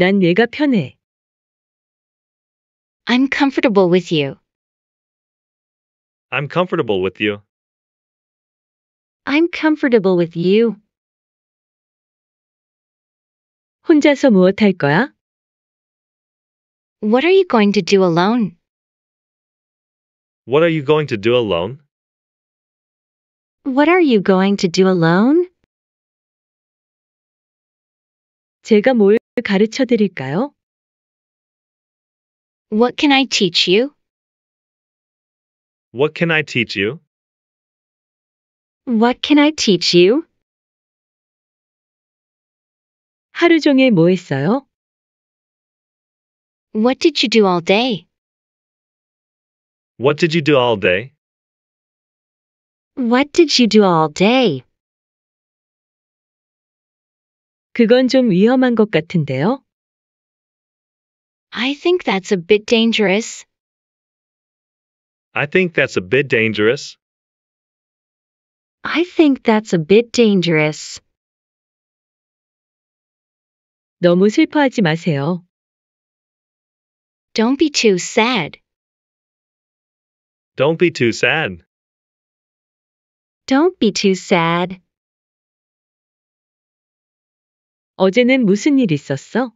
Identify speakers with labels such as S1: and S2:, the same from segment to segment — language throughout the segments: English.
S1: 난 얘가 편해. I'm comfortable with you. I'm comfortable with you. I'm comfortable with you. 혼자서 무엇 할 거야? What are you going to do alone? What are you going to do alone? What are you going to do alone? 제가 뭘 가르쳐 드릴까요? What can I teach you? What can I teach you? What can I teach you? 하루 종일 뭐 했어요? What did you do all day? What did you do all day? What did you do all day? 그건 좀 위험한 것 같은데요? I think that's a bit dangerous. I think that's a bit dangerous. I think that's a bit dangerous. 너무 슬퍼하지 마세요. Don't be too sad. Don't be too sad. Don't be too sad. 어제는 무슨 일 있었어?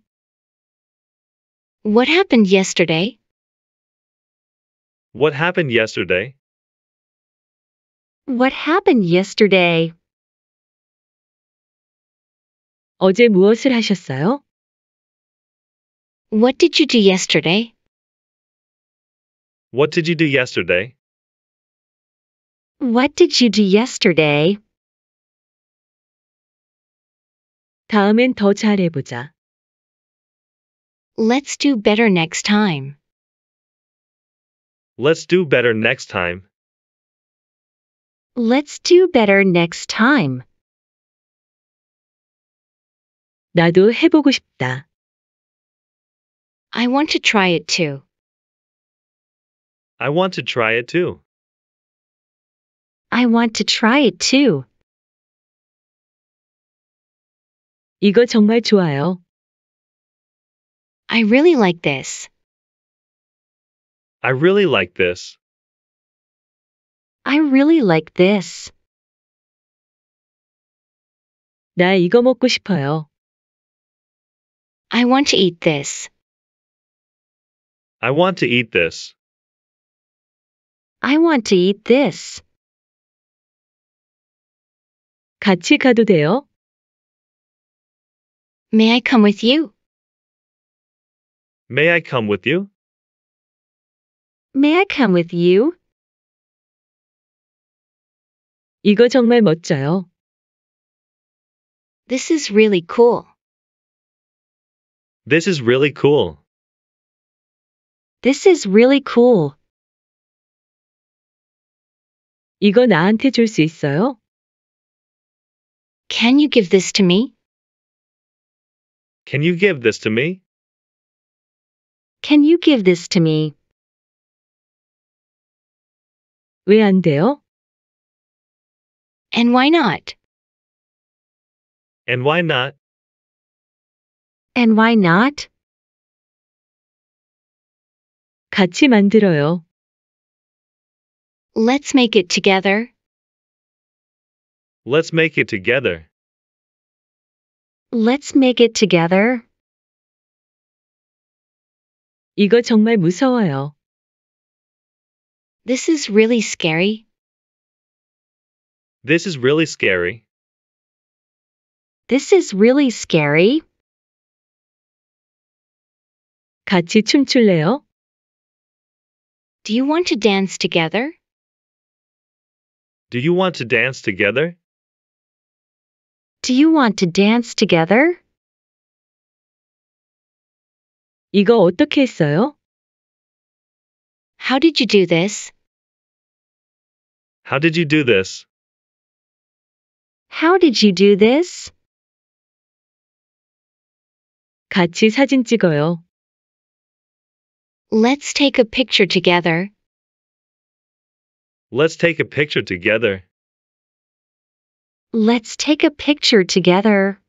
S1: What happened yesterday? What happened yesterday? What happened yesterday? 어제 무엇을 하셨어요? What did you do yesterday? What did you do yesterday? What did you do yesterday? 다음엔 더 잘해보자. Let's do better next time. Let's do better next time. Let's do better next time. 나도 해보고 싶다. I want to try it too. I want to try it too. I want to try it too. 이거 정말 좋아요. I really like this. I really like this. I really like this. 나 이거 먹고 싶어요. I want to eat this. I want to eat this. I want to eat this. 같이 가도 돼요? May I come with you? May I come with you? May I come with you? 이거 정말 멋져요. This is really cool. This is really cool. This is really cool. 이거 나한테 있어요? Can you give this to me? Can you give this to me? Can you give this to me? 왜 돼요? And why not? And why not? And why not? 같이 만들어요. Let's make it together. Let's make it together. Let's make it together. 이거 정말 무서워요. This is really scary. This is really scary. This is really scary. 같이 춤출래요? Do you want to dance together? Do you want to dance together? Do you want to dance together? 이거 어떻게 했어요? How did you do this? How did you do this? How did you do this? 같이 사진 찍어요. Let's take a picture together. Let's take a picture together. Let's take a picture together.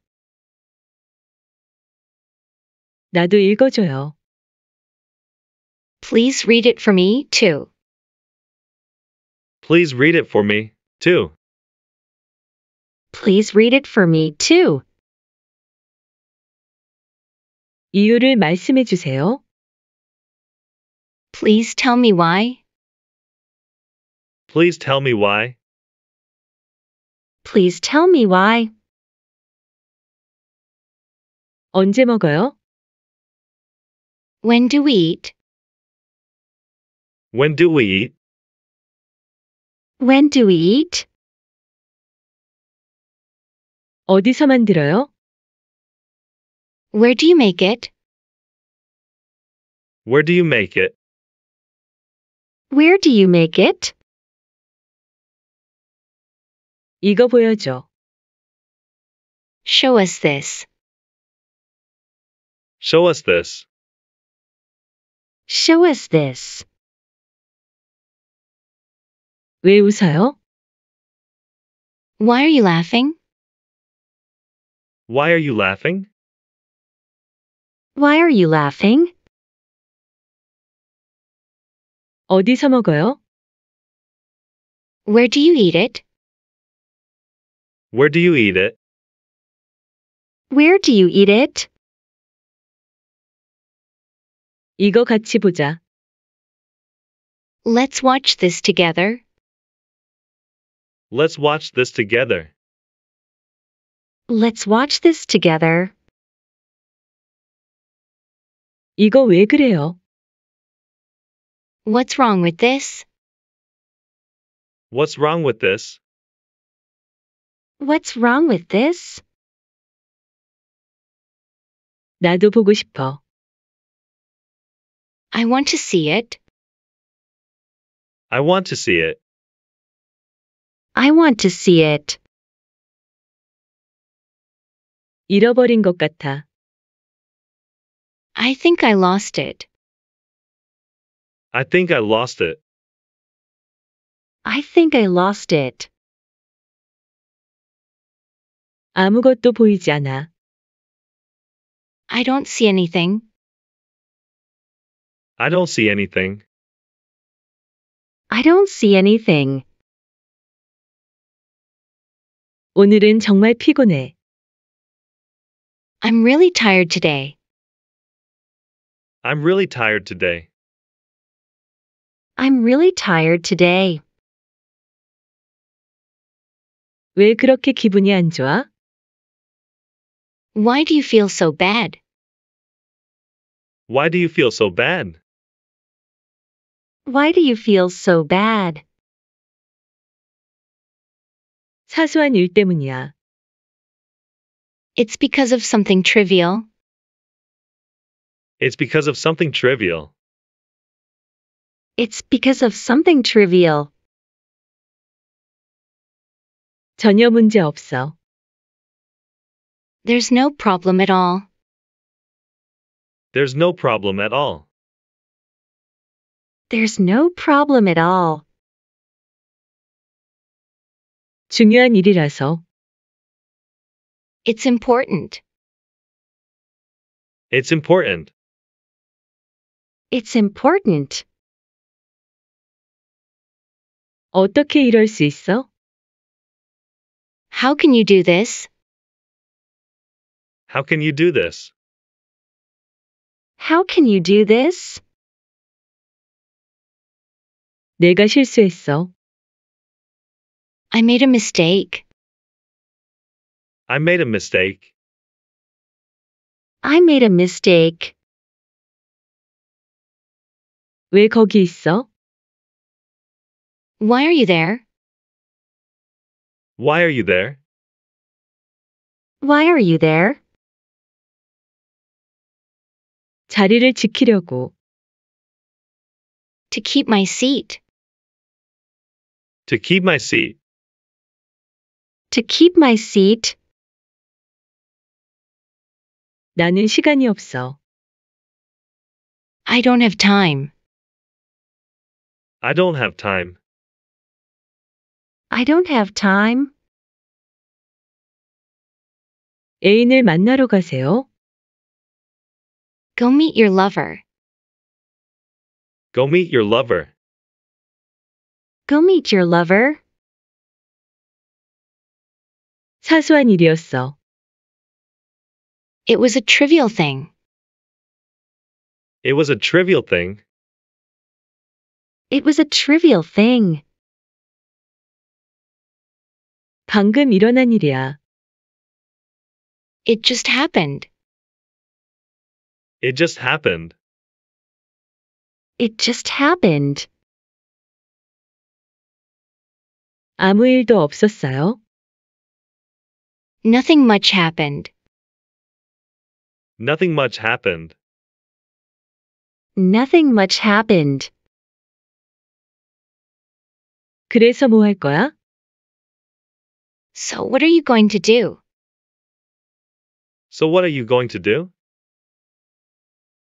S1: 나도 읽어줘요. Please read it for me, too. Please read it for me, too. Please read it for me, too. 이유를 말씀해 주세요. Please tell me why. Please tell me why. Please tell me why. 언제 먹어요? When do we eat? When do we eat? When do we eat? 어디서 만들어요? Where do you make it? Where do you make it? Where do you make it? 이거 보여줘. Show us this. Show us this. Show us this. 왜 웃어요? Why are you laughing? Why are you laughing? Why are you laughing? 어디서 먹어요? Where do you eat it? Where do you eat it? Where do you eat it? 이거 같이 보자. Let's watch this together. Let's watch this together. Let's watch this together. 이거 왜 그래요? What's wrong with this? What's wrong with this? What's wrong with this? 나도 보고 싶어. I want to see it. I want to see it. I want to see it. 잃어버린 것 같아. I think I lost it. I think I lost it. I think I lost it. 아무것도 보이지 않아. I don't see anything. I don't see anything. I don't see anything. 오늘은 정말 피곤해. I'm really tired today. I'm really tired today. I'm really tired today. 왜 그렇게 기분이 안 좋아? Why do you feel so bad? Why do you feel so bad? Why do you feel so bad? 사소한 일 때문이야. It's because of something trivial. It's because of something trivial. It's because of something trivial. 전혀 문제 없어. There's no problem at all. There's no problem at all. There's no problem at all. 중요한 일이라서. It's important. It's important. It's important. 어떻게 이럴 수 있어? How can you do this? How can you do this? How can you do this? 내가 실수했어. I made a mistake. I made a mistake. I made a mistake. 왜 거기 있어? Why are you there? Why are you there? Why are you there? 자리를 지키려고. To keep my seat. To keep my seat. To keep my seat. 나는 시간이 없어. I don't have time. I don't have time. I don't have time. 애인을 만나러 가세요. Go meet your lover. Go meet your lover. Go meet your lover. 사소한 일이었어. It was a trivial thing. It was a trivial thing. It was a trivial thing. 방금 일어난 일이야. It just happened. It just happened. It just happened. 아무 일도 없었어요. Nothing much happened. Nothing much happened. Nothing much happened. 그래서 뭐 할 거야? So what are you going to do? So what are you going to do?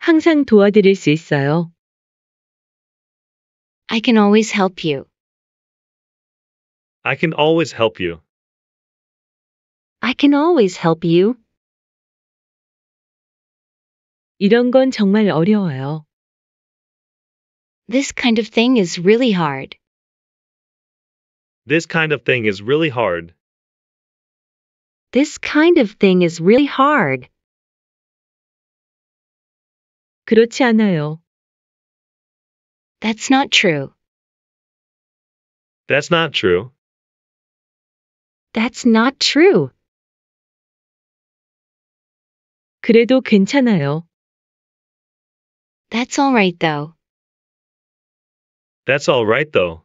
S1: 항상 도와드릴 수 있어요. I can always help you. I can always help you. I can always help you. 이런 건 정말 어려워요. This kind of thing is really hard. This kind of thing is really hard. This kind of thing is really hard. 그렇지 않아요. That's not true. That's not true. That's not true. 그래도 괜찮아요. That's all right though. That's all right though.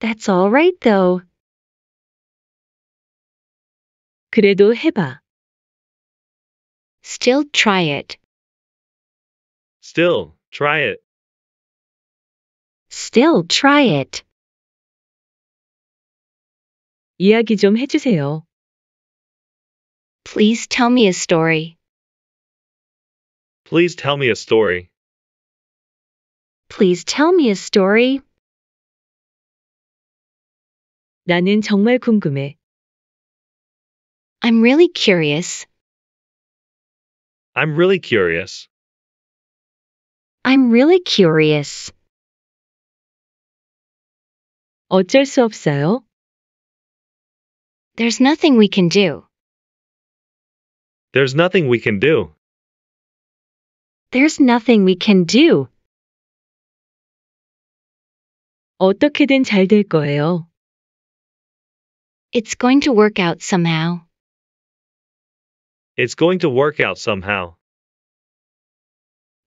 S1: That's all right though. 그래도 해봐. Still try it. Still, try it. Still try it. 이야기 좀 해주세요. Please tell me a story. Please tell me a story. Please tell me a story. 나는 정말 궁금해. I'm really curious. I'm really
S2: curious.
S1: I'm really curious. 어쩔 수 없어요. There's nothing we can do. There's nothing we can do. There's nothing we can do. 어떻게든 거예요. It's going to work out somehow. It's going to work out somehow.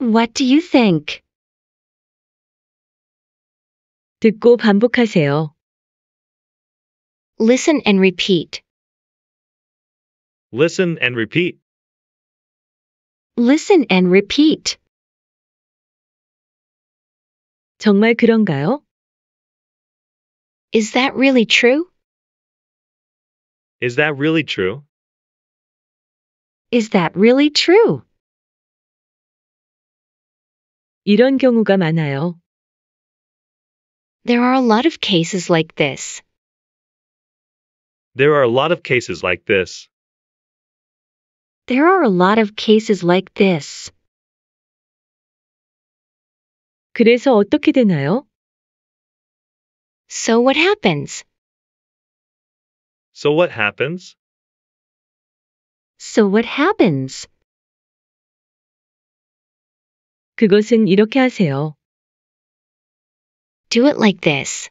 S1: What do you think? 듣고 반복하세요. Listen and repeat. Listen and repeat. Listen and repeat. 정말 그런가요? Is that really true? Is that really true? Is that really true? 이런 경우가 많아요. There are a lot of cases like this. There are a lot of cases like this. There are a lot of cases like this. 그래서 어떻게 되나요? So what happens? So what happens? So what happens? 그것은 이렇게 하세요. Do it like this.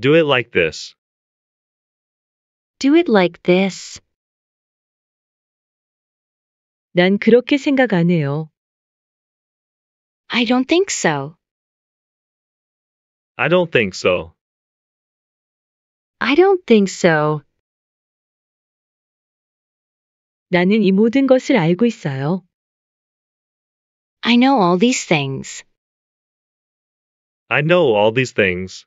S1: Do it like this. Do it like this. 난 그렇게 생각 안 해요. I don't think so. I don't think so. I don't think so. 나는 이 모든 것을 알고 있어요. I know all these things. I know all these things.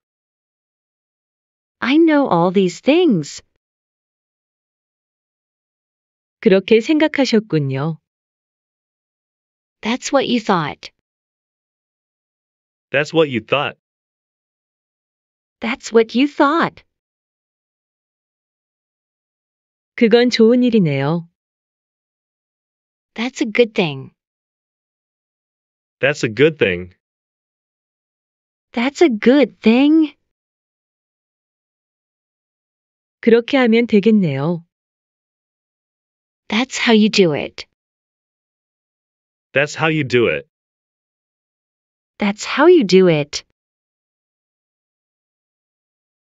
S1: I know all these things. 그렇게 생각하셨군요. That's what you thought. That's what you thought. That's what you thought. 그건 좋은 일이네요. That's a good thing. That's a good thing. That's a good thing. 그렇게 하면 되겠네요. That's how you do it. That's how you do it. That's how you do it.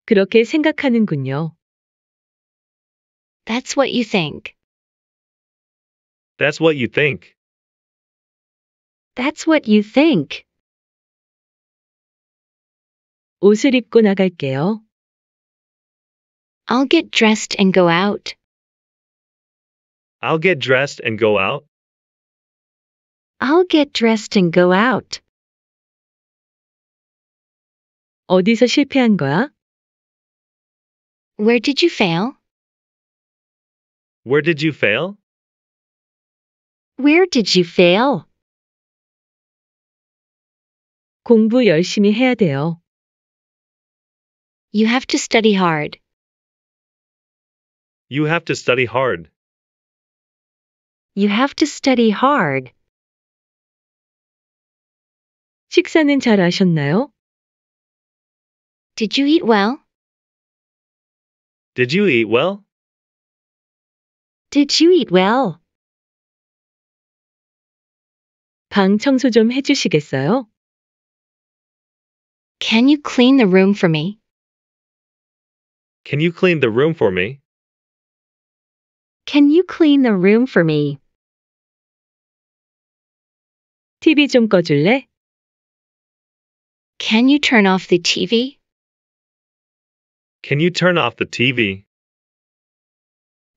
S1: 그렇게 생각하는군요. That's what you think. That's what you think. That's what you think. 옷을 입고 나갈게요. I'll get dressed and go out. I'll get dressed and go out. I'll get dressed and go out. 어디서 실패한 거야? Where did you fail? Where did you fail? Where did you fail? 공부 열심히 해야 돼요. You have to study hard. You have to study hard. You have to study hard. 식사는 잘 하셨나요? Did you eat well? Did you eat well? Did you eat well? 방 청소 좀 해주시겠어요? Can you clean the room for me? Can you clean the room for me? Can you clean the room for me? TV 좀 꺼줄래? Can you turn off the TV? Can you turn off the TV?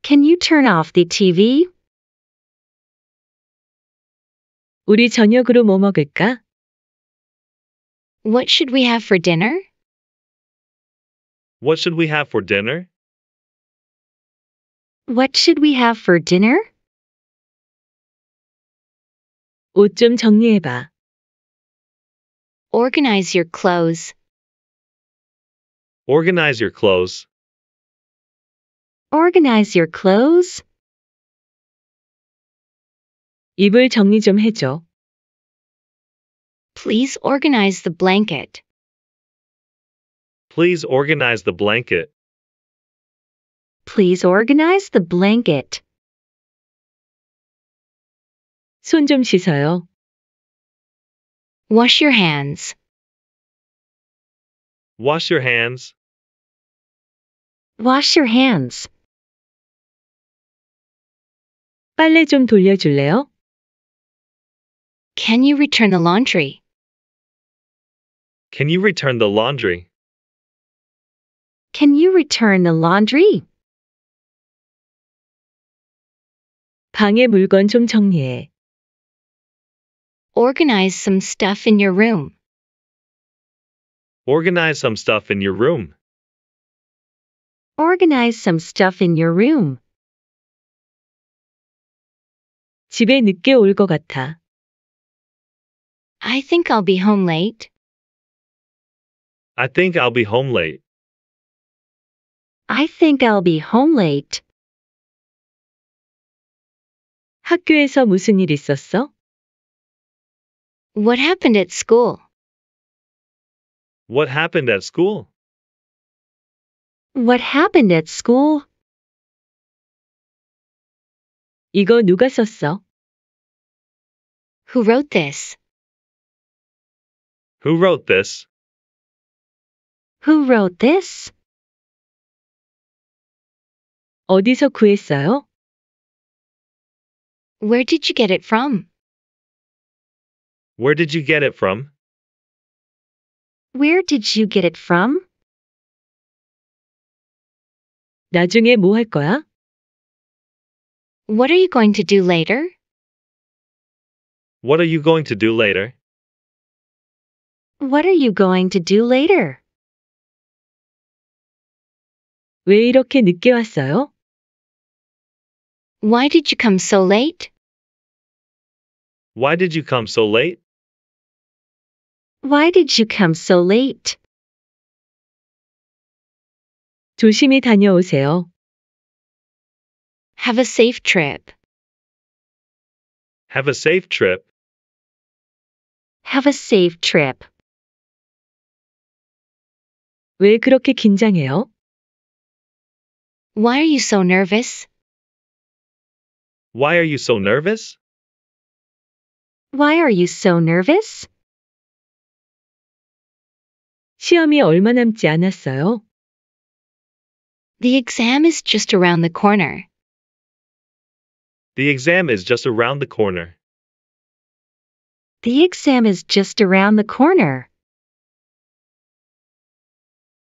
S1: Can you turn off the TV? 우리 저녁으로 뭐 먹을까? What should we have for dinner? What should we have for dinner? What should we have for dinner? 정리해봐. Organize your clothes. Organize your clothes. Organize your clothes. 입을 정리 좀 해줘. Please organize the blanket. Please organize the blanket. Please organize the blanket. 손 좀 씻어요. Wash your hands. Wash your hands. Wash your hands. 빨래 좀 돌려줄래요? Can you return the laundry? Can you return the laundry? Can you return the laundry? 방에 물건 좀 정리해. Organize some stuff in your room. Organize some stuff in your room. Organize some stuff in your room. 집에 늦게 같아. I think I'll be home late. I think I'll be home late. I think I'll be home late. 학교에서 무슨 일 있었어? What happened at school? What happened at school? What happened at school? 이거 누가 썼어? Who wrote this? Who wrote this? Who wrote this? 어디서 구했어요? Where did you get it from? Where did you get it from? Where did you get it from? 나중에 거야? What are you going to do later? What are you going to do later? What are you going to do later? 왜 이렇게 늦게 왔어요? Why did you come so late? Why did you come so late? Why did you come so late? 조심히 다녀오세요. Have a safe trip. Have a safe trip. Have a safe trip. 왜 그렇게 긴장해요? Why are you so nervous? Why are you so nervous? Why are you so nervous? 시험이 얼마 남지 않았어요. The exam is just around the corner. The exam is just around the corner. The exam is just around the corner.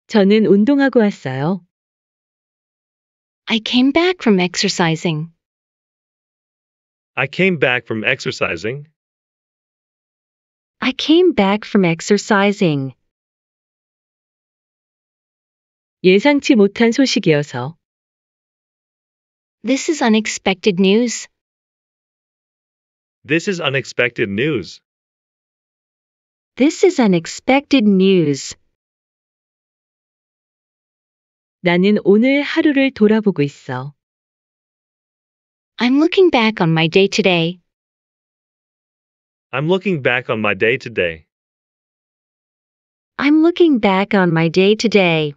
S1: 저는 운동하고 왔어요. I came back from exercising. I came back from exercising. I came back from exercising. 예상치 못한 소식이어서. This is unexpected news. This is unexpected news. This is unexpected news. 나는 오늘 하루를 돌아보고 있어. I'm looking back on my day today. I'm looking back on my day today. I'm looking back on my day today.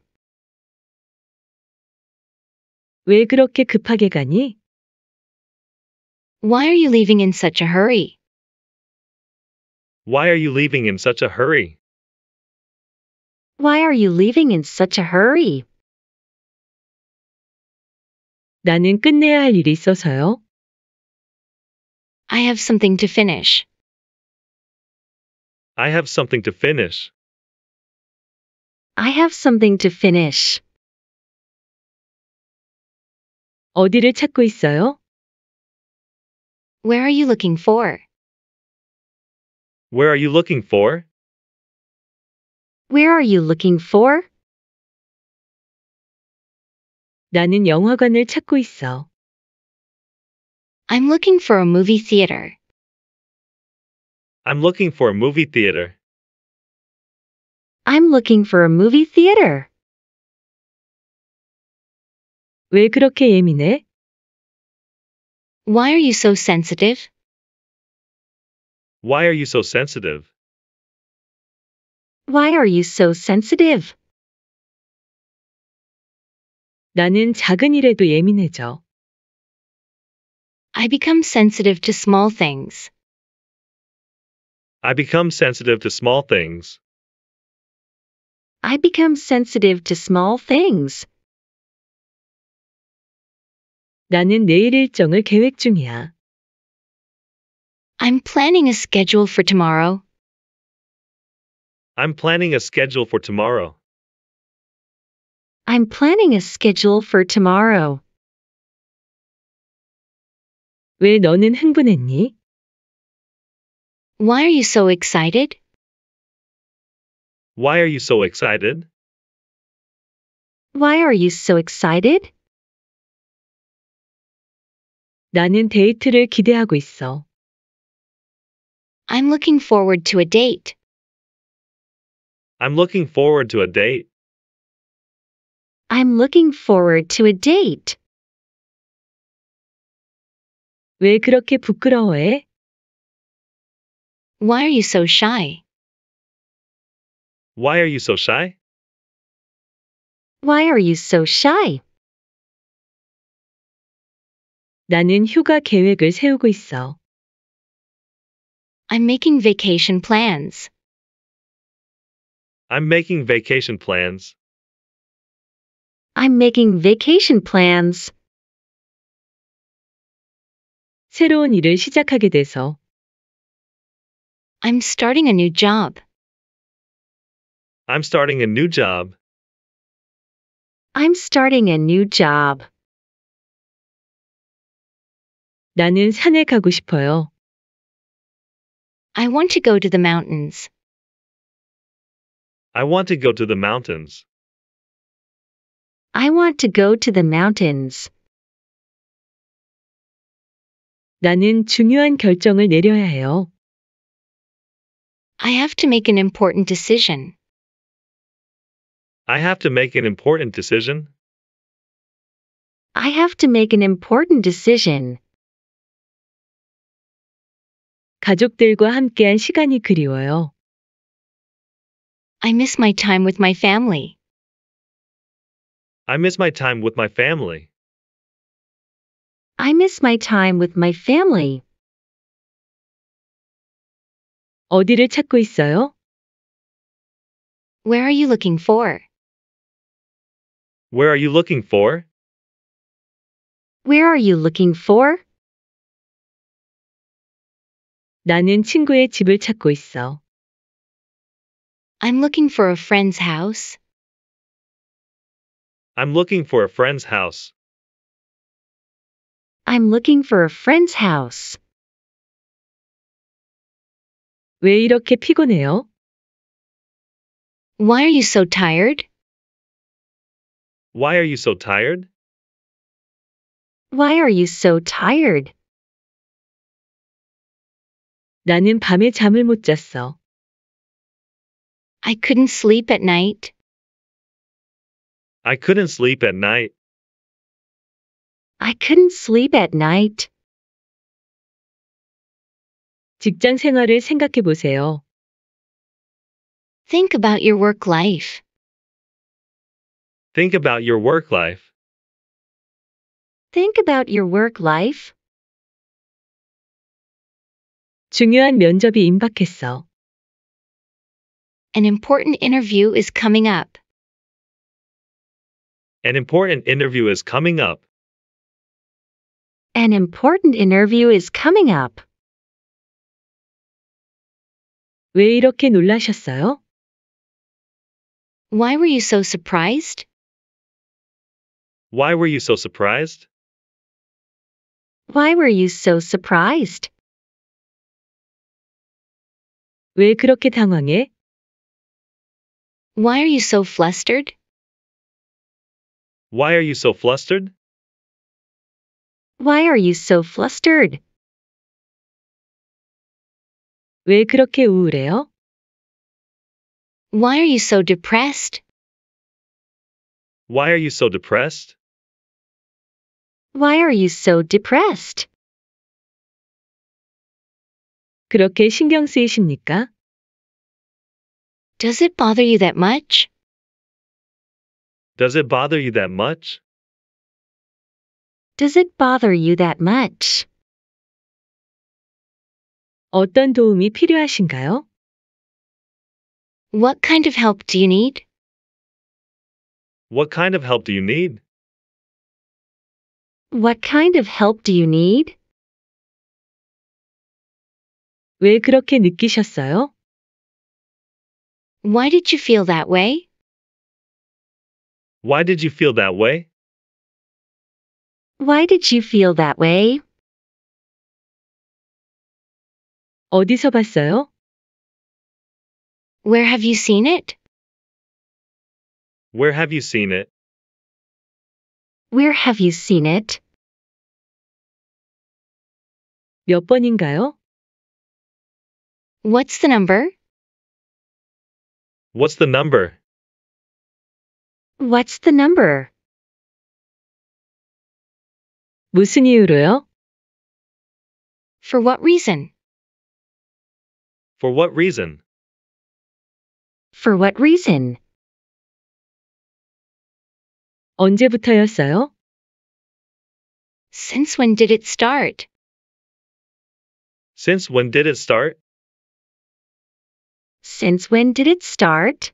S1: 왜 그렇게 급하게 가니? Why are you leaving in such a hurry? Why are you leaving in such a hurry? Why are you leaving in such a hurry? 나는 끝내야 할 일이 있어서요. I have something to finish. I have something to finish. I have something to finish. 어디를 찾고 있어요? Where are you looking for? Where are you looking for? Where are you looking for? 나는 영화관을 찾고 있어. I'm looking for a movie theater. I'm looking for a movie theater. I'm looking for a movie theater. 왜 그렇게 예민해? Why are you so sensitive? Why are you so sensitive? Why are you so sensitive? 나는 작은 일에도 예민해져. I become sensitive to small things. I become sensitive to small things. I become sensitive to small things. 나는 내일 일정을 계획 중이야. I'm planning a schedule for tomorrow. I'm planning a schedule for tomorrow. I'm planning a schedule for tomorrow. 왜 너는 흥분했니? Why are you so excited? Why are you so excited? Why are you so excited? 나는 데이트를 기대하고 있어. I'm looking forward to a date. I'm looking forward to a date. I'm looking forward to a date. 왜 그렇게 부끄러워해? Why are you so shy? Why are you so shy? Why are you so shy? 나는 휴가 계획을 세우고 있어. I'm making vacation plans. I'm making vacation plans. I'm making vacation plans. 새로운 일을 시작하게 돼서 I'm starting a new job. I'm starting a new job. I'm starting a new job. 나는 산에 가고 싶어요. I want to go to the mountains. I want to go to the mountains. I want to go to the mountains. 나는 중요한 결정을 내려야 해요. I have to make an important decision. I have to make an important decision. I have to make an important decision. 가족들과 함께한 시간이 그리워요. I miss my time with my family. I miss my time with my family. I miss my time with my family. 어디를 찾고 있어요? Where are you looking for? Where are you looking for? Where are you looking for? 나는 친구의 집을 찾고 있어. I'm looking for a friend's house. I'm looking for a friend's house. I'm looking for a friend's house. 왜 이렇게 피곤해요? Why are you so tired? Why are you so tired? Why are you so tired? 나는 밤에 잠을 못 잤어. I couldn't sleep at night. I couldn't sleep at night. I couldn't sleep at night. 직장 생활을 생각해 보세요. Think about your work life. Think about your work life. Think about your work life. 중요한 면접이 임박했어. An important interview is coming up. An important interview is coming up. An important interview is coming up. 왜 이렇게 놀라셨어요? Why were you so surprised? Why were you so surprised? Why were you so surprised? 왜 그렇게 당황해? Why are you so flustered? Why are you so flustered? Why are you so flustered? 왜 그렇게 우울해요? Why are you so depressed? Why are you so depressed? Why are you so depressed? 그렇게 신경 쓰이십니까? Does it bother you that much? Does it bother you that much? Does it bother you that much? 어떤 도움이 필요하신가요? What kind of help do you need? What kind of help do you need? What kind of help do you need? 왜 그렇게 느끼셨어요? Why did you feel that way? Why did you feel that way? Why did you feel that way? 어디서 봤어요? Where have you seen it? Where have you seen it? Where have you seen it? 몇 번인가요? What's the number? What's the number? What's the number? 무슨 이유로요? For what reason? For what reason? For what reason? 언제부터였어요? Since when did it start? Since when did it start? Since when did it start?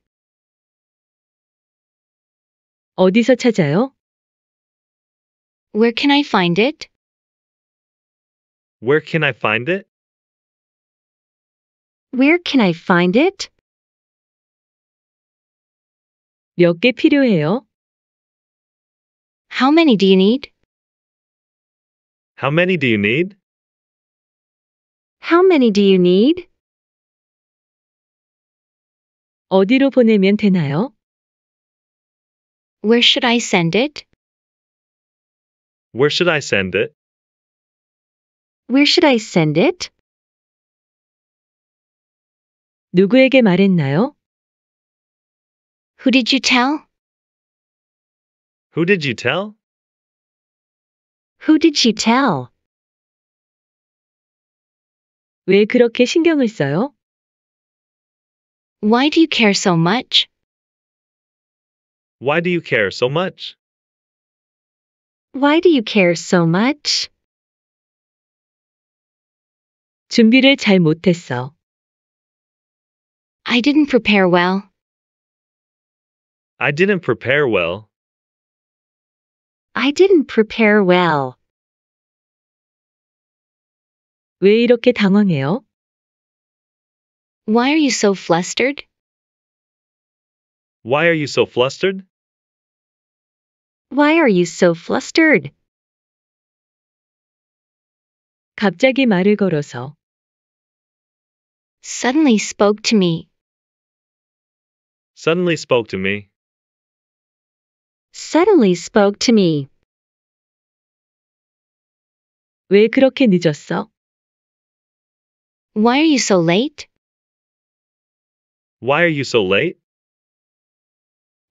S1: 어디서 찾아요? Where can I find it? Where can I find it? Where can I find it? 필요해요? How many do you need? How many do you need? How many do you need? 어디로 보내면 되나요? Where should I send it? Where should I send it? Where should I send it? 누구에게 말했나요? Who did you tell? Who did you tell? Who did she tell? 왜 그렇게 신경을 써요? Why do you care so much? Why do you care so much? Why do you care so much? 준비를 잘 못했어. I didn't prepare well. I didn't prepare well. I didn't prepare well. 왜 이렇게 당황해요? Why are you so flustered? Why are you so flustered? Why are you so flustered? 갑자기 말을 걸어서 suddenly spoke to me. Suddenly spoke to me. Suddenly spoke to me. 왜 그렇게 늦었어? Why are you so late? Why are you so late?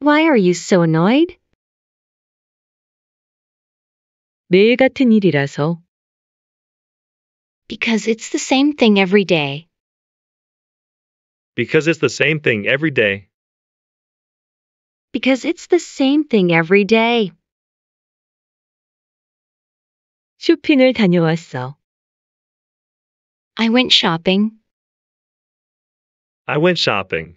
S1: Why are you so annoyed? 매일 같은 일이라서. Because it's the same thing every day. Because it's the same thing every day. Because it's the same thing every day. 쇼핑을 다녀왔어. I went shopping. I went shopping.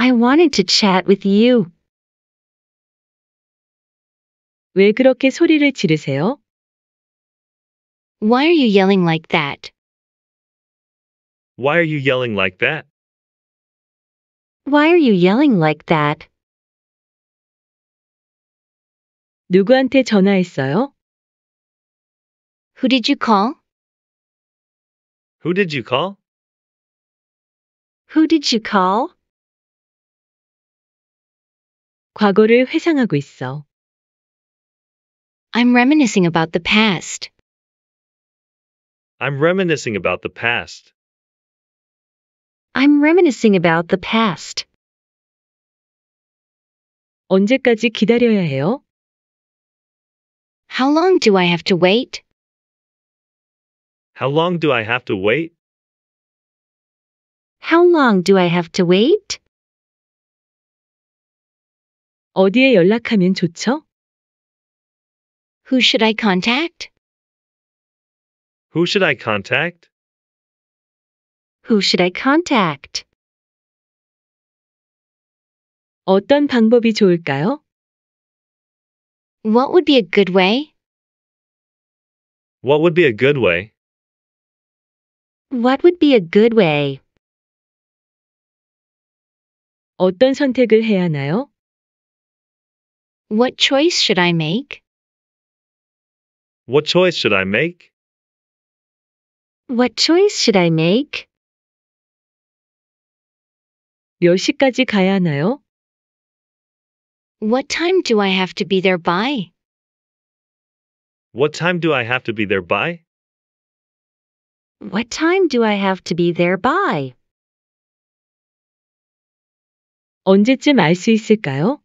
S1: I wanted to chat with you. 왜 그렇게 소리를 지르세요? Why are you yelling like that? Why are you yelling like that? Why are you yelling like that? 누구한테 전화했어요? Who did you call? Who did you call? Who did you call? 과거를 회상하고 있어. I'm reminiscing about the past. I'm reminiscing about the past. I'm reminiscing about the past. 언제까지 기다려야 해요? How long do I have to wait? How long do I have to wait? How long do I have to wait? 어디에 연락하면 좋죠? Who should I contact? Who should I contact? Who should I contact? 어떤 방법이 좋을까요? What would be a good way? What would be a good way? What would be a good way? 어떤 선택을 해야 하나요? What choice should I make? What choice should I make? What choice should I make? 몇 시까지 가야 하나요? What time do I have to be there by? What time do I have to be there by? What time do I have to be there by? 언제쯤 알 있을까요?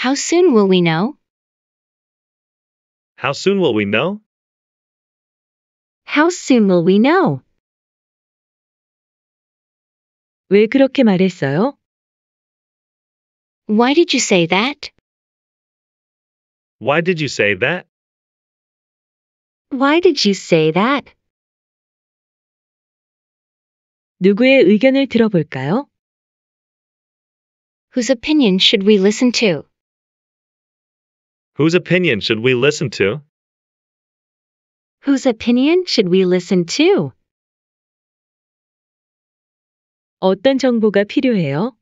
S1: How soon will we know? How soon will we know? How soon will we know? 왜 그렇게 말했어요? Why did you say that? Why did you say that? Why did you say that? 누구의 의견을 들어볼까요? Whose opinion should we listen to? Whose opinion should we listen to? Whose opinion should we listen to? 어떤 정보가 필요해요?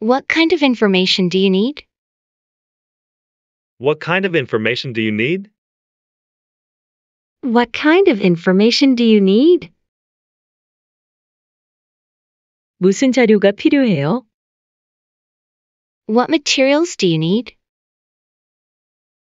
S1: What kind of information do you need? What kind of information do you need? What kind of information do you need? 무슨 자료가 필요해요? What materials do you need?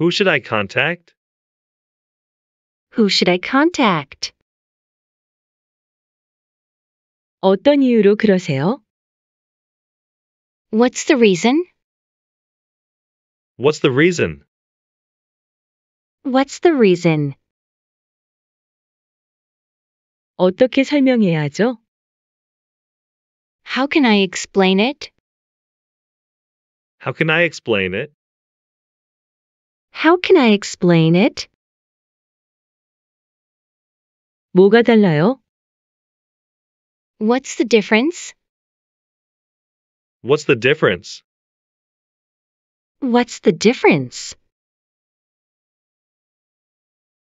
S1: Who should I contact? Who should I contact? 어떤 이유로 그러세요? What's the reason? What's the reason? What's the reason? 어떻게 설명해야죠? How can I explain it? How can I explain it? How can I explain it? 뭐가 달라요? What's the difference? What's the difference? What's the difference?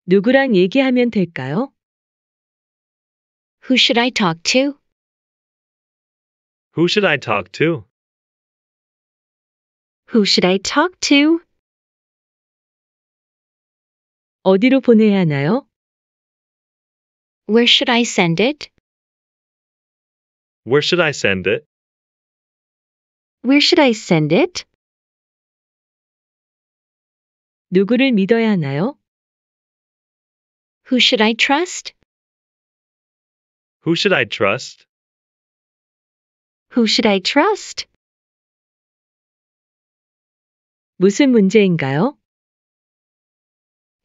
S1: 누구랑 얘기하면 될까요? Who should I talk to? Who should I talk to? Who should I talk to? 어디로 보내야 하나요? Where should I send it? Where should I send it? Where should I send it? 누구를 믿어야 하나요? Who should I trust? Who should I
S2: trust?
S1: Who should I trust? 무슨 문제인가요?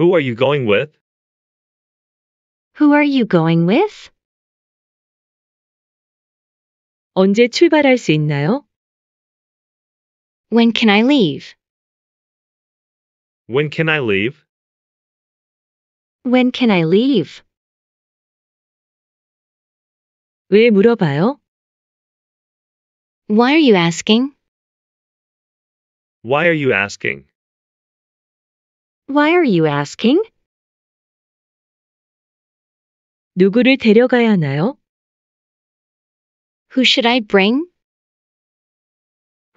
S1: Who are you going with? Who are you going with? 언제 출발할 수 있나요? When can I leave? When can I leave? When can I leave? 왜 물어봐요? Why are you asking? Why are you asking? Why are you asking? 누구를 데려가야 하나요? Who should I bring?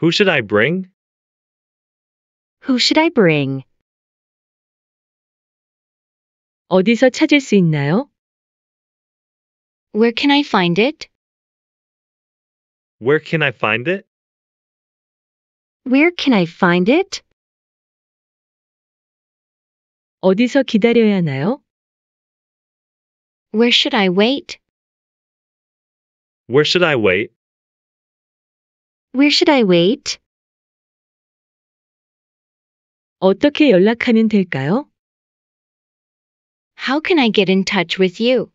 S1: Who should I bring? Who should I bring? 어디서 찾을 수 있나요? Where can I find it? Where can I find it? Where can I find it? 어디서 기다려야 하나요? Where should I wait? Where should I wait? Where should I wait? 어떻게 연락하면 될까요? How can I get in touch with you?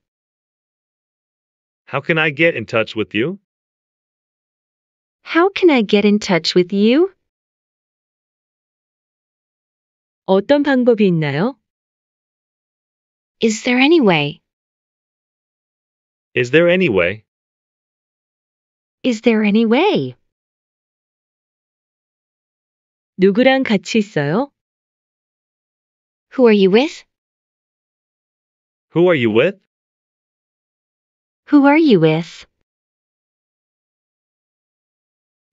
S1: How can I get in touch with you? How can I get in touch with you? 어떤 방법이 있나요? Is there any way? Is there any way? Is there any way? 누구랑 같이 있어요? Who are you with? Who are you with? Who are you with?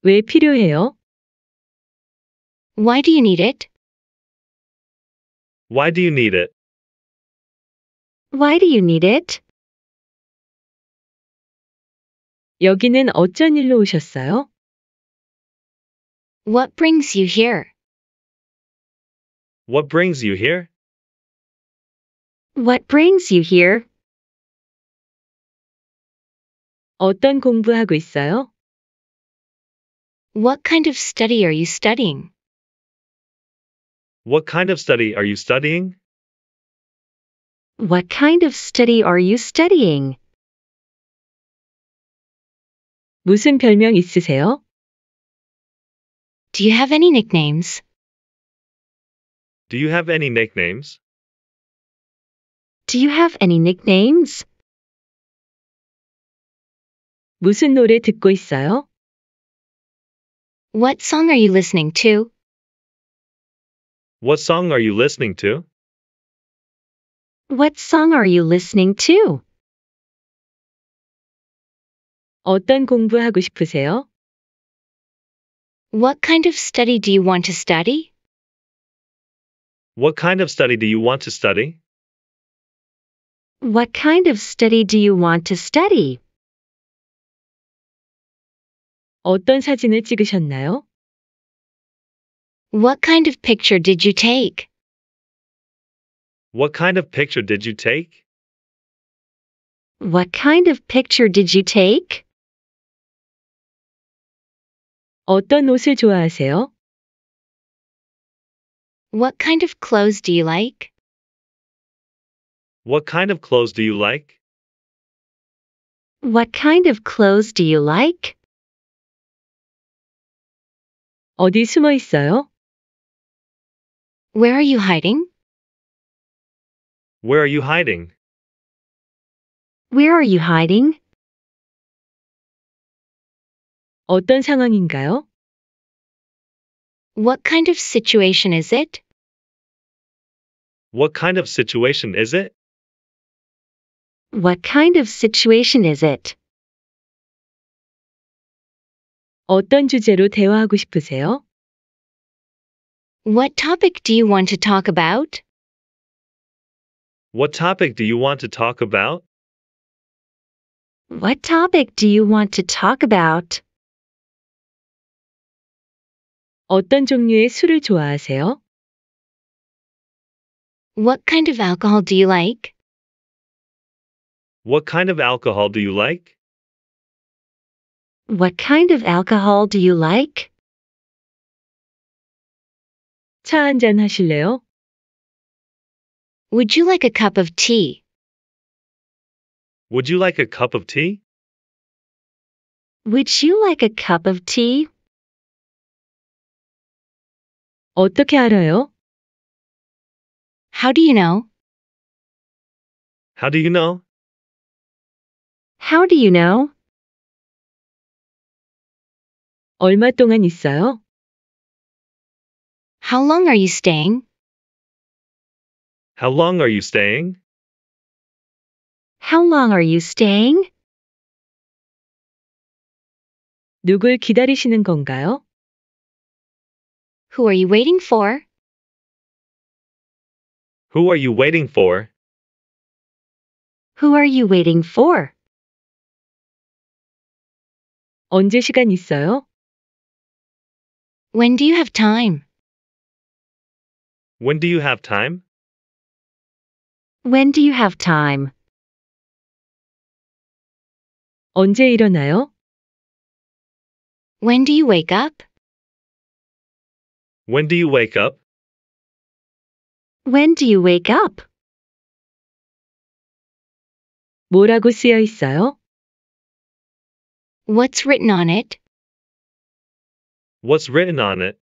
S1: 왜 필요해요? Why do you need it? Why do you need it? Why do you need it? 여기는 어쩐 일로 오셨어요? What brings you here? What brings you here? What brings you here? 어떤 공부하고 있어요? What kind of study are you studying? What kind of study are you studying? What kind of study are you studying? 무슨 별명 있으세요? Do you have any nicknames? Do you have any nicknames? Do you have any nicknames? 무슨 노래 듣고 있어요? What song are you listening to? What song are you listening to? What song are you listening to? 어떤 공부하고 싶으세요? What kind of study do you want to study? What kind of study do you want to study? What kind of study do you want to study? 어떤 사진을 찍으셨나요? What kind of picture did you take? What kind of picture did you take? What kind of picture did you take? 어떤 옷을 좋아하세요? What kind of clothes do you like? What kind of clothes do you like? What kind of clothes do you like? 어디 숨어 있어요? Where are you hiding? Where are you hiding? Where are you hiding? 어떤 상황인가요? What kind of situation is it? What kind of situation is it? What kind of situation is it? 어떤 주제로 대화하고 싶으세요? What topic do you want to talk about? What topic do you want to talk about? What topic do you want to talk about? 어떤 종류의 술을 좋아하세요? What kind of alcohol do you like? What kind of alcohol do you like? What kind of alcohol do you like? 차 한 잔 하실래요? Would you like a cup of tea? Would you like a cup of tea? Would you like a cup of tea? 어떻게 알아요? How do you know? How do you know? How do you know? 얼마 동안 있어요? How long are you staying? How long are you staying? How long are you staying? 누굴 기다리시는 건가요? Who are you waiting for? Who are you waiting for? Who are you waiting for? 언제 시간 있어요? When do you have time? When do you have time? When do you have time? 언제 일어나요? When do you wake up? When do you wake up? When do you wake up? 뭐라고 쓰여 있어요? What's written on it? What's written on it?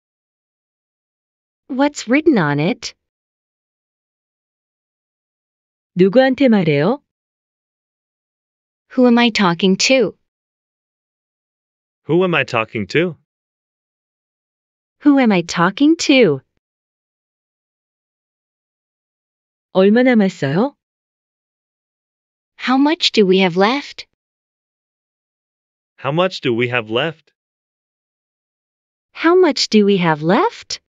S1: what's written on it? 누구한테 말해요? Who am I talking to? Who am I talking to? Who am I talking to? 얼마 남았어요? How much do we have left? How much do we have left? How much do we have left?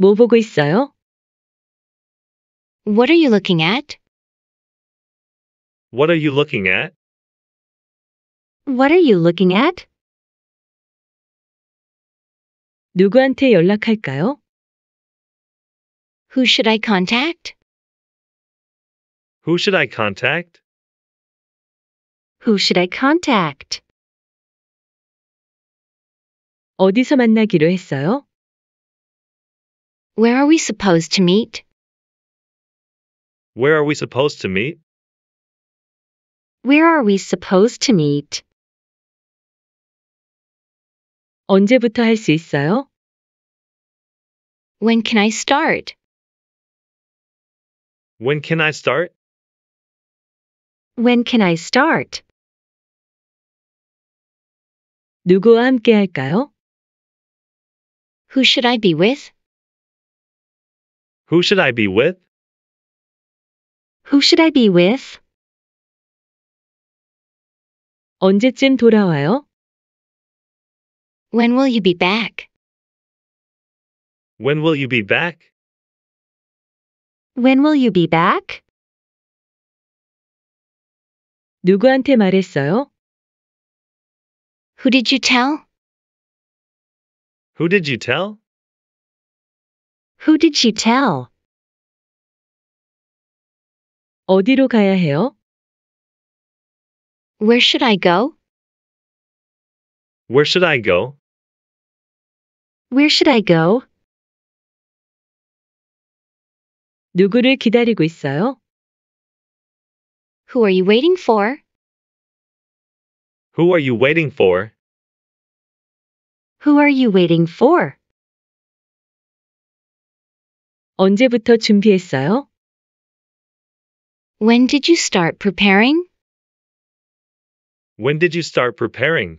S1: 뭐 보고 있어요? What are you looking at? What are you looking at? What are you looking at? 누구한테 연락할까요? Who should I contact? Who should I contact? Who should I contact? 어디서 만나기로 했어요? Where are we supposed to meet? Where are we supposed to meet? Where are we supposed to meet? 언제부터 있어요? When can I start? When can I start? When can I start? 누구와 함께 할까요? Who should I be with? Who should I be with? Who should I be with? 언제쯤 돌아와요? When will you be back? When will you be back? When will you be back? 누구한테 말했어요? Who did you tell? Who did you tell? Who did she tell? 어디로 가야 해요? Where should I go? Where should I go? Where should I go? 누구를 기다리고 있어요? Who are you waiting for? Who are you waiting for? Who are you waiting for? 언제부터 준비했어요? When did you start preparing? When did you start preparing?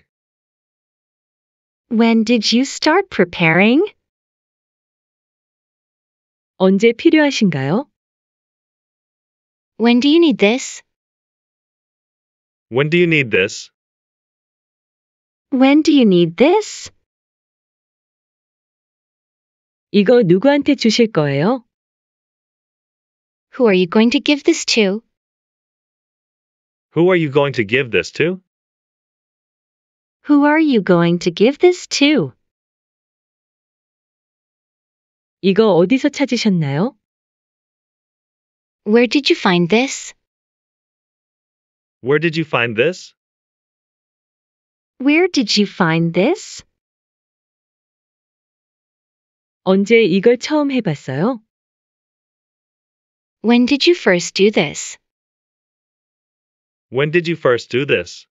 S1: When did you start preparing? 언제 필요하신가요? When do you need this? When do you need this? When do you need this? 이거 누구한테 주실 거예요? Who are you going to give this to? Who are you going to give this to? Who are you going to give this to? 이거 어디서 찾으셨나요? Where did you find this? Where did you find this? Where did you find this? 언제 이걸 처음 해봤어요? When did you first do this? When did you first do this?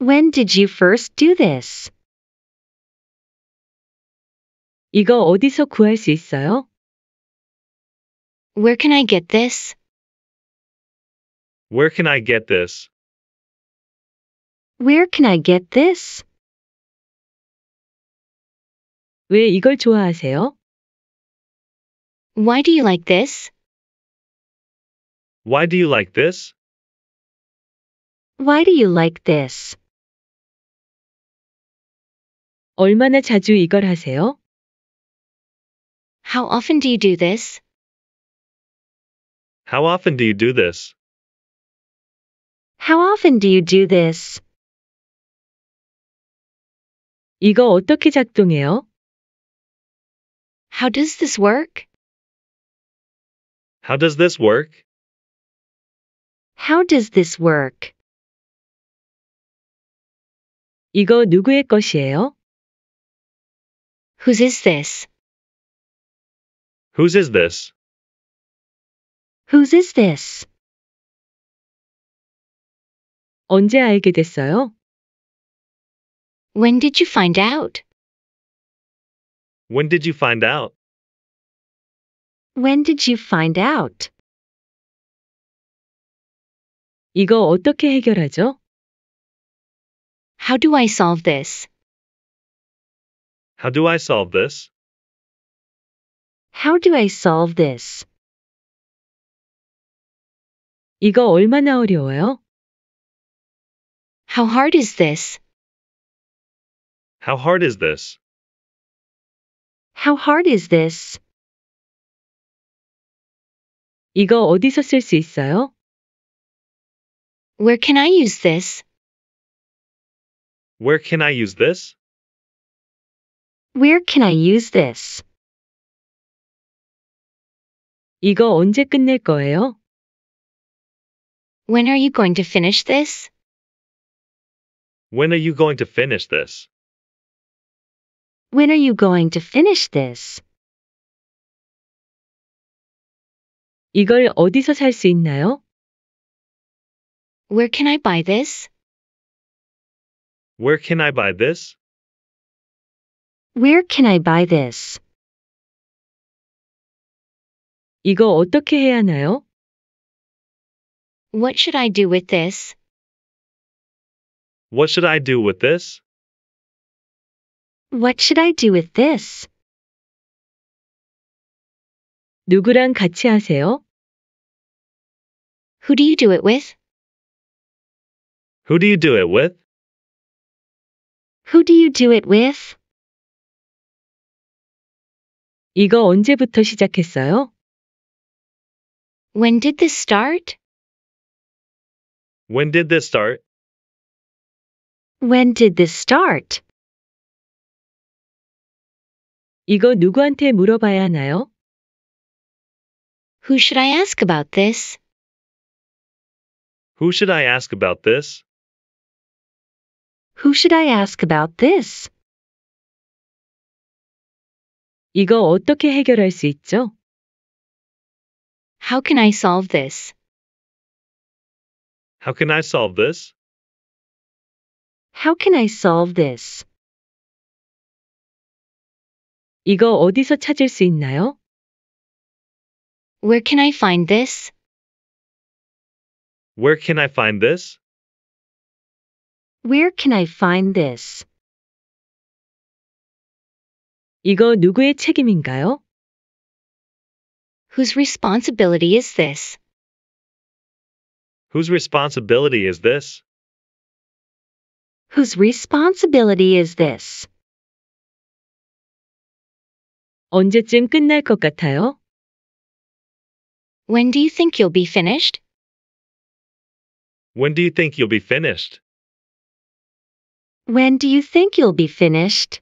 S1: When did you first do this? 이거 어디서 구할 수 있어요? Where can I get this? Where can I get this? Where can I get this? 왜 이걸 좋아하세요? Why do you like this? Why do you like this? Why do you like this? 얼마나 자주 이걸 하세요? How often do you do this? How often do you do this? How often do you do this? 이거 어떻게 작동해요? How does this work? How does this work? How does this work? 이거 누구의 것이에요? Whose is this? Whose is this? Whose is this? 언제 알게 됐어요? When did you find out? When did you find out? When did you find out? 이거 어떻게 해결하죠? How do I solve this? How do I solve this? How do I solve this? 이거 얼마나 어려워요? How hard is this? How hard is this? How hard is this? 이거 어디서 있어요? Where can I use this? Where can I use this? Where can I use this? 이거 언제 끝낼 거예요? When are you going to finish this? When are you going to finish this? When are you going to finish this? 이걸 어디서 있나요? Where can I buy this? Where can I buy this? Where can I buy this? 이거 어떻게 해야 하나요? What should I do with this? What should I do with this? What should I do with this? 누구랑 같이 하세요? Who do you do it with? Who do you do it with? Who do you do it with? 이거 언제부터 시작했어요? When did this start? When did this start? When did this start? 이거 누구한테 물어봐야 하나요? Who should I ask about this? Who should I ask about this? Who should I ask about this? 이거 어떻게 해결할 수 있죠? How can I solve this? How can I solve this? How can I solve this? 이거 어디서 찾을 수 있나요? Where can I find this? Where can I find this? Where can I find this? 이거 누구의 책임인가요? Whose responsibility is this? Whose responsibility is this? Whose responsibility is this? 언제쯤 끝날 것 같아요? When do you think you'll be finished? When do you think you'll be finished? When do you think you'll be finished?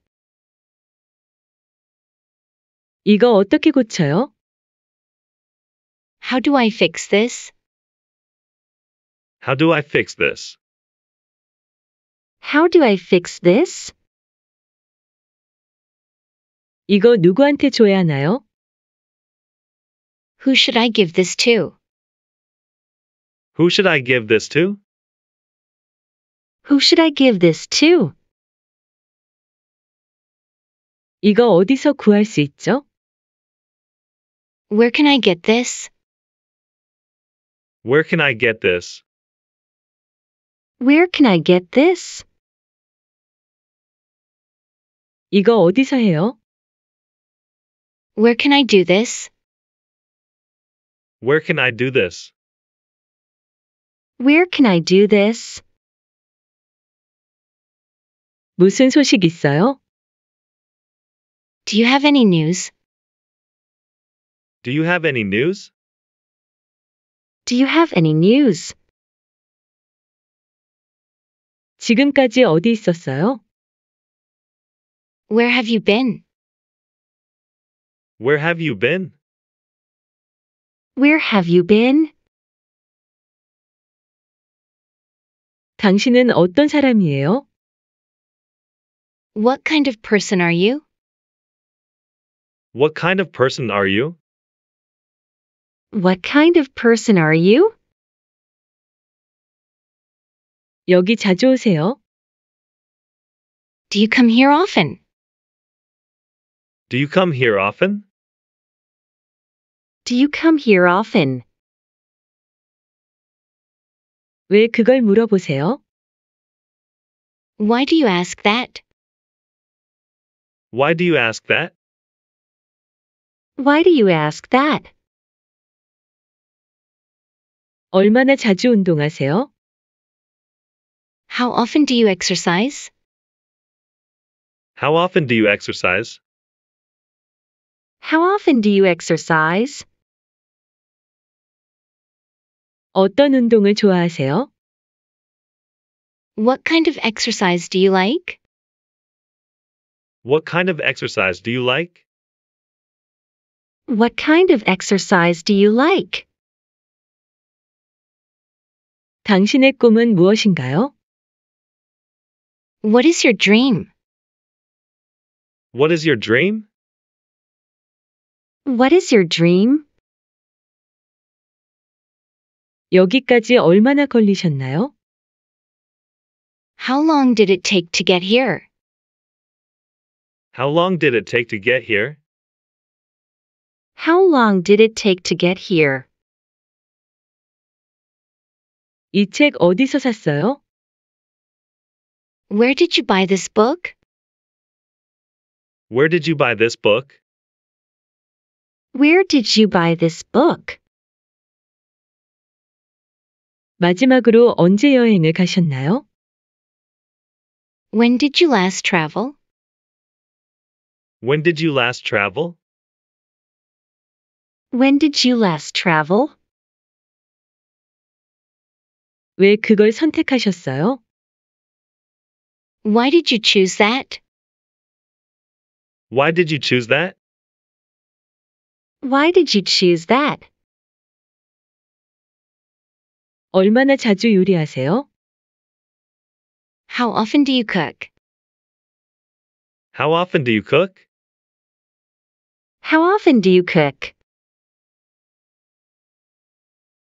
S1: 이거 어떻게 고쳐요? How do I fix this? How do I fix this? How do I fix this? 이거 누구한테 줘야 하나요? Who should I give this to? Who should I give this to? Who should I give this to? 이거 어디서 구할 수 있죠? Where can I get this? Where can I get this? Where can I get this? 이거 어디서 해요? Where can I do this? Where can I do this? Where can I do this? 무슨 소식 있어요? Do you have any news? Do you have any news? Do you have any news? 지금까지 어디 있었어요? Where have you been? Where have you been? Where have you been? 당신은 어떤 사람이에요? What kind of person are you? What kind of person are you? What kind of person are you? 여기 자주 오세요? Do you come here often? Do you come here often? Do you come here often? 왜 그걸 물어보세요? Why do you ask that? Why do you ask that? Why do you ask that? 얼마나 자주 운동하세요? How often do you exercise? How often do you exercise? How often do you exercise? 어떤 운동을 좋아하세요? What kind of exercise do you like? What kind of exercise do you like? What kind of exercise do you like? 당신의 꿈은 무엇인가요? What is your dream? What is your dream? What is your dream? 여기까지 얼마나 걸리셨나요? How long did it take to get here? How long did it take to get here? How long did it take to get here? 어디서 샀어요? Where did you buy this book? Where did you buy this book? Where did you buy this book? 마지막으로 언제 여행을 가셨나요? When did you last travel? When did you last travel? When did you last travel? 왜 그걸 선택하셨어요? Why did you choose that? Why did you choose that? Why did you choose that? 얼마나 자주 요리하세요? How often do you cook? How often do you cook? How often do you cook?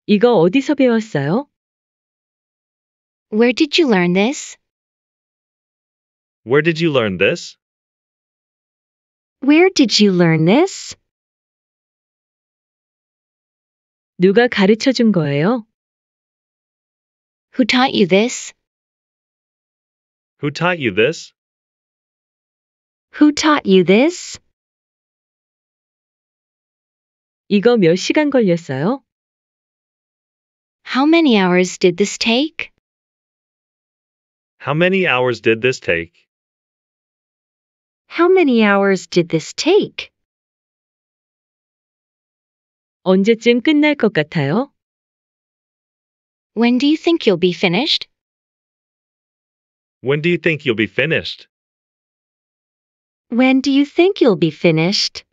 S1: 이거 어디서 배웠어요? Where did you learn this? Where did you learn this? Where did you learn this? 누가 가르쳐 준 거예요? Who taught you this? Who taught you this? Who taught you this? 이거 몇 시간 걸렸어요? How many hours did this take? How many hours did this take? How many hours did this take? 언제쯤 끝날 것 같아요? When do you think you'll be finished? When do you think you'll be finished? When do you think you'll be finished?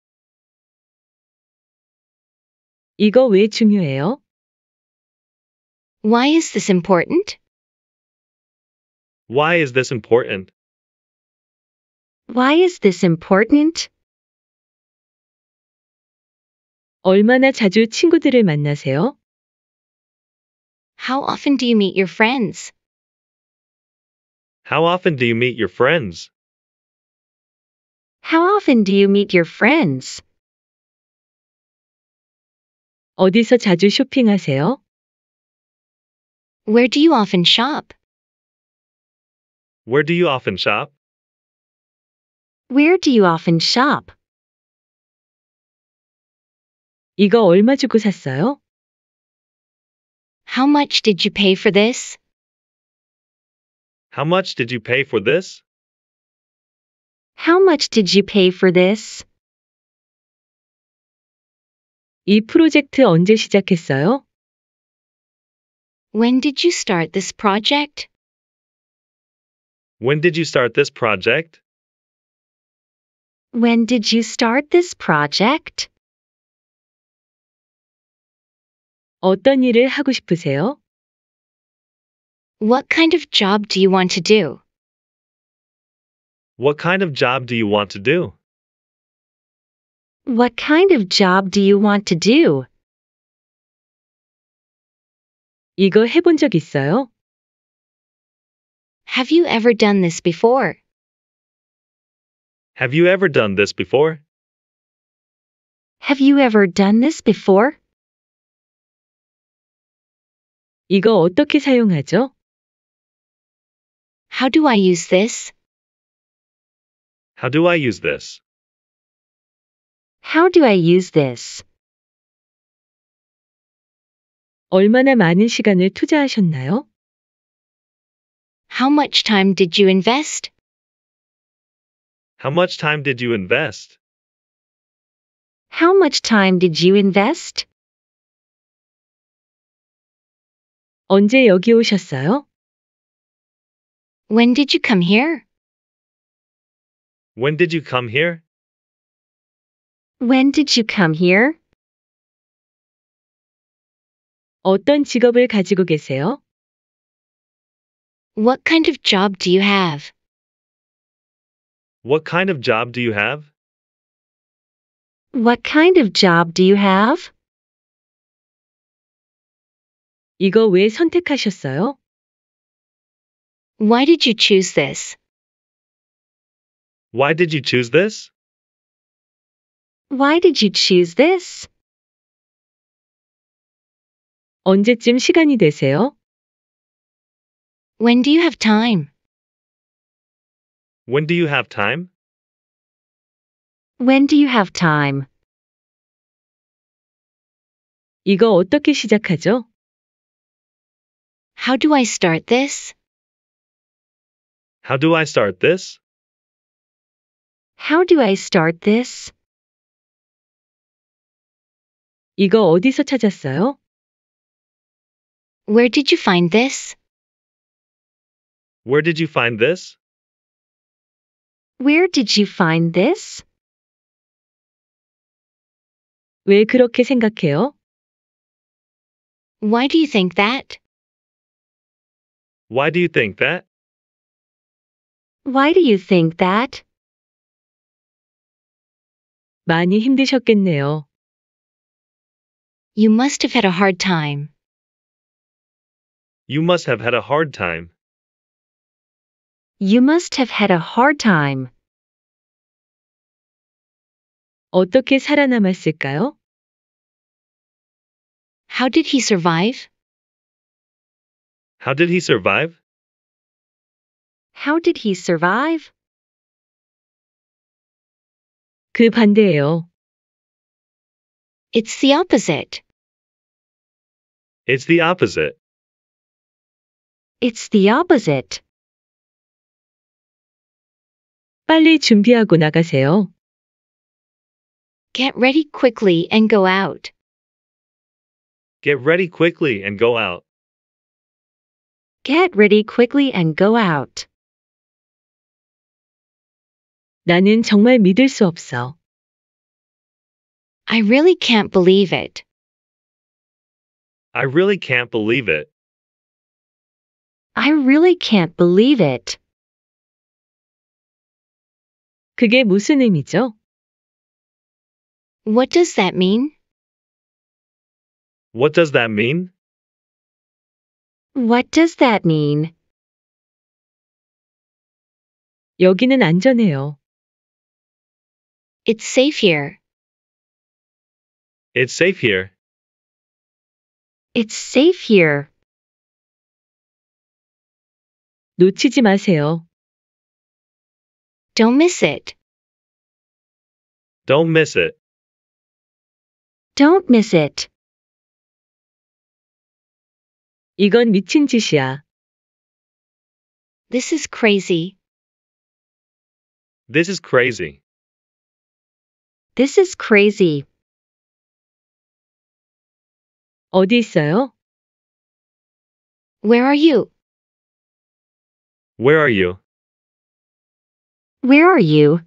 S1: 이거 왜 중요해요? Why is this important? Why is this important? Why is this important? 얼마나 자주 친구들을 만나세요? How often do you meet your friends? How often do you meet your friends? How often do you meet your friends? 어디서 자주 쇼핑하세요? Where do you often shop? Where do you often shop? Where do you often shop? 이거 얼마 주고 샀어요? How much did you pay for this? How much did you pay for this? How much did you pay for this? 이 프로젝트 언제 시작했어요? When did you start this project? When did you start this project? When did you start this project? 어떤 일을 하고 싶으세요? What kind of job do you want to do? What kind of job do you want to do? What kind of job do you want to do? 이거 해본 적 있어요? Have you ever done this before? Have you ever done this before? Have you ever done this before? 이거 어떻게 사용하죠? How do I use this? How do I use this? How do I use this? 얼마나 많은 시간을 투자하셨나요? How much time did you invest? How much time did you invest? How much time did you invest? 언제 여기 오셨어요? When did you come here? When did you come here? When did you come here? 어떤 직업을 가지고 계세요? What kind of job do you have? What kind of job do you have? What kind of job do you have? 이거 왜 선택하셨어요? Why did you choose this? Why did you choose this? Why did you choose this? 언제쯤 시간이 되세요? When do you have time? When do you have time? When do you have time? 이거 어떻게 시작하죠? How do I start this? How do I start this? How do I start this? 이거 어디서 찾았어요? Where did you find this? Where did you find this? Where did you find this? 왜 그렇게 생각해요? Why do you think that? Why do you think that? Why do you think that? 많이 힘드셨겠네요. You must have had a hard time. You must have had a hard time. You must have had a hard time. 어떻게 살아남았을까요? How did he survive? How did he survive? How did he survive? 그 반대예요. It's the opposite. It's the opposite. It's the opposite. 빨리 준비하고 나가세요. Get ready quickly and go out. Get ready quickly and go out. Get ready quickly and go out. 나는 정말 믿을 수 없어. I really can't believe it. I really can't believe it. I really can't believe it. 그게 무슨 의미죠? What does that mean? What does that mean? What does that mean? 여기는 안전해요. It's safe here. It's safe here. It's safe here. 놓치지 마세요. Don't miss it. Don't miss it. Don't miss it. 이건 미친 짓이야. This is crazy. This is crazy. This is crazy. 어디 있어요? Where are you? Where are you? Where are you?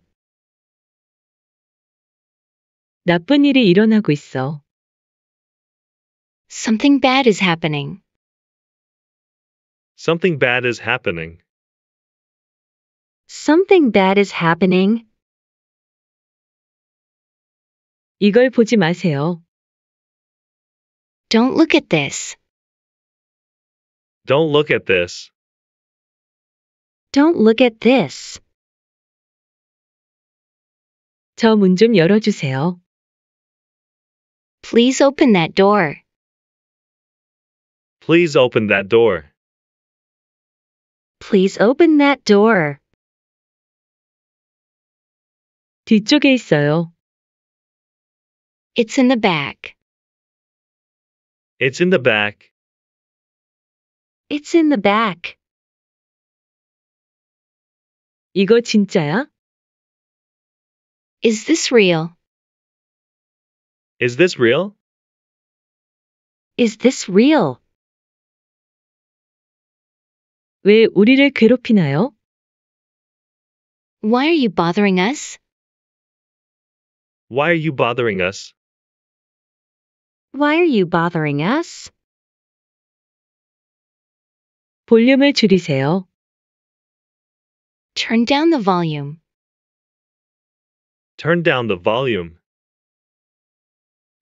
S1: 나쁜 일이 일어나고 있어. Something bad is happening. Something bad is happening. Something bad is happening. 이걸 보지 마세요. Don't look at this. Don't look at this. Don't look at this. 열어주세요. Please open that door. Please open that door. Please open that door. 뒤쪽에 있어요. It's in the back. It's in the back. It's in the back. 이거 진짜야? Is this real? Is this real? Is this real? 왜 우리를 괴롭히나요? Why are you bothering us? Why are you bothering us? Why are you bothering us? 볼륨을 줄이세요. Turn down the volume. Turn down the volume.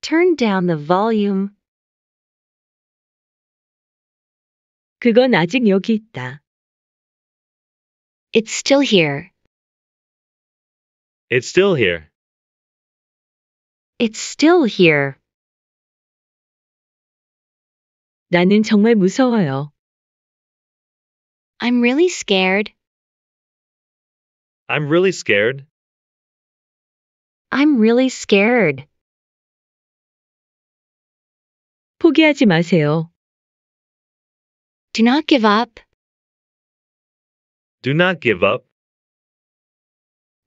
S1: Turn down the volume. 그건 아직 여기 있다. It's still here. It's still here. It's still here. 나는 정말 무서워요. I'm really scared. I'm really scared. I'm really scared. 포기하지 마세요. Do not give up. Do not give up.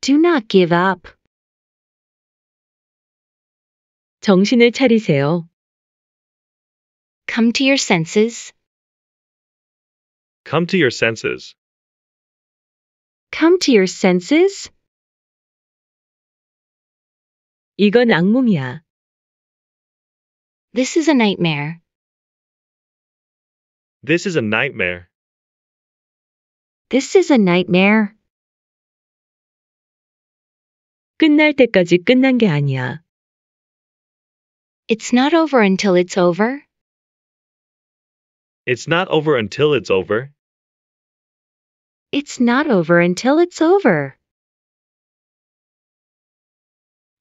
S1: Do not give up. 정신을 차리세요. Come to your senses. Come to your senses. Come to your senses. 이건 악몽이야. This is a nightmare. This is a nightmare. This is a nightmare. 끝날 때까지 끝난 게 아니야. It's not over until it's over. It's not over until it's over. It's not over until it's over.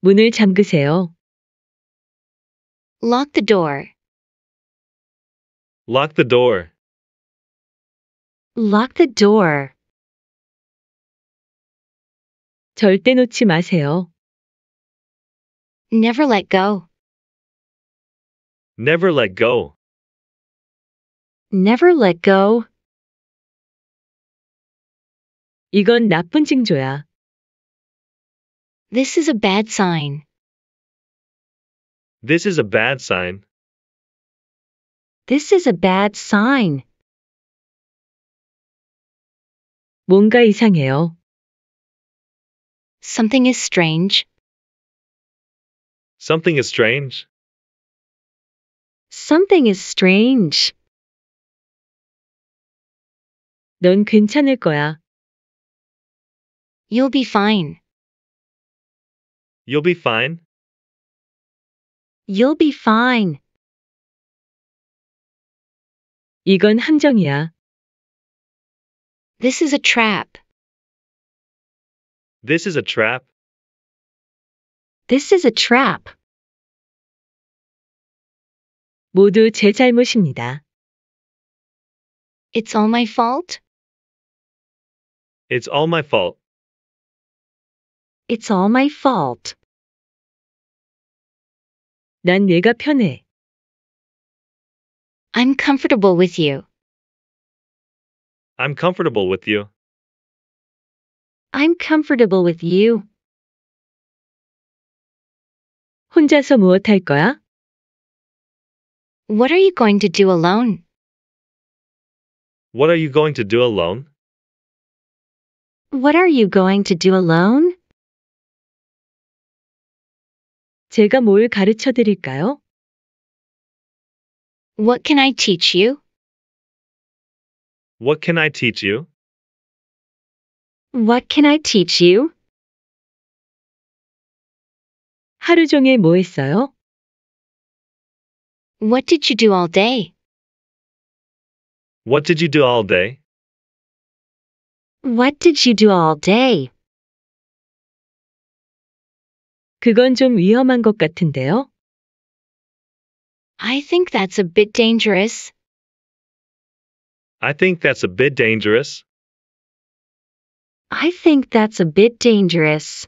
S1: 문을 잠그세요. Lock the door. Lock the door. Lock the door. 절대 놓지 마세요. Never let go. Never let go. Never let go. 이건 나쁜 징조야. This is a bad sign. This is a bad sign. This is a bad sign. 뭔가 이상해요. Something is strange. Something is strange. Something is strange. 넌 괜찮을 거야. You'll be fine. You'll be fine. You'll be fine. 이건 함정이야. This is a trap. This is a trap. This is a trap. 모두 제 잘못입니다. It's all my fault. It's all my fault. It's all my fault. 난 내가 편해. I'm comfortable with you. I'm comfortable with you. I'm comfortable with you. 혼자서 무엇 할 거야? What are you going to do alone? What are you going to do alone? What are you going to do alone? 제가 뭘 가르쳐 드릴까요? What can I teach you? What can I teach you? What can I teach you? 하루 종일 뭐 했어요? What did you do all day? What did you do all day? What did you do all day? 그건 좀 위험한 것 같은데요? I think that's a bit dangerous. I think that's a bit dangerous. I think that's a bit dangerous.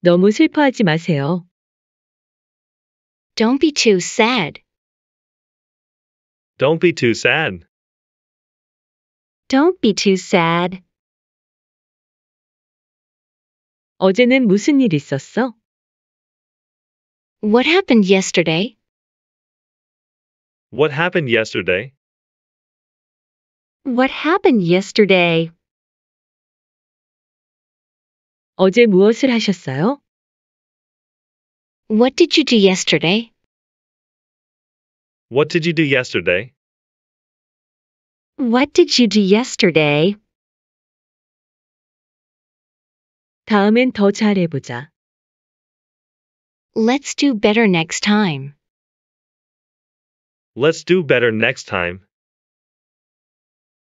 S1: 너무 슬퍼하지 마세요. Don't be too sad. Don't be too sad. Don't be too sad. 어제는 무슨 일 있었어? What happened yesterday? What happened yesterday? What happened yesterday? 어제 무엇을 하셨어요? What did you do yesterday? What did you do yesterday? What did you do yesterday? 다음엔 더 잘해보자. Let's do better next time. Let's do better next time.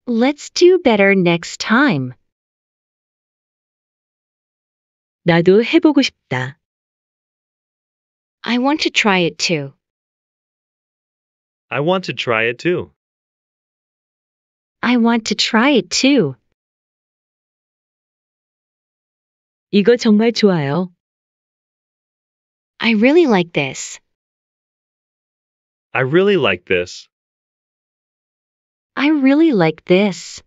S1: Let's do better next time. 나도 해보고 싶다. I want to try it too. I want to try it too. I want to try it too. 이거 정말 좋아요. I really like this. I really like this. I really like this.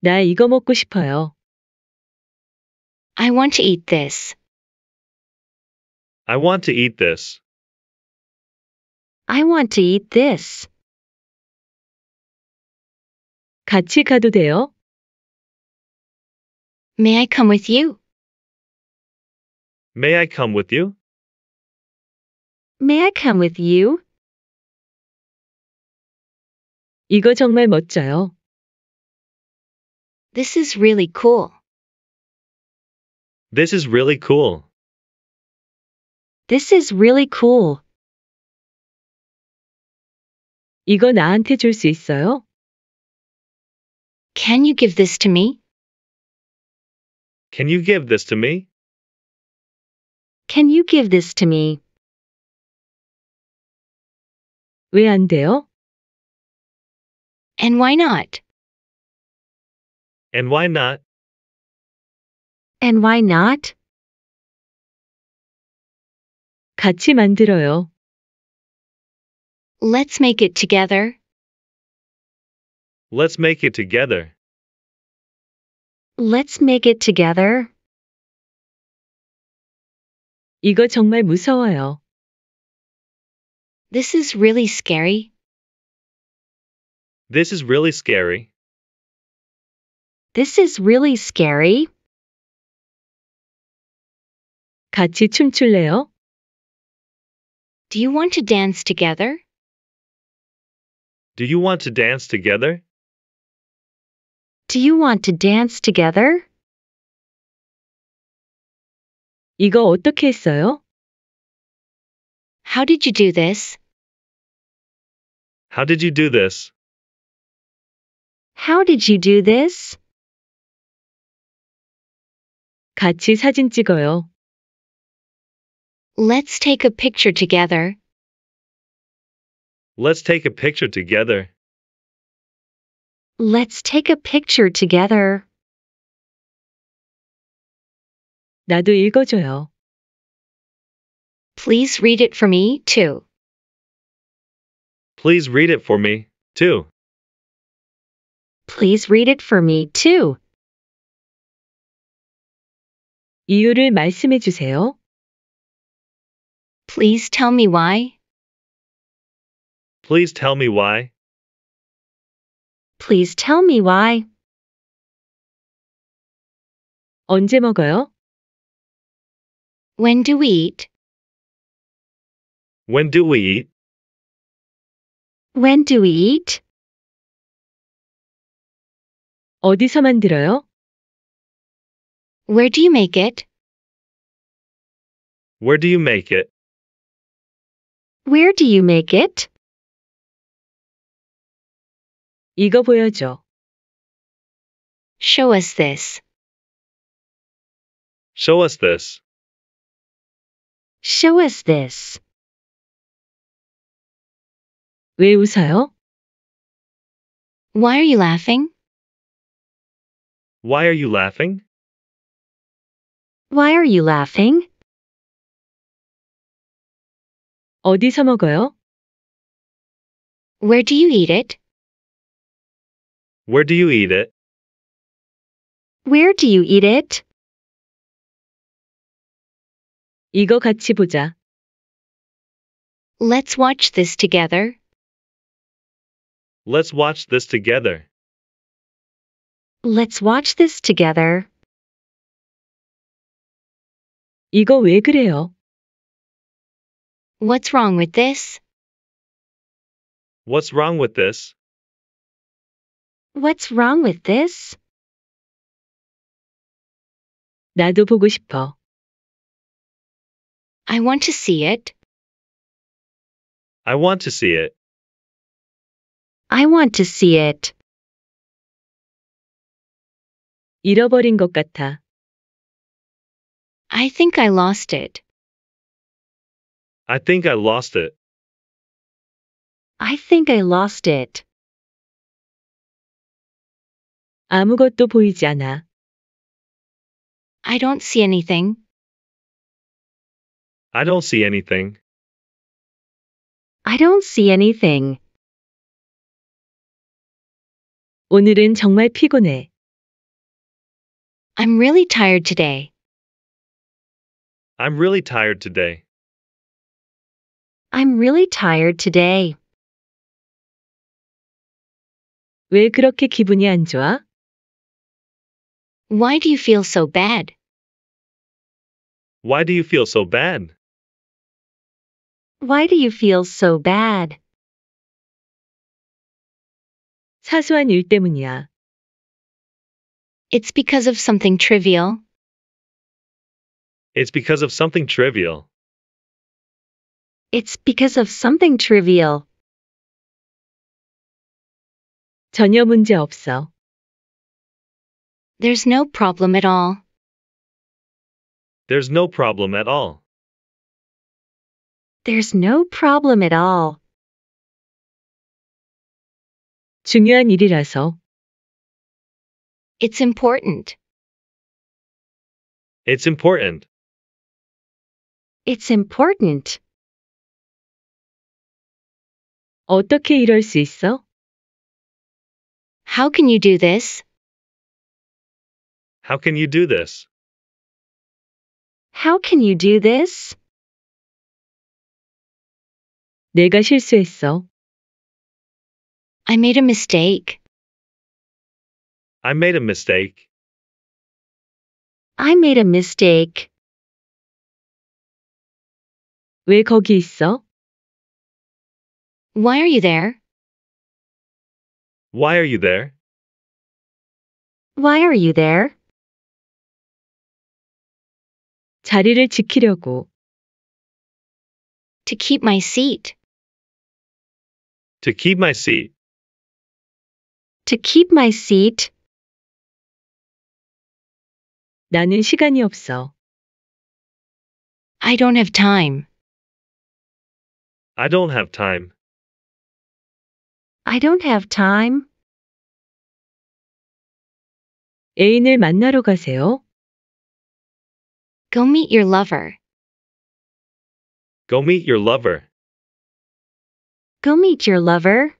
S1: 나 이거 먹고 싶어요. I want to eat this. I want to eat this. I want to eat this. 같이 가도 돼요? May I come with you? May I come with you? May I come with you? 이거 정말 멋져요. This is really cool. This is really cool. This is really cool. 이거 나한테 있어요? Can you give this to me? Can you give this to me? Can you give this to me? 왜 돼요? And why not? And why not? And why not? 같이 만들어요. Let's make it together. Let's make it together. Let's make it together. 이거 정말 무서워요. This is really scary. This is really scary. This is really scary. 같이 춤출래요? Do you want to dance together? Do you want to dance together? Do you want to dance together? 이거 어떻게 했어요? How did you do this? How did you do this? How did you do this? 같이 사진 찍어요. Let's take a picture together. Let's take a picture together. Let's take a picture together. 나도 읽어줘요. Please read it for me, too. Please read it for me, too. Please read it for me, too. 이유를 말씀해 주세요. Please tell me why. Please tell me why. Please tell me why. 언제 먹어요? When do we eat? When do we eat? When do we eat? 어디서 만들어요? Where do you make it? Where do you make it? Where do you make it? 이거 보여줘. Show us this. Show us this. Show us this. 왜 웃어요? Why are you laughing? Why are you laughing? Why are you laughing? 어디서 먹어요? Where do you eat it? Where do you eat it? Where do you eat it? 이거 같이 보자. Let's watch this together. Let's watch this together. Let's watch this together. 이거 왜 그래요? What's wrong with this? What's wrong with this? What's wrong with this? 나도 보고 싶어. I want to see it. I want to see it. I want to see it. 잃어버린 것 같아. I think I lost it. I think I lost it. I think I lost it. 아무것도 보이지 않아. I don't see anything. I don't see anything. I don't see anything. 오늘은 정말 피곤해. I'm really tired today. I'm really tired today. I'm really tired today. 왜 그렇게 기분이 안 좋아? Why do you feel so bad? Why do you feel so bad? Why do you feel so bad? 사소한 일 때문이야. It's because of something trivial. It's because of something trivial. It's because of something trivial. 전혀 문제 없어. There's no problem at all. There's no problem at all. There's no problem at all. 중요한 일이라서. It's important. It's important. It's important. 어떻게 이럴 수 있어? How can you do this? How can you do this? How can you do this? 내가 실수했어. I made a mistake. I made a mistake. I made a mistake. 왜 거기 있어? Why are you there? Why are you there? Why are you there? 자리를 지키려고. To keep my seat. To keep my seat to keep my seat. 나는 시간이 없어. I don't have time. I don't have time. I don't have time. 애인을 만나러 가세요. Go meet your lover. Go meet your lover. Go meet your lover.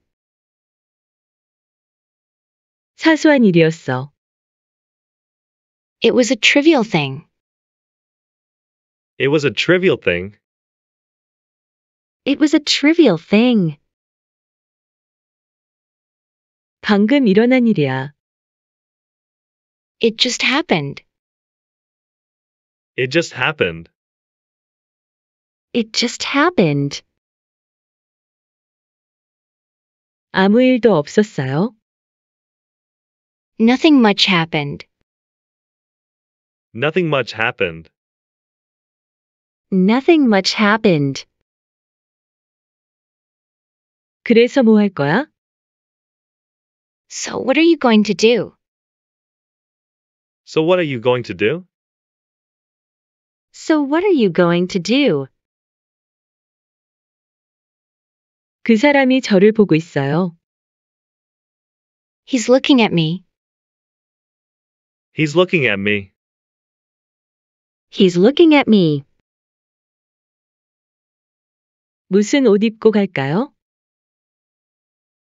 S1: 사소한 일이었어. It was a trivial thing. It was a trivial thing. It was a trivial thing. 방금 일어난 일이야. It just happened. It just happened. It just happened. 아무 일도 없었어요? Nothing much happened. Nothing much happened. Nothing much happened. 그래서 거야? So what are you going to do? So what are you going to do? So what are you going to do? 그 사람이 저를 보고 있어요. He's looking at me. He's looking at me. He's looking at me. 무슨 옷 입고 갈까요?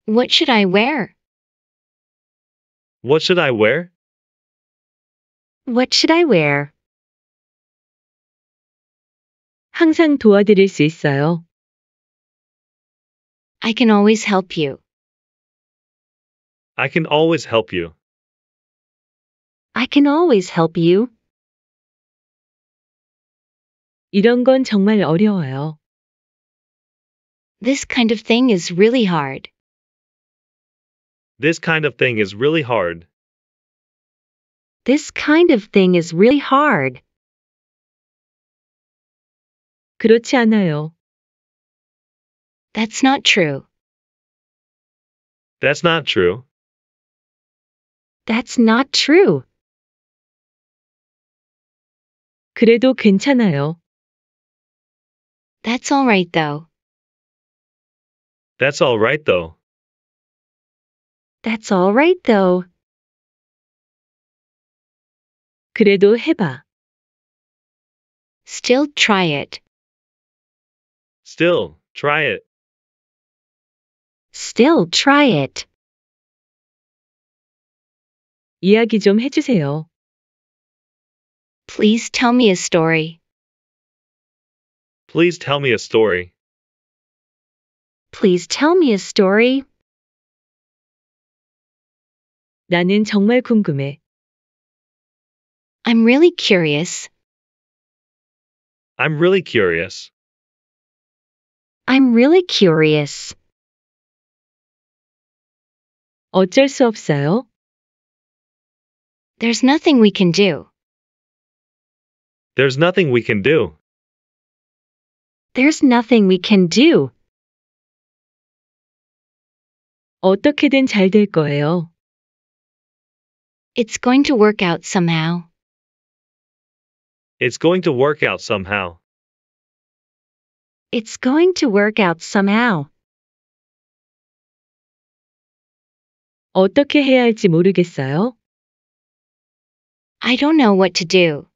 S1: What should I wear? What should I wear? What should I wear? 항상 도와드릴 수 있어요. I can always help you. I can always help you. I can always help you. 이런 건 정말 어려워요. This kind of thing is really hard. This kind of thing is really hard. This kind of thing is really hard. 그렇지 않아요. That's not true. That's not true. That's not true. 그래도 괜찮아요. That's alright though. That's all right though. That's alright though. 그래도 해봐. Still try it. Still, try it. Still try it. 이야기 좀 해주세요. Please tell me a story. Please tell me a story. Please tell me a story. 나는 정말 궁금해. I'm really curious. I'm really curious. I'm really curious. 어쩔 수 없어요. There's nothing we can do. There's nothing we can do. There's nothing we can do. 어떻게든 잘 될 거예요. It's going to work out somehow. It's going to work out somehow. It's going to work out somehow. 어떻게 해야 할지 모르겠어요. I don't know what to do.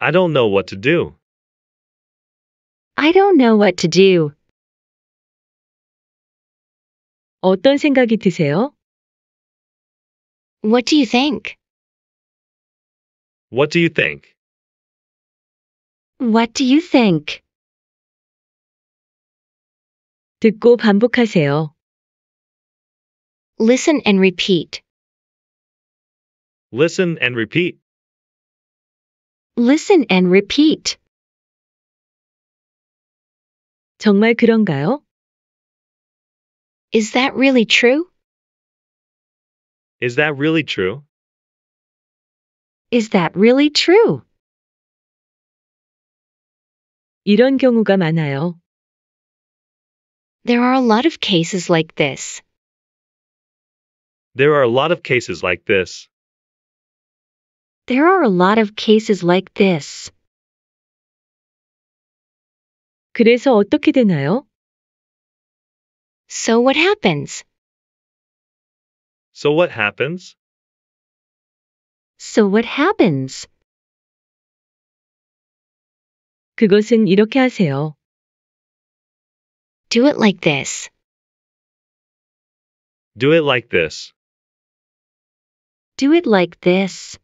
S1: I don't know what to do. I don't know what to do. 어떤 생각이 드세요? What do you think? What do you think? What do you think? 듣고 반복하세요. Listen and repeat. Listen and repeat. Listen and repeat. 정말 그런가요? Is that really true? Is that really true? Is that really true? 이런 경우가 많아요. There are a lot of cases like this. There are a lot of cases like this. There are a lot of cases like this. 그래서 어떻게 되나요? So what happens? So what happens? So what happens? 그것은 이렇게 하세요. Do it like this. Do it like this. Do it like this.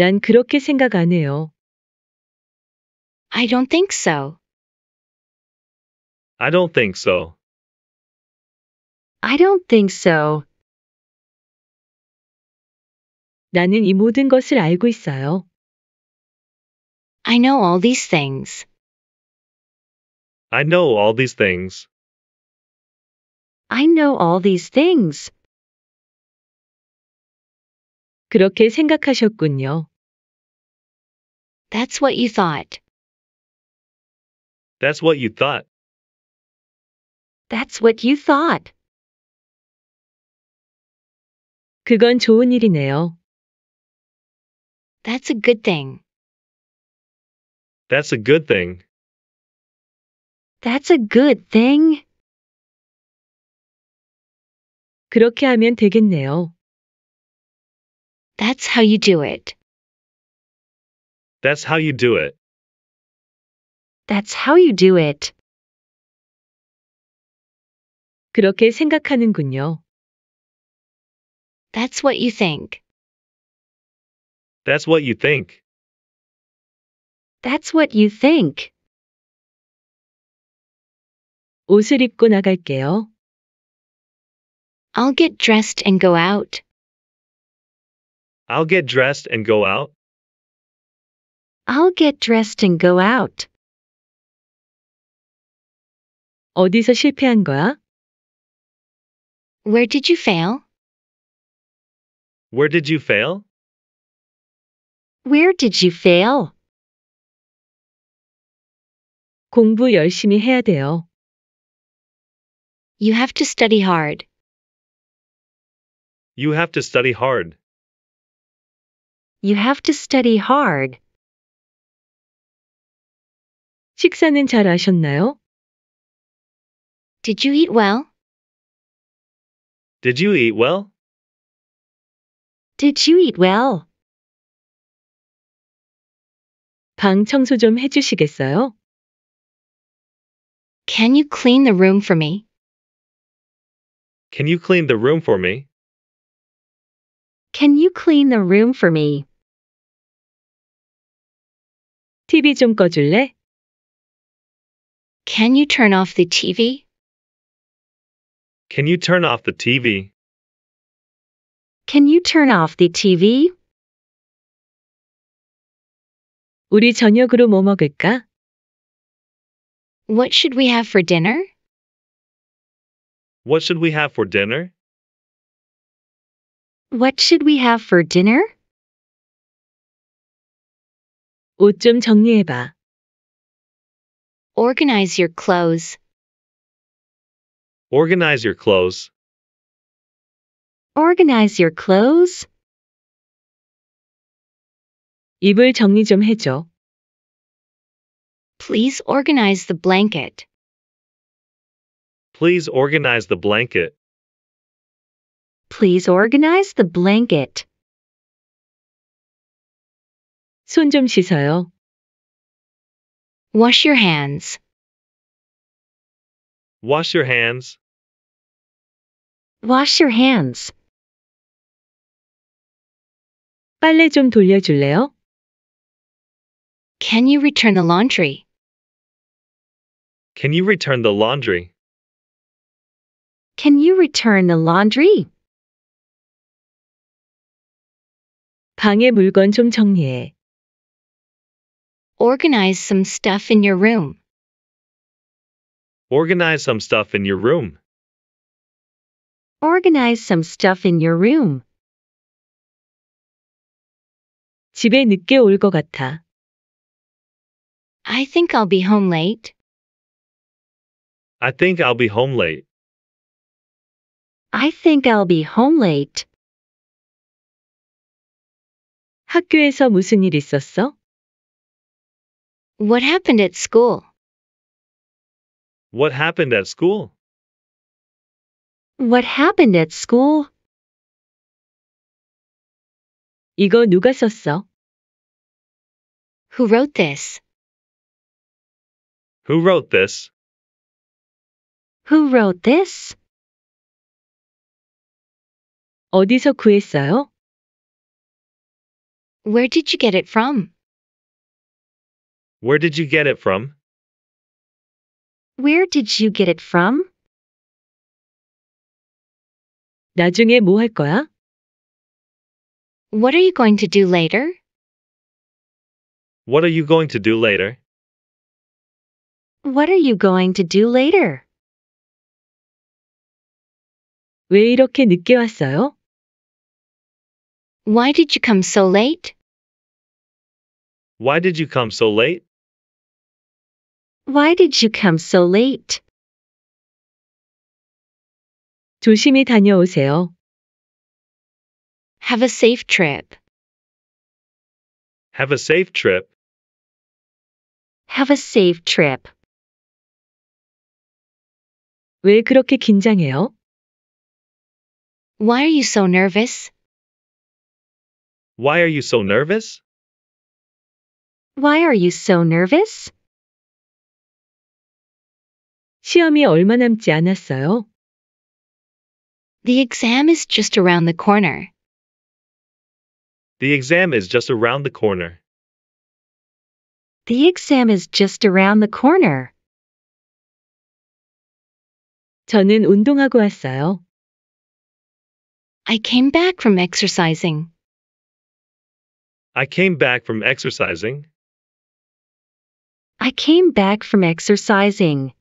S1: 난 그렇게 생각 안 해요. I don't think so. I don't think so. I don't think so. 나는 이 모든 것을 알고 있어요. I know all these things. I know all these things. I know all these things. 그렇게 생각하셨군요. That's what you thought. That's what you thought. That's what you thought. 그건 좋은 일이네요. That's a good thing. That's a good thing. That's a good thing. 그렇게 하면 되겠네요. That's how you do it. That's how you do it. That's how you do it. 그렇게 생각하는군요. That's what you think. That's what you think. That's what you think. 옷을 입고 나갈게요. I'll get dressed and go out. I'll get dressed and go out. I'll get dressed and go out. 어디서 실패한 거야? Where did you fail? Where did you fail? Where did you fail? 공부 열심히 해야 돼요. You have to study hard. You have to study hard. You have to study hard. 식사는 잘 하셨나요? Did you eat well? Did you eat well? Did you eat well? 방 청소 좀 해주시겠어요? Can you clean the room for me? Can you clean the room for me? Can you clean the room for me? TV 좀 꺼줄래? Can you turn off the TV? Can you turn off the TV? Can you turn off the TV? 우리 저녁으로 뭐 먹을까? What should we have for dinner? What should we have for dinner? What should we have for dinner? 옷좀 봐. Organize your clothes. Organize your clothes. Organize your clothes. 이불 정리 좀 해줘. Please organize the blanket. Please organize the blanket. Please organize the blanket. 손 좀 씻어요. Wash your hands. Wash your hands. Wash your hands. 빨래 좀 돌려줄래요? Can you return the laundry? Can you return the laundry? Can you return the laundry? 방에 물건 좀 정리해. Organize some stuff in your room. Organize some stuff in your room. Organize some stuff in your room. 집에 늦게 같아. I think I'll be home late. I think I'll be home late. I think I'll be home late. 학교에서 무슨 일 있었어? What happened at school? What happened at school? What happened at school? 이거 누가 썼어? Who wrote this? Who wrote this? Who wrote this? 어디서 구했어요? Where did you get it from? Where did you get it from? Where did you get it from? 나중에 뭐 거야? What are you going to do later? What are you going to do later? What are you going to do later? 왜 이렇게 늦게 왔어요? Why did you come so late? Why did you come so late? Why did you come so late? 조심히 다녀오세요. Have a safe trip. Have a safe trip. Have a safe trip. 왜 그렇게 긴장해요? Why are you so nervous? Why are you so nervous? Why are you so nervous? 시험이 얼마 남지 않았어요. The exam is just around the corner. The exam is just around the corner. The exam is just around the corner. 저는 운동하고 왔어요. I came back from exercising. I came back from exercising. I came back from exercising.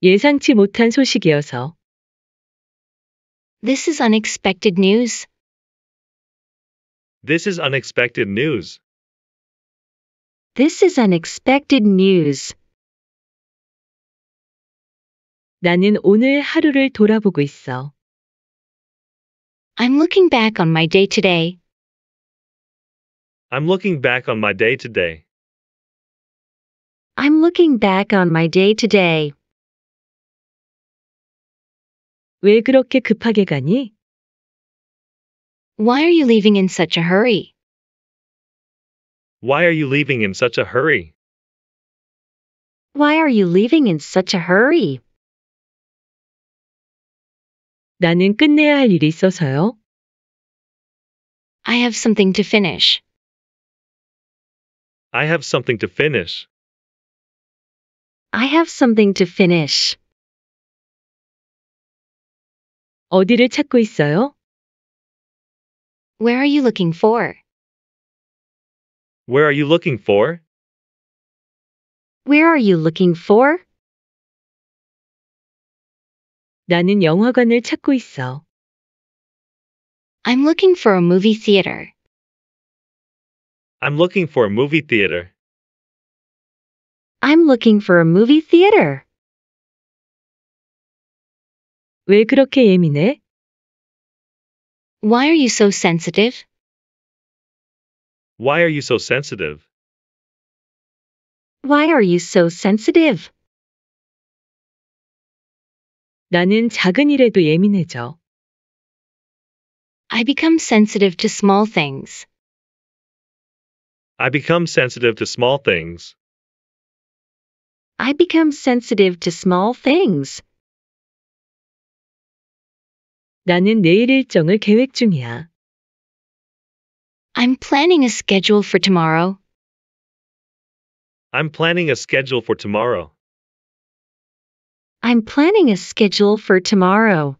S1: 예상치 못한 소식이어서. This is unexpected news. This is unexpected news. This is unexpected news. 나는 오늘 하루를 돌아보고 있어. I'm looking back on my day today. I'm looking back on my day today. I'm looking back on my day today. 왜 그렇게 급하게 가니? Why are you leaving in such a hurry? Why are you leaving in such a hurry? Why are you leaving in such a hurry? 나는 끝내야 할 일이 있어서요. I have something to finish. I have something to finish. I have something to finish. 어디를 찾고 있어요? Where are you looking for? Where are you looking for? Where are you looking for? 나는 영화관을 찾고 있어. I'm looking for a movie theater. I'm looking for a movie theater. I'm looking for a movie theater. 왜 그렇게 예민해? Why are you so sensitive? Why are you so sensitive? Why are you so sensitive? 나는 작은 일에도 예민해져. I become sensitive to small things. I become sensitive to small things. I become sensitive to small things. 나는 내일 일정을 계획 중이야. I'm planning a schedule for tomorrow. I'm planning a schedule for tomorrow. I'm planning a schedule for tomorrow.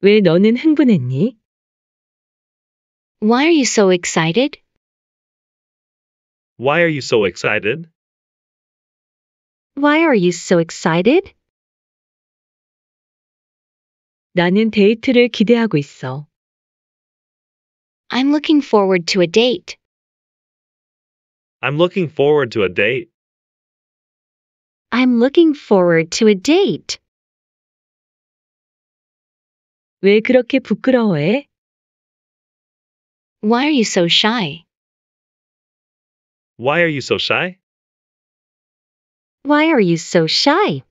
S1: 왜 너는 흥분했니? Why are you so excited? Why are you so excited? Why are you so excited? 나는 데이트를 기대하고 있어. I'm looking forward to a date. I'm looking forward to a date. I'm looking forward to a date. 왜 그렇게 부끄러워해? Why are you so shy? Why are you so shy? Why are you so shy?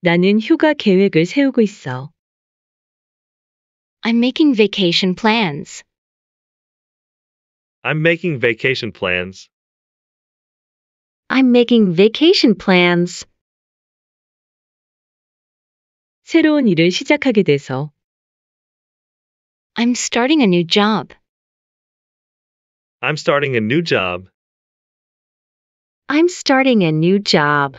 S1: 나는 휴가 계획을 세우고 있어. I'm making vacation plans. I'm making vacation plans. I'm making vacation plans. 새로운 일을 시작하게 돼서. I'm starting a new job. I'm starting a new job. I'm starting a new job.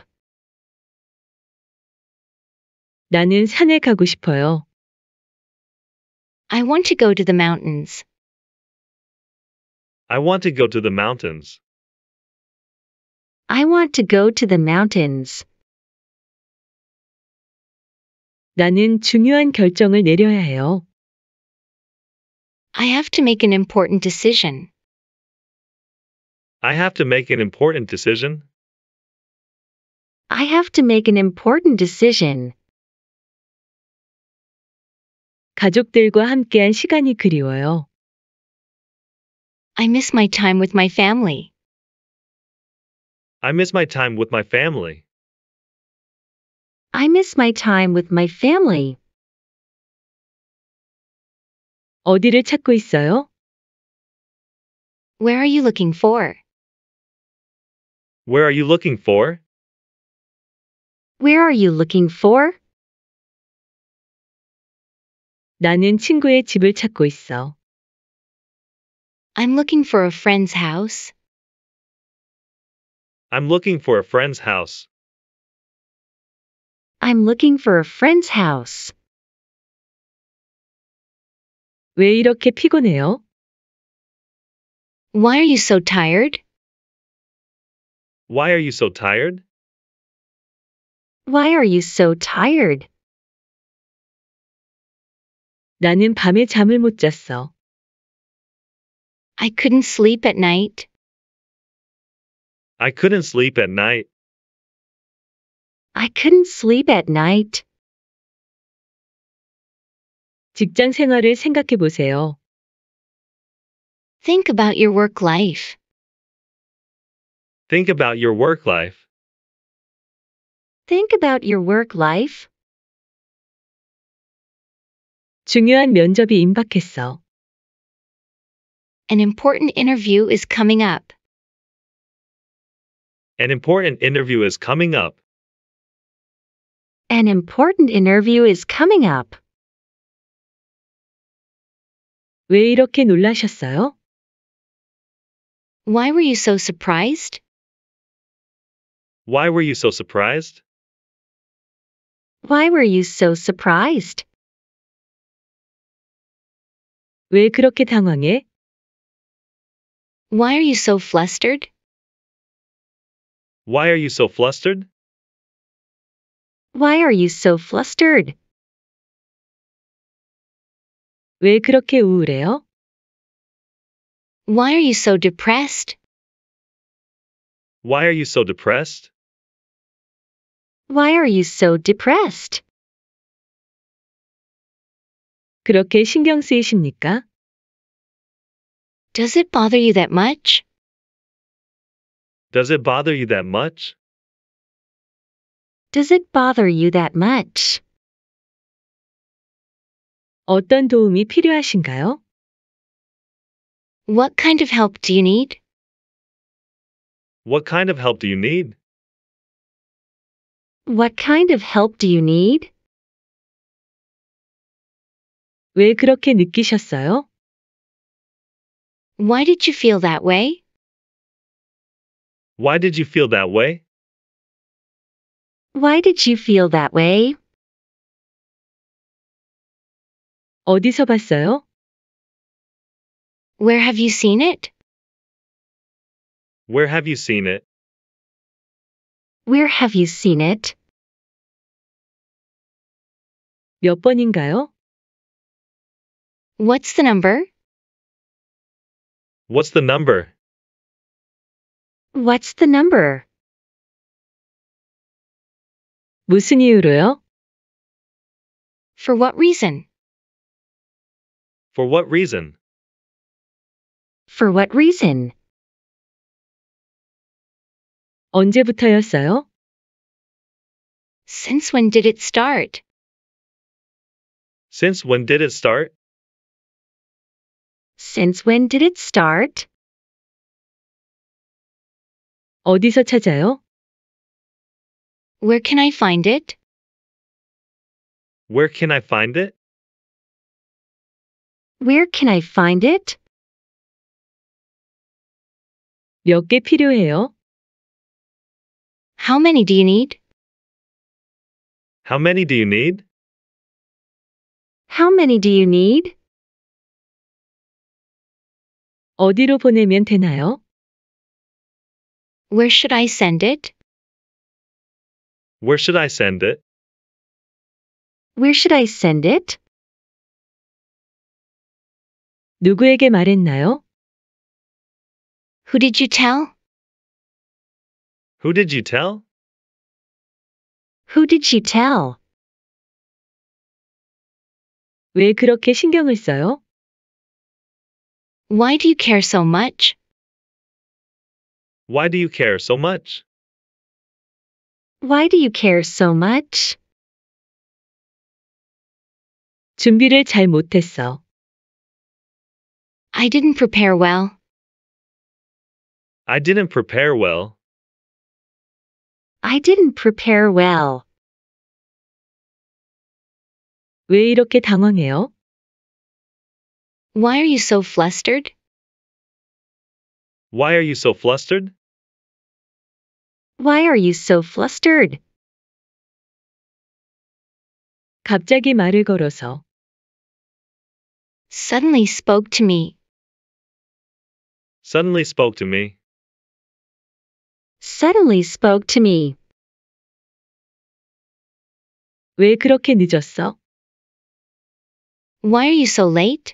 S1: 나는 산에 가고 싶어요. I want to go to the mountains. I want to go to the mountains. I want to go to the mountains. 나는 중요한 결정을 내려야 해요. I have to make an important decision. I have to make an important decision. I have to make an important decision. 가족들과 함께한 시간이 그리워요. I miss my time with my family. I miss my time with my family. I miss my time with my family. 어디를 찾고 있어요? Where are you looking for? Where are you looking for? Where are you looking for? 나는 친구의 집을 찾고 있어. I'm looking for a friend's house. I'm looking for a friend's house. I'm looking for a friend's house. 왜 이렇게 피곤해요? Why are you so tired? Why are you so tired? Why are you so tired? 나는 밤에 잠을 못 잤어. I couldn't sleep at night. I couldn't sleep at night. I couldn't sleep at night. 직장 생활을 생각해 보세요. Think about your work life. Think about your work life. Think about your work life. 중요한 면접이 임박했어. An important interview is coming up. An important interview is coming up. An important interview is coming up. 왜 이렇게 놀라셨어요? Why were you so surprised? Why were you so surprised? Why were you so surprised? 왜 그렇게 당황해? Why are you so flustered? Why are you so flustered? Why are you so flustered? 왜 그렇게 우울해요? Why are you so depressed? Why are you so depressed? Why are you so depressed? 그렇게 신경 쓰이십니까? Does it bother you that much? Does it bother you that much? Does it bother you that much? 어떤 도움이 필요하신가요? What kind of help do you need? What kind of help do you need? What kind of help do you need? 왜 그렇게 느끼셨어요? Why did you feel that way? Why did you feel that way? Why did you feel that way? 어디서 봤어요? Where have you seen it? Where have you seen it? Where have you seen it? 몇 번인가요? What's the number? What's the number? What's the number? 무슨 이유로요? For what reason? For what reason? For what reason? 언제부터였어요? Since when did it start? Since when did it start? Since when did it start? 어디서 찾아요? Where can I find it? Where can I find it? Where can I find it? 몇 필요해요? How many do you need? How many do you need? How many do you need? 어디로 보내면 되나요? Where should I send it? Where should I send it? Where should I send it? 누구에게 말했나요? Who did you tell? Who did you tell? Who did you tell? 왜 그렇게 신경을 써요? Why do you care so much? Why do you care so much? Why do you care so much? 준비를 잘 못했어. I didn't prepare well. I didn't prepare well. I didn't prepare well. 왜 이렇게 당황해요? Why are you so flustered? Why are you so flustered? Why are you so flustered? 갑자기 말을 걸어서 suddenly spoke to me. Suddenly spoke to me. Suddenly spoke to me. 왜 그렇게 늦었어? Why are you so late?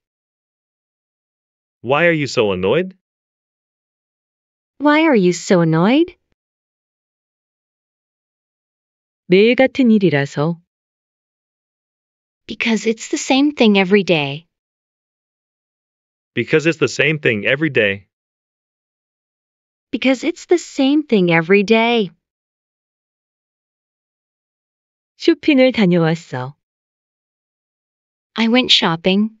S1: Why are you so annoyed? Why are you so annoyed? 매일 같은 일이라서. Because it's the same thing every day. Because it's the same thing every day. Because it's the same thing every day. 쇼핑을 다녀왔어. I went shopping.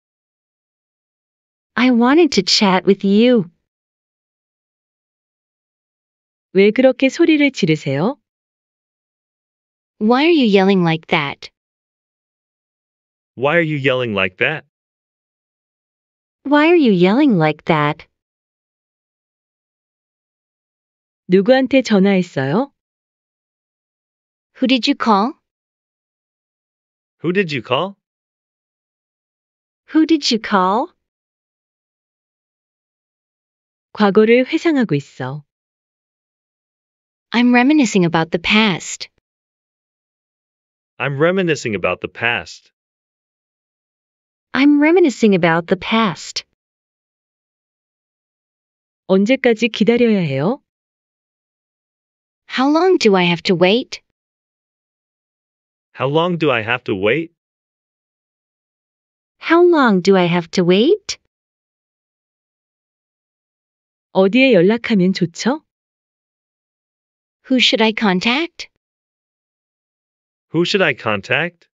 S1: I wanted to chat with you. 왜 그렇게 소리를 지르세요? Why are you yelling like that? Why are you yelling like that? Why are you yelling like that? 누구한테 전화했어요? Who did you call? Who did you call? Who did you call? 과거를 회상하고 있어. I'm reminiscing about the past. I'm reminiscing about the past. I'm reminiscing about the past. 언제까지 기다려야 해요? How long do I have to wait? How long do I have to wait? How long do I have to wait? 어디에 연락하면 좋죠? Who should I contact? Who should I contact?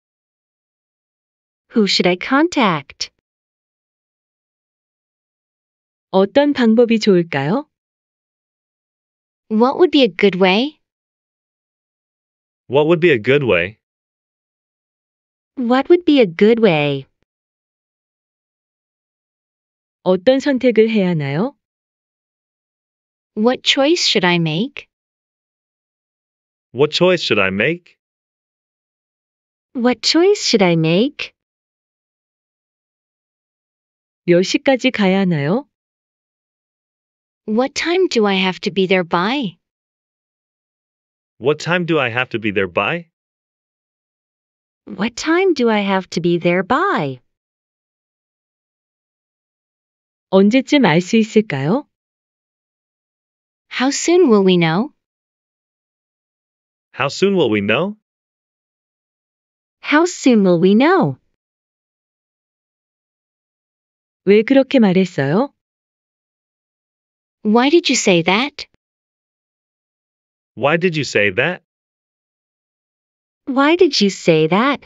S1: Who should I contact? 어떤 방법이 좋을까요? What would be a good way? What would be a good way? What would be a good way? 어떤 선택을 해야 하나요? What choice should I make? What choice should I make? What choice should I make? 몇 시까지 가야 하나요? What time do I have to be there by? What time do I have to be there by? What time do I have to be there by? 언제쯤 알 있을까요? How soon will we know? How soon will we know? How soon will we know? 왜 그렇게 말했어요? Why did you say that? Why did you say that? Why did you say that?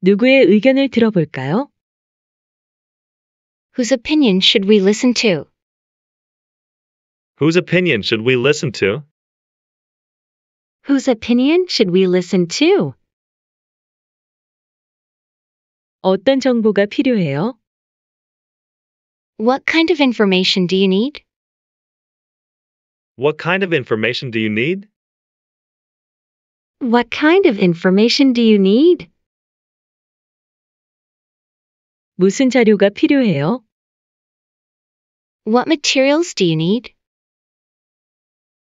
S1: 누구의 의견을 들어볼까요? Whose opinion should we listen to? Whose opinion should we listen to? Whose opinion should we listen to? 어떤 정보가 필요해요? What kind of information do you need? What kind of information do you need? What kind of information do you need? 무슨 자료가 필요해요? What materials do you need?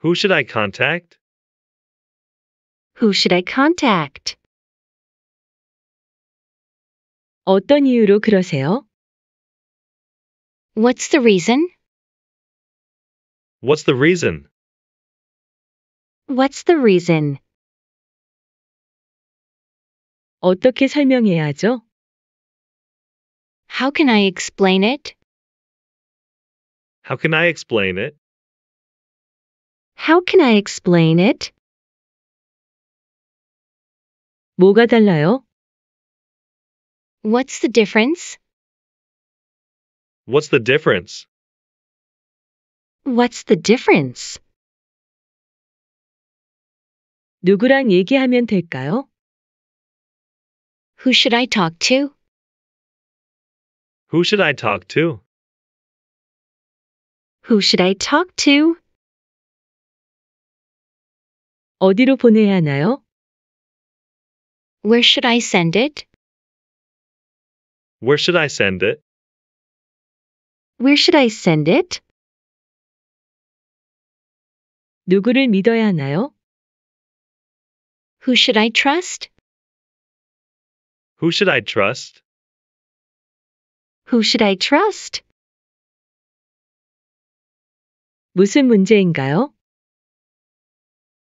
S1: Who should I contact? Who should I contact? 어떤 이유로 그러세요? What's the reason? What's the reason? What's the reason? 어떻게 How can I explain it? How can I explain it? How can I explain it? 뭐가 달라요? What's the difference? What's the difference? What's the difference? 누구랑 얘기하면 될까요? Who should I talk to? Who should I talk to? Who should I talk to? 어디로 보내야 하나요? Where should I send it? Where should I send it? Where should I send it? 누구를 믿어야 하나요? Who should I trust? Who should I trust? Who should I trust? 무슨 문제인가요?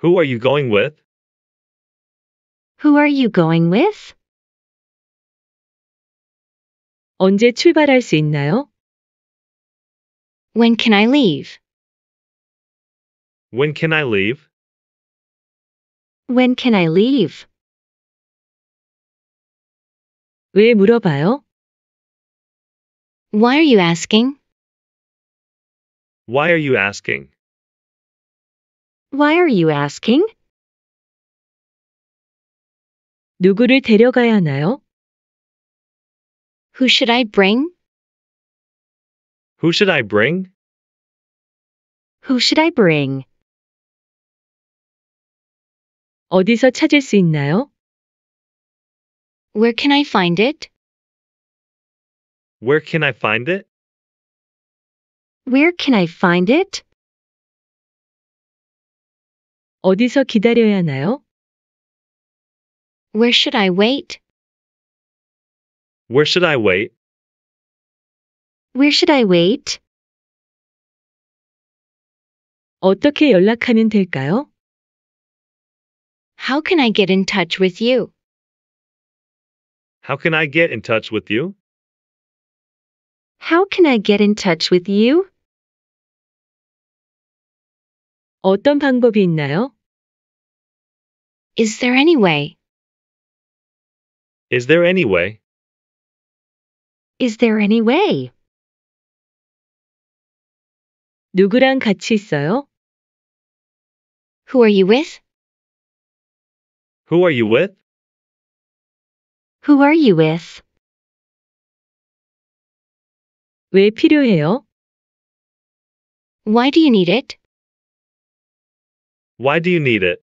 S1: Who are you going with? Who are you going with? 언제 출발할 수 있나요? When can I leave? When can I leave? When can I leave? 왜 물어봐요? Why are you asking? Why are you asking? Why are you asking? 누구를 데려가야 하나요? Who should I bring? Who should I bring? Who should I bring? 어디서 찾을 수 있나요? Where can I find it? Where can I find it? Where can I find it? 어디서 기다려야 하나요? Where should I wait? Where should I wait? Where should I wait? 어떻게 연락하면 될까요? How can I get in touch with you? How can I get in touch with you? How can I get in touch with you? 어떤 방법이 있나요? Is there any way? Is there any way? Is there any way? 누구랑 같이 있어요? Who are you with? Who are you with? Who are you with? 왜 필요해요? Why do you need it? Why do you need it?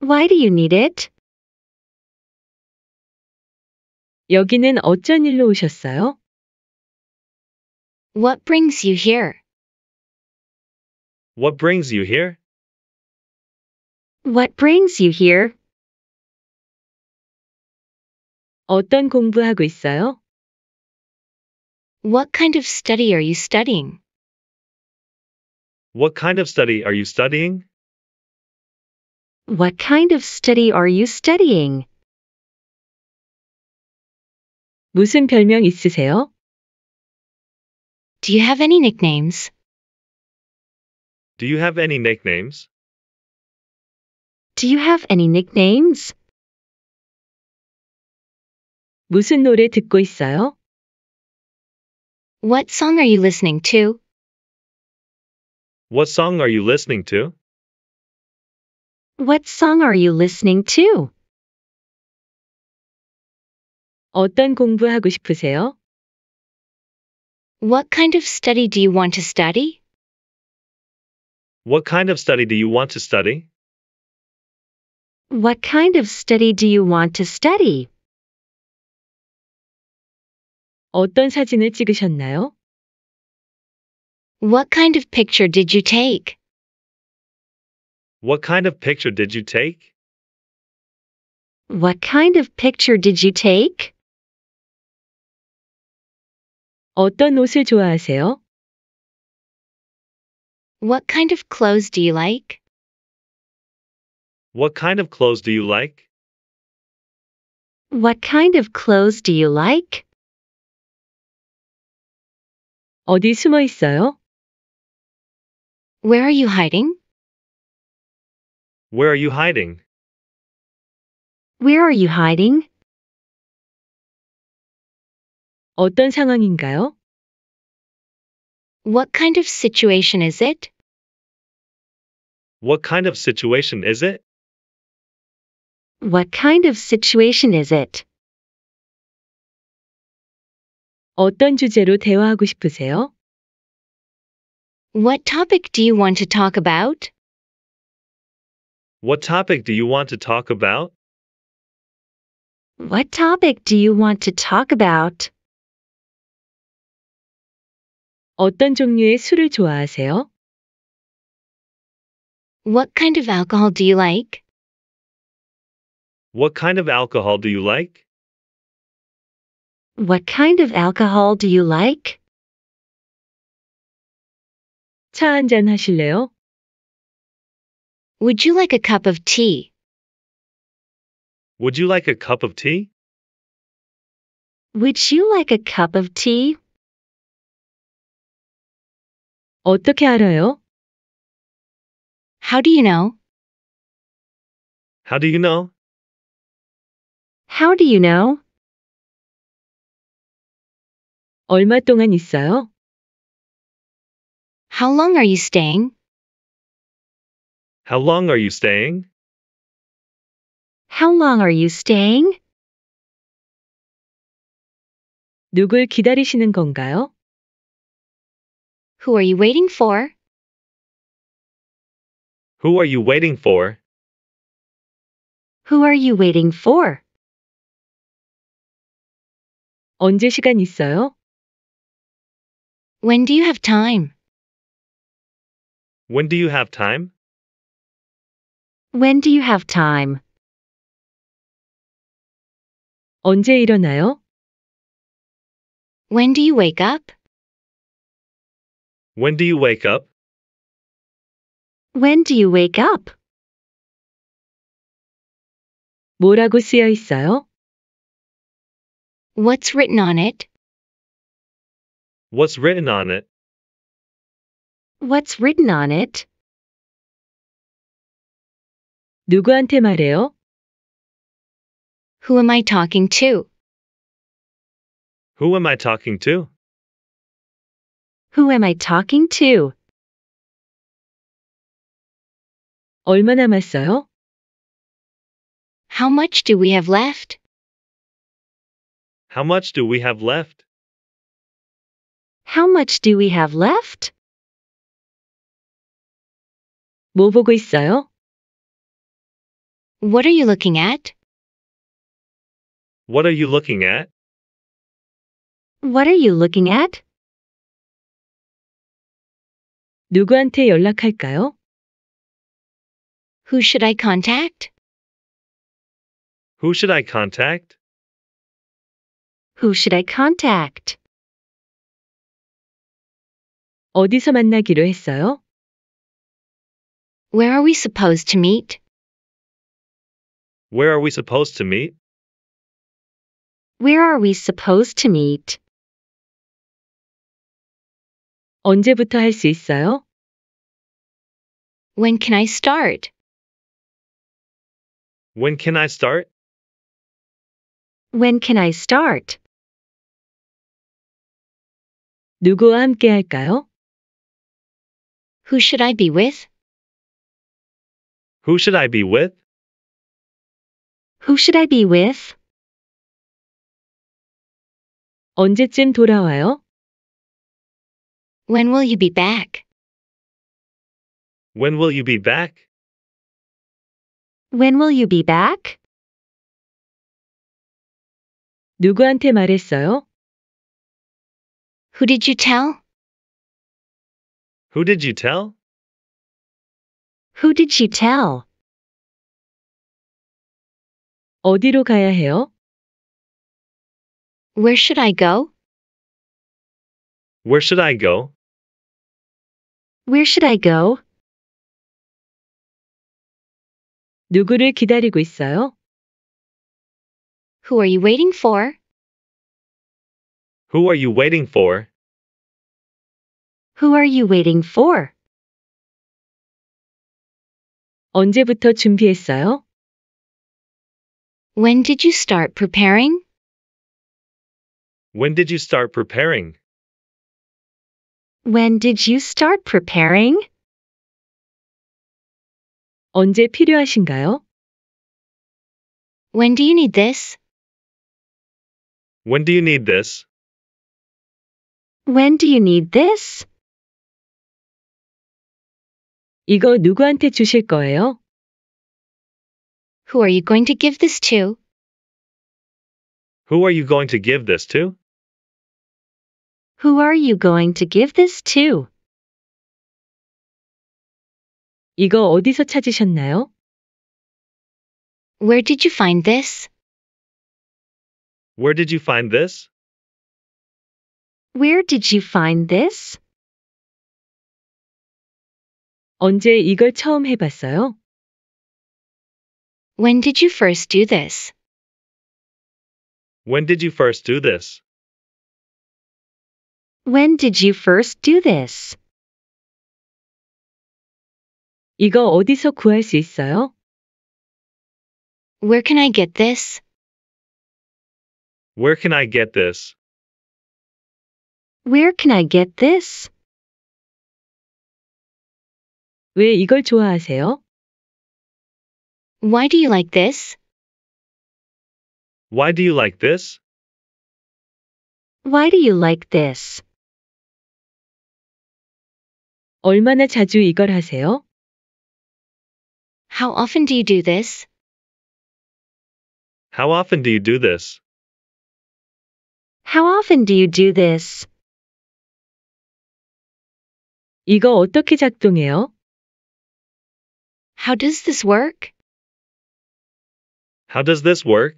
S1: Why do you need it? 여기는 어쩐 일로 오셨어요? What brings you here? What brings you here? What brings you here? 어떤 공부하고 있어요? What kind of study are you studying? What kind of study are you studying? What kind of study are you studying? 무슨 별명 있으세요? Do you have any nicknames? Do you have any nicknames? Do you have any nicknames? 무슨 노래 듣고 있어요? What song are you listening to? What song are you listening to? What song are you listening to? 어떤 공부하고 싶으세요? What kind of study do you want to study? What kind of study do you want to study? What kind of study do you want to study? 어떤 사진을 찍으셨나요? What kind of picture did you take? What kind of picture did you take? What kind of picture did you take? 어떤 옷을 좋아하세요? What kind of clothes do you like? What kind of clothes do you like? What kind of clothes do you like? 어디 숨어 있어요? Where are you hiding? Where are you hiding? Where are you hiding? 어떤 상황인가요? What kind of situation is it? What kind of situation is it? What kind of situation is it? 어떤 주제로 대화하고 싶으세요? What topic do you want to talk about? What topic do you want to talk about? What topic do you want to talk about? 어떤 종류의 술을 좋아하세요? What kind of alcohol do you like? What kind of alcohol do you like? What kind of alcohol do you like? 차 한 잔 하실래요? Would you like a cup of tea? Would you like a cup of tea? Would you like a cup of tea? 어떻게 알아요? How do you know? How do you know? How do you know? 얼마 동안 있어요? How long are you staying? How long are you staying? How long are you staying? 누굴 기다리시는 건가요? Who are you waiting for? Who are you waiting for? Who are you waiting for? 언제 시간 있어요? When do you have time? When do you have time? When do you have time? 언제 일어나요? When do you wake up? When do you wake up? When do you wake up? 뭐라고 쓰여 있어요? What's written on it? What's written on it? What's written on it? 누구한테 말해요? Who am I talking to? Who am I talking to? Who am I talking to? 얼마 남았어요? How much do we have left? How much do we have left? How much do we have left? 뭐 보고 있어요? What are you looking at? What are you looking at? What are you looking at? 누구한테 연락할까요? Who should I contact? Who should I contact? Who should I contact? 어디서 만나기로 했어요? Where are we supposed to meet? Where are we supposed to meet? Where are we supposed to meet? 언제부터 있어요? When can I start? When can I start? When can I start? 누구와 함께 할까요? Who should I be with? Who should I be with? Who should I be with? 언제쯤 돌아와요? When will you be back? When will you be back? When will you be back? 누구한테 말했어요? Who did you tell? Who did you tell? Who did she tell? 어디로 가야 해요? Where should I go? Where should I go? Where should I go? 누구를 기다리고 있어요? Who are you waiting for? Who are you waiting for? Who are you waiting for? 언제부터 준비했어요? When did you start preparing? When did you start preparing? When did you start preparing? 언제 필요하신가요? When do you need this? When do you need this? When do you need this? 이거 누구한테 주실 거예요? Who are you going to give this to? Who are you going to give this to? Who are you going to give this to? 이거 어디서 찾으셨나요? Where did you find this? Where did you find this? Where did you find this? 언제 이걸 처음 해봤어요? When did you first do this? When did you first do this? When did you first do this? 이거 어디서 구할 수 있어요? Where can I get this? Where can I get this? Where can I get this? 왜 이걸 좋아하세요? Why do you like this? Why do you like this? Why do you like this? 얼마나 자주 이걸 하세요? How often do you do this? How often do you do this? How often do you do this? 이거 어떻게 작동해요? How does this work? How does this work?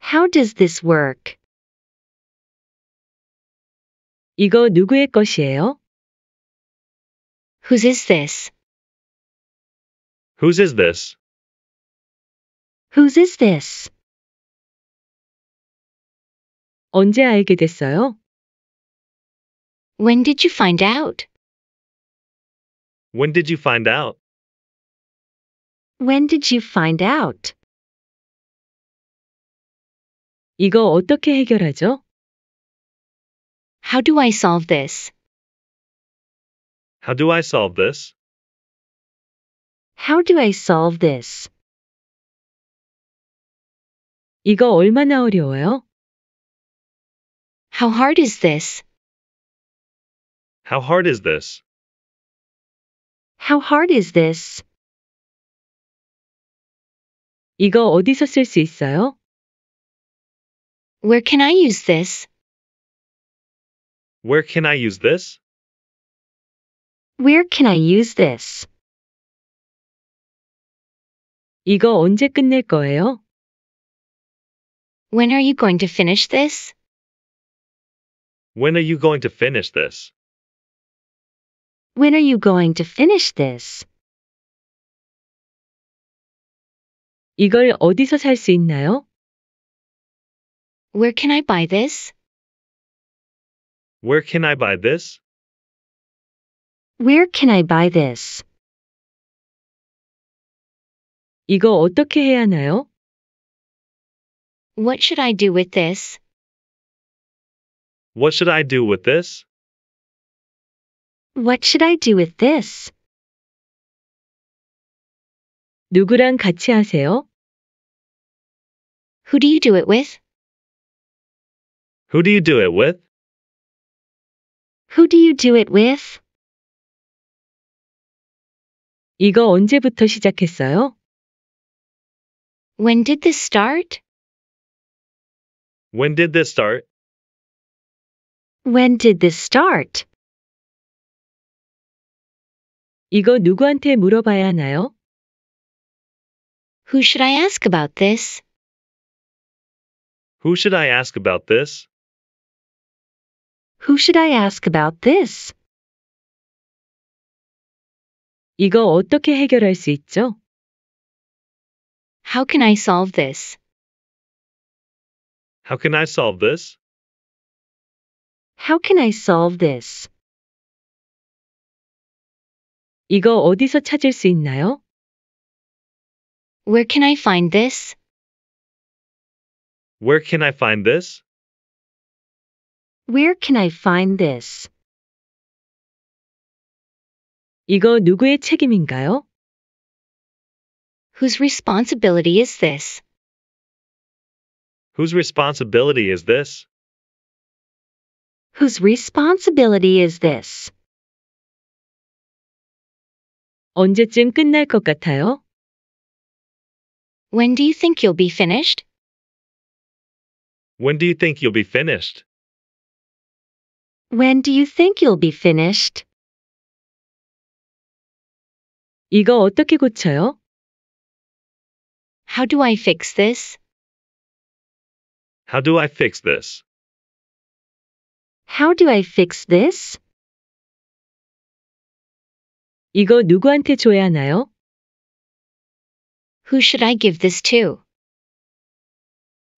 S1: How does this work? 이거 누구의 것이에요? Whose is this? Whose is this? Whose is this? 언제 알게 됐어요? When did you find out? When did you find out? When did you find out? 이거 어떻게 해결하죠? How do I solve this? How do I solve this? How do I solve this? 이거 얼마나 어려워요? How hard is this? How hard is this? How hard is this? 이거 어디서 있어요? Where can I use this? Where can I use this? Where can I use this? 이거 언제 끝낼 거예요? When are you going to finish this? When are you going to finish this? When are you going to finish this? 이걸 어디서 있나요? Where can I buy this? Where can I buy this? Where can I buy this? 이거 어떻게 해야 하나요? What should I do with this? What should I do with this? What should I do with this? 누구랑 같이 하세요? Who do you do it with? Who do you do it with? Who do you do it with? 이거 언제부터 시작했어요? When did this start? When did this start? When did this start? 이거 누구한테 물어봐야 하나요? Who should I ask about this? Who should I ask about this? Who should I ask about this? 이거 어떻게 해결할 수 있죠? How can I solve this? How can I solve this? How can I solve this? 이거 어디서 찾을 수 있나요? Where can I find this? Where can I find this? Where can I find this? 이거 누구의 책임인가요? Whose responsibility is this? Whose responsibility is this? Whose responsibility is this? 언제쯤 끝날 것 같아요? When do you think you'll be finished? When do you think you'll be finished? When do you think you'll be finished? 이거 어떻게 고쳐요? How do I fix this? How do I fix this? How do I fix this? 이거 누구한테 줘야 하나요? Who should I give this to?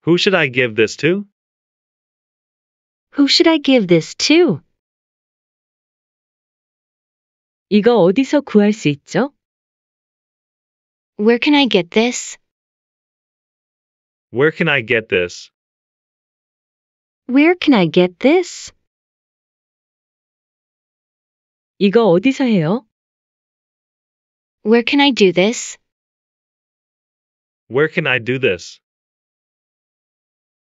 S1: Who should I give this to? Who should I give this to? 이거 어디서 구할 수 있죠? Where can I get this? Where can I get this? Where can I get this? 이거 어디서 해요? Where can I do this? Where can I do this?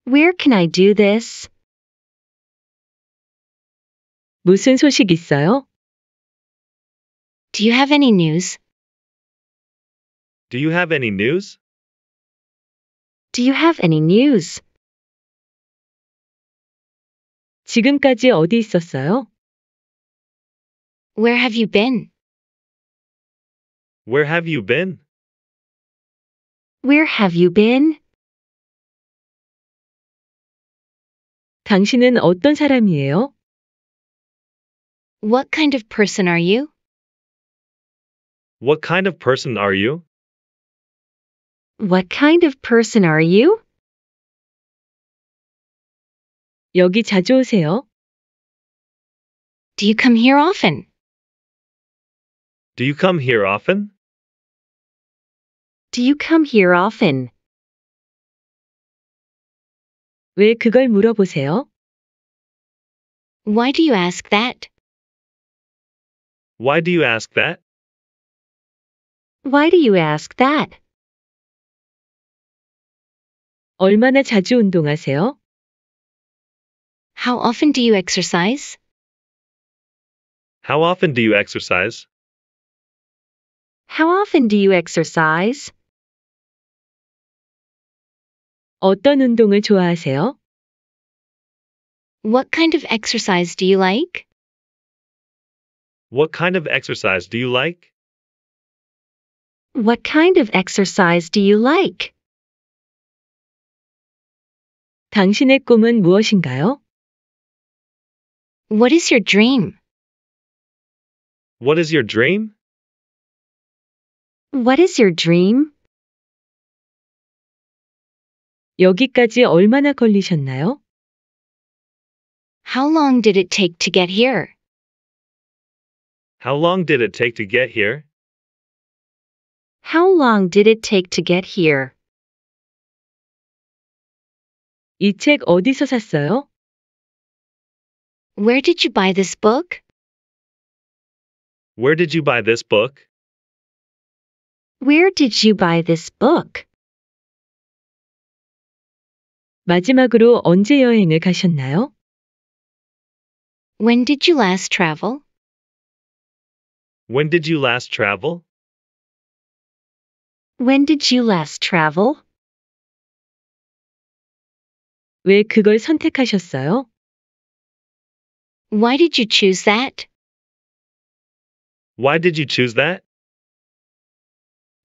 S1: Where can I do this? 무슨 소식 있어요? Do you have any news? Do you have any news? Do you have any news? 지금까지 어디 있었어요? Where have you been? Where have you been? Where have you been? 당신은 어떤 사람이에요? What kind of person are you? What kind of person are you? What kind of person are you? 여기 자주 오세요? Do you come here often? Do you come here often? Do you come here often? 왜 그걸 물어보세요? Why do you ask that? Why do you ask that? Why do you ask that? 얼마나 자주 운동하세요? How often do you exercise? How often do you exercise? How often do you exercise? 어떤 운동을 좋아하세요? What kind of exercise do you like? What kind of exercise do you like? What kind of exercise do you like? 당신의 꿈은 무엇인가요? What is your dream? What is your dream? What is your dream? 여기까지 얼마나 걸리셨나요? How long did it take to get here? How long did it take to get here? How long did it take to get here? 어디서 샀어요? Where did you buy this book? Where did you buy this book? Where did you buy this book? 마지막으로 언제 여행을 가셨나요? When did you last travel? When did you last travel? When did you last travel? 왜 그걸 선택하셨어요? Why did you choose that? Why did you choose that?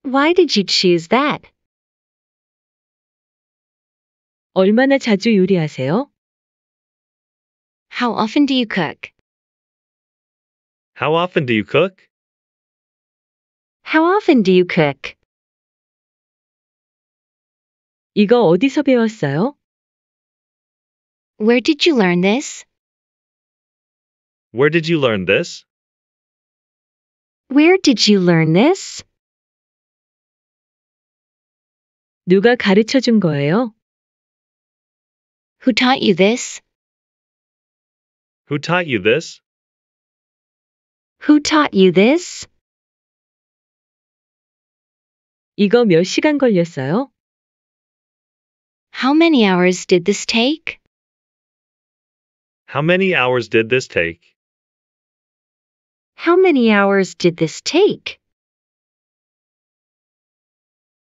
S1: Why did you choose that? 얼마나 자주 요리하세요? How often do you cook? How often do you cook? How often do you cook? 이거 어디서 배웠어요? Where did you learn this? Where did you learn this? Where did you learn this? 누가 가르쳐 준 거예요? Who taught you this? Who taught you this? Who taught you this? 이거 몇 시간 걸렸어요? How many hours did this take? How many hours did this take? How many hours did this take?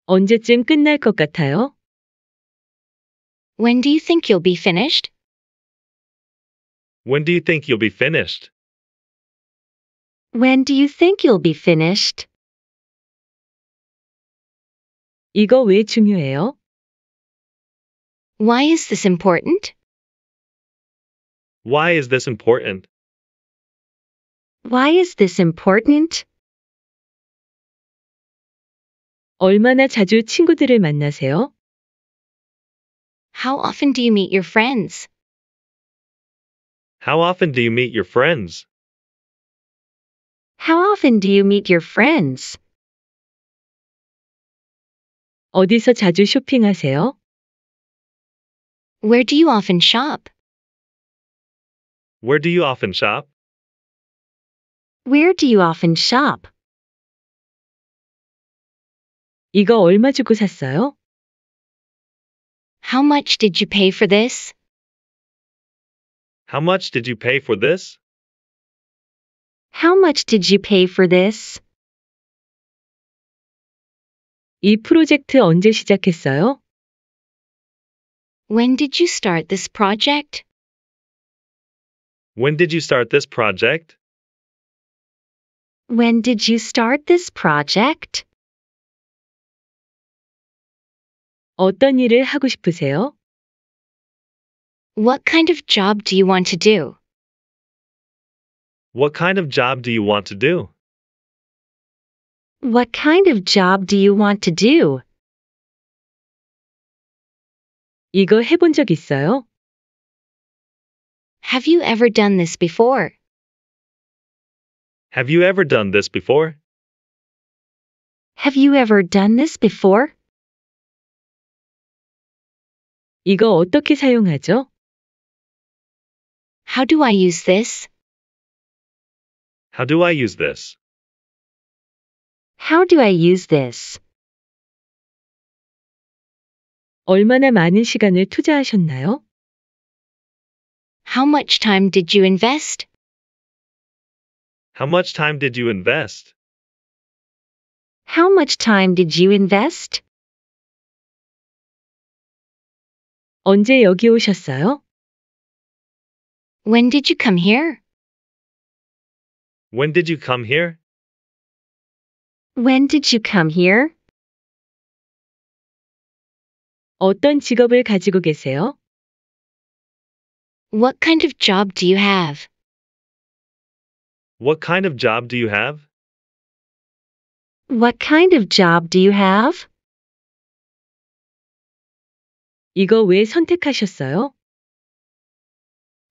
S1: 언제쯤 끝날 것 같아요? When do you think you'll be finished? When do you think you'll be finished? When do you think you'll be finished? 이거 왜 중요해요? Why is this important? Why is this important? Why is this important? 얼마나 자주 친구들을 만나세요? How often do you meet your friends? How often do you meet your friends? How often do you meet your friends? 어디서 자주 쇼핑하세요? Where do you often shop? Where do you often shop? Where do you often shop? 이거 얼마 주고 샀어요? How much did you pay for this? How much did you pay for this? How much did you pay for this? 이 프로젝트 언제 시작했어요? When did you start this project? When did you start this project? When did you start this project? 어떤 일을 하고 싶으세요? What kind of job do you want to do? What kind of job do you want to do? What kind of job do you want to do? 이거 해본 적 있어요? Have you ever done this before? Have you ever done this before? Have you ever done this before? 이거 어떻게 사용하죠? How do I use this? How do I use this? How do I use this? 얼마나 많은 시간을 투자하셨나요? How much time did you invest? How much time did you invest? How much time did you invest? 언제 여기 오셨어요? When did you come here? When did you come here? When did you come here? 어떤 직업을 가지고 계세요? What kind of job do you have? What kind of job do you have? What kind of job do you have? 이거 왜 선택하셨어요?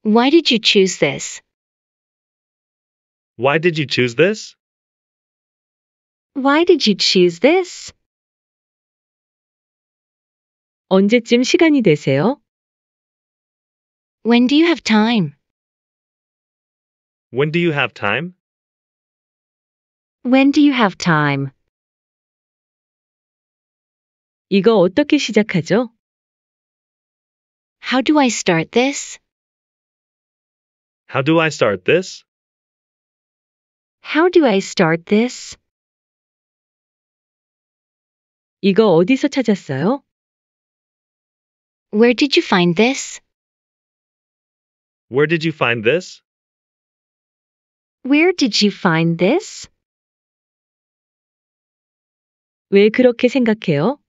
S1: Why did you choose this? Why did you choose this? Why did you choose this? 언제쯤 시간이 되세요? When do you have time? When do you have time? When do you have time? 이거 어떻게 시작하죠? How do I start this? How do I start this? How do I start this? 이거 어디서 찾았어요? Where did you find this? Where did you find this? Where did you find this? 왜 그렇게 생각해요?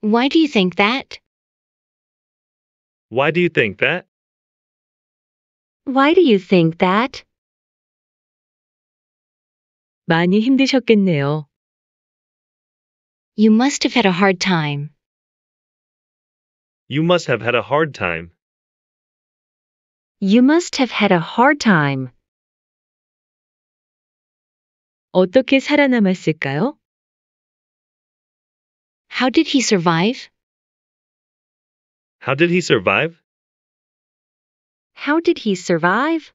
S1: Why do you think that? Why do you think that? Why do you think that? 많이 힘드셨겠네요. You must have had a hard time. You must have had a hard time. You must have had a hard time. 어떻게 살아남았을까요? How did he survive? How did he survive? How did he survive?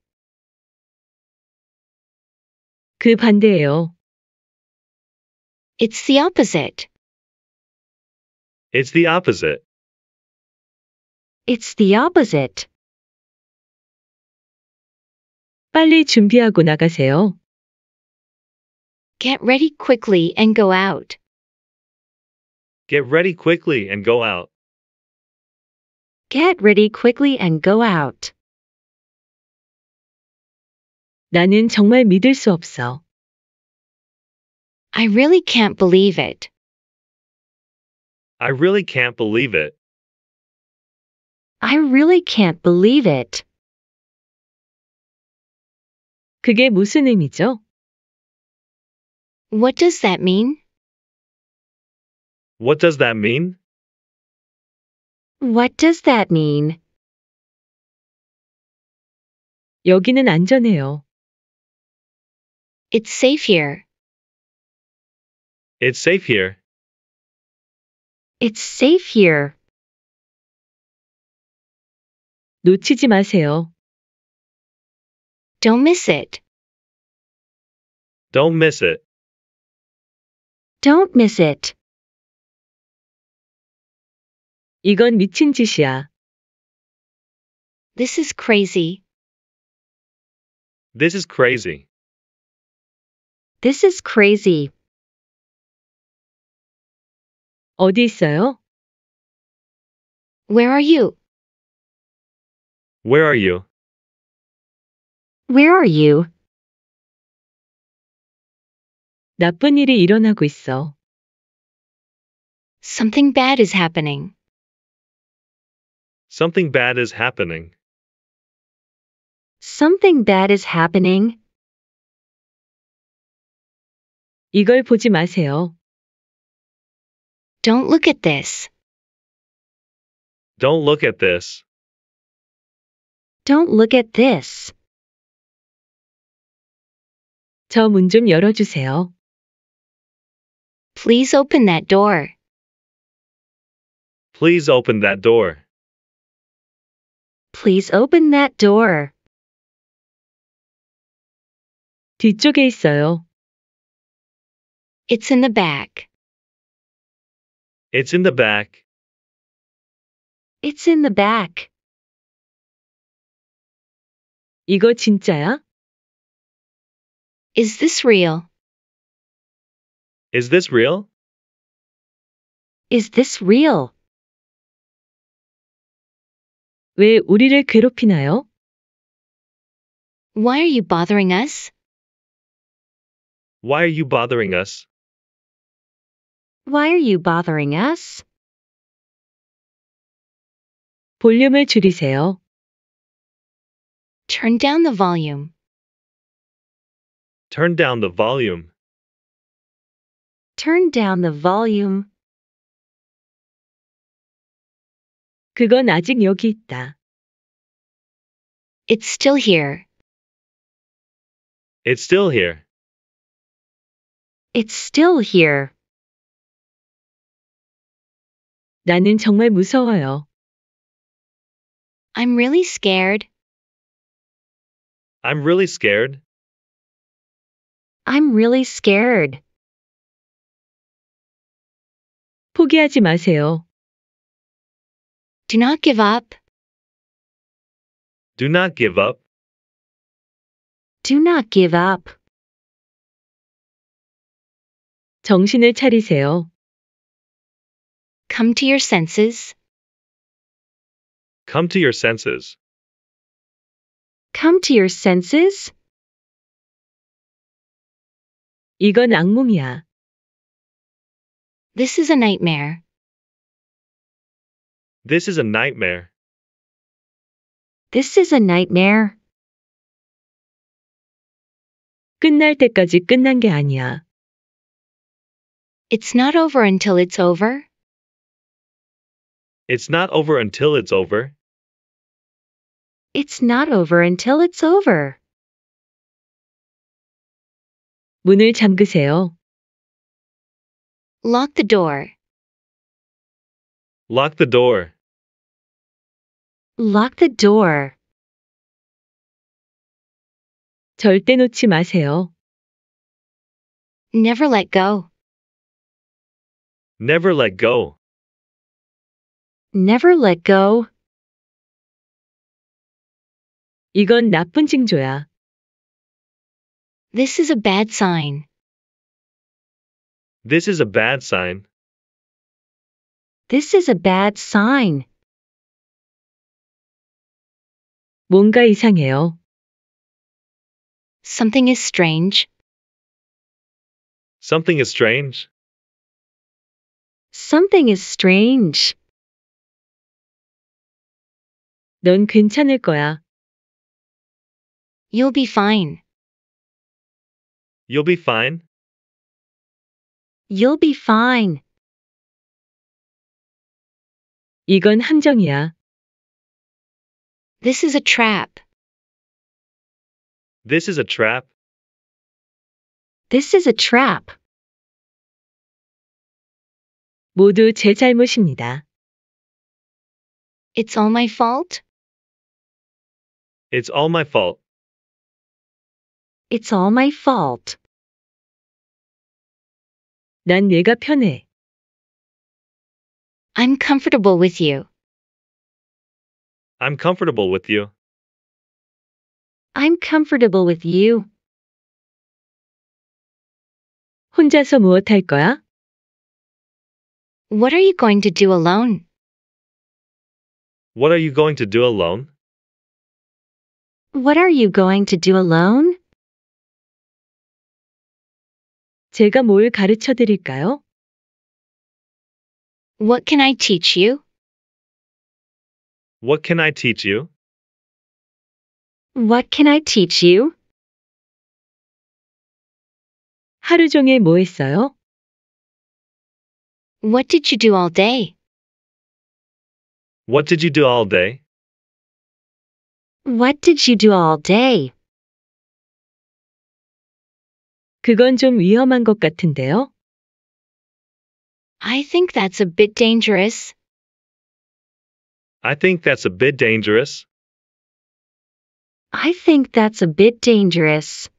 S1: 그 반대예요. It's the opposite. It's the opposite. It's the opposite. 빨리 준비하고 나가세요. Get ready quickly and go out. Get ready quickly and go out. Get ready quickly and go out. 나는 정말 믿을 수 없어. I really can't believe it. I really can't believe it. I really can't believe it. 그게 무슨 의미죠? What does that mean? What does that mean? What does that mean? 여기는 안전해요. It's safe here. It's safe here. It's safe here. 놓치지 마세요. Don't miss it. Don't miss it. Don't miss it. 이건 미친 짓이야. This is crazy. This is crazy. This is crazy. 어디 있어요? Where are you? Where are you? Where are you? 나쁜 일이 일어나고 있어. Something bad is happening. Something bad is happening. Something bad is happening. 이걸 보지 마세요. Don't look at this. Don't look at this. Don't look at this. 열어주세요. Please open that door. Please open that door. Please open that door. 뒤쪽에 있어요. It's in the back. It's in the back. It's in the back. 이거 진짜야? Is this real? Is this real? Is this real? 왜 우리를 괴롭히나요? Why are you bothering us? Why are you bothering us? Why are you bothering us? 볼륨을 줄이세요. Turn down the volume. Turn down the volume. Turn down the volume. 그건 아직 여기 있다. It's still here. It's still here. It's still here. 나는 정말 무서워요. I'm really scared. I'm really scared. I'm really scared. 포기하지 마세요. Do not give up. Do not give up. Do not give up. 정신을 차리세요. Come to your senses. Come to your senses. Come to your senses. 이건 악몽이야. This is a nightmare. This is a nightmare. This is a nightmare. 끝날 때까지 끝난 게 아니야. It's not over until it's over. It's not over until it's over. It's not over until it's over. 문을 잠그세요. Lock the door. Lock the door. Lock the door. 절대 놓지 마세요. Never let go. Never let go. Never let go. 이건 나쁜 징조야. This is a bad sign. This is a bad sign. This is a bad sign. 뭔가 이상해요. Something is strange. Something is strange. Something is strange. 넌 괜찮을 거야. You'll be fine. You'll be fine. You'll be fine. 이건 함정이야. This is a trap. This is a trap. This is a trap. 모두 제 잘못입니다. It's all my fault. It's all my fault. It's all my fault. 난 내가 편해. I'm comfortable with you. I'm comfortable with you. I'm comfortable with you. 혼자서 무엇 할 거야? What are you going to do alone? What are you going to do alone? What are you going to do alone? 제가 뭘 가르쳐 드릴까요? What can I teach you? What can I teach you? What can I teach you? 하루 종일 뭐 했어요? What did you do all day? What did you do all day? What did you do all day? 그건 좀 위험한 것 같은데요? I think that's a bit dangerous. I think that's a bit dangerous. I think that's a bit dangerous.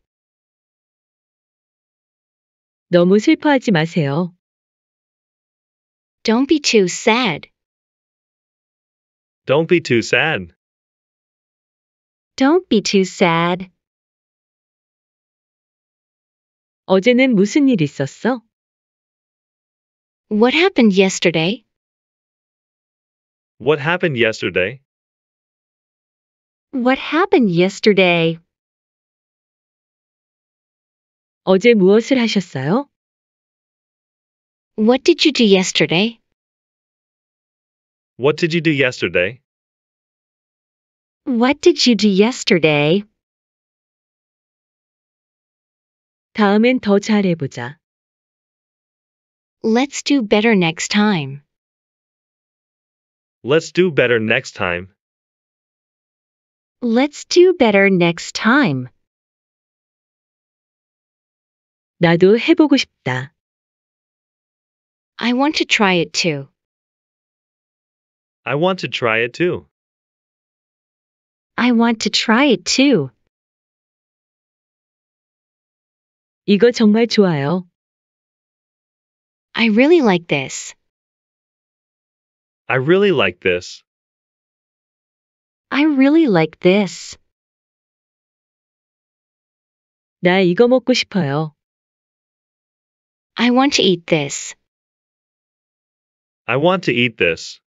S1: 너무 슬퍼하지 마세요. Don't be too sad. Don't be too sad. Don't be too sad. 어제는 무슨 일 있었어? What happened yesterday? What happened yesterday? What happened yesterday? 어제 무엇을 하셨어요? What did you do yesterday? What did you do yesterday? What did you do yesterday? 다음엔 더 잘해보자. Let's do better next time. Let's do better next time. Let's do better next time. 나도 해보고 싶다. I want to try it too. I want to try it too. I want to try it too. 이거 정말 좋아요. I really like this. I really like this. I really like this. 나 이거 먹고 싶어요. I want to eat this. I want to eat this.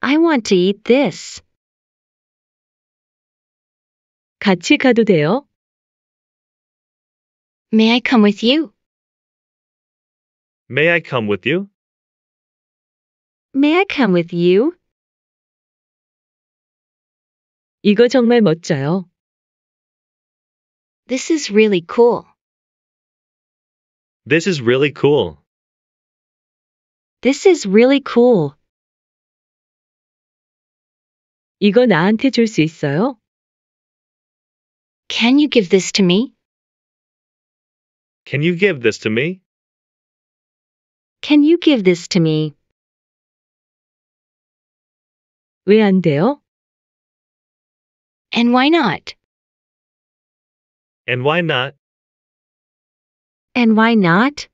S1: I want to eat this. 같이 가도 돼요? May I come with you? May I come with you? May I come with you? 이거 정말 멋져요. This is really cool. This is really cool. This is really cool. 이거 나한테 있어요? Can you give this to me? Can you give this to me? Can you give this to me? 돼요? And why not? And why not? And why not?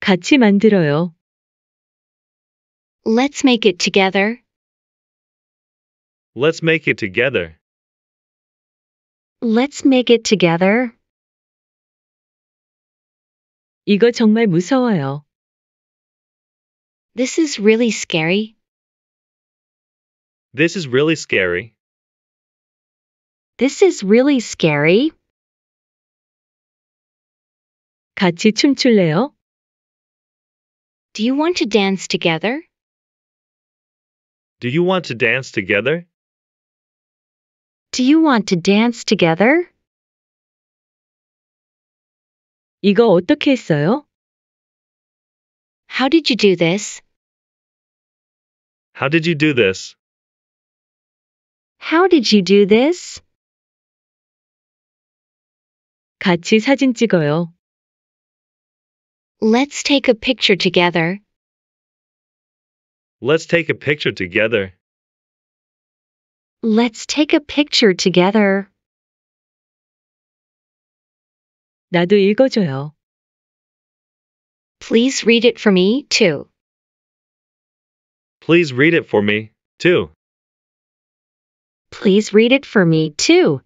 S1: 같이 만들어요. Let's make it together. Let's make it together. Let's make it together. 이거 정말 무서워요. This is really scary. This is really scary. This is really scary. 같이 춤출래요? Do you want to dance together? Do you want to dance together? Do you want to dance together? 이거 어떻게 했어요? How did you do this? How did you do this? How did you do this? 같이 사진 찍어요. Let's take a picture together. Let's take a picture together. Let's take a picture together. 나도 읽어줘요. Please read it for me, too. Please read it for me, too. Please read it for me, too.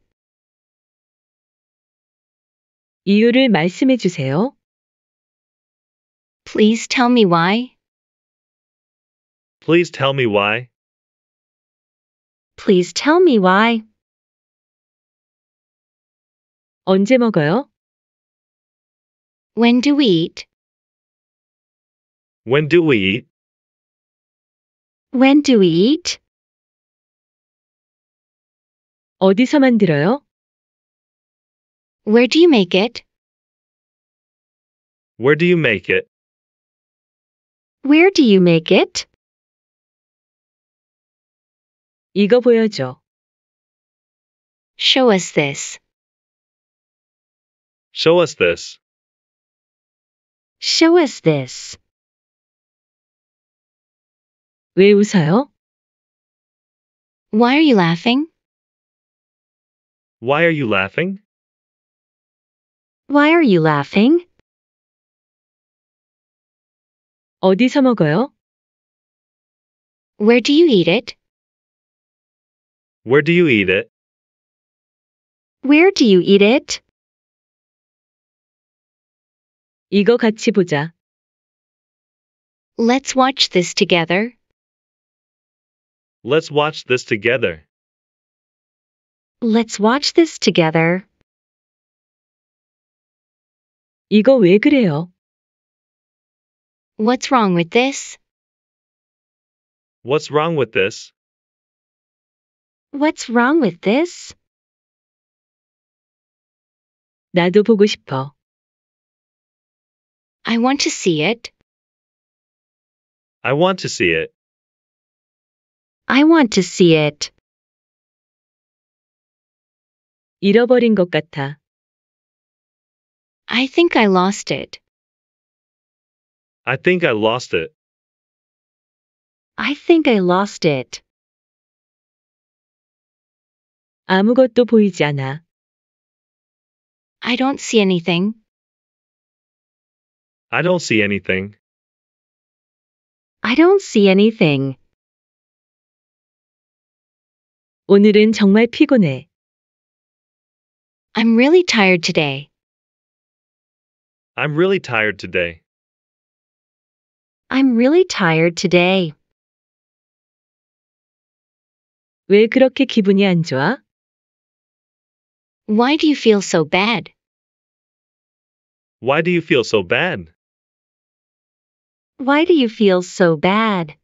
S1: 이유를 말씀해 주세요. Please tell me why. Please tell me why. Please tell me why. 언제 먹어요? When do we eat? When do we eat? When do we eat? 어디서 만들어요? Where do you make it? Where do you make it? Where do you make it? 이거 보여줘. Show us this. Show us this. Show us this. 왜 웃어요? Why are you laughing? Why are you laughing? Why are you laughing? 어디서 먹어요? Where do you eat it? Where do you eat it? Where do you eat it? 이거 같이 보자. Let's watch this together. Let's watch this together. Let's watch this together. 이거 왜 그래요? What's wrong with this? What's wrong with this? What's wrong with this? 나도 보고 싶어. I want to see it. I want to see it. I want to see it. 잃어버린 것 같아. I think I lost it. I think I lost it. I think I lost it. 아무것도 보이지 않아. I don't see anything. I don't see anything. I don't see anything. 오늘은 정말 피곤해. I'm really tired today. I'm really tired today. I'm really tired today. 왜 그렇게 기분이 안 좋아? Why do you feel so bad? Why do you feel so bad? Why do you feel so bad?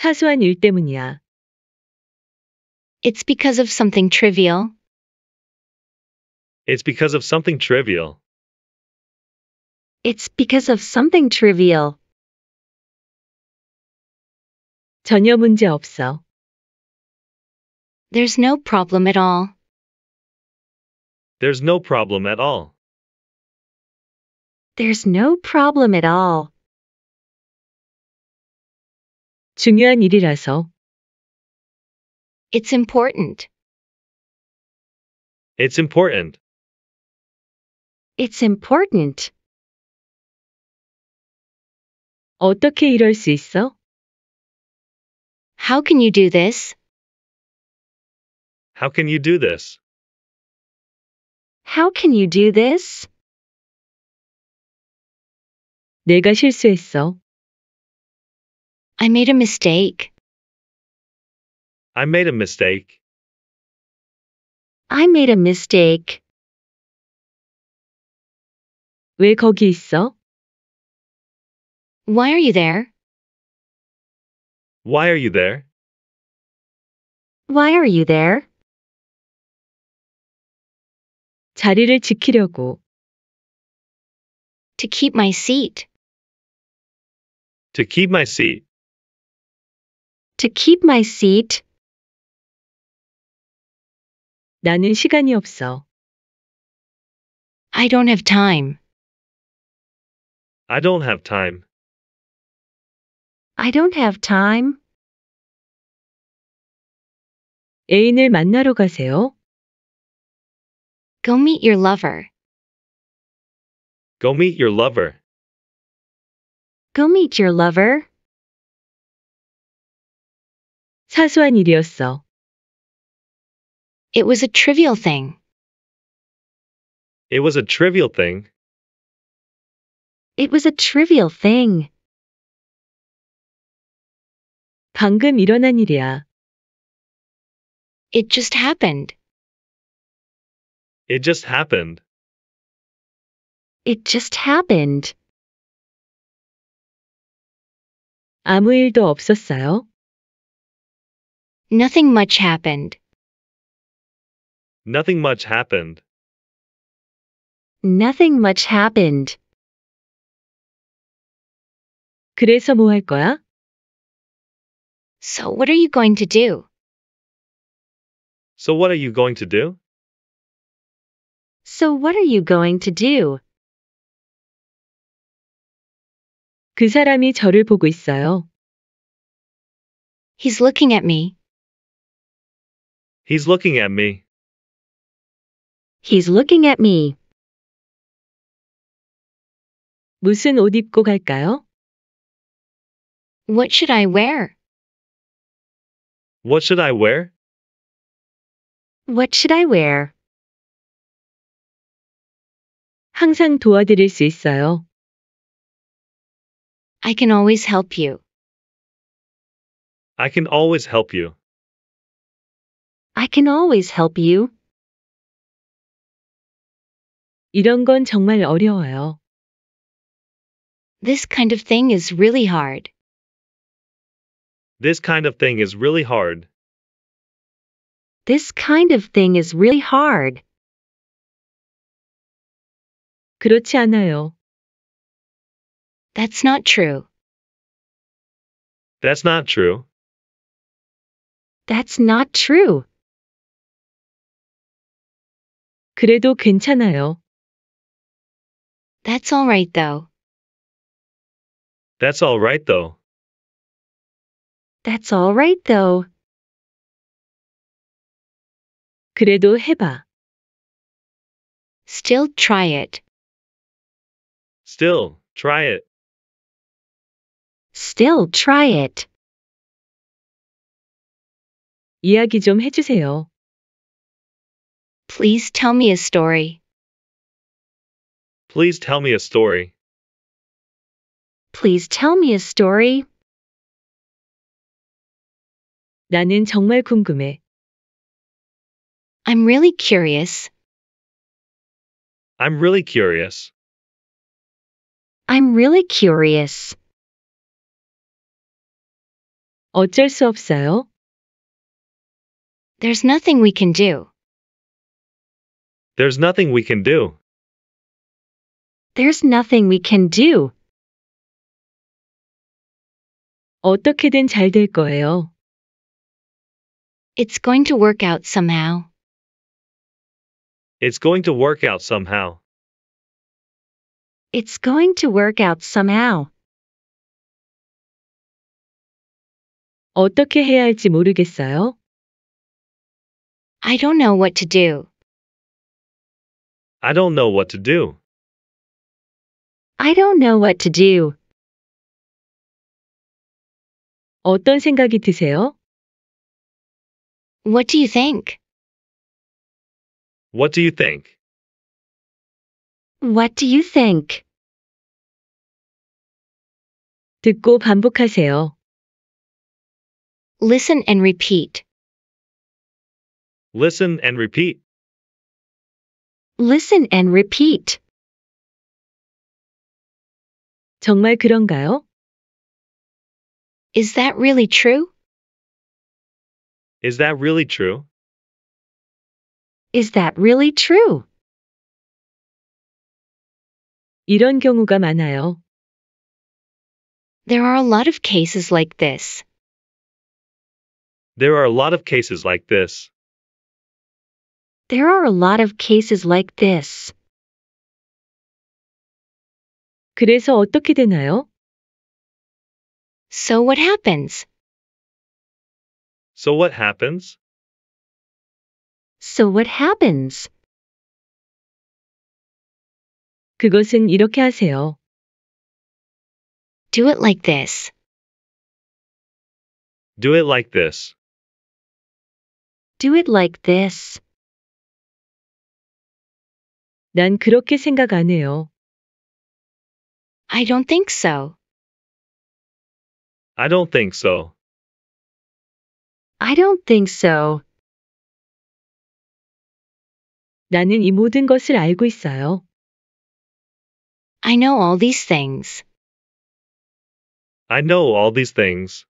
S1: 사소한 일 때문이야. It's because of something trivial. It's because of something trivial. It's because of something trivial. 전혀 문제 없어. There's no problem at all. There's no problem at all. There's no problem at all. 중요한 일이라서. It's important. It's important. It's important. 어떻게 이럴 수 있어? How can you do this? How can you do this? How can you do this? 내가 실수했어. I made a mistake. I made a mistake. I made a mistake. 왜 거기 있어? Why are you there? Why are you there? Why are you there? 자리를 지키려고. To keep my seat. To keep my seat to keep my seat. 나는 시간이 없어. I don't have time. I don't have time. I don't have time. 애인을 만나러 가세요. Go meet your lover. Go meet your lover. Go meet your lover. 사소한 일이었어. It was a trivial thing. It was a trivial thing. It was a trivial thing. 방금 일어난 일이야. It just happened. It just happened. It just happened. 아무 일도 없었어요? Nothing much happened. Nothing much happened. Nothing much happened. 그래서 거야? So what are you going to do? So what are you going to do? So what are you going to do? 그 사람이 저를 보고 있어요. He's looking at me. He's looking at me. He's looking at me. 무슨 옷 입고 갈까요? What should I wear? What should I wear? What should I wear? 항상 도와드릴 수 있어요. I can always help you. I can always help you. I can always help you. 이런 건 정말 어려워요. This kind of thing is really hard. This kind of thing is really hard. This kind of thing is really hard. 그렇지 않아요. That's not true. That's not true. That's not true. 그래도 괜찮아요. That's alright though. That's alright though. That's alright though. 그래도 해봐. Still try it. Still, try it. Still try it. 이야기 좀 해주세요. Please tell me a story. Please tell me a story. Please tell me a story. 나는 정말 궁금해. I'm really curious. I'm really curious. I'm really curious. 어쩔 수 없어요. There's nothing we can do. There's nothing we can do. There's nothing we can do. 어떻게든 잘 거예요. It's going to work out somehow. It's going to work out somehow. It's going to work out somehow. 어떻게 해야 할지 모르겠어요. I don't know what to do. I don't know what to do. I don't know what to do. 어떤 생각이 드세요? What do you think? What do you think? What do you think? 듣고 반복하세요. Listen and repeat. Listen and repeat. Listen and repeat. 정말 그런가요? Is that really true? Is that really true? Is that really true? 이런 경우가 많아요. There are a lot of cases like this. There are a lot of cases like this. There are a lot of cases like this. 그래서 어떻게 되나요? So what happens? So what happens? So what happens? 그것은 이렇게 하세요. Do it like this. Do it like this. Do it like this. 난 그렇게 생각 안 해요. I don't think so. I don't think so. I don't think so. 나는 이 모든 것을 알고 있어요. I know all these things. I know all these things.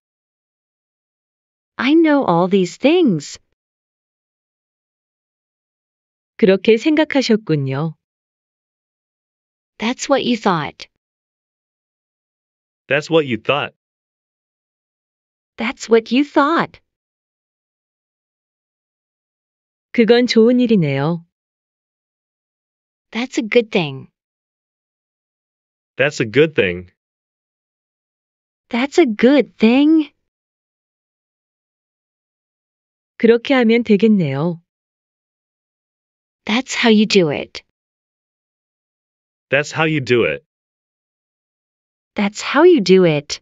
S1: I know all these things. 그렇게 생각하셨군요. That's what you thought. That's what you thought. That's what you thought. 그건 좋은 일이네요. That's a good thing. That's a good thing. That's a good thing. 그렇게 하면 되겠네요. That's how you do it. That's how you do it. That's how you do it.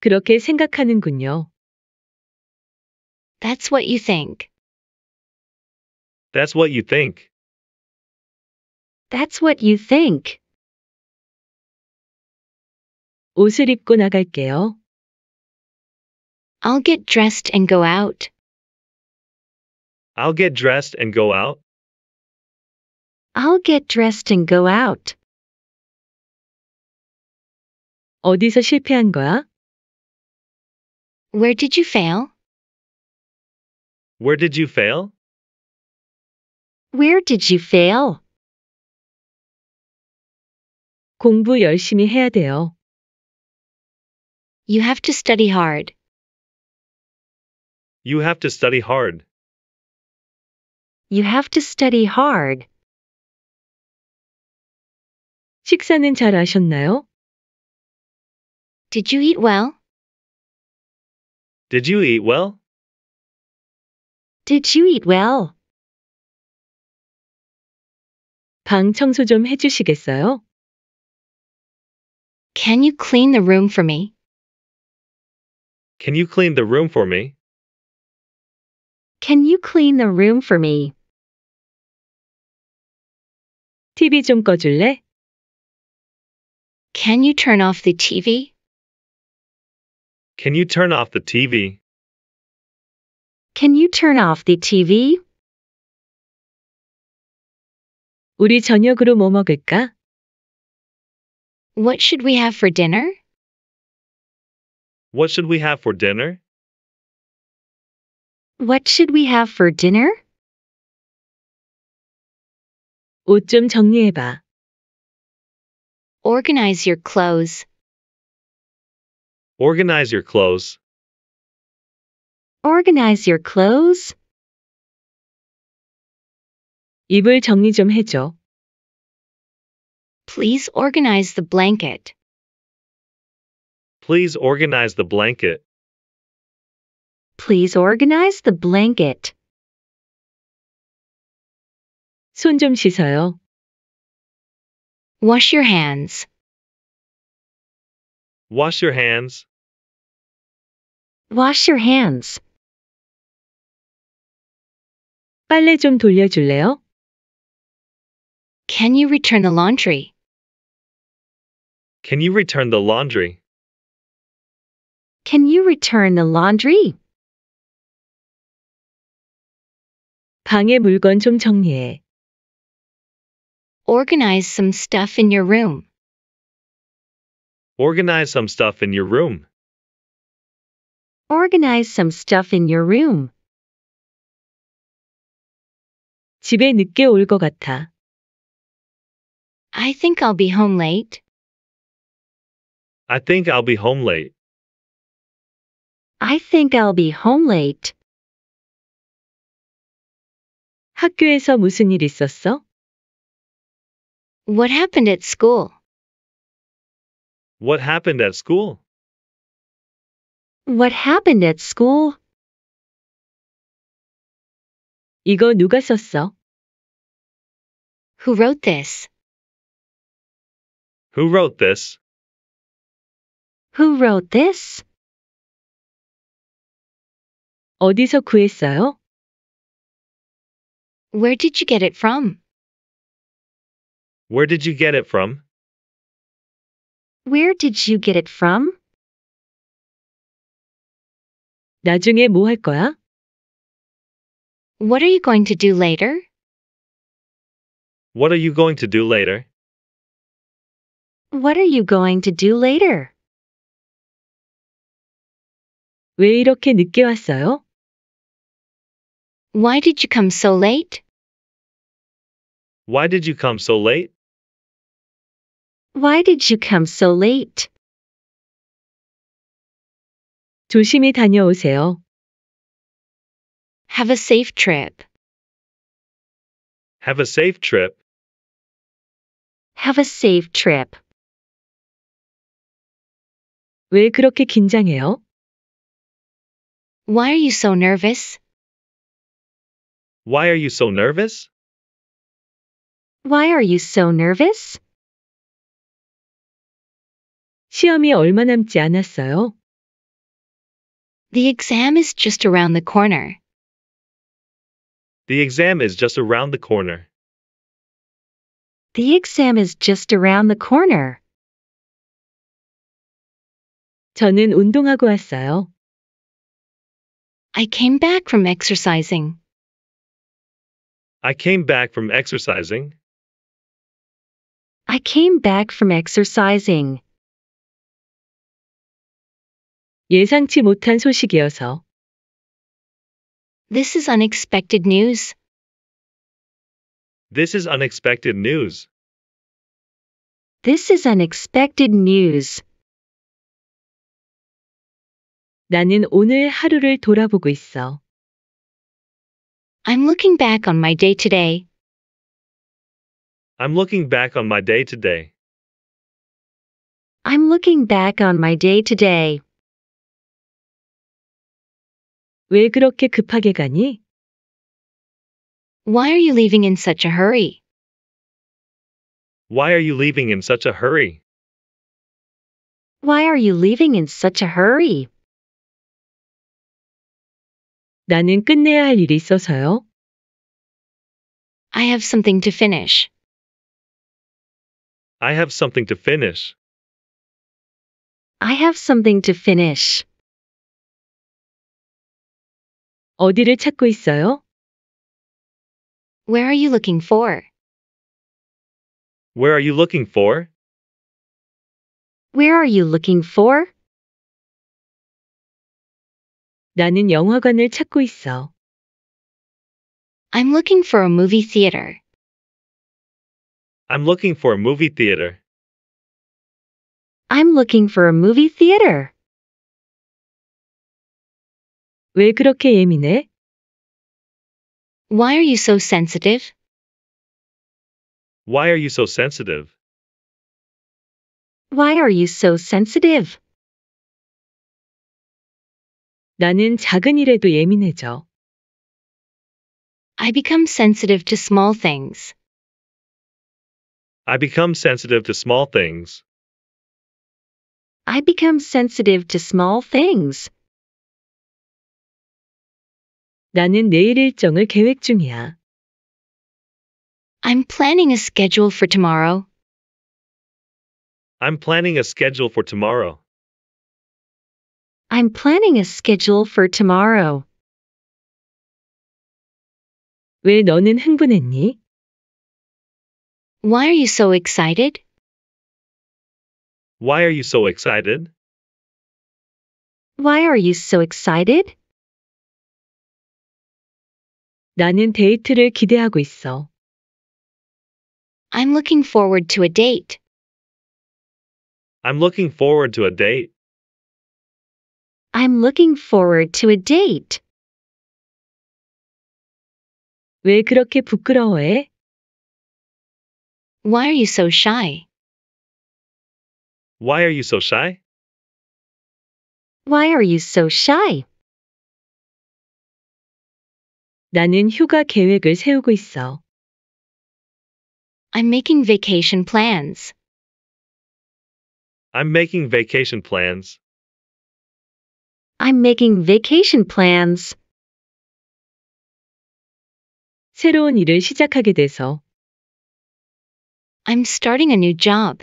S1: 그렇게 생각하는군요. That's what you think. That's what you think. That's what you think. 옷을 입고 나갈게요. I'll get dressed and go out. I'll get dressed and go out. I'll get dressed and go out. 어디서 실패한 거야? Where did you fail? Where did you fail? Where did you fail? 공부 열심히 해야 돼요. You have to study hard. You have to study hard. You have to study hard. 식사는 잘 하셨나요? Did you eat well? Did you eat well? Did you eat well? 방 청소 좀 해주시겠어요? Can you clean the room for me? Can you clean the room for me? Can you clean the room for me? TV 좀 꺼줄래? Can you turn off the TV? Can you turn off the TV? Can you turn off the TV? 우리 저녁으로 뭐 먹을까? What should we have for dinner? What should we have for dinner? What should we have for dinner? 정리해봐. Organize your clothes. Organize your clothes. Organize your clothes. 이불 정리 좀 해줘. Please organize the blanket. Please organize the blanket. Please organize the blanket. 씻어요. Wash your hands. Wash your hands. Wash your hands. 빨래 좀 돌려줄래요? Can you return the laundry? Can you return the laundry? Can you return the laundry? 방에 물건 좀 정리해. Organize some stuff in your room. Organize some stuff in your room. Organize some stuff in your room. 집에 늦게 같아. I think I'll be home late. I think I'll be home late. I think I'll be home late. 학교에서 무슨 일 있었어? What happened at school? What happened at school? What happened at school? 이거 누가 썼어? Who wrote this? Who wrote this? Who wrote this? 어디서 구했어요? Where did you get it from? Where did you get it from? Where did you get it from? 나중에 거야? What are you going to do later? What are you going to do later? What are you going to do later? 왜 이렇게 늦게 왔어요? Why did you come so late? Why did you come so late? Why did you come so late? 조심히 다녀오세요. Have a safe trip. Have a safe trip. Have a safe trip. 왜 그렇게 긴장해요? Why are you so nervous? Why are you so nervous? Why are you so nervous? 시험이 얼마 남지 않았어요. The exam is just around the corner. The exam is just around the corner. The exam is just around the corner. 저는 운동하고 왔어요. I came back from exercising. I came back from exercising. I came back from exercising. 예상치 못한 소식이어서. This is unexpected news. This is unexpected news. This is unexpected news. 나는 오늘 하루를 돌아보고 있어. I'm looking back on my day today. I'm looking back on my day today. I'm looking back on my day today. 왜 그렇게 급하게 가니? Why are you leaving in such a hurry? Why are you leaving in such a hurry? Why are you leaving in such a hurry? 나는 끝내야 할 일이 있어서요. I have something to finish. I have something to finish. I have something to finish. 어디를 찾고 있어요? Where are you looking for? Where are you looking for? Where are you looking for? 나는 영화관을 찾고 있어. I'm looking for a movie theater. I'm looking for a movie theater. I'm looking for a movie theater. 왜 그렇게 예민해? Why are you so sensitive? Why are you so sensitive? Why are you so sensitive? 나는 작은 일에도 예민해져. I become sensitive to small things. I become sensitive to small things. I become sensitive to small things. 나는 내일 일정을 계획 중이야. I'm planning a schedule for tomorrow. I'm planning a schedule for tomorrow. I'm planning a schedule for tomorrow. 왜 너는 흥분했니? Why are you so excited? Why are you so excited? Why are you so excited? 나는 데이트를 기대하고 있어. I'm looking forward to a date. I'm looking forward to a date. I'm looking forward to a date. 왜 그렇게 부끄러워해? Why are you so shy? Why are you so shy? Why are you so shy? 나는 휴가 계획을 세우고 있어. I'm making vacation plans. I'm making vacation plans. I'm making vacation plans. 새로운 일을 시작하게 돼서. I'm starting a new job.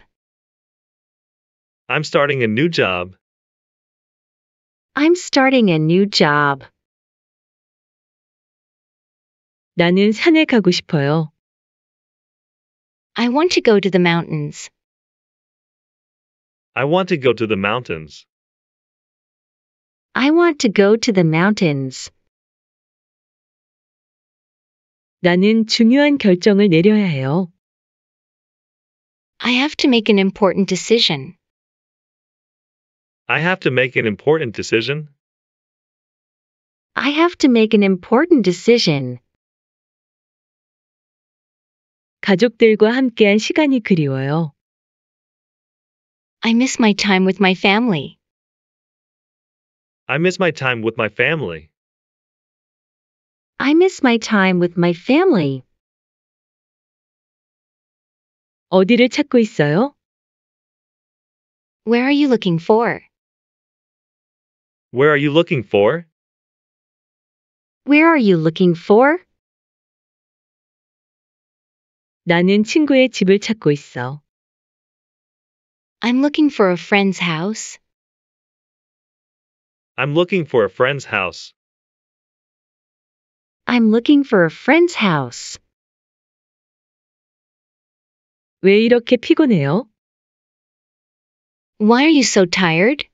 S1: I'm starting a new job. I'm starting a new job. 나는 산에 가고 싶어요. I want to go to the mountains. I want to go to the mountains. I want to go to the mountains. 나는 중요한 결정을 내려야 해요. I have to make an important decision. I have to make an important decision. I have to make an important decision. 가족들과 함께한 시간이 그리워요. I miss my time with my family. I miss my time with my family. I miss my time with my family. 어디를 찾고 있어요? Where are you looking for? Where are you looking for? Where are you looking for? 나는 친구의 집을 찾고 있어. I'm looking for a friend's house. I'm looking for a friend's house. I'm looking for a friend's house. 왜 이렇게 피곤해요? Why are you so tired?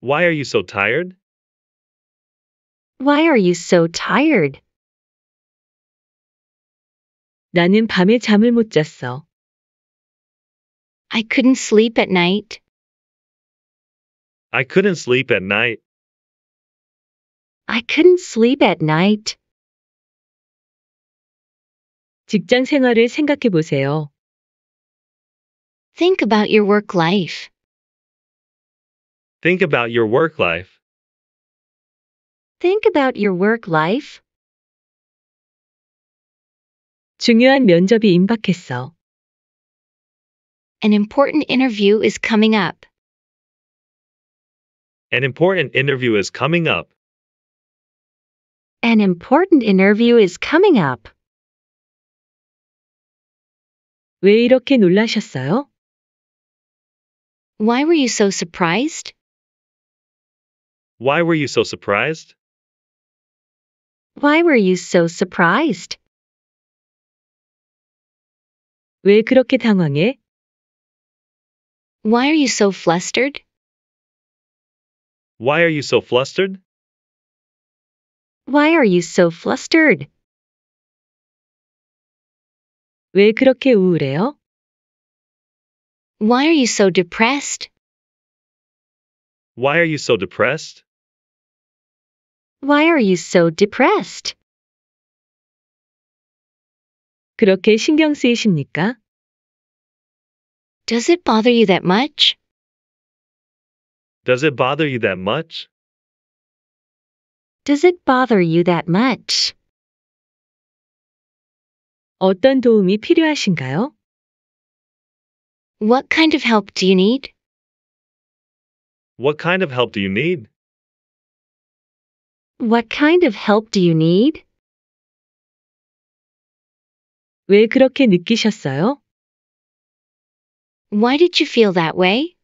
S1: Why are you so tired? Why are you so tired? 나는 밤에 잠을 못 잤어. I couldn't sleep at night. I couldn't sleep at night. I couldn't sleep at night. 직장 생활을 생각해 보세요. Think about your work life. Think about your work life. Think about your work life. 중요한 면접이 임박했어. An important interview is coming up. An important interview is coming up. An important interview is coming up. 왜 이렇게 놀라셨어요? Why were you so surprised? Why were you so surprised? Why were you so surprised? 왜 그렇게 당황해? Why are you so flustered? Why are you so flustered? Why are you so flustered? 왜 그렇게 우울해요? Why are you so depressed? Why are you so depressed? Why are you so depressed? 그렇게 신경 쓰이십니까? Does it bother you that much? Does it bother you that much? Does it bother you that much? 어떤 도움이 필요하신가요? What kind of help do you need? What kind of help do you need? What kind of help do you need? 왜 그렇게 느끼셨어요? Why did you feel that way?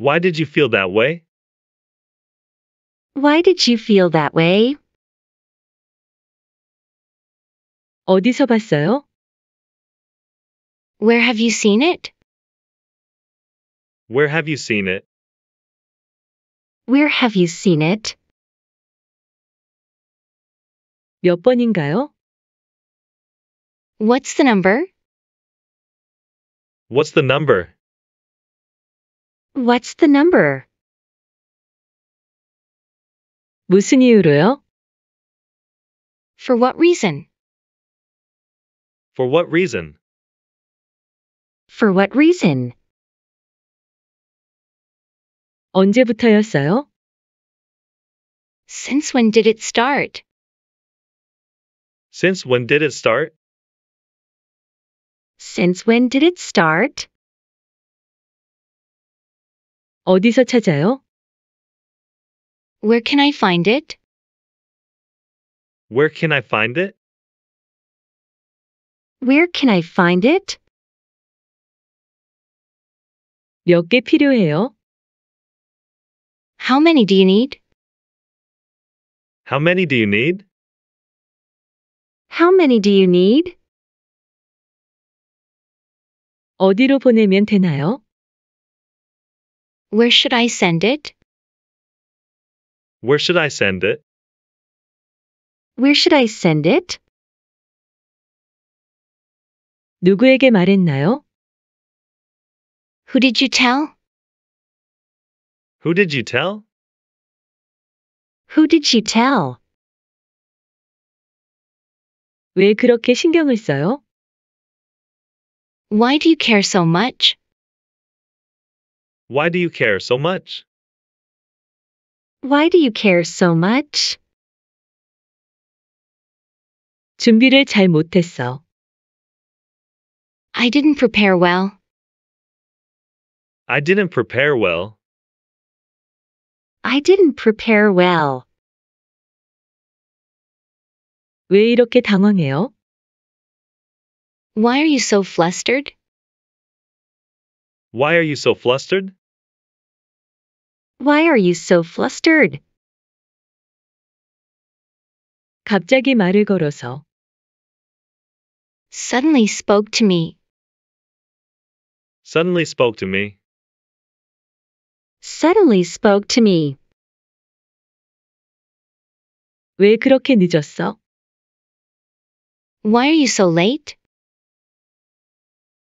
S1: Why did you feel that way? Why did you feel that way? 어디서 봤어요? Where have you seen it? Where have you seen it? Where have you seen it? 몇 번인가요? What's the number? What's the number? What's the number? 무슨 이유로요? For what reason? For what reason? For what reason? 언제부터였어요? Since when did it start? Since when did it start? Since when did it start? 어디서 찾아요? Where can I find it? Where can I find it? Where can I find it? 필요해요? How many do you need? How many do you need? How many do you need? 어디로 보내면 되나요? Where should I send it? Where should I send it? Where should I send it? 누구에게 말했나요? Who did you tell? Who did you tell? Who did you tell? 왜 그렇게 신경을 써요? Why do you care so much? Why do you care so much? Why do you care so much? 준비를 잘 못했어. I didn't prepare well. I didn't prepare well. I didn't prepare well. 왜 이렇게 당황해요? Why are you so flustered? Why are you so flustered? Why are you so flustered? 갑자기 말을 걸어서 suddenly spoke to me. Suddenly spoke to me. Suddenly spoke to me. 왜 그렇게 늦었어? Why are you so late?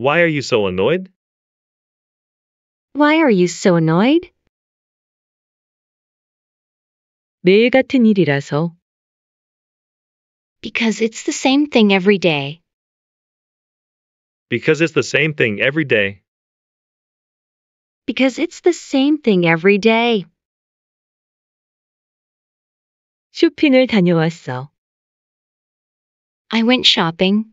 S1: Why are you so annoyed? Why are you so annoyed? 매일 같은 일이라서. Because it's the same thing every day. Because it's the same thing every day. Because it's the same thing every day. 쇼핑을 다녀왔어. I went shopping.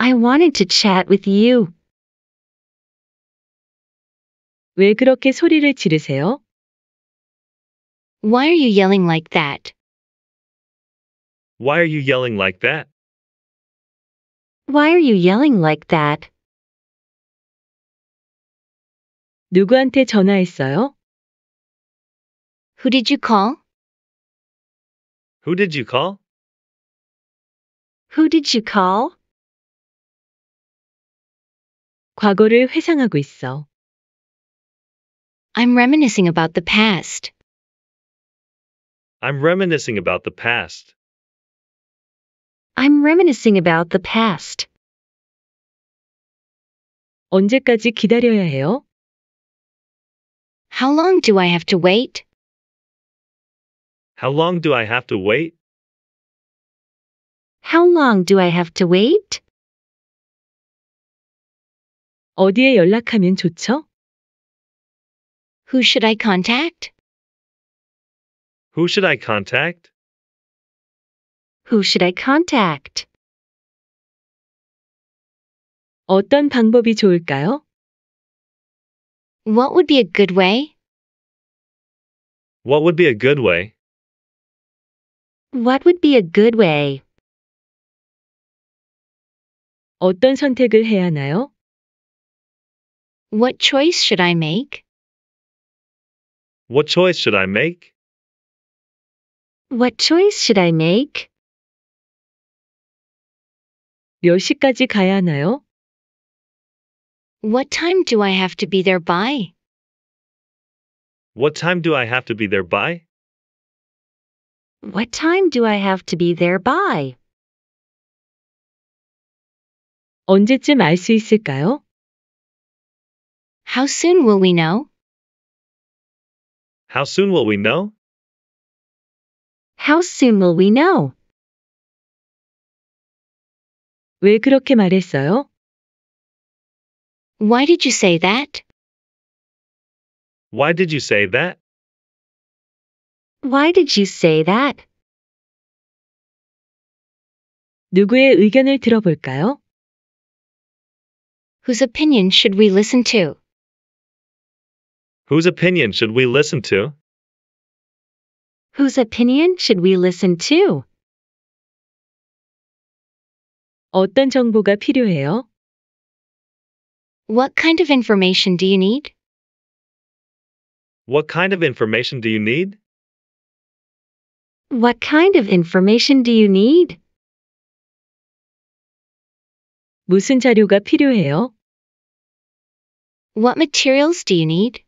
S1: I wanted to chat with you. 왜 그렇게 소리를 지르세요? Why are you yelling like that? Why are you yelling like that? Why are you yelling like that? 누구한테 전화했어요? Who did you call? Who did you call? Who did you call? 과거를 회상하고 있어. I'm reminiscing about the past. I'm reminiscing about the past. I'm reminiscing about the past. 언제까지 기다려야 해요? How long do I have to wait? How long do I have to wait? How long do I have to wait? 어디에 연락하면 좋죠? Who should I contact? Who should I contact? Who should I contact? 어떤 방법이 좋을까요? What would be a good way? What would be a good way? What would be a good way? 어떤 선택을 해야 하나요? What choice should I make? What choice should I make? What choice should I make? 10시까지 가야 하나요? What time do I have to be there by? What time do I have to be there by? What time do I have to be there by? 언제쯤 알 있을까요? How soon will we know? How soon will we know? How soon will we know? 왜 그렇게 말했어요? Why did you say that? Why did you say that? Why did you say that? 누구의 의견을 들어볼까요? Whose opinion should we listen to? Whose opinion should we listen to? Whose opinion should we listen to? 어떤 정보가 필요해요? What kind of information do you need? What kind of information do you need? What kind of information do you need? 무슨 자료가 필요해요? What materials do you need?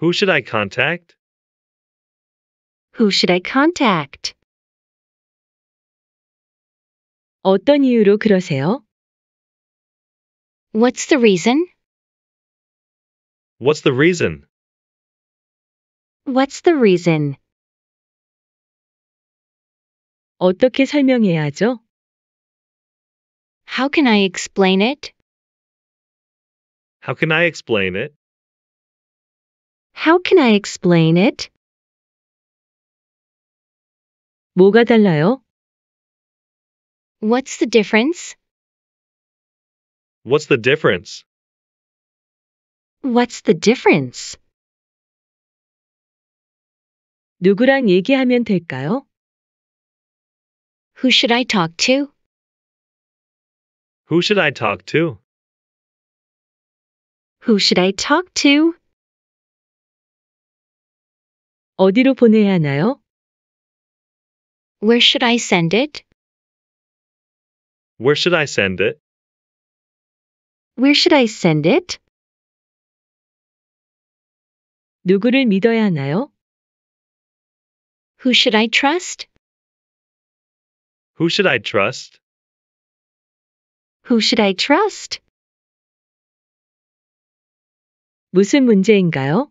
S1: Who should I contact? Who should I contact? 어떤 이유로 그러세요? What's the reason? What's the reason? What's the reason? 어떻게 설명해야죠? How can I explain it? How can I explain it? How can I explain it? 뭐가 달라요? What's the difference? What's the difference? What's the difference? 누구랑 얘기하면 될까요? Who should I talk to? Who should I talk to? Who should I talk to? 어디로 보내야 하나요? Where should I send it? Where should I send it? Where should I send it? 누구를 믿어야 하나요? Who should I trust? Who should I trust? Who should I trust? 무슨 문제인가요?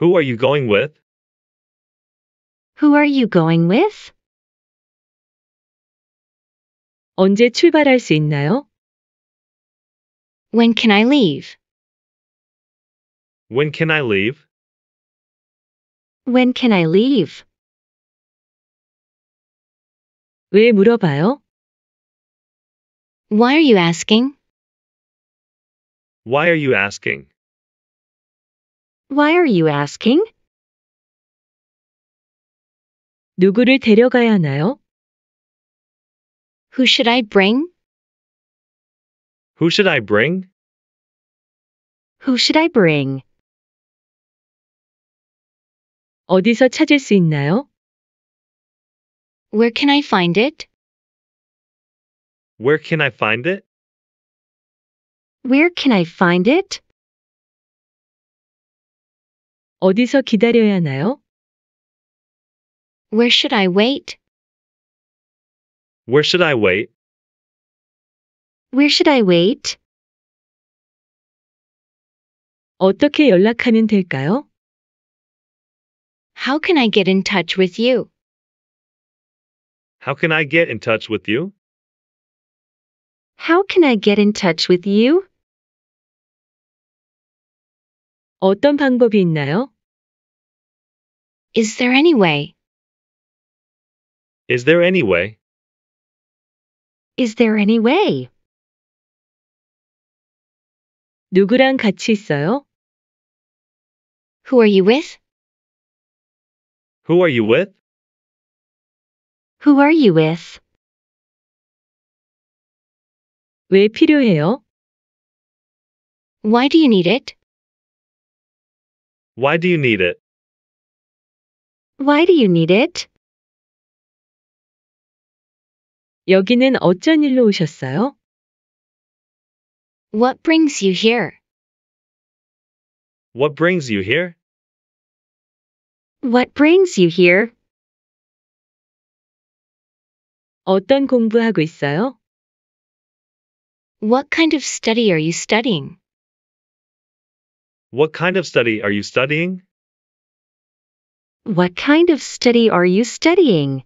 S1: Who are you going with? Who are you going with? 언제 출발할 수 있나요? When can I leave? When can I leave? When can I leave? 왜 물어봐요? Why are you asking? Why are you asking? Why are you asking? 누구를 데려가야 하나요? Who should I bring? Who should I bring? Who should I bring? 어디서 찾을 수 있나요? Where can I find it? Where can I find it? Where can I find it? 어디서 기다려야 하나요? Where should I wait? Where should I wait? Where should I wait? 어떻게 연락하면 될까요? How can I get in touch with you? How can I get in touch with you? How can I get in touch with you? 어떤 방법이 있나요? Is there any way? Is there any way? Is there any way? 누구랑 같이 있어요? Who are you with? Who are you with? Who are you with? 왜 필요해요? Why do you need it? Why do you need it? Why do you need it? 여기는 어쩐 일로 오셨어요? What brings you here? What brings you here? What brings you here? 어떤 공부하고 있어요? What kind of study are you studying? What kind of study are you studying? What kind of study are you studying?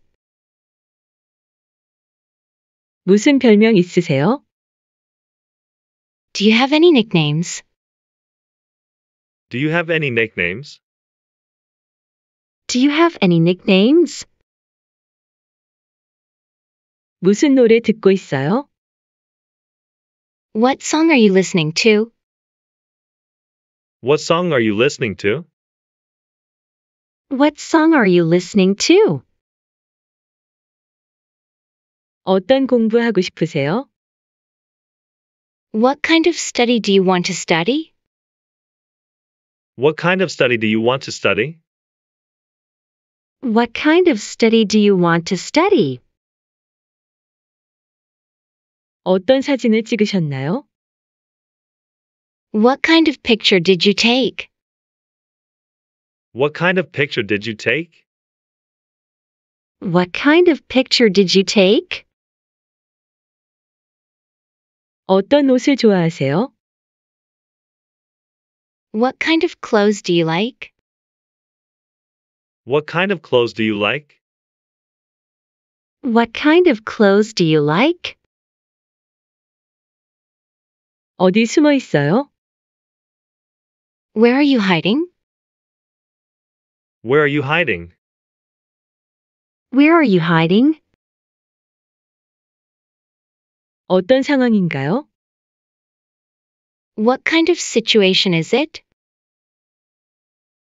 S1: 무슨 별명 있으세요? Do you have any nicknames? Do you have any nicknames? Do you have any nicknames? 무슨 노래 듣고 있어요? What song are you listening to? What song are you listening to? What song are you listening to? 어떤 공부하고 싶으세요? What kind of study do you want to study? What kind of study do you want to study? What kind of study do you want to study? 어떤 사진을 찍으셨나요? What kind of picture did you take? What kind of picture did you take? What kind of picture did you take? 어떤 옷을 좋아하세요? What kind of clothes do you like? What kind of clothes do you like? What kind of clothes do you like? 어디 숨어 있어요? Where are you hiding? Where are you hiding? Where are you hiding? 어떤 상황인가요? What kind of situation is it?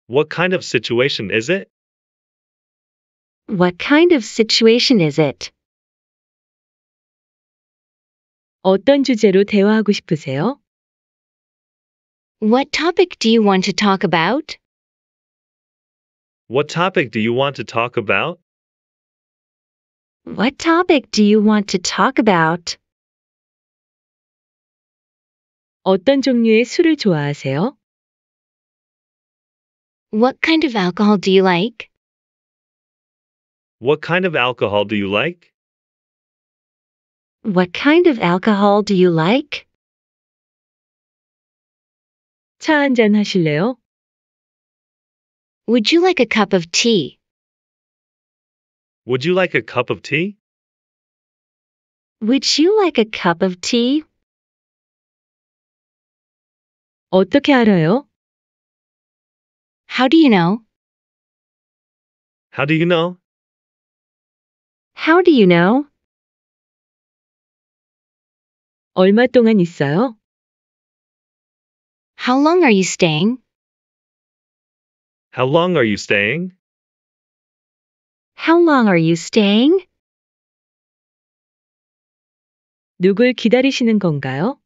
S1: What kind of situation is it? What kind of situation is it? 어떤 주제로 대화하고 싶으세요? What topic do you want to talk about? What topic do you want to talk about? What topic do you want to talk about? 어떤 종류의 술을 좋아하세요? What kind of alcohol do you like? What kind of alcohol do you like? What kind of alcohol do you like? 차 한 잔 하실래요? Would you like a cup of tea? Would you like a cup of tea? Would you like a cup of tea? 어떻게 알아요? How do you know? How do you know? How do you know? 얼마 동안 있어요? How long are you staying? How long are you staying? How long are you staying? 누굴 기다리시는 건가요?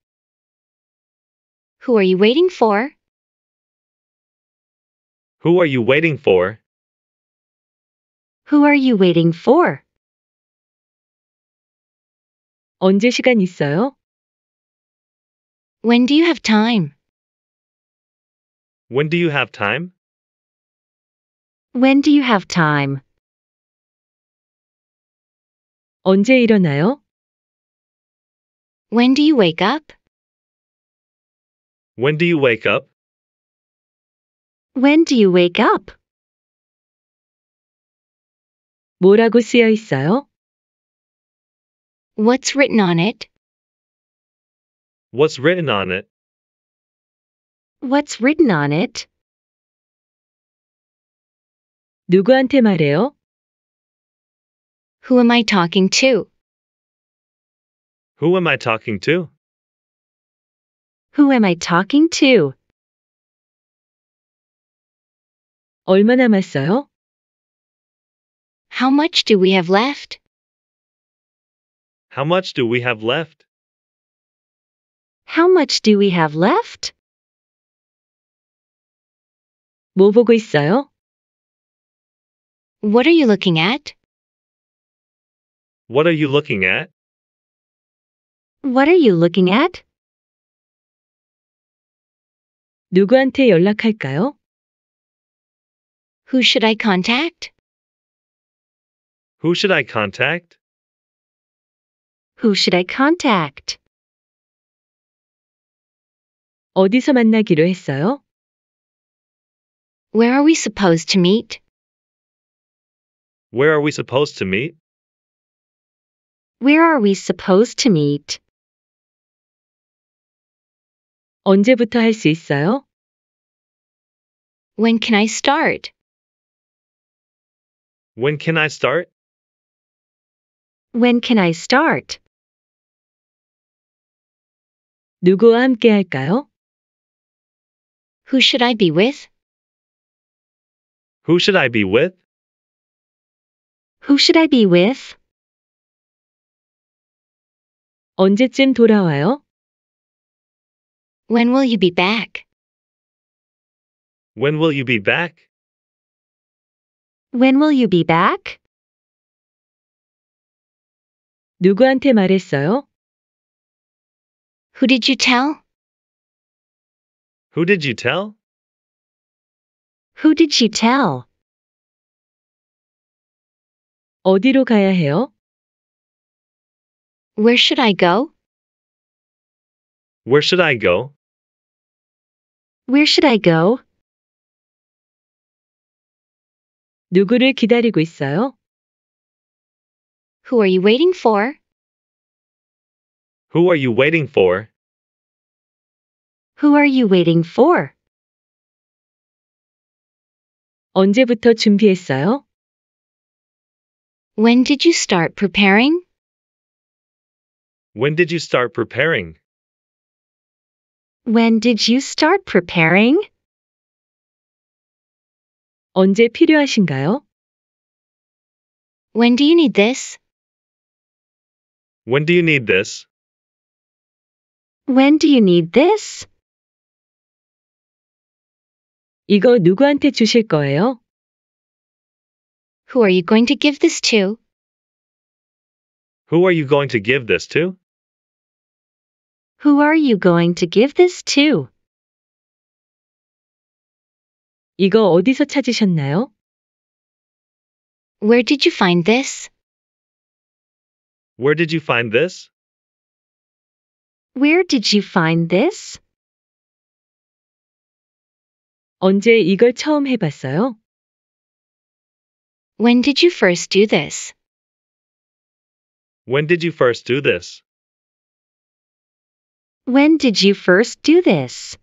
S1: Who are you waiting for? Who are you waiting for? Who are you waiting for? 언제 시간 있어요? When do you have time? When do you have time? When do you have time? 언제 일어나요? When do you wake up? When do you wake up? When do you wake up? 뭐라고 쓰여 있어요? What's written on it? What's written on it? What's written on it? 누구한테 말해요? Who am I talking to? Who am I talking to? Who am I talking to? 얼마 남았어요? How much do we have left? How much do we have left? How much do we have left? 뭐 보고 있어요? What are you looking at? What are you looking at? What are you looking at? 누구한테 연락할까요? Who should I contact? Who should I contact? Who should I contact? 어디서 만나기로 했어요? Where are we supposed to meet? Where are we supposed to meet? Where are we supposed to meet? 언제부터 있어요? When can I start? When can I start? When can I start? 누구와 함께 할까요? Who should I be with? Who should I be with? Who should I be with? 언제쯤 돌아와요? When will you be back? When will you be back? When will you be back? 누구한테 말했어요? Who did you tell? Who did you tell? Who did she tell? 어디로 가야 해요? Where should I go? Where should I go? Where should I go? 누구를 기다리고 있어요? Who are you waiting for? Who are you waiting for? Who are you waiting for? 언제부터 준비했어요? When did you start preparing? When did you start preparing? When did you start preparing? 언제 필요하신가요? When do you need this? When do you need this? When do you need this? 이거 누구한테 주실 거예요? Who are you going to give this to? Who are you going to give this to? Who are you going to give this to? 이거 어디서 찾으셨나요? Where did you find this? Where did you find this? Where did you find this? 언제 이걸 처음 해봤어요? When did you first do this? When did you first do this? When did you first do this?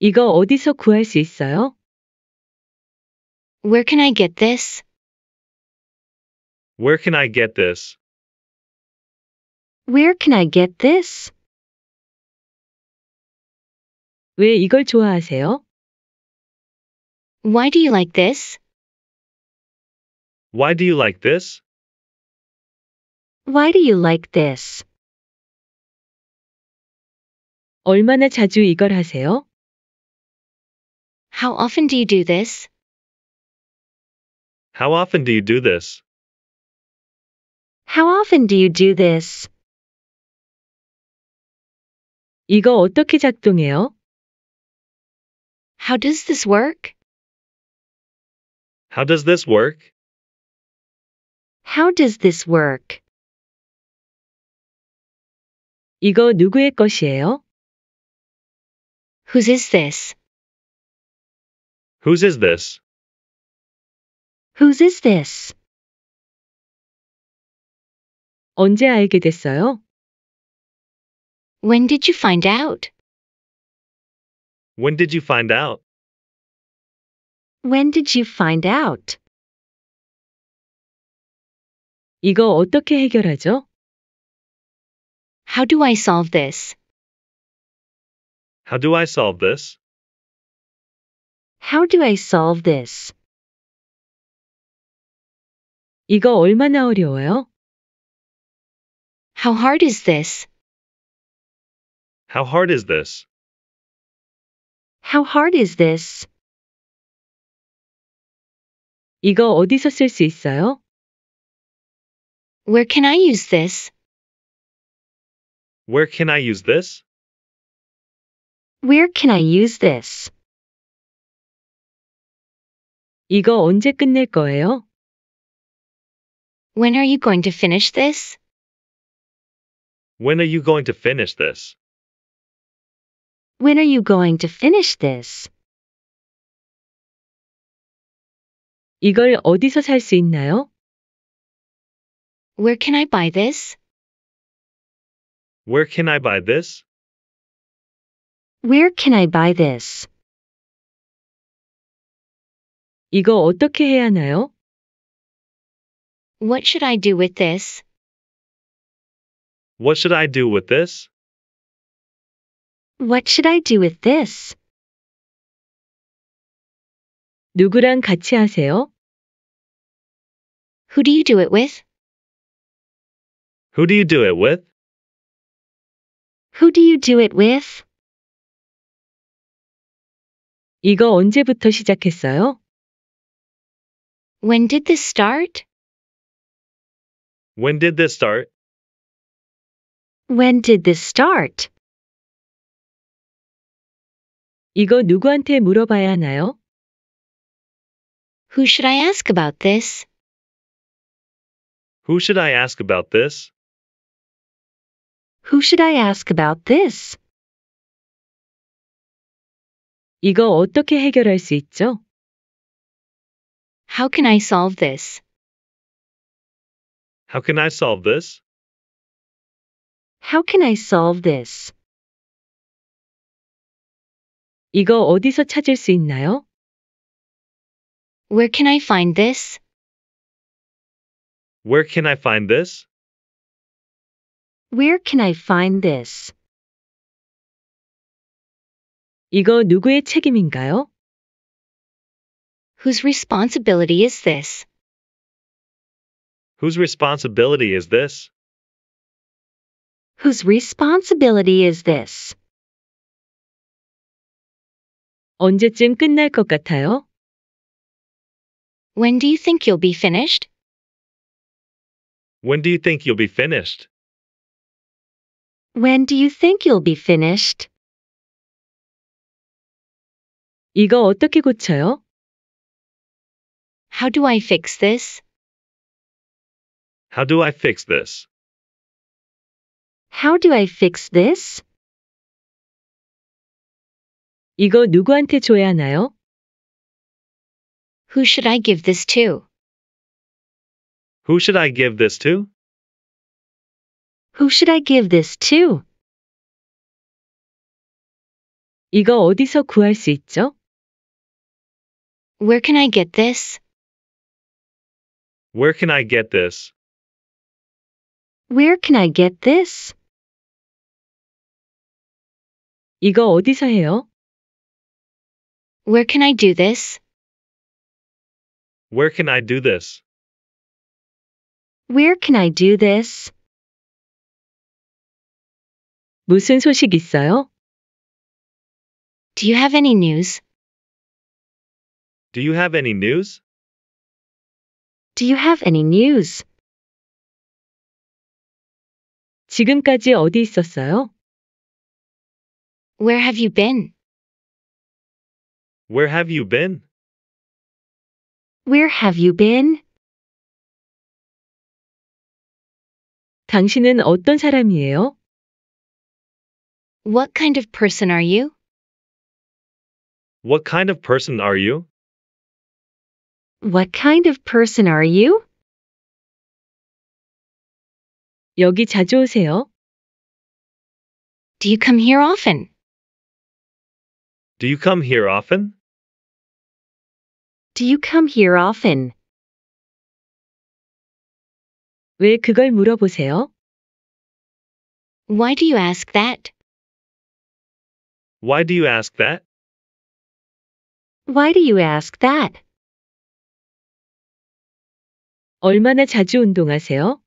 S1: 이거 어디서 구할 수 있어요? Where can I get this? Where can I get this? Where can I get this? 왜 이걸 좋아하세요? Why do you like this? Why do you like this? Why do you like this? 얼마나 자주 이걸 하세요? How often do you do this? How often do you do this? How often do you do this? 이거 어떻게 작동해요? How does this work? How does this work? How does this work? 이거 누구의 것이에요? Whose is this? Whose is this? Whose is this? 언제 알게 됐어요? When did you find out? When did you find out? When did you find out? 이거 어떻게 해결하죠? How do I solve this? How do I solve this? How do I solve this? 이거 얼마나 어려워요? How hard is this? How hard is this? How hard is this? 이거 어디서 있어요? Where can I use this? Where can I use this? Where can I use this? 이거 언제 끝낼 거예요? When are you going to finish this? When are you going to finish this? When are you going to finish this? 이걸 어디서 있나요? Where can I buy this? Where can I buy this? Where can I buy this? 이거 어떻게 해야 하나요? What should I do with this? What should I do with this? What should I do with this? 누구랑 같이 하세요? Who do you do it with? Who do you do it with? Who do you do it with? 이거 언제부터 시작했어요? When did this start? When did this start? When did this start? 이거 누구한테 물어봐야 하나요? Who should I ask about this? Who should I ask about this? Who should I ask about this? 이거 어떻게 해결할 수 있죠? How can I solve this? How can I solve this? How can I solve this? 이거 어디서 찾을 수 있나요? Where can I find this? Where can I find this? Where can I find this? 이거 누구의 책임인가요? Whose responsibility is this? Whose responsibility is this? Whose responsibility is this? 언제쯤 끝날 것 같아요? When do you think you'll be finished? When do you think you'll be finished? When do you think you'll be finished? 이거 어떻게 고쳐요? How do I fix this? How do I fix this? How do I fix this? 이거 누구한테 줘야 하나요? Who should I give this to? Who should I give this to? Who should I give this to? 이거 어디서 구할 수 있죠? Where can I get this? Where can I get this? Where can I get this? 이거 어디서 해요? Where can I do this? Where can I do this? Where can I do this? 무슨 소식 있어요? Do you have any news? Do you have any news? Do you have any news? 지금까지 어디 있었어요? Where have you been? Where have you been? Where have you been? 당신은 어떤 사람이에요? What kind of person are you? What kind of person are you? What kind of person are you? 여기 자주 오세요? Do you come here often? Do you come here often? Do you come here often? 왜 그걸 물어보세요? Why do you ask that? Why do you ask that? Why do you ask that? 얼마나 자주 운동하세요?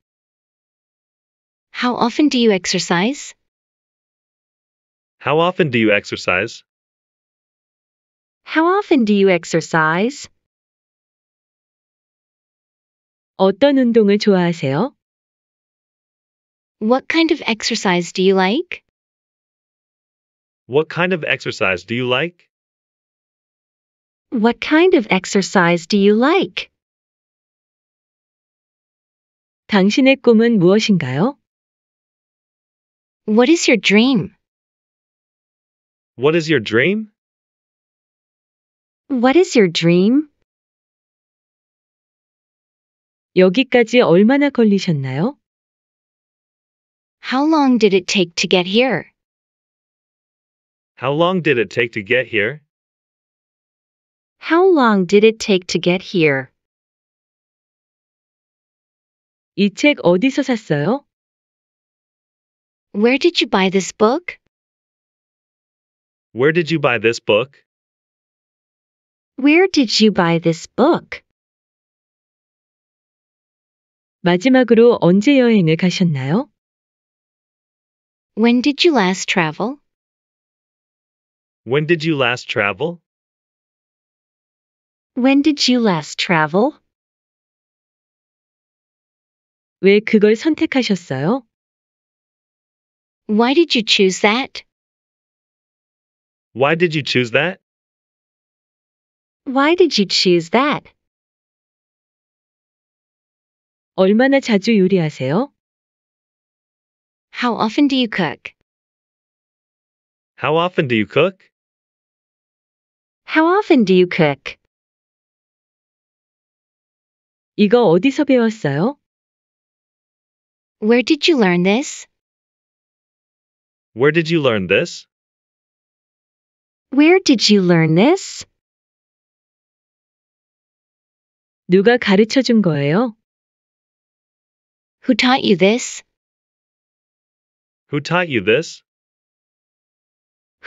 S1: How often do you exercise? How often do you exercise? How often do you exercise? 어떤 운동을 좋아하세요? What kind of exercise do you like? What kind of exercise do you like? What kind of exercise do you like? 당신의 꿈은 무엇인가요? What is your dream? What is your dream? What is your dream? 여기까지 얼마나 걸리셨나요? How long did it take to get here? How long did it take to get here? How long did it take to get here? 이 어디서 샀어요? Where did you buy this book? Where did you buy this book? Where did you buy this book? 마지막으로 언제 여행을 가셨나요? When did you last travel? When did you last travel? When did you last travel? 왜 그걸 선택하셨어요? Why did you choose that? Why did you choose that? Why did you choose that? 얼마나 자주 요리하세요? How often do you cook? How often do you cook? How often do you cook? 이거 어디서 배웠어요? Where did you learn this? Where did you learn this? Where did you learn this? 누가 가르쳐 준 거예요? Who taught you this? Who taught you this?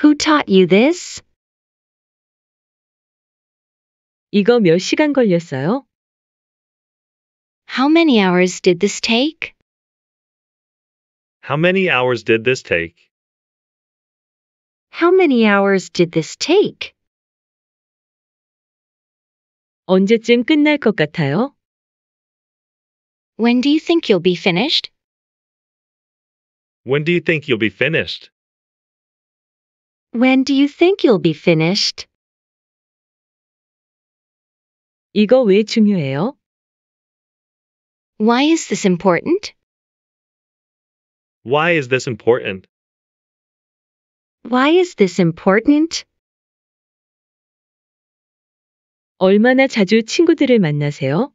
S1: Who taught you this? 이거 몇 시간 걸렸어요? How many hours did this take? How many hours did this take? How many hours did this take? 언제쯤 끝날 것 같아요? When do you think you'll be finished? When do you think you'll be finished? When do you think you'll be finished? 이거 왜 중요해요? Why is this important? Why is this important? Why is this important? 얼마나 자주 친구들을 만나세요?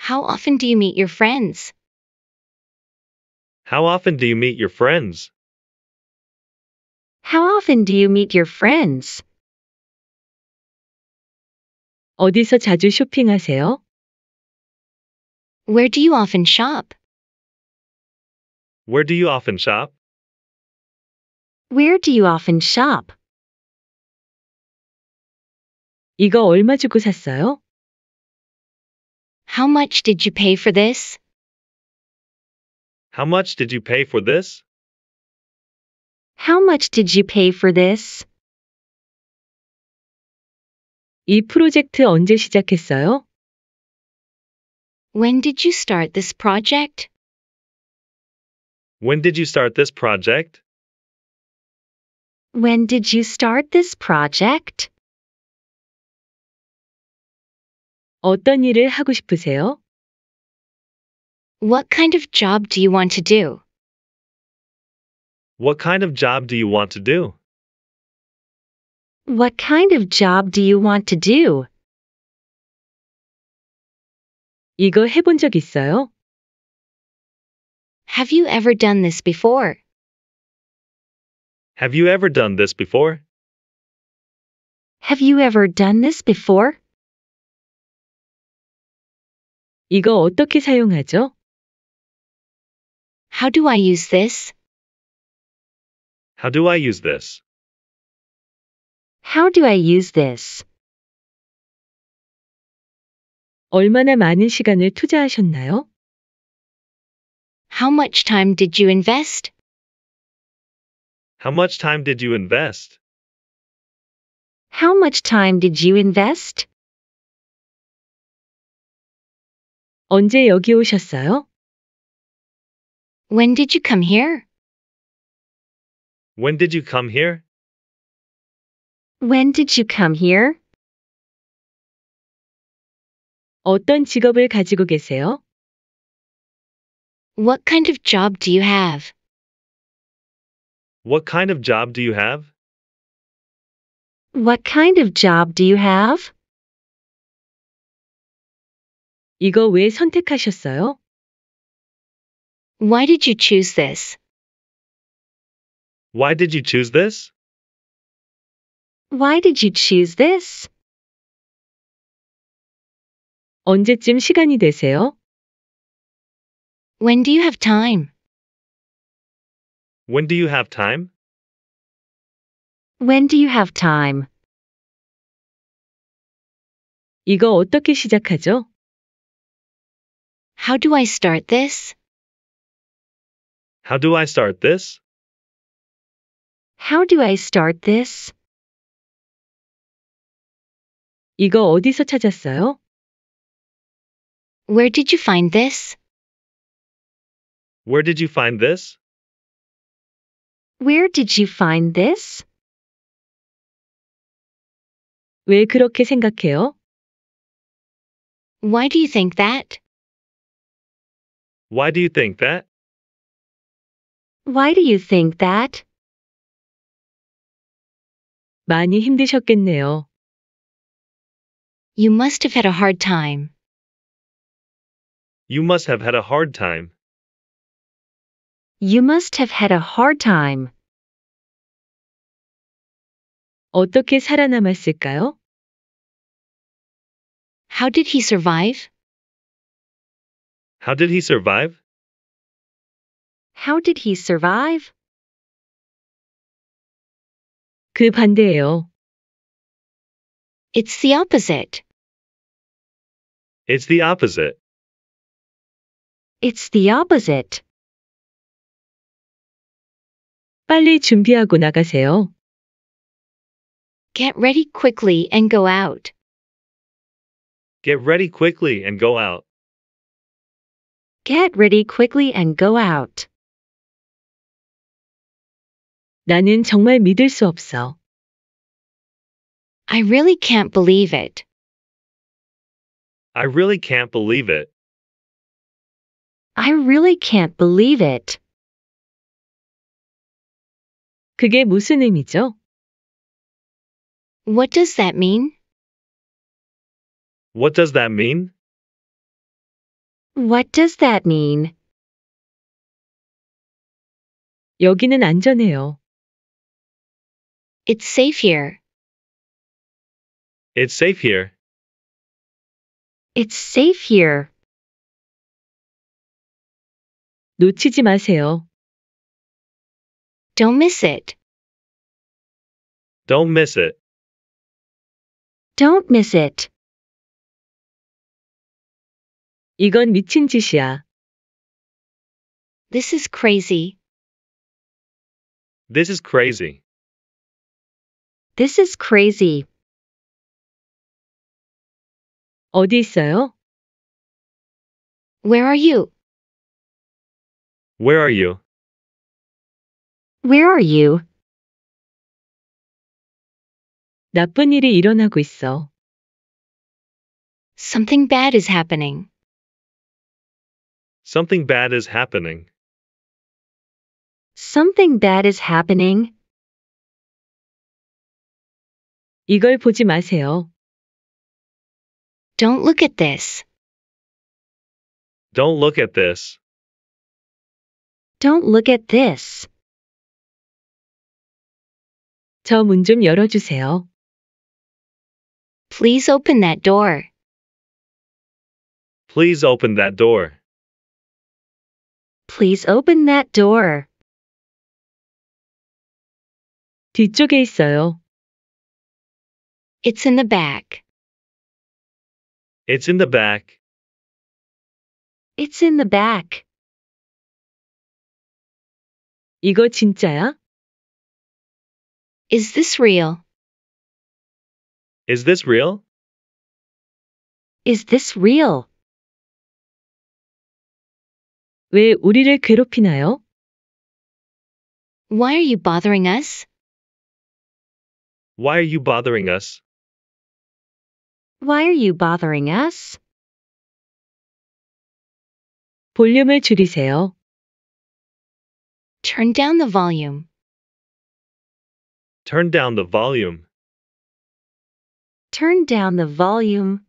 S1: How often do you meet your friends? How often do you meet your friends? How often do you meet your friends? 어디서 자주 쇼핑하세요? Where do you often shop? Where do you often shop? Where do you often shop? 이거 얼마 주고 샀어요? How much did you pay for this? How much did you pay for this? How much did you pay for this? 이 프로젝트 언제 시작했어요? When did you start this project? When did you start this project? When did you start this project? 어떤 일을 하고 싶으세요? What kind of job do you want to do? What kind of job do you want to do? What kind of job do you want to do? 이거 해본 적 있어요? Have you ever done this before? Have you ever done this before? Have you ever done this before? 이거 어떻게 사용하죠? How do I use this? How do I use this? How do I use this? 얼마나 많은 시간을 투자하셨나요? How much time did you invest? How much time did you invest? How much time did you invest? 언제 여기 오셨어요? When did you come here? When did you come here? When did you come here? 어떤 직업을 가지고 계세요? What kind of job do you have? What kind of job do you have? What kind of job do you have? 이거 왜 선택하셨어요? Why did you choose this? Why did you choose this? Why did you choose this? 언제쯤 시간이 되세요? When do you have time? When do you have time? When do you have time? 이거 어떻게 시작하죠? How do I start this? How do I start this? How do I start this? 이거 어디서 찾았어요? Where did you find this? Where did you find this? Where did you find this? 왜 그렇게 생각해요? Why do you think that? Why do you think that? Why do you think that? 많이 힘드셨겠네요. You must have had a hard time. You must have had a hard time. You must have had a hard time. 어떻게 살아남았을까요? How did he survive? How did he survive? How did he survive? 그 반대예요. It's the opposite. It's the opposite. It's the opposite. 빨리 준비하고 나가세요. Get ready quickly and go out. Get ready quickly and go out. Get ready quickly and go out. 나는 정말 믿을 수 없어. I really can't believe it. I really can't believe it. I really can't believe it. 그게 무슨 의미죠? What does that mean? What does that mean? What does that mean? 여기는 안전해요. It's safe here. It's safe here. It's safe here. 놓치지 마세요. Don't miss it. Don't miss it. Don't miss it. 이건 미친 짓이야. This is crazy. This is crazy. This is crazy. 어디 있어요? Where are you? Where are you? Where are you? 나쁜 일이 일어나고 있어. Something bad is happening. Something bad is happening. Something bad is happening. 이걸 보지 마세요. Don't look at this. Don't look at this. Don't look at this. 열어주세요. Please open that door. Please open that door. Please open that door. 뒤쪽에 있어요. It's in the back. It's in the back. It's in the back. 이거 진짜야? Is this real? Is this real? Is this real? 왜 우리를 괴롭히나요? Why are you bothering us? Why are you bothering us? Why are you bothering us? 볼륨을 줄이세요. Turn down the volume. Turn down the volume. Turn down the volume.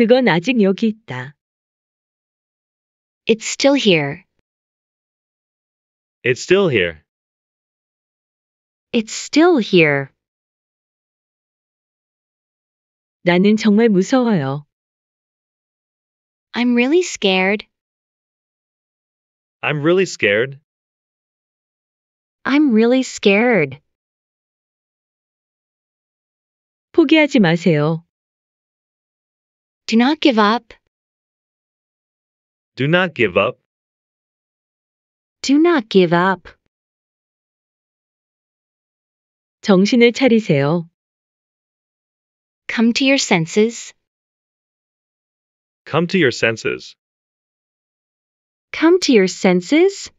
S1: 그건 아직 여기 있다. It's still here. It's still here. It's still here. 나는 정말 무서워요. I'm really scared. I'm really scared. I'm really scared. 포기하지 마세요. Do not give up. Do not give up. Do not give up. 정신을 차리세요. Come to your senses. Come to your senses. Come to your senses.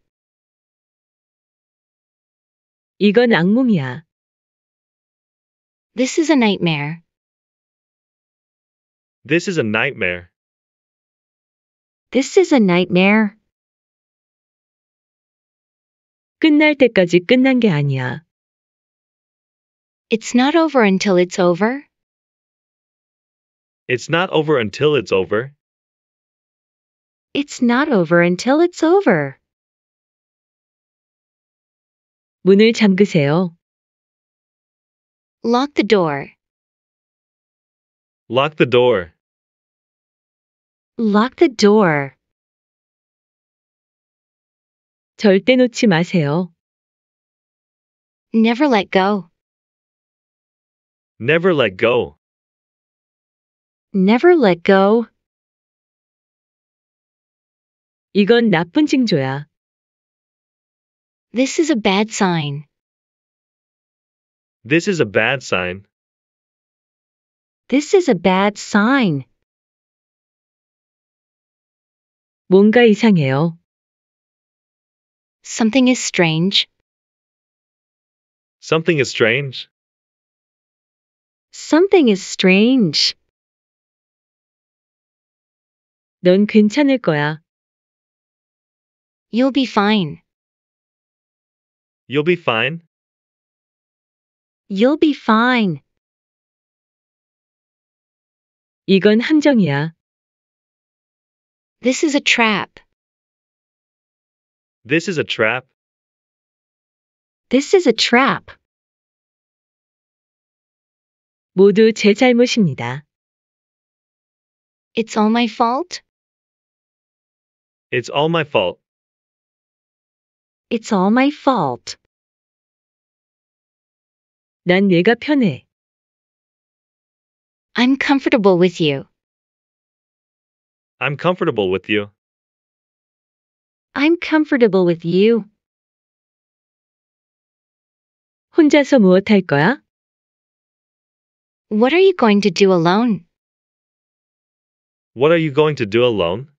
S1: 이건 악몽이야. This is a nightmare. This is a nightmare. This is a nightmare. 끝날 때까지 끝난 게 아니야. It's not over until it's over. It's not over until it's over. It's not over until it's over. 문을 잠그세요. Lock the door. Lock the door. Lock the door. 절대 놓지 마세요. Never let go. Never let go. Never let go. 이건 나쁜 징조야. This is a bad sign. This is a bad sign. This is a bad sign. 뭔가 이상해요. Something is strange. Something is strange. Something is strange. 넌 괜찮을 거야. You'll be fine. You'll be fine. You'll be fine. 이건 함정이야. This is a trap. This is a trap. This is a trap. 모두 제 잘못입니다. It's all my fault. It's all my fault. It's all my fault. 난 내가 편해. I'm comfortable with you. I'm comfortable with you. I'm comfortable with you. 혼자서 무엇 할 거야? What are you going to do alone? What are you going to do alone?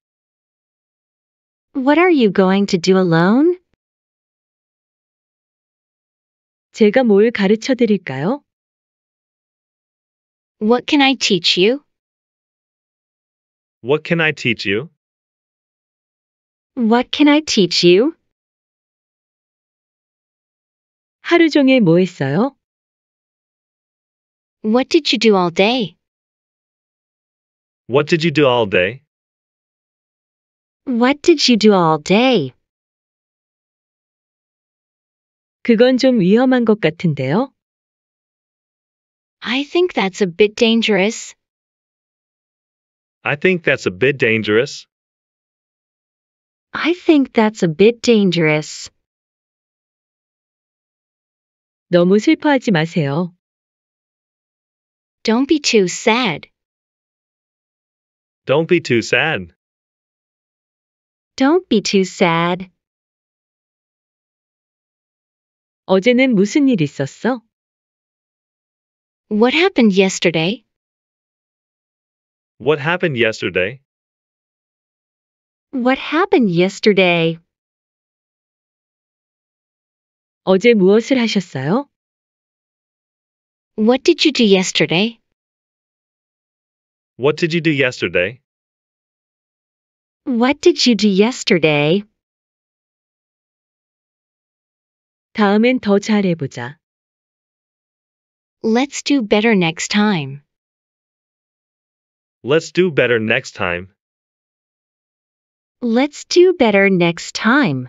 S1: What are you going to do alone? 제가 뭘 가르쳐 드릴까요? What can I teach you? What can I teach you? What can I teach you? 하루 종일 뭐 했어요? What did you do all day? What did you do all day? What did you do all day? 그건 좀 위험한 것 같은데요? I think that's a bit dangerous. I think that's a bit dangerous. I think that's a bit dangerous. 너무 슬퍼하지 마세요. Don't be too sad. Don't be too sad. Don't be too sad. 어제는 무슨 일 있었어? What happened yesterday? What happened yesterday? What happened yesterday? 어제 무엇을 하셨어요? What did you do yesterday? What did you do yesterday? What did you do yesterday? 다음엔 더 잘해보자. Let's do better next time. Let's do better next time. Let's do better next time.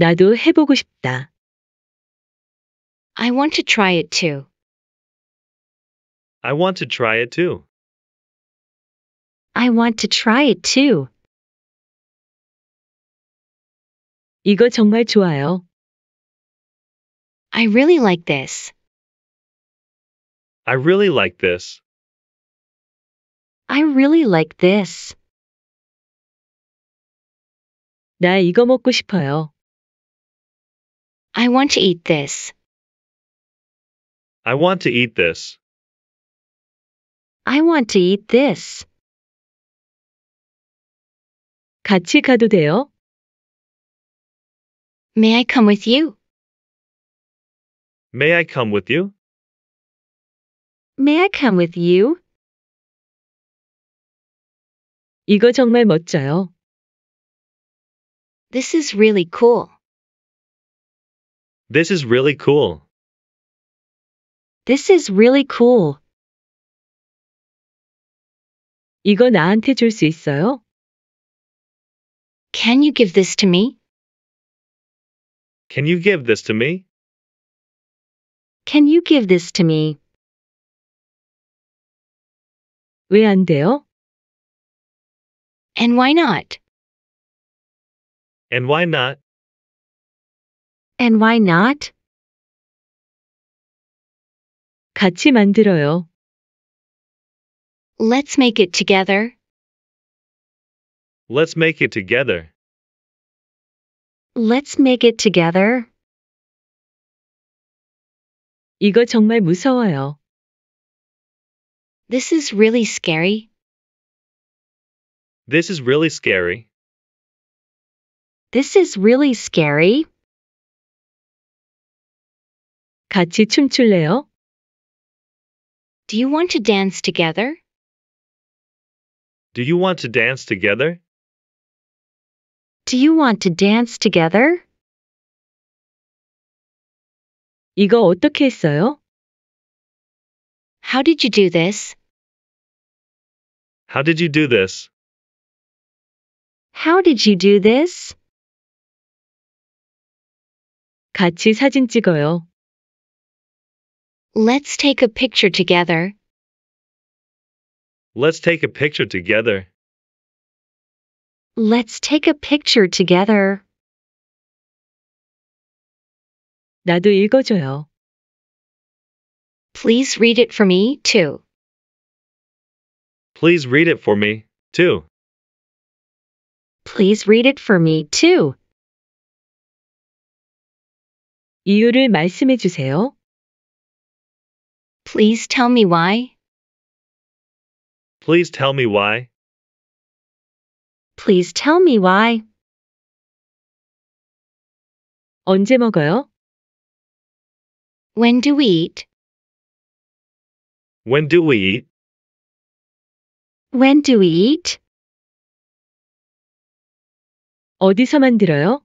S1: 나도 해보고 싶다. I want to try it too. I want to try it too. I want to try it too. 이거 정말 좋아요. I really like this. I really like this. I really like this. 나 이거 먹고 싶어요. I want to eat this. I want to eat this. I want to eat this. 같이 가도 돼요? May I come with you? May I come with you? May I come with you? 이거 정말 멋져요. This is really cool. This is really cool. This is really cool. 이거 나한테 있어요? Can you give this to me? Can you give this to me? Can you give this to me? 왜 돼요? And why not? And why not? And why not? 같이 만들어요. Let's make it together. Let's make it together. Let's make it together. 이거 정말 무서워요. This is really scary. This is really scary. This is really scary. 같이 춤출래요? Do you want to dance together? Do you want to dance together? Do you want to dance together? 이거 어떻게 했어요? How did you do this? How did you do this? How did you do this? 같이 사진 찍어요. Let's take a picture together. Let's take a picture together. Let's take a picture together. 나도 읽어줘요. Please read it for me, too. Please read it for me, too. Please read it for me, too. 이유를 말씀해 주세요. Please tell me why. Please tell me why. Please tell me why. 언제 먹어요? When do we eat? When do we eat? When do we eat? 어디서 만들어요?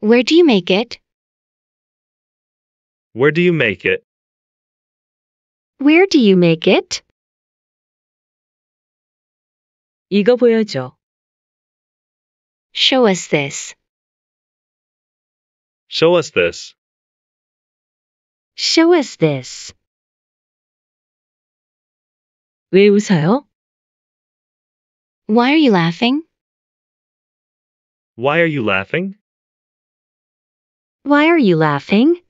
S1: Where do you make it? Where do you make it? Where do you make it? 이거 보여줘. Show us this. Show us this. Show us this. 왜 웃어요? Why are you laughing? Why are you laughing? Why are you laughing?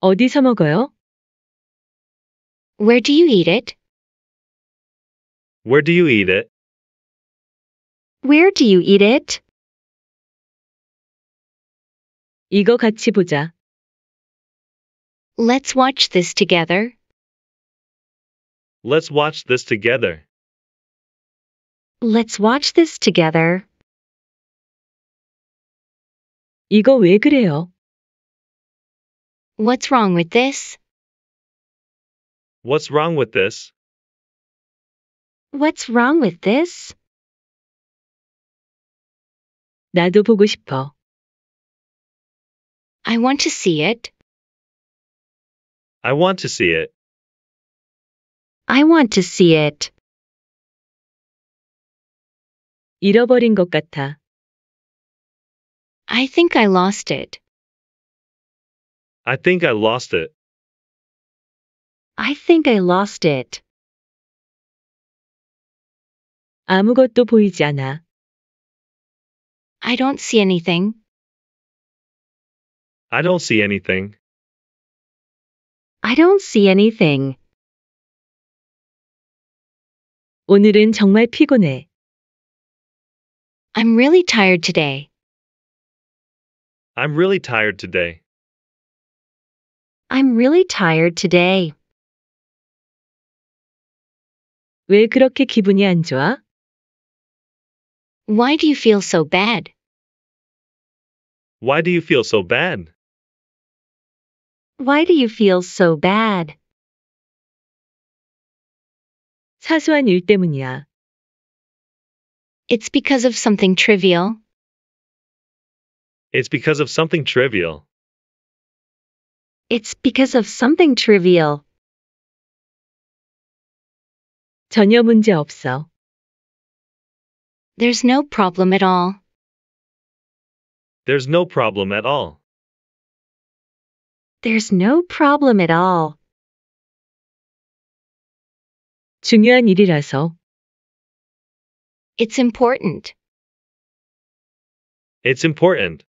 S1: 어디서 먹어요? Where do you eat it? Where do you eat it? Where do you eat it? 이거 같이 보자. Let's watch this together. Let's watch this together. Let's watch this together. 이거 왜 그래요? What's wrong with this? What's wrong with this? What's wrong with this? 나도 보고 싶어. I want to see it. I want to see it. I want to see it. 잃어버린 것 같아. I think I lost it. I think I lost it. I think I lost it. 아무것도 보이지 않아. I don't see anything. I don't see anything. I don't see anything. 오늘은 정말 피곤해. I'm really tired today. I'm really tired today. I'm really tired today. 왜 그렇게 기분이 안 좋아? Why do you feel so bad? Why do you feel so bad? Why do you feel so bad? 사소한 일 때문이야. It's because of something trivial. It's because of something trivial. It's because of something trivial. 전혀 문제 없어. There's no problem at all. There's no problem at all. There's no problem at all. 중요한 일이라서. It's important. It's important.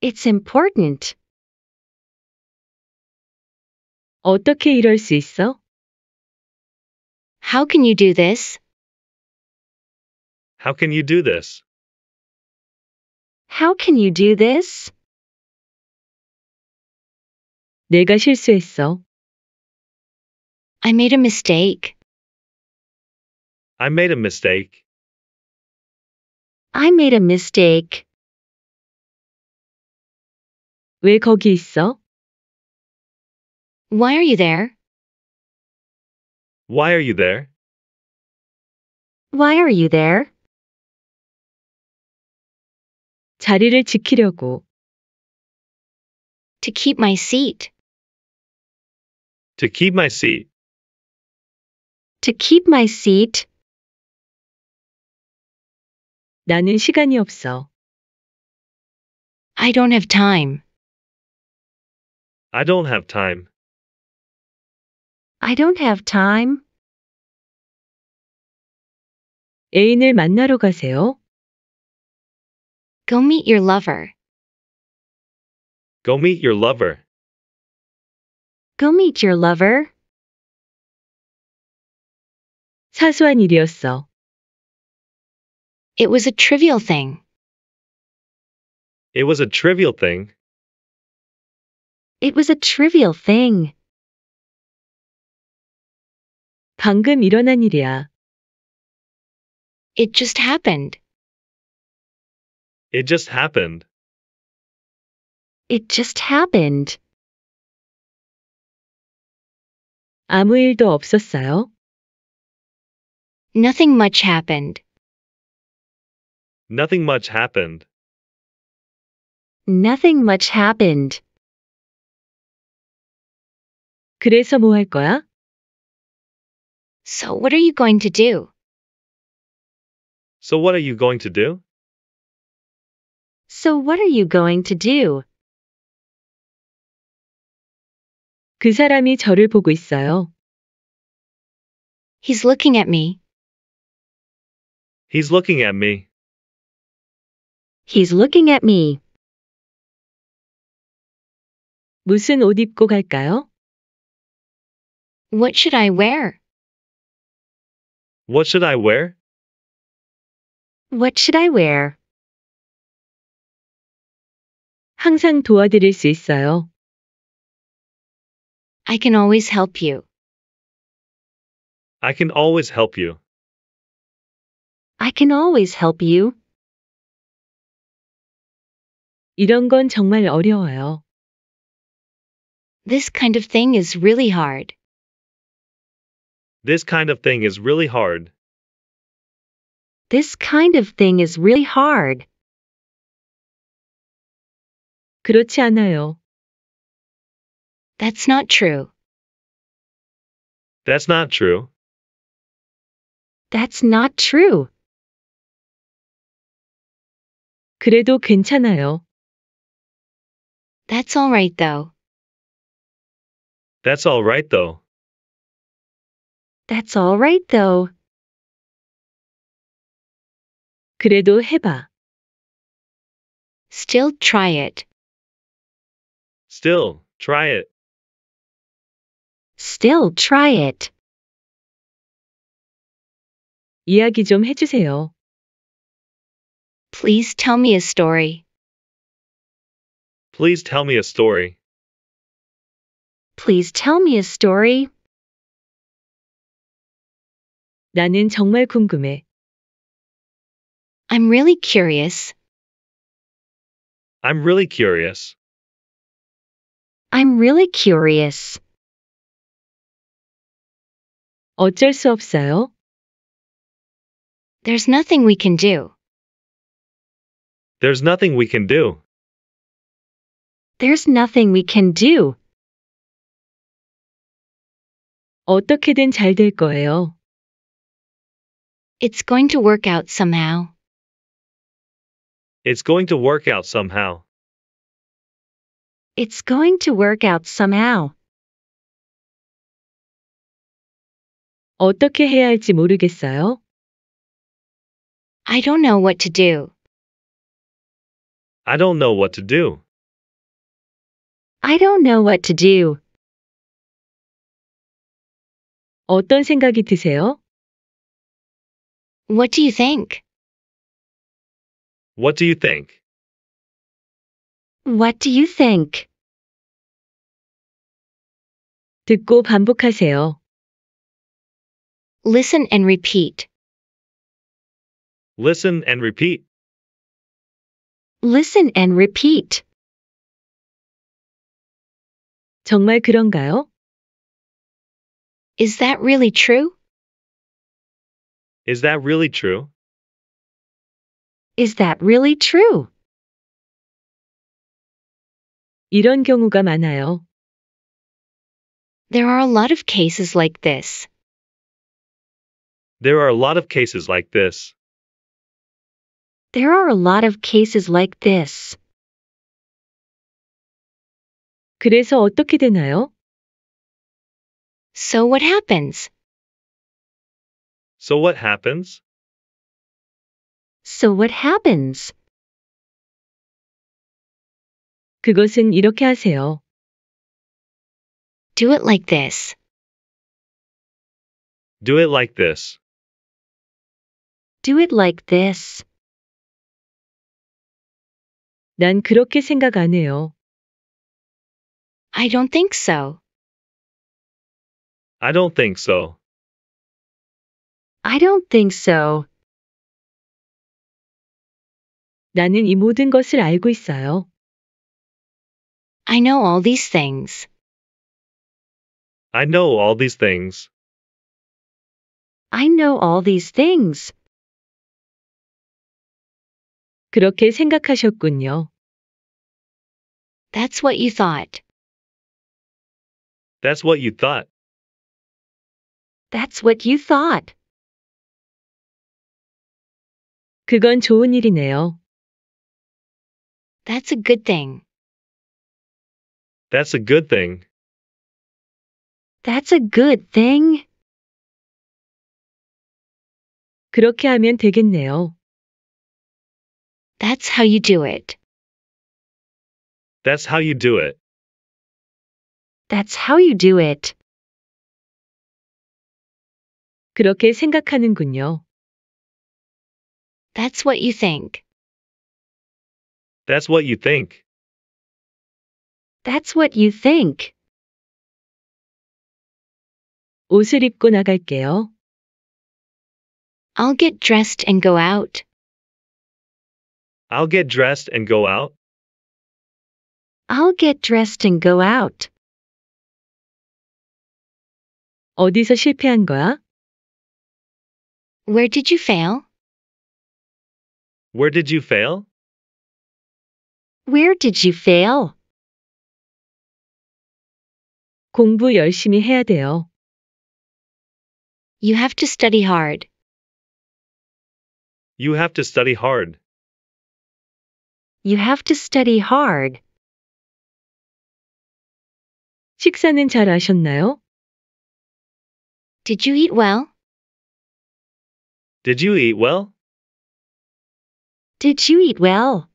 S1: It's important. 어떻게 이럴 수 있어? How can you do this? How can you do this? How can you do this? 내가 실수했어. I made a mistake. I made a mistake. I made a mistake. 왜 거기 있어? Why are you there? Why are you there? Why are you there? 자리를 지키려고. To keep my seat. To keep my seat. To keep my seat. 나는 시간이 없어. I don't have time. I don't have time. I don't have time. 애인을 만나러 가세요. Go meet your lover. Go meet your lover. Go meet your lover. 사소한 일이었어. It was a trivial thing. It was a trivial thing. It was a trivial thing. 방금 일어난 일이야. It just happened. It just happened. It just happened. 아무 일도 없었어요? Nothing much happened. Nothing much happened. Nothing much happened. 그래서 뭐 거야? So what are you going to do? So what are you going to do? So what are you going to do? 그 사람이 저를 보고 있어요. He's looking at me. He's looking at me. He's looking at me. 무슨 옷 입고 갈까요? What should I wear? What should I wear? What should I wear? 항상 도와드릴 수 있어요. I can always help you. I can always help you. I can always help you. 이런 건 정말 어려워요. This kind of thing is really hard. This kind of thing is really hard. This kind of thing is really hard. 그렇지 않아요. That's not true. That's not true. That's not true. 그래도 괜찮아요. That's all right though. That's all right though. That's all right though. 그래도 해봐. Still try it. Still, try it. Still try it. 이야기 좀 해주세요. Please tell me a story. Please tell me a story. Please tell me a story. 나는 정말 궁금해. I'm really curious. I'm really
S2: curious.
S1: I'm really curious. 어쩔 수 없어요. There's nothing we can do. There's nothing we can do. There's nothing we can do. 어떻게든 잘 될 거예요. It's going to work out somehow. It's going to work out somehow. It's going to work out somehow. 어떻게 해야 할지 모르겠어요. I don't know what to do. I don't know what to do. I don't know what to do. 어떤 생각이 드세요? What do you think? What do you think? What do you think? 듣고 반복하세요. Listen and repeat. Listen and repeat. Listen and repeat. 정말 그런가요? Is that really true? Is that really true? Is that really true? 이런 경우가 많아요. There are a lot of cases like this. There are a lot of cases like this. There are a lot of cases like this. 그래서 어떻게 되나요? So what happens? So what happens? So what happens? 그것은 이렇게 하세요. Do it like this. Do it like this do it like this. 난 그렇게 생각 안 해요. I don't think so. I don't think so. I don't think so. 나는 이 모든 것을 알고 있어요. I know all these things. I know all these things. I know all these things. 그렇게 생각하셨군요. That's what you thought. That's what you thought. That's what you thought. 그건 좋은 일이네요. That's a good thing. That's a good thing. That's a good thing. 그렇게 하면 되겠네요. That's how you do it. That's how you do it. That's how you do it. 그렇게 생각하는군요. That's what you think. That's what you think. That's what you think. 옷을 입고 나갈게요. I'll get dressed and go out. I'll get dressed and go out. I'll get dressed and go out. 어디서 실패한 거야? Where did you fail? Where did you fail? Where did you fail? 공부 열심히 해야 돼요. You have to study hard. You have to study hard. You have to study hard. 식사는 잘 하셨나요? Did you eat well? Did you eat well? Did you eat well?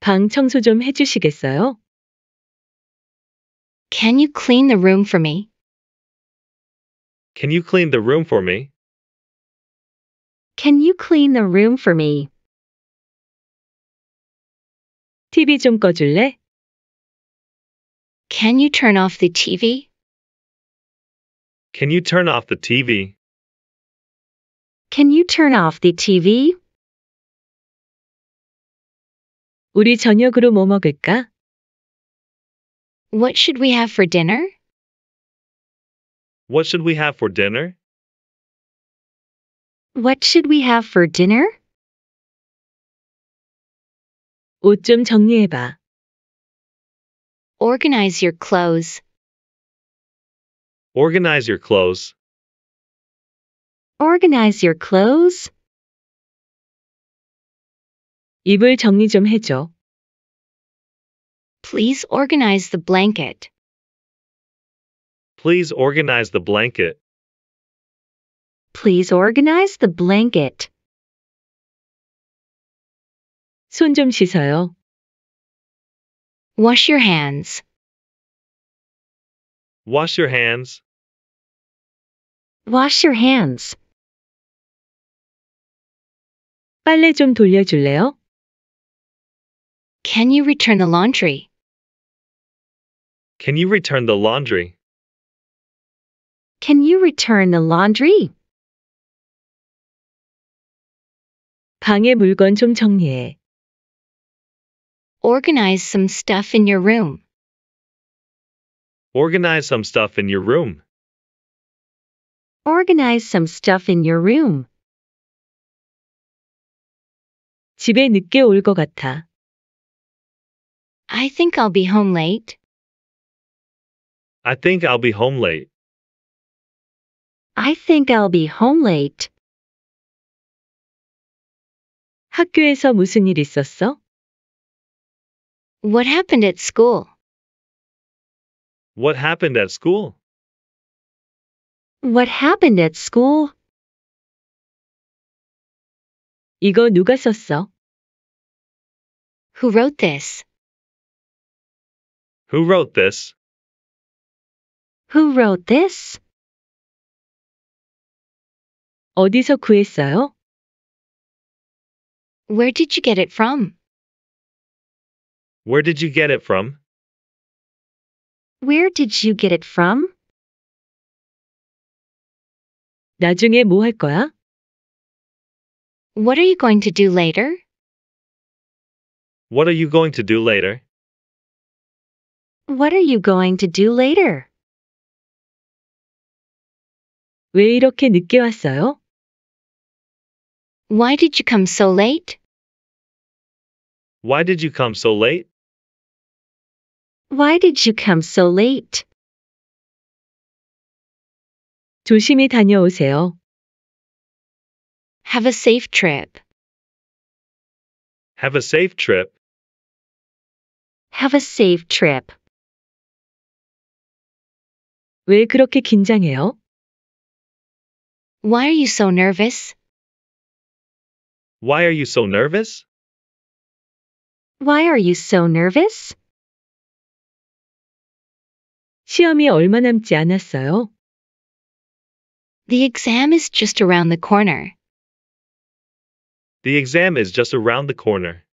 S1: 방 청소 좀 해주시겠어요? Can you clean the room for me? Can you clean the room for me? Can you clean the room for me? TV 좀 꺼줄래? Can you turn off the TV? Can you turn off the TV? Can you turn off the TV? 우리 저녁으로 뭐 먹을까? What should we have for dinner? What should we have for dinner? What should we have for dinner? 정리해봐. Organize your clothes. Organize your clothes. Organize your clothes. 이불 정리 좀 해줘. Please organize the blanket. Please organize the blanket. Please organize the blanket. 손 좀 씻어요. Wash your hands. Wash your hands. Wash your hands. 빨래 좀 돌려줄래요? Can you return the laundry? Can you return the laundry? Can you return the laundry? 물건 좀 정리해. Organize some stuff in your room. Organize some stuff in your room. Organize some stuff in your room. 집에 늦게 같아. I think I'll be home late. I think I'll be home late. I think I'll be home late. 학교에서 무슨 일 있었어? What happened at school? What happened at school? What happened at school? 이거 누가 썼어? Who wrote this? Who wrote this? Who wrote this? 어디서 구했어요? Where did you get it from? Where did you get it from? Where did you get it from? 나중에 거야? What are you going to do later? What are you going to do later? What are you going to do later? 왜 이렇게 늦게 왔어요? Why did you come so late? Why did you come so late? Why did you come so late? 조심히 다녀오세요. Have a safe trip. Have a safe trip. Have a safe trip. 왜 그렇게 긴장해요? Why are you so nervous? Why are you so nervous? Why are you so nervous? 시험이 얼마 남지 않았어요. The exam is just around the corner. The exam is just around the corner.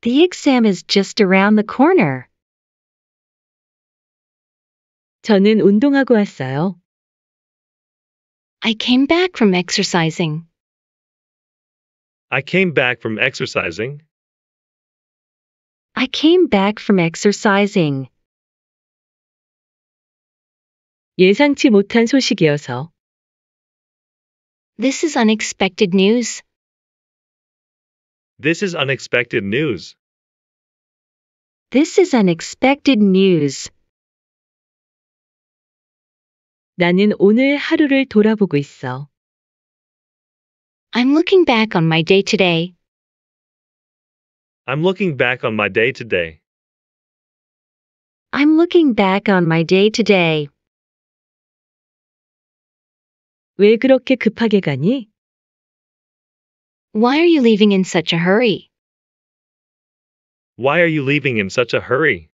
S1: The exam is just around the corner. 저는 운동하고 왔어요. I came back from exercising. I came back from exercising. I came back from exercising. 예상치 못한 소식이어서. This is unexpected news. This is unexpected news. This is unexpected news. 나는 오늘 하루를 돌아보고 있어. I'm looking back on my day today. I'm looking back on my day today. I'm looking back on my day today. 왜 그렇게 급하게 가니? Why are you leaving in such a hurry? Why are you leaving in such a hurry?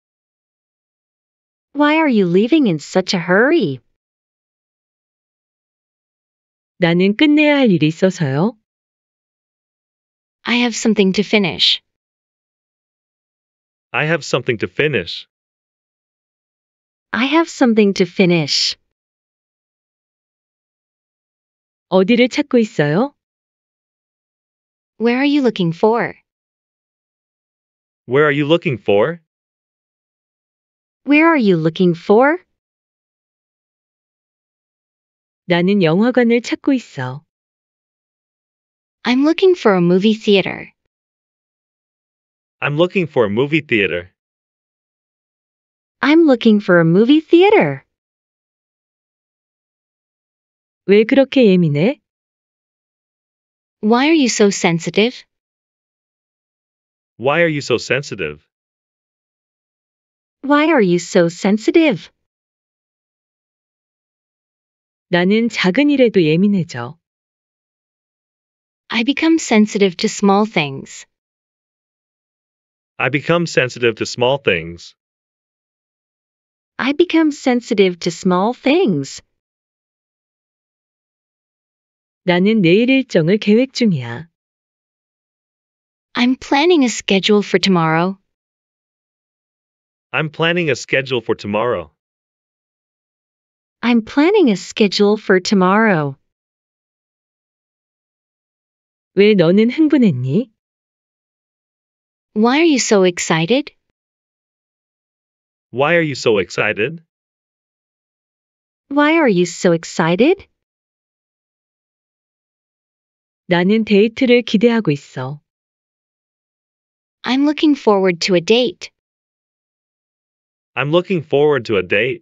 S1: Why are you leaving in such a hurry? 나는 끝내야 할 일이 있어서요. I have something to finish. I have something to finish. I have something to finish. 어디를 찾고 있어요? Where are you looking for? Where are you looking for? Where are you looking for? 나는 영화관을 찾고 있어. I'm looking for a movie theater. I'm looking for a movie theater. I'm looking for a movie theater. 왜 그렇게 예민해? Why are you so sensitive? Why are you so sensitive? Why are you so sensitive? 나는 작은 일에도 예민해져. I become sensitive to small things. I become sensitive to small things. I become sensitive to small things. 나는 내일 일정을 계획 중이야. I'm planning a schedule for tomorrow. I'm planning a schedule for tomorrow. I'm planning a schedule for tomorrow. 왜 너는 흥분했니? Why are you so excited? Why are you so excited? Why are you so excited? 나는 데이트를 기대하고 있어. I'm looking forward to a date. I'm looking forward to a date.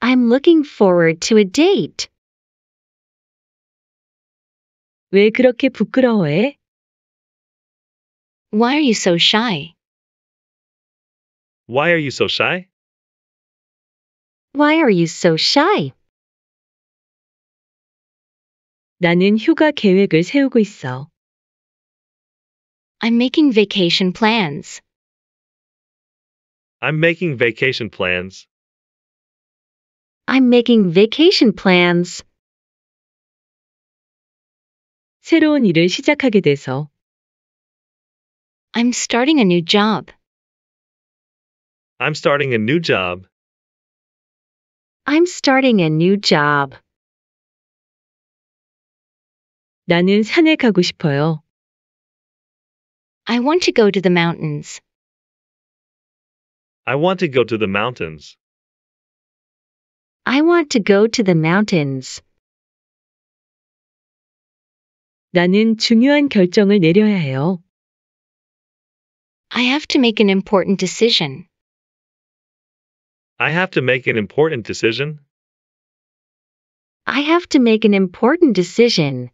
S1: I'm looking forward to a date. 왜 그렇게 부끄러워해? Why are you so shy? Why are you so shy? Why are you so shy? 나는 휴가 계획을 세우고 있어. I'm making vacation plans. I'm making vacation plans. I'm making vacation plans. 새로운 일을 시작하게 돼서 I'm starting a new job. I'm starting a new job. I'm starting a new job. 나는 산에 가고 싶어요. I want to go to the mountains. I want to go to the mountains. I want to go to the mountains. 나는 중요한 결정을 내려야 해요. I have to make an important decision. I have to make an important decision. I have to make an important decision.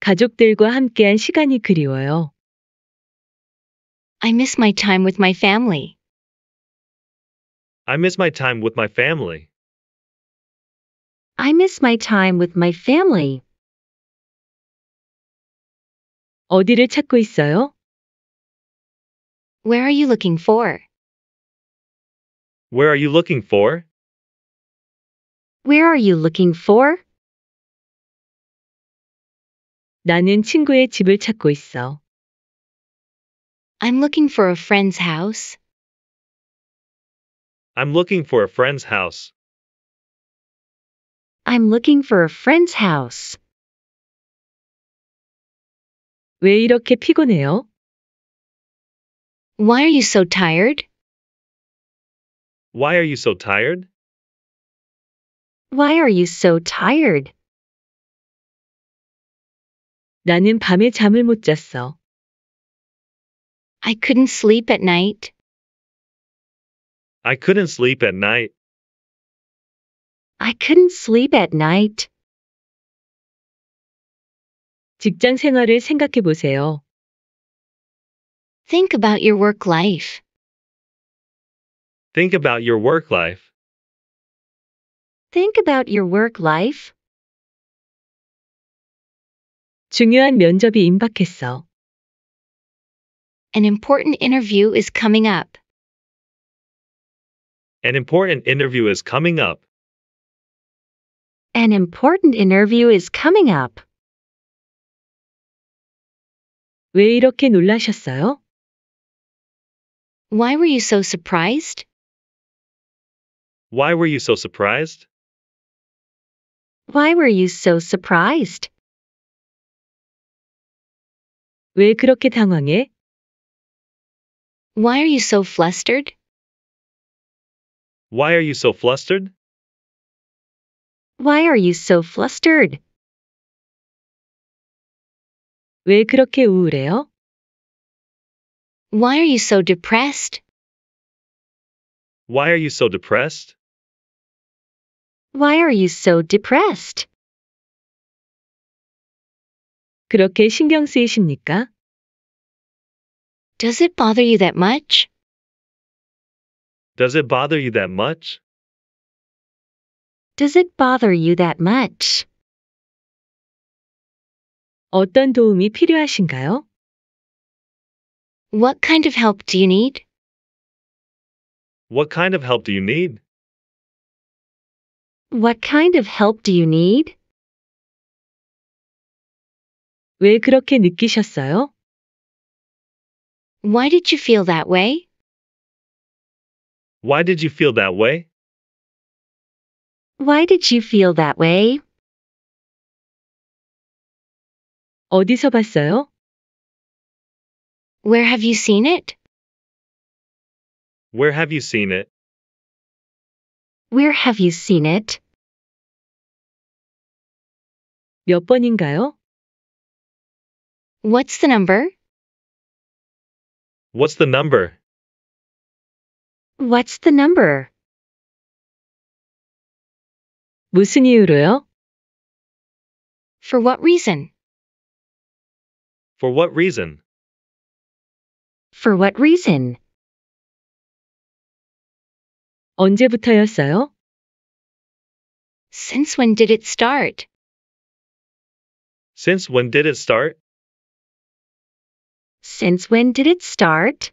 S1: 가족들과 함께한 시간이 그리워요. I miss my time with my family. I miss my time with my family. I miss my time with my family. 어디를 찾고 있어요? Where are you looking for? Where are you looking for? Where are you looking for? 나는 친구의 집을 찾고 있어. I'm looking for a friend's house. I'm looking for a friend's house. I'm looking for a friend's house. 왜 이렇게 피곤해요? Why are you so tired? Why are you so tired? Why are you so tired? 나는 밤에 잠을 못 잤어. I couldn't sleep at night. I couldn't sleep at night. I couldn't sleep at night. 직장 생활을 생각해 보세요. Think about your work life. Think about your work life. Think about your work life. 중요한 면접이 임박했어. An important interview is coming up. An important interview is coming up. An important interview is coming up. 왜 이렇게 놀라셨어요? Why were you so surprised? Why were you so surprised? Why were you so surprised? 왜 그렇게 당황해? Why are you so flustered? Why are you so flustered? Why are you so flustered? 왜 그렇게 우울해요? Why are you so depressed? Why are you so depressed? Why are you so depressed? 그렇게 신경 쓰이십니까? Does it bother you that much? Does it bother you that much? Does it bother you that much? 어떤 도움이 필요하신가요? What kind of help do you need? What kind of help do you need? What kind of help do you need? 왜 그렇게 느끼셨어요? Why did you feel that way? Why did you feel that way? Why did you feel that way? 어디서 봤어요? Where have you seen it? Where have you seen it? Where have you seen it? 몇 번인가요? What's the number? What's the number? What's the number? 무슨 이유로요? For what reason? For what reason? For what reason? 언제부터였어요? Since when did it start? Since when did it start? Since when did it start?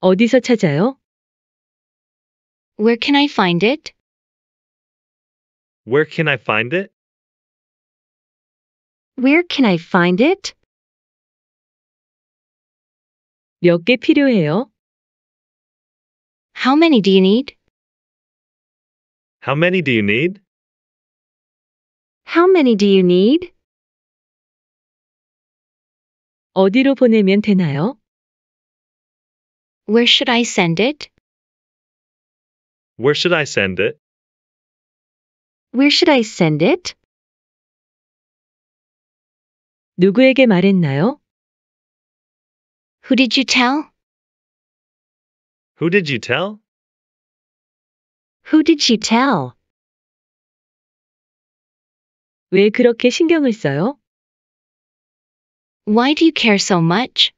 S1: 어디서 찾아요? Where can I find it? Where can I find it? Where can I find it? 필요해요? How many do you need? How many do you need? How many do you need? 어디로 보내면 되나요? Where should I send it? Where should I send it? Where should I send it? 누구에게 말했나요? Who did you tell? Who did you tell? Who did she tell? 왜 그렇게 신경을 써요? Why do you care so much?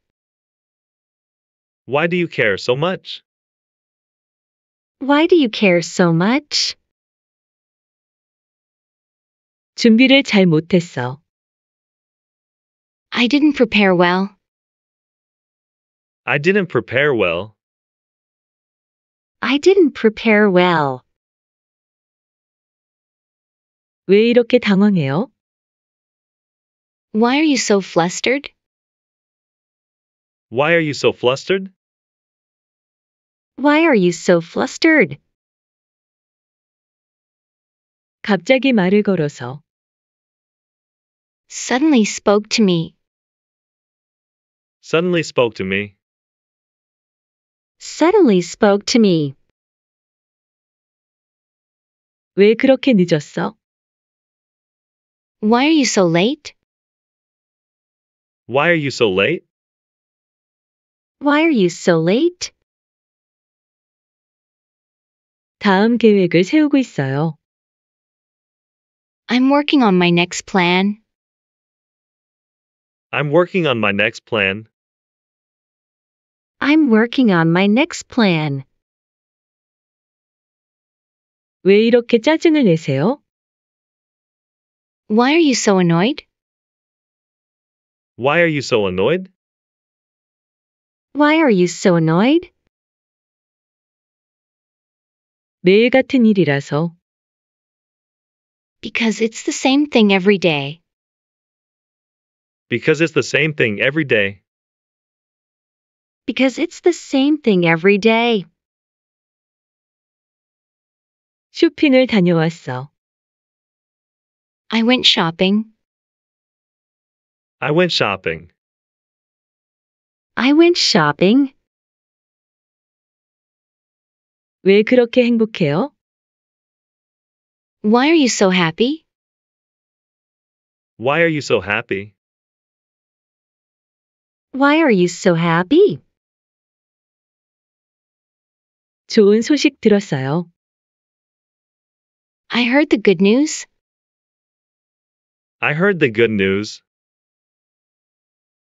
S1: Why do you care so much? Why do you care so much? 준비를 잘 못했어. I didn't prepare well. I didn't prepare well. I didn't prepare well. 왜 이렇게 당황해요? Why are you so flustered? Why are you so flustered? Why are you so flustered? 갑자기 말을 걸어서 Suddenly spoke to me. Suddenly spoke to me. Suddenly spoke to me. 왜 그렇게 늦었어? Why are you so late? Why are you so late? Why are you so late? 다음 계획을 세우고 있어요. I'm working on my next plan. I'm working on my next plan. I'm working on my next plan. 왜 이렇게 짜증을 내세요? Why are you so annoyed? Why are you so annoyed? Why are you so annoyed? 매일 같은 일이라서. Because it's the same thing every day. Because it's the same thing every day because it's the same thing every day. 쇼핑을 다녀왔어. I went shopping. I went shopping. I went shopping. 왜 그렇게 행복해요? Why are you so happy? Why are you so happy? Why are you so happy? 좋은 소식 들었어요. I heard the good news. I heard the good news.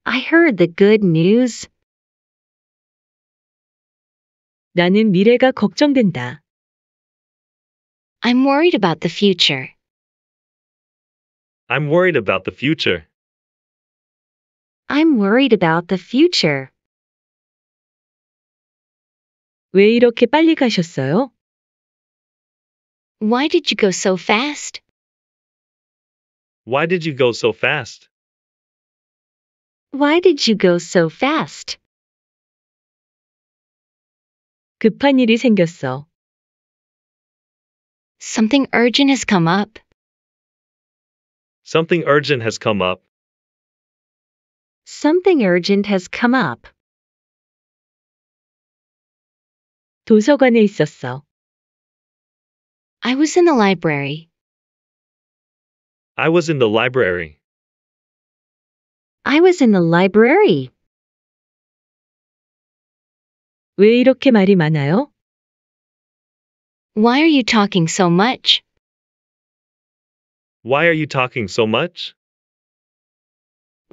S1: I heard the good news. 나는 미래가 걱정된다. I'm worried about the future. I'm worried about the future. I'm worried about the future. 왜 이렇게 빨리 가셨어요? Why did you go so fast? Why did you go so fast? Why did you go so fast? 급한 일이 생겼어. Something urgent has come up. Something urgent has come up. Something urgent has come up. 도서관에 있었어. I was in the library. I was in the library. I was in the library. 왜 이렇게 말이 많아요? Why are you talking so much? Why are you talking so much?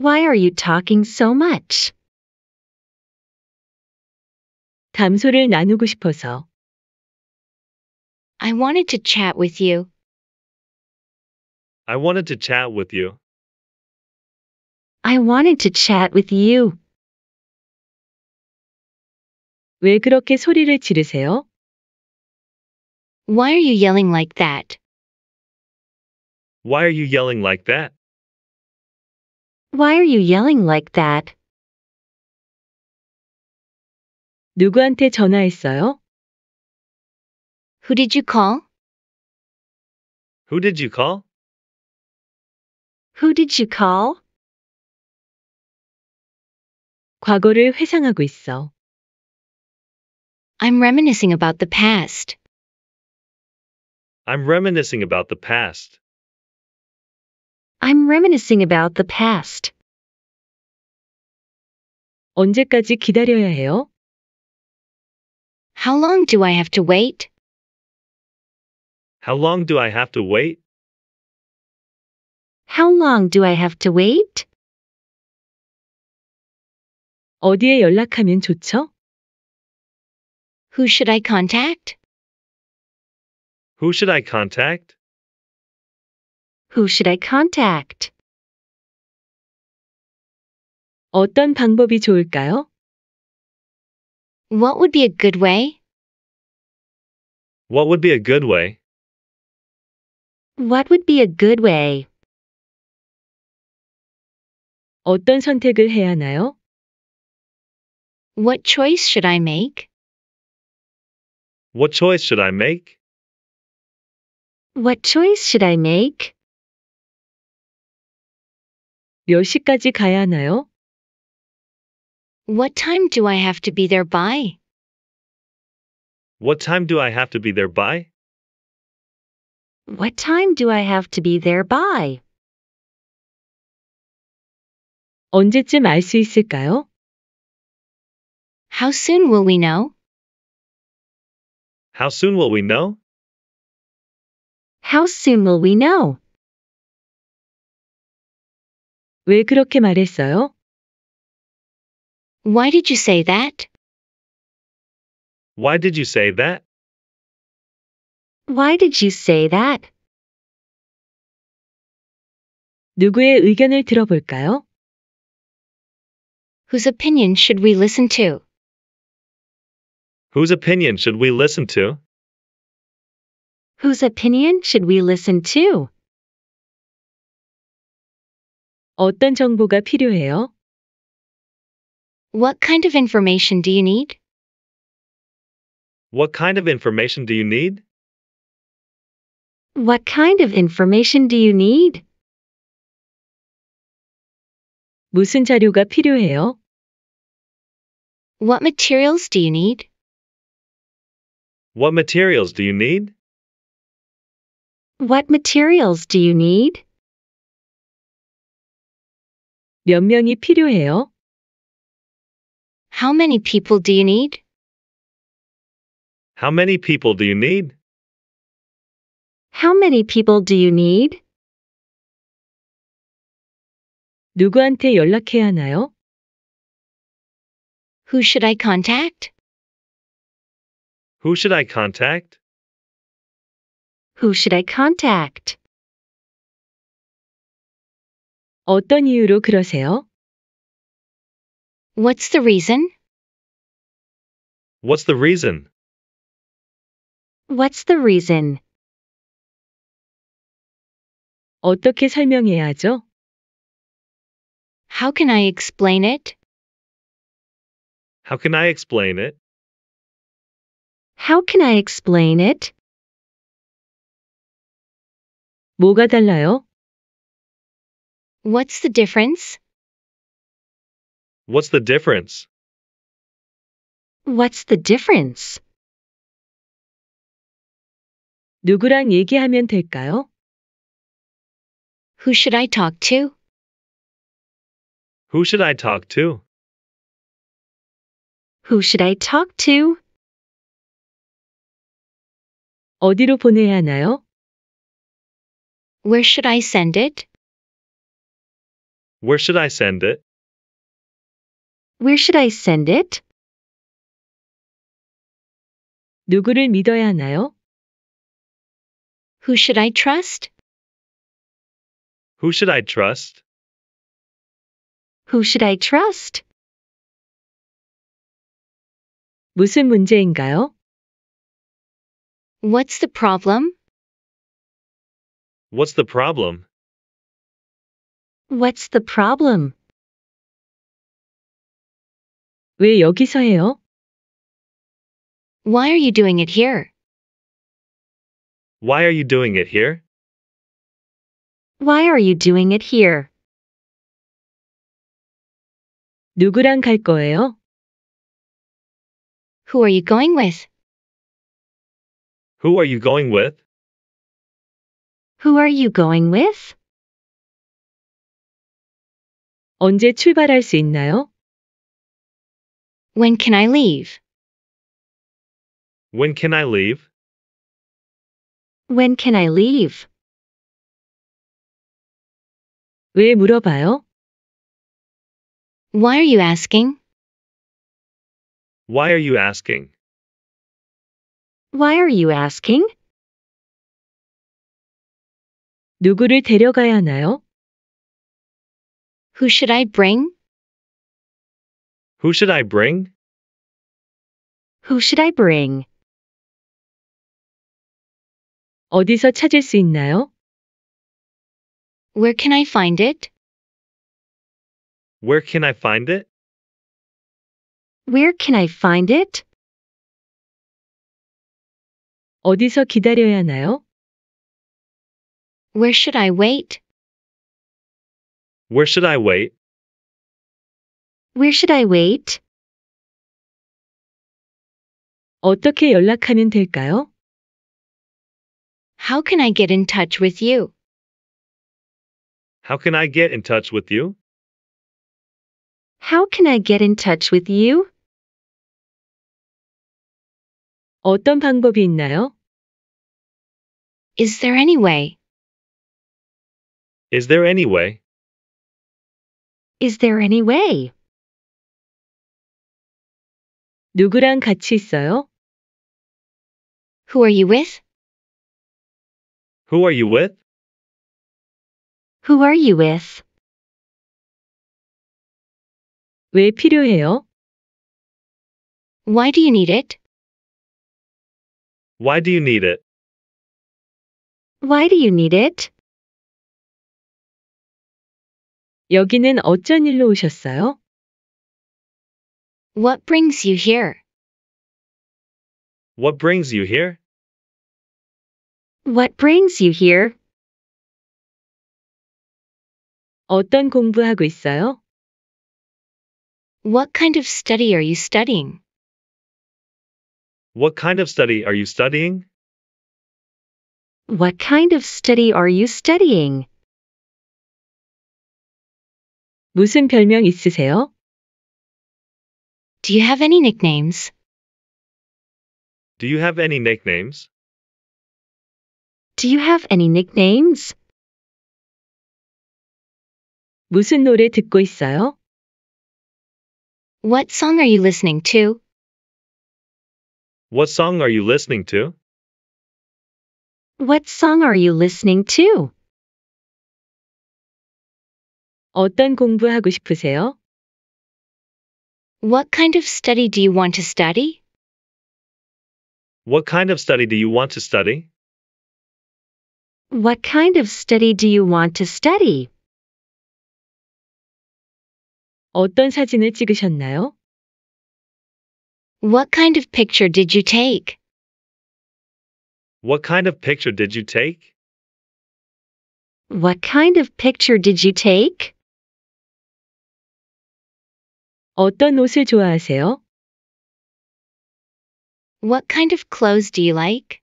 S1: Why are you talking so much? 나누고 싶어서. I wanted to chat with you. I wanted to chat with you. I wanted to chat with you. 왜 그렇게 소리를 지르세요? Why are you yelling like that? Why are you yelling like that? Why are you yelling like that? 누구한테 전화했어요? Who did you call? Who did you call? Who did you call? 과거를 회상하고 있어. I'm reminiscing about the past. I'm reminiscing about the past. I'm reminiscing about the past. 언제까지 기다려야 해요? How long do I have to wait? How long do I have to wait? How long do I have to wait? 어디에 연락하면 좋죠? Who should I contact? Who should I contact? Who should I contact? 어떤 방법이 좋을까요? What would be a good way? What would be a good way? What would be a good way? 어떤 선택을 해야 하나요? What choice should I make? What choice should I make? What choice should I make? 몇 시까지 가야 하나요? What time do I have to be there by? What time do I have to be there by? What time do I have to be there by? 언제쯤 있을까요? How soon will we know? How soon will we know? How soon will we know? 왜 그렇게 말했어요? Why did you say that? Why did you say that? Why did you say that? 누구의 의견을 들어볼까요? Whose opinion should we listen to? Whose opinion should we listen to? Whose opinion should we listen to? 어떤 정보가 필요해요? What kind of information do you need? What kind of information do you need? What kind of information do you need? 무슨 자료가 필요해요? What materials do you need? What materials do you need? What materials do you need? 몇 명이 필요해요? How many people do you need? How many people do you need? How many people do you need? 누구한테 연락해야 하나요? Who should I contact? Who should I contact? Who should I contact? 어떤 이유로 그러세요? What's the reason? What's the reason? What's the reason? 어떻게 설명해야죠? How can I explain it? How can I explain it? How can I explain it? 뭐가 달라요? What's the difference? What's the difference? What's the difference? 누구랑 얘기하면 될까요? Who should I talk to? Who should I talk to? Who should I talk to? 어디로 보내야 하나요? Where should I send it? Where should I send it? Where should I send it? 누구를 믿어야 하나요? Who should I trust? Who should I
S2: trust?
S1: Who should I trust? 무슨 문제인가요? What's the problem? What's the problem? What's the problem? 왜 여기서 해요? Why are you doing it here? Why are you doing it here? Why are you doing it here? 누구랑 갈 거예요? Who are you going with? Who are you going with? Who are you going with? 언제 출발할 수 있나요? When can I leave? When can I leave? When can I leave? 왜 물어봐요? Why are you asking? Why are you asking? Why are you asking? 누구를 데려가야 하나요? Who should I bring? Who should I bring? Who should I bring? 어디서 찾을 수 있나요? Where can I find it? Where can I find it? Where can I find it? 어디서 기다려야 하나요? Where should I wait? Where should I wait? Where should I wait? 어떻게 연락하면 될까요? How can I get in touch with you? How can I get in touch with you? How can I get in touch with you? 어떤 방법이 있나요? Is there any way? Is there any way? Is there any way? 누구랑 같이 있어요? Who are you with? Who are you with? Who are you with? 왜 필요해요? Why do you need it? Why do you need it? Why do you need it? 여기는 어쩐 일로 오셨어요? What brings you here? What brings you here? What brings you here? 어떤 공부하고 있어요? What kind of study are you studying? What kind of study are you studying? What kind of study are you studying? 무슨 별명 있으세요? Do you have any nicknames? Do you have any nicknames? Do you have any nicknames? 무슨 노래 듣고 있어요? What song are you listening to? What song are you listening to? What song are you listening to? 어떤 공부하고 싶으세요? What kind of study do you want to study? What kind of study do you want to study? What kind of study do you want to study? 어떤 사진을 찍으셨나요? What kind of picture did you take? What kind of picture did you take? What kind of picture did you take? 어떤 옷을 좋아하세요? What kind of clothes do you like?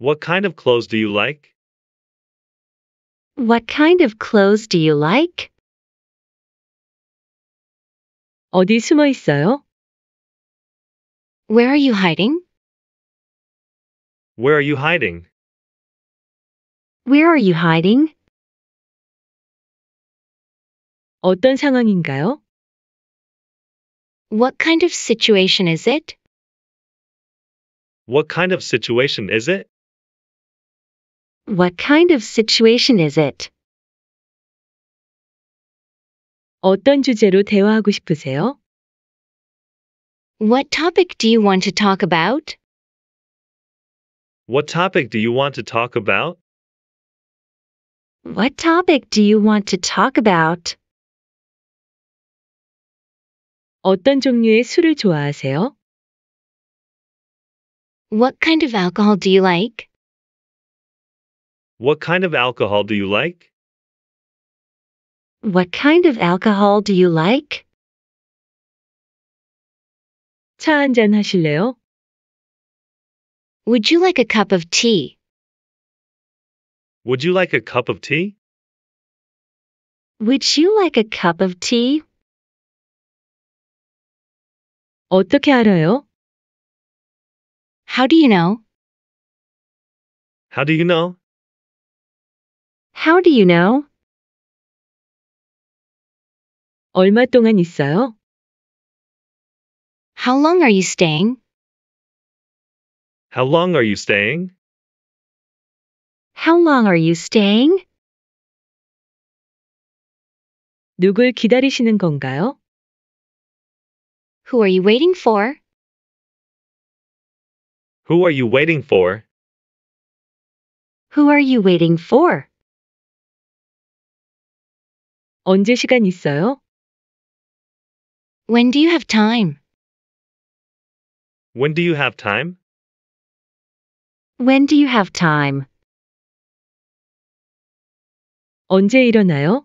S1: What kind of clothes do you like? What kind of clothes do you like? 어디 숨어 있어요? Where are you hiding? Where are you hiding? Where are you hiding? 어떤 상황인가요? What kind of situation is it? What kind of situation is it? What kind of situation is it? 어떤 주제로 대화하고 싶으세요? What topic do you want to talk about? What topic do you want to talk about? What topic do you want to talk about? 어떤 종류의 술을 좋아하세요? What kind of alcohol do you like? What kind of alcohol do you like? What kind of alcohol do you like? 차한 하실래요? Would you like a cup of tea? Would you like a cup of tea? Would you like a cup of tea? 어떻게 알아요? How do you know? How do you know? How do you know? 얼마 동안 있어요? How long are you staying? How long are you staying? How long are you staying? 누굴 기다리시는 건가요? Who are you waiting for? Who are you waiting for? Who are you waiting for? 언제 시간 있어요? When do you have time? When do you have time? When do you have time? 언제 일어나요?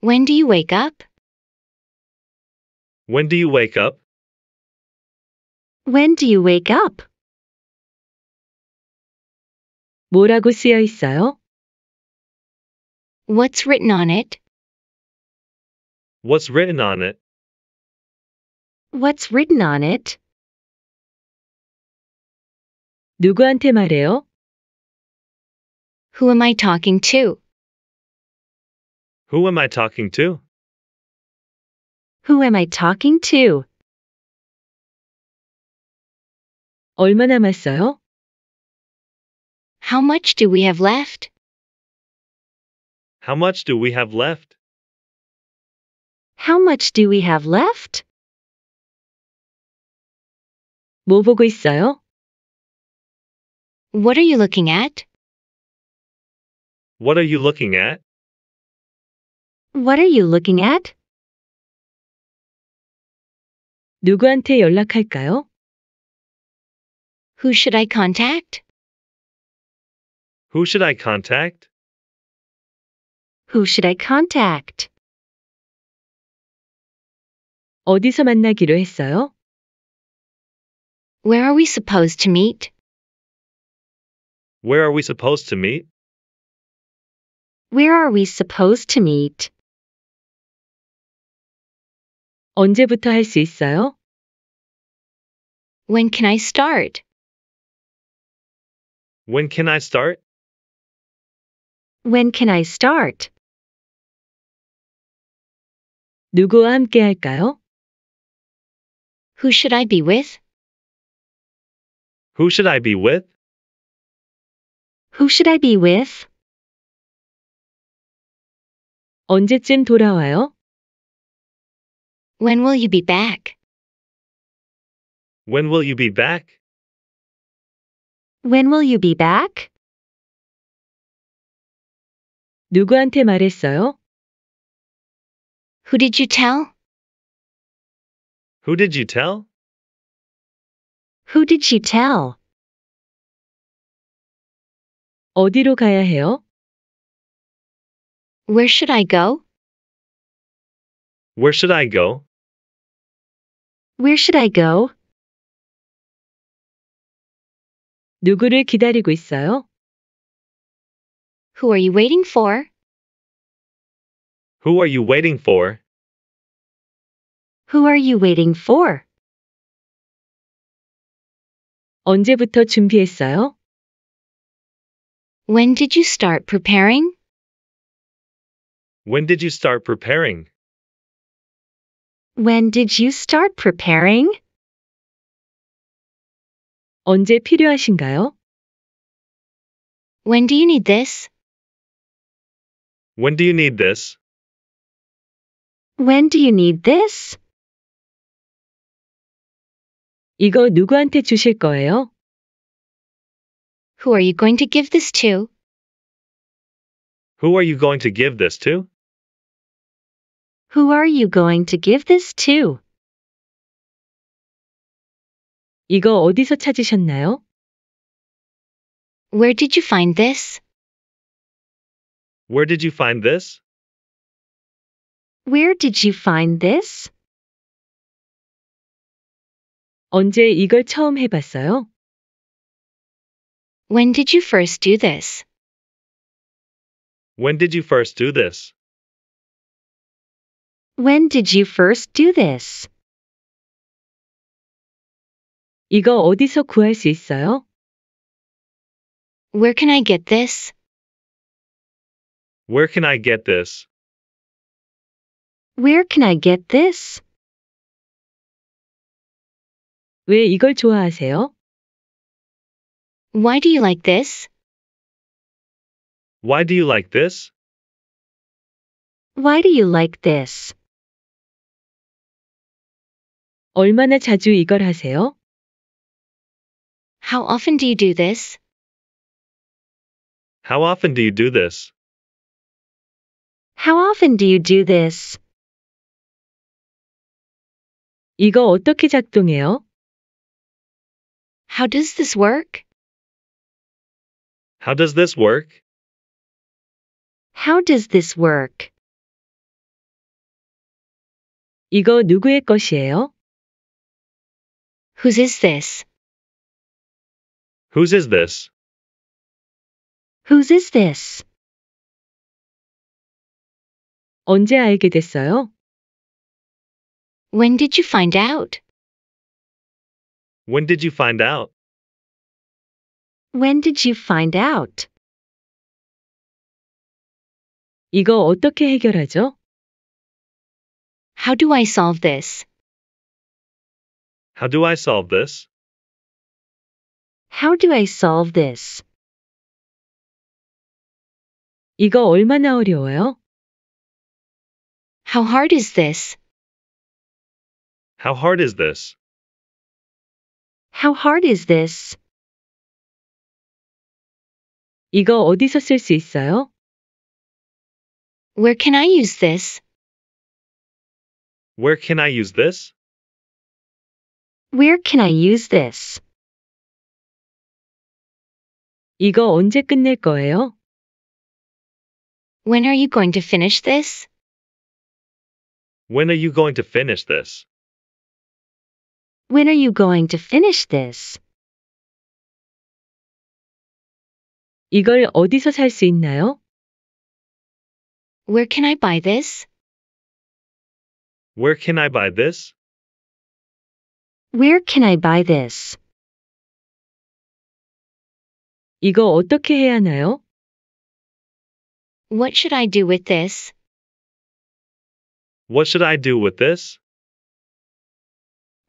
S1: When do you wake up? When do you wake up? When do you wake up? 뭐라고 쓰여 있어요? What's written on it? What's written on it? What's written on it? 누구한테 말해요? Who am I talking to? Who am I talking to? Who am I talking to? 얼마 남았어요? How much do we have left? How much do we have left? How much do we have left? 뭐 보고 있어요? What are you looking at? What are you looking at? What are you looking at? 누구한테 연락할까요? Who should I contact? Who should I contact? Who should I contact? 어디서 만나기로 했어요? Where are we supposed to meet? Where are we supposed to meet? Where are we supposed to meet? 언제부터 할 있어요? When can I start? When can I start? When can I start? 누구와 함께 할까요? Who should I be with? Who should I be with? Who should I be with? 언제쯤 돌아와요? When will you be back? When will you be back? When will you be back? 누구한테 말했어요? Who did you tell? Who did you tell? Who did you tell? 어디로 가야 해요? Where should I go? Where should I go? Where should I go? 누구를 기다리고 있어요? Who are you waiting for? Who are you waiting for? Who are you waiting for? 언제부터 준비했어요? When did you start preparing? When did you start preparing? When did you start preparing? 언제 필요하신가요? When do you need this? When do you need this? When do you need this? 이거 누구한테 주실 거예요? Who are you going to give this to? Who are you going to give this to? Who are you going to give this to? 이거 어디서 찾으셨나요? Where did you find this? Where did you find this? Where did you find this? 언제 이걸 처음 해봤어요? When did you first do this? When did you first do this? When did you first do this? 이거 어디서 구할 수 있어요? Where can I get this? Where can I get this? Where can I get this? 왜 이걸 좋아하세요? Why do you like this? Why do you like this? Why do you like this? 얼마나 자주 이걸 하세요? How often do you do this? How often do you do this? How often do you do this? 이거 어떻게 작동해요? How does this work? How does this work? How does this work? 이거 누구의 것이에요? Whose is this? Whose is this? Whose is this? 언제 알게 됐어요? When did you find out? When did you find out? When did you find out? 이거 어떻게 해결하죠? How do I solve this? How do I solve this? How do I solve this? 이거 얼마나 어려워요? How hard is this? How hard is this? How hard is this? 이거 어디서 있어요? Where can I use this? Where can I use this? Where can I use this? 이거 언제 끝낼 거예요? When are you going to finish this? When are you going to finish this? When are you going to finish this? 이걸 어디서 있나요? Where can I buy this? Where can I buy this? Where can I buy this? 이거 어떻게 해야 하나요? What should I do with this? What should I do with this?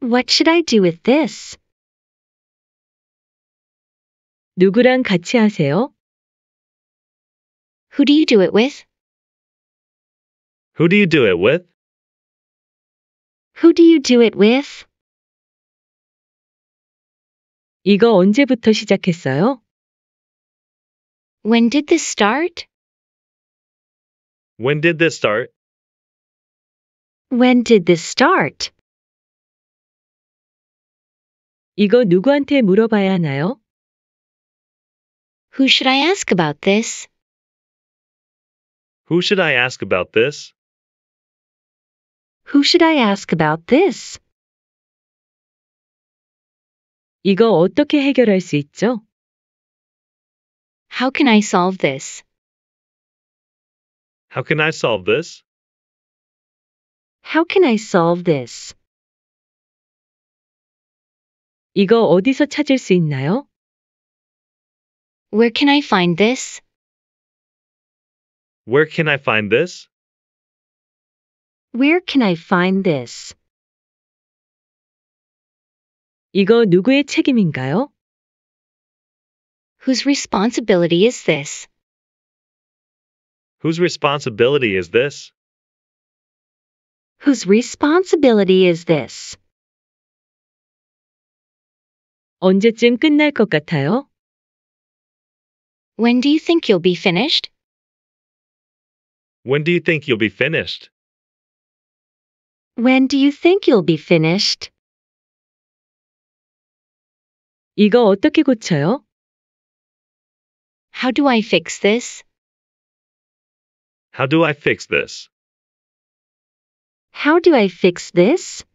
S1: What should I do with this? 누구랑 같이 하세요? Who do you do it with? Who do you do it with? Who do you do it with? 이거 언제부터 시작했어요? When did this start? When did this start? When did this start? 이거 누구한테 물어봐야 하나요? Who should I ask about this? Who should I ask about this? Who should I ask about this? 이거 어떻게 해결할 수 있죠? How can I solve this? How can I solve this? How can I solve this? 이거 어디서 찾을 수 있나요? Where can I find this? Where can I find this? Where can I find this? 이거 누구의 책임인가요? Whose responsibility is this? Whose responsibility is this? Whose responsibility is this? 언제쯤 끝날 것 같아요? When do you think you'll be finished? When do you think you'll be finished? When do you think you'll be finished? 이거 어떻게 고쳐요? How do I fix this? How do I fix this? How do I fix this?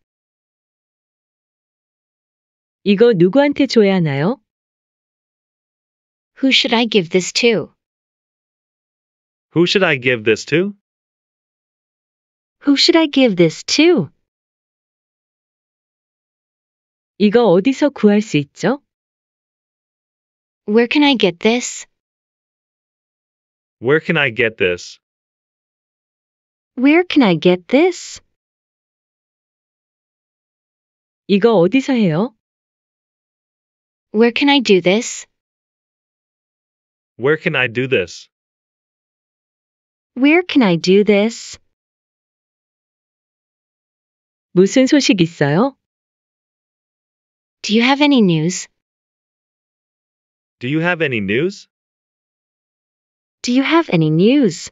S1: 이거 누구한테 줘야 하나요? Who should I give this to? Who should I give this to? Who should I give this to? 이거 어디서 구할 수 있죠? Where can I get this? Where can I get this? Where can I get this? 이거 어디서 해요? Where can I do this? Where can I do this? Where can I do this? 무슨 소식 있어요? Do you have any news? Do you have any news? Do you have any news?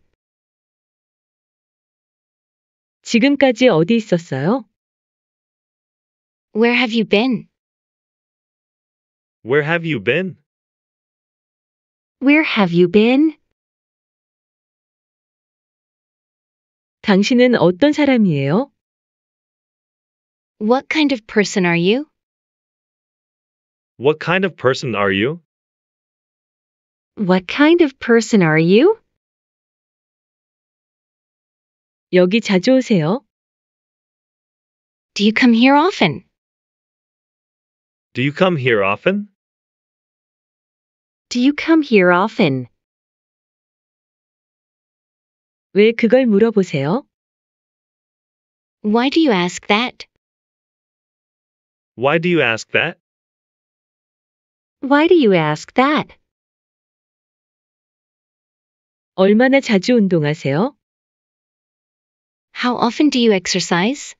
S1: 지금까지 어디 있었어요? Where have you been? Where have you been? Where have you been? 당신은 어떤 사람이에요? What kind of person are you? What kind of person are you? What kind of person are you? 여기 자주 오세요. Do you come here often? Do you come here often? Do you come here often? 왜 그걸 물어보세요? Why do you ask that? Why do you ask that? Why do you ask that? 얼마나 자주 운동하세요? How often do you exercise?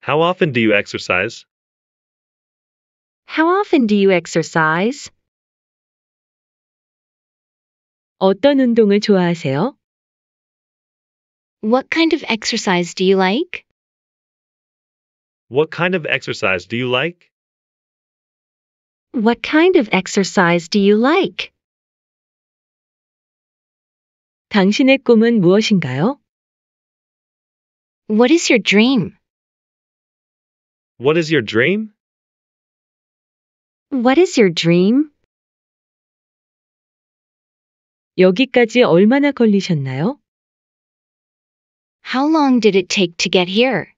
S1: How often do you exercise? How often do you exercise? 어떤 운동을 좋아하세요? What kind of exercise do you like? What kind of exercise do you like? What kind of exercise do you like? 당신의 꿈은 무엇인가요? What is your dream? What is your dream? What is your dream? 여기까지 얼마나 걸리셨나요? How long did it take to get here?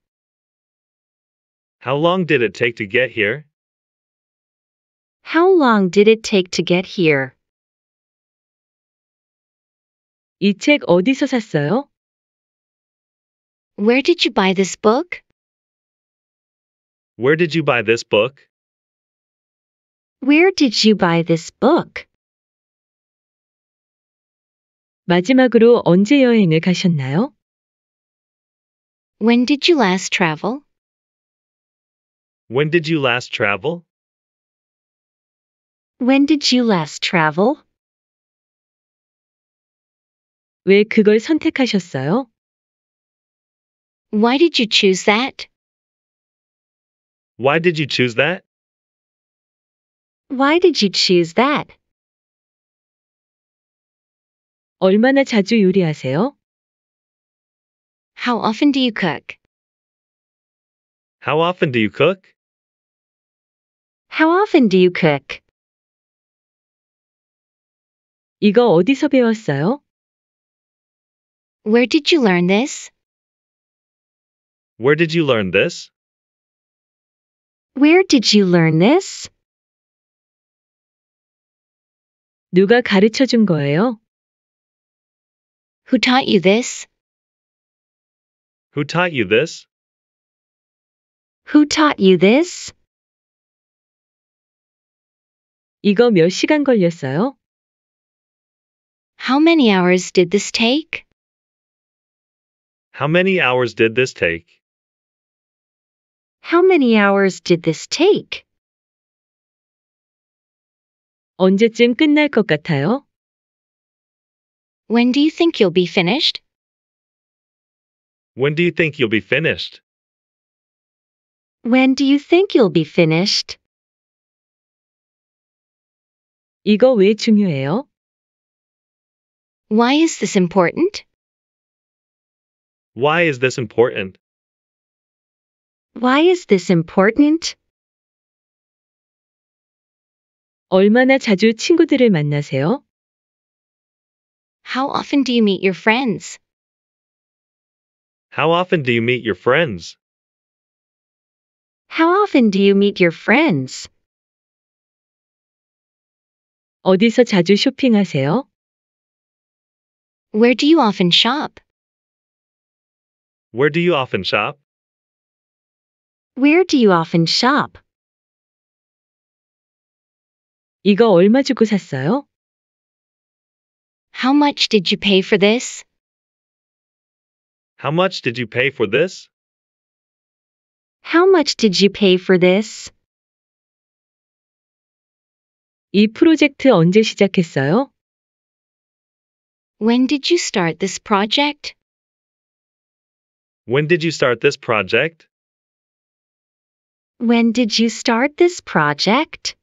S1: How long did it take to get here? How long did it take to get here? 이 어디서 샀어요? Where did you buy this book? Where did you buy this book? Where did you buy this book? 마지막으로 언제 여행을 가셨나요? When did you last travel? When did you last travel? When did you last travel? 왜 그걸 선택하셨어요? Why did you choose that? Why did you choose that? Why did you choose that? 얼마나 자주 요리하세요? How often do you cook? How often do you cook? How often do you cook? 이거 어디서 배웠어요? Where did you learn this? Where did you learn this? Where did you learn this? 누가 가르쳐 준 거예요? Who taught you this? Who taught you this? Who taught you this? 이거 몇 시간 걸렸어요? How many hours did this take? How many hours did this take? How many hours did this take? 언제쯤 끝날 것 같아요? When do you think you'll be finished? When do you think you'll be finished? When do you think you'll be finished? 이거 왜 중요해요? Why is this important? Why is this important? Why is this important? 얼마나 자주 친구들을 만나세요? How often do you meet your friends? How often do you meet your friends? How often do you meet your friends? 어디서 자주 쇼핑하세요? Where do you often shop? Where do you often shop? Where do you often shop? 이거 얼마 주고 샀어요? How much did you pay for this? How much did you pay for this? How much did you pay for this? 이 프로젝트 언제 시작했어요? When did you start this project? When did you start this project? When did you start this project?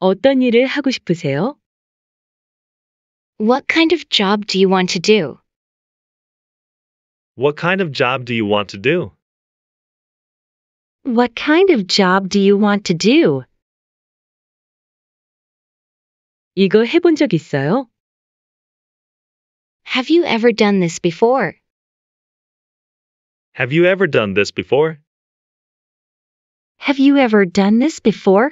S1: 어떤 일을 하고 싶으세요? What kind of job do you want to do? What kind of job do you want to do? What kind of job do you want to do? 이거 해본 적 있어요? Have you ever done this before? Have you ever done this before? Have you ever done this before?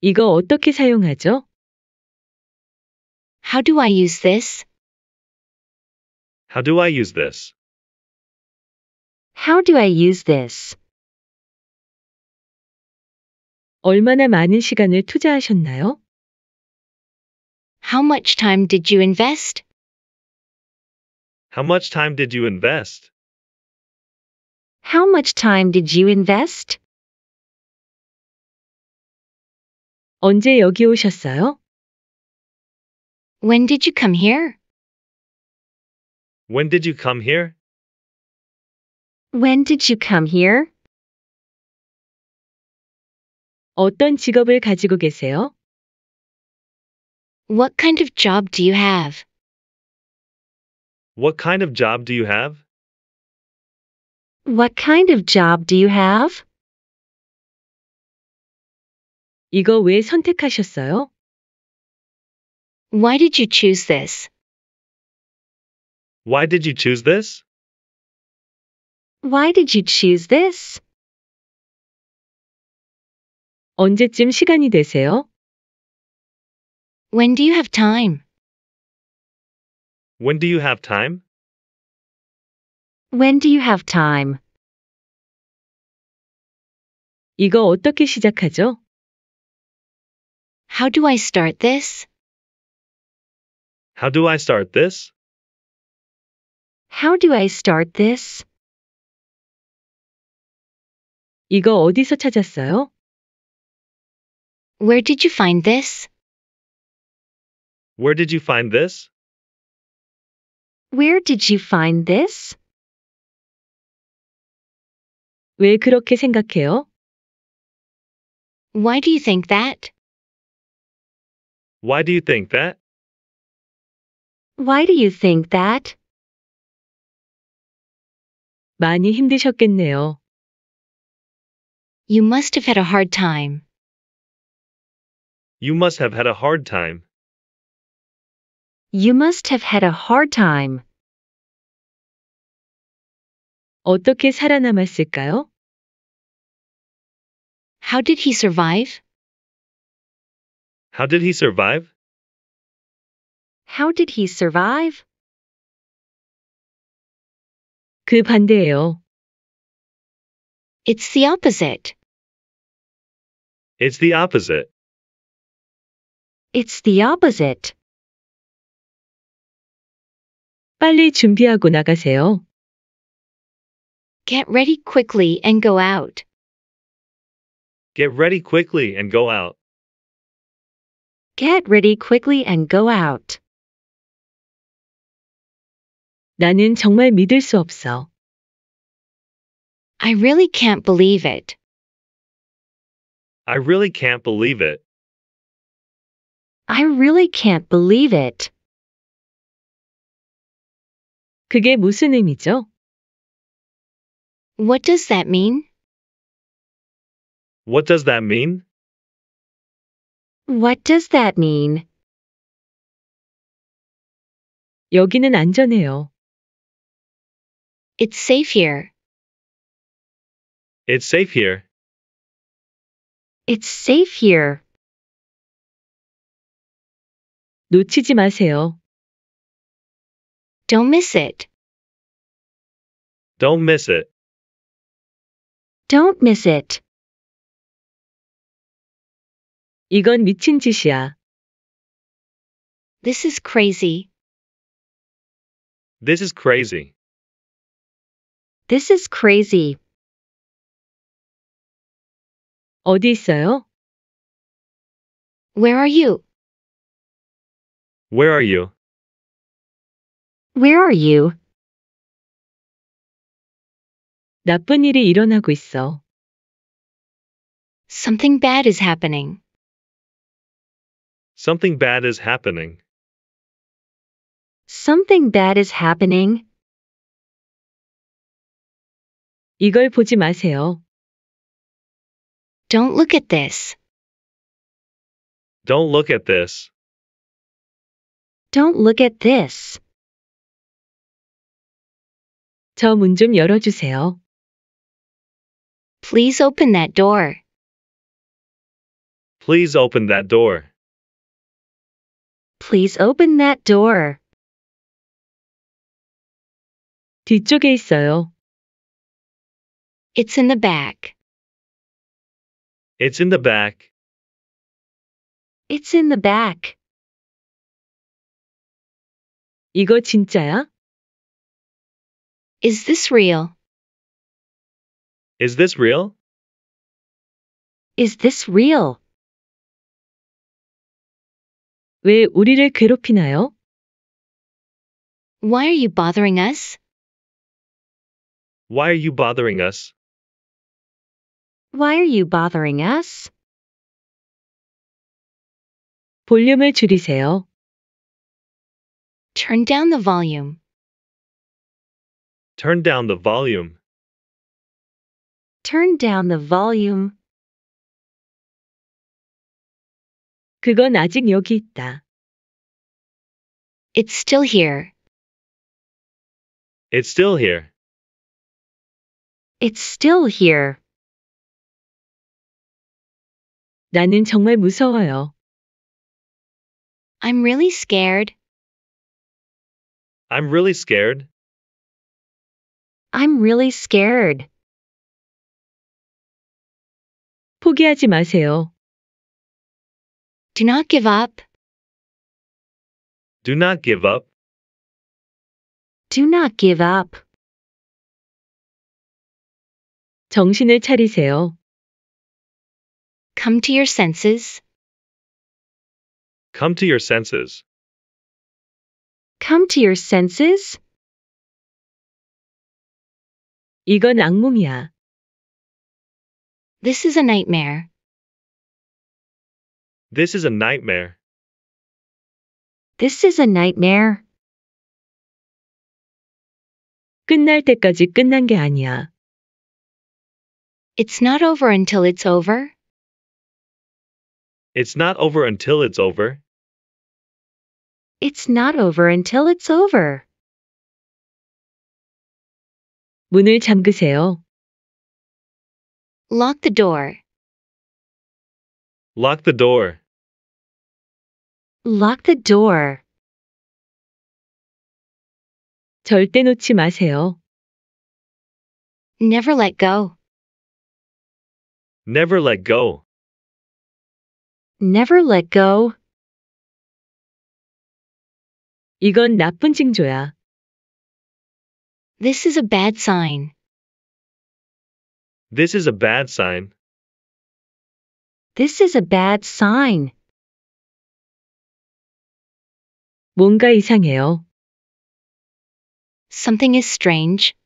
S1: 이거 어떻게 사용하죠? How do I use this? How do I use this? How do I use this? 얼마나 많은 시간을 투자하셨나요? How much time did you invest? How much time did you invest? How much time did you invest? 언제 여기 오셨어요? When did you come here? When did you come here? When did you come here? 어떤 직업을 가지고 계세요? What kind of job do you have? What kind of job do you have? What kind of job do you have? 이거 왜 선택하셨어요? Why did you choose this? Why did you choose this? Why did you choose this? 언제쯤 시간이 되세요? When do you have time? When do you have time? When do you have time? 이거 어떻게 시작하죠? How do I start this? How do I start this? How do I start this? 이거 어디서 찾았어요? Where did you find this? Where did you find this? Where did you find this? 왜 그렇게 생각해요? Why do you think that? Why do you think that? Why do you think that? 많이 힘드셨겠네요. You must have had a hard time. You must have had a hard time. You must have had a hard time. 어떻게 살아남았을까요? How did he survive? How did he survive? How did he survive? 그 반대예요. It's the opposite. It's the opposite. It's the opposite. 빨리 준비하고 나가세요. Get ready quickly and go out. Get ready quickly and go out. Get ready quickly and go out. 나는 정말 믿을 수 없어. I really can't believe it. I really can't believe it. I really can't believe it. 그게 무슨 의미죠? What does that mean? What does that mean? What does that mean? 여기는 안전해요. It's safe here. It's safe here. It's safe here. 놓치지 마세요. Don't miss it. Don't miss it. Don't miss it. 이건 미친 짓이야. This is crazy. This is crazy. This is crazy. 어디 있어요? Where are you? Where are you? Where are you? 나쁜 일이 일어나고 있어. Something bad is happening. Something bad is happening. Something bad is happening. 이걸 보지 마세요. Don't look at this. Don't look at this. Don't look at this. 열어주세요. Please open that door. Please open that door. Please open that door. 뒤쪽에 있어요. It's in the back. It's in the back. It's in the back. 이거 진짜야? Is this real? Is this real? Is this real? 왜 우리를 괴롭히나요? Why are you bothering us? Why are you bothering us? Why are you bothering us? 볼륨을 줄이세요. Turn down the volume. Turn down the volume. Turn down the volume. 그건 아직 여기 있다. It's still here. It's still here. It's still here. 나는 정말 무서워요. I'm really scared. I'm really scared. I'm really scared. 포기하지 마세요. Do not give up. Do not give up. Do not give up. 정신을 차리세요. Come to your senses. Come to your senses. Come to your senses. 이건 악몽이야. This is a nightmare. This is a nightmare. This is a nightmare. 끝날 때까지 끝난 게 아니야. It's not over until it's over. It's not over until it's over. It's not over until it's over. 문을 잠그세요. Lock the door. Lock the door. Lock the door. 절대 놓지 마세요. Never let go. Never let go. Never let go. 이건 나쁜 징조야. This is a bad sign. This is a bad sign. This is a bad sign. 뭔가 이상해요. Something is strange.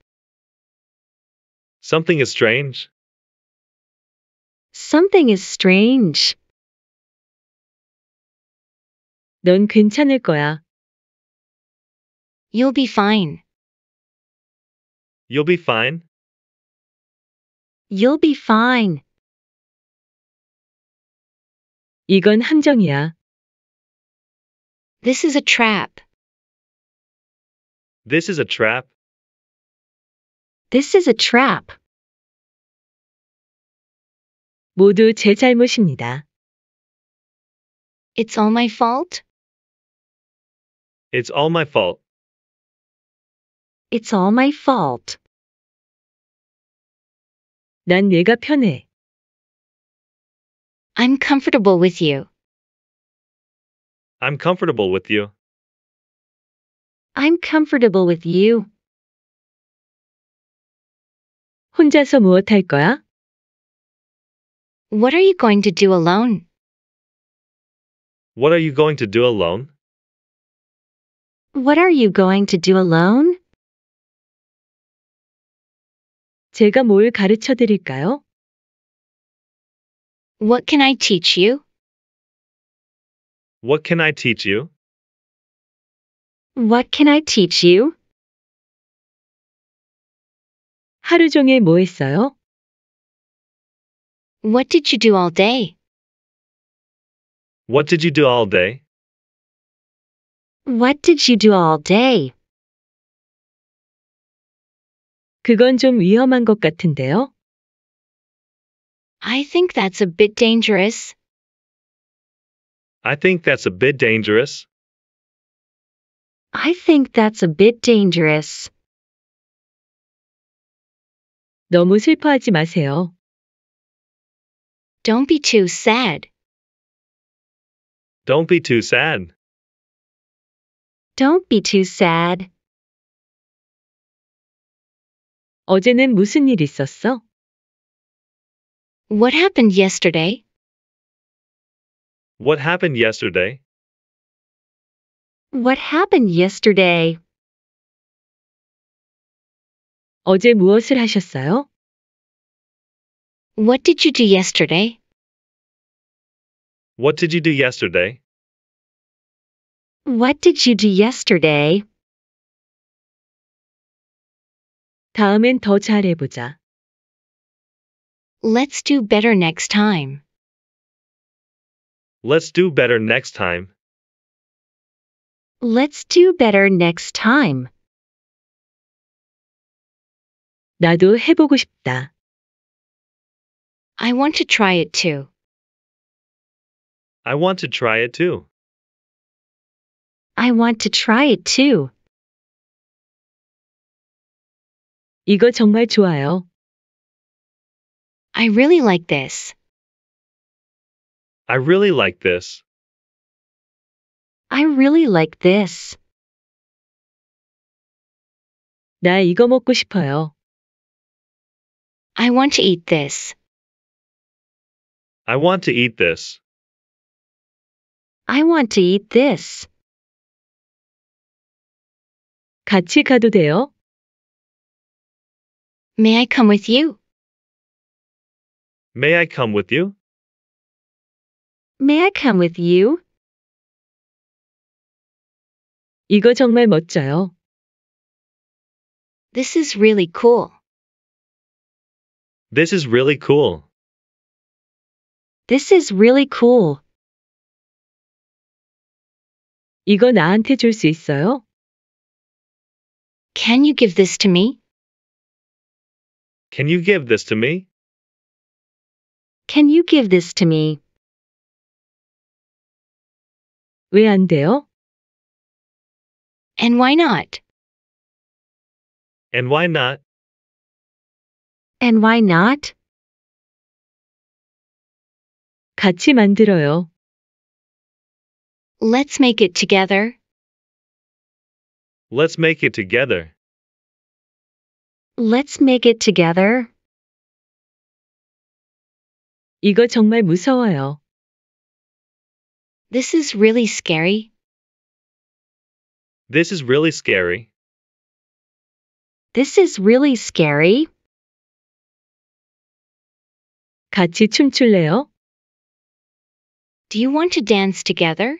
S1: Something is strange. Something is strange. 넌 괜찮을 거야. You'll be fine. You'll be fine. You'll be fine. 이건 함정이야. This is a trap. This is a trap. This is a trap. 모두 제 잘못입니다. It's all my fault. It's all my fault. It's all my fault. 난 얘가 편해. I'm comfortable with you. I'm comfortable with you. I'm comfortable with you. 혼자서 무엇 할 거야? What are you going to do alone? What are you going to do alone? What are you going to do alone? 제가 뭘 가르쳐 드릴까요? What can I teach you? What can I teach you? What can I teach you? 하루 종일 뭐 했어요? What did you do all day? What did you do all day? What did you do all day? 그건 좀 위험한 것 같은데요? I think that's a bit dangerous. I think that's a bit dangerous. I think that's a bit dangerous. 너무 슬퍼하지 마세요. Don't be too sad. Don't be too sad. Don't be too sad. 어제는 무슨 일 있었어? What happened yesterday? What happened yesterday? What happened yesterday? 어제 무엇을 하셨어요? What did you do yesterday? What did you do yesterday? What did you do yesterday? 다음엔 더 잘해보자. Let's do better next time. Let's do better next time. Let's do better next time. 나도 해보고 싶다. I want to try it too. I want to try it too. I want to try it too. 이거 정말 좋아요. I really like this. I really like this. I really like this. 나 이거 먹고 싶어요. I want to eat this. I want to eat this. I want to eat this. 같이 가도 돼요? May I come with you? May I come with you? May I come with you? 이거 정말 멋져요. This is really cool. This is really cool. This is really cool. 이거 나한테 줄 있어요? Can you give this to me? Can you give this to me? Can you give this to me? 왜 돼요? And why not? And why not? And why not? 같이 만들어요. Let's make it together. Let's make it together. Let's make it together. 이거 정말 무서워요. This is really scary. This is really scary. This is really scary. 같이 춤출래요? Do you want to dance together?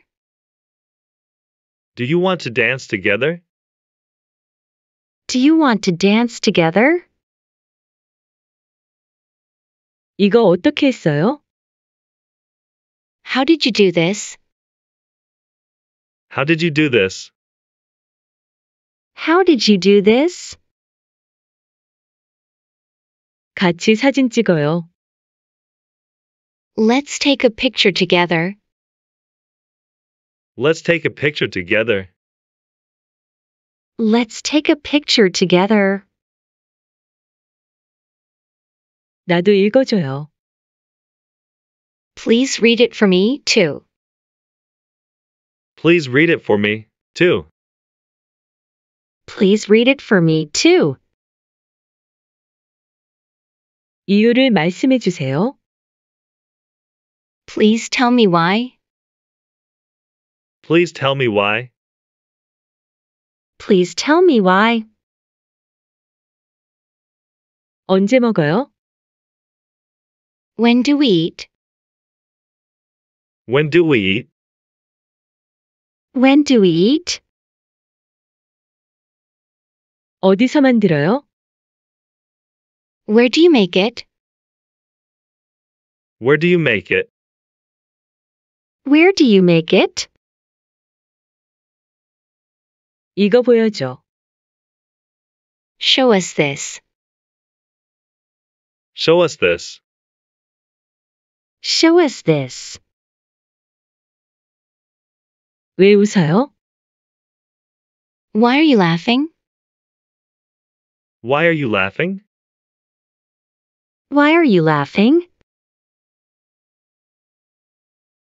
S1: Do you want to dance together? Do you want to dance together? 이거 어떻게 했어요? How did you do this? How did you do this? How did you do this? 같이 사진 찍어요. Let's take a picture together. Let's take a picture together. Let's take a picture together. 나도 읽어줘요. Please read it for me, too. Please read it for me, too. Please read it for me, too. 이유를 말씀해 주세요. Please tell me why. Please tell me why. Please tell me why. 언제 먹어요? When do we eat? When do we eat? When do we eat? 어디서 만들어요? Where do you make it? Where do you make it? Where do you make it? 이거 보여줘. Show us this. Show us this. Show us this. 왜 웃어요? Why are you laughing? Why are you laughing? Why are you laughing?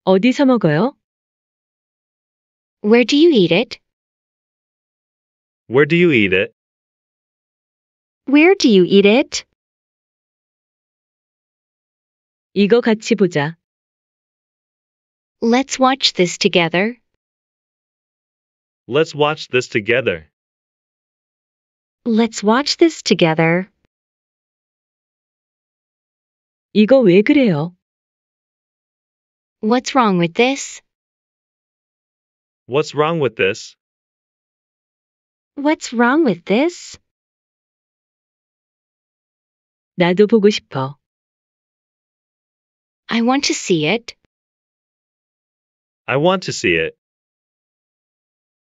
S1: 어디서 먹어요? Where do you eat it? Where do you eat it? Where do you eat it? 이거 같이 보자. Let's watch this together. Let's watch this together. Let's watch this together. 이거 왜 그래요? What's wrong with this? What's wrong with this? What's wrong with this? 나도 보고 싶어. I want to see it. I want to see it.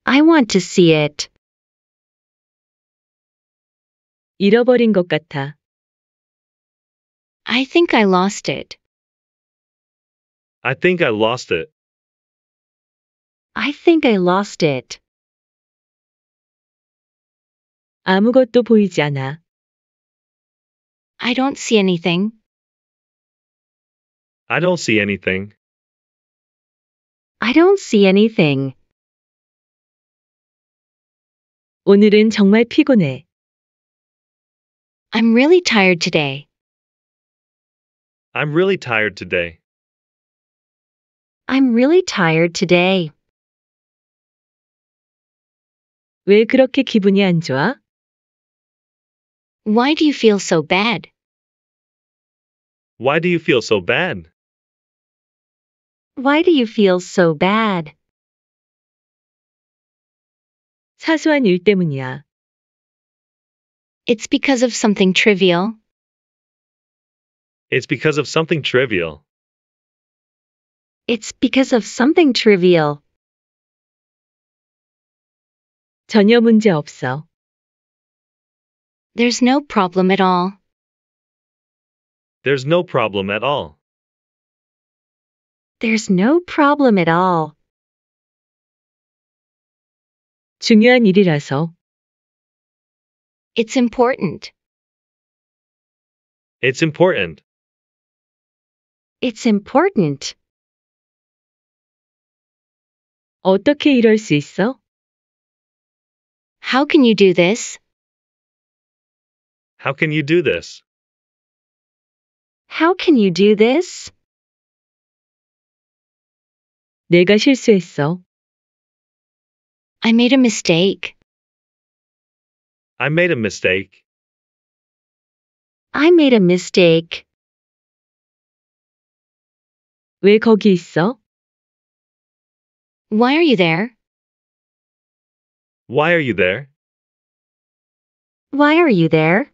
S1: I want to see it. 잃어버린 것 같아. I think I lost it. I think I lost it. I think I lost it. 아무것도 보이지 않아. I don't see anything. I don't see anything. I don't see anything. 오늘은 정말 피곤해. I'm really tired today. I'm really tired today. I'm really tired today. 왜 그렇게 기분이 안 좋아? Why do you feel so bad? Why do you feel so bad? Why do you feel so bad? 사소한 일 때문이야. It's because of something trivial. It's because of something trivial. It's because of something trivial. 전혀 문제 없어. There's no problem at all. There's no problem at all. There's no problem at all. 중요한 일이라서. It's important. It's important. It's important. 어떻게 이럴 수 있어? How can you do this? How can you do this? How can you do this? 내가 실수했어. I made a mistake. I made a mistake. I made a mistake. 왜 거기 있어? Why are you there? Why are you there? Why are you there?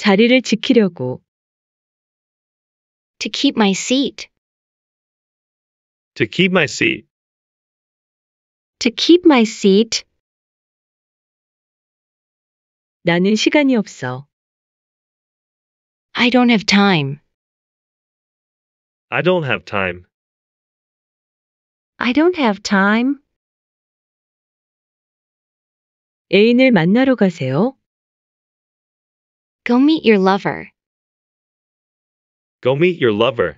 S1: 자리를 지키려고. To keep my seat. To keep my seat. To keep my seat. 나는 시간이 없어. I don't have time. I don't have time. I don't have time. 애인을 만나러 가세요. Go meet your lover. Go meet your lover.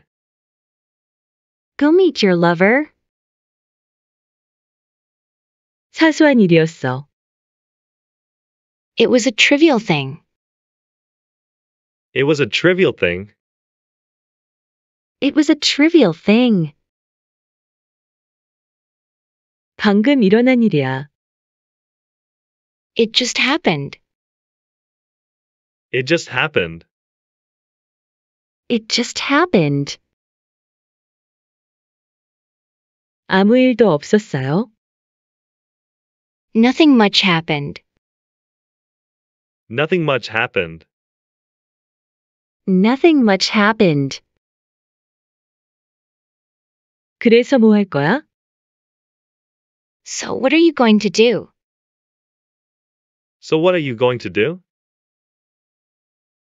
S1: Go meet your lover. 사소한 일이었어. It was a trivial thing. It was a trivial thing. It was a trivial thing. 방금 일어난 일이야. It just happened. It just happened. It just happened. 아무 일도 없었어요. Nothing much happened. Nothing much happened. Nothing much happened. 그래서 뭐 할 거야? So what are you going to do? So what are you going to do?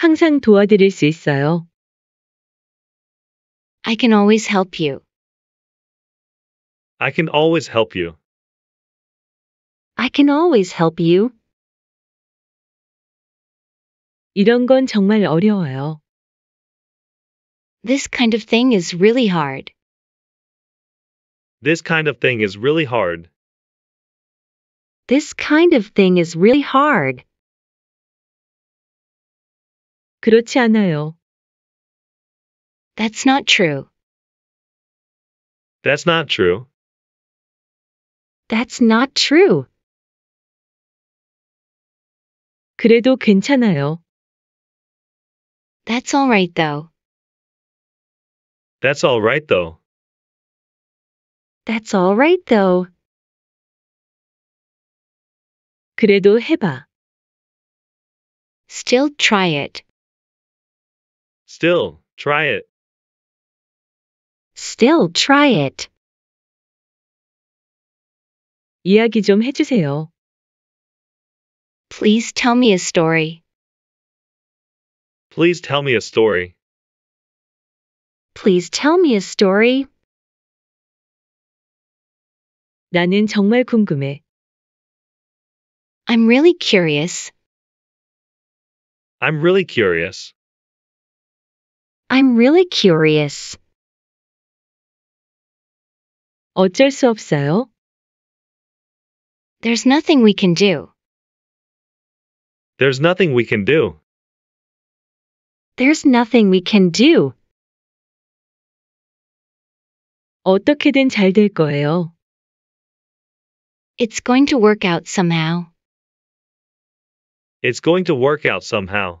S1: 항상 도와드릴 수 있어요. I can always help you. I can always help you. I can always help you. 이런 건 정말 어려워요. This kind of thing is really hard. This kind of thing is really hard. This kind of thing is really hard. 그렇지 않아요. That's not true. That's not true. That's not true. 그래도 괜찮아요. That's alright though. That's alright though. That's alright though. 그래도 해봐. Still try it. Still, try it. Still try it. 이야기 좀 해주세요. Please tell me a story. Please tell me a story. Please tell me a story. 나는 정말 궁금해. I'm really curious. I'm really curious. I'm really curious. 어쩔 수 없어요. There's nothing we can do. There's nothing we can do. There's nothing we can do. 어떻게든 거예요. It's going to work out somehow. It's going to work out somehow.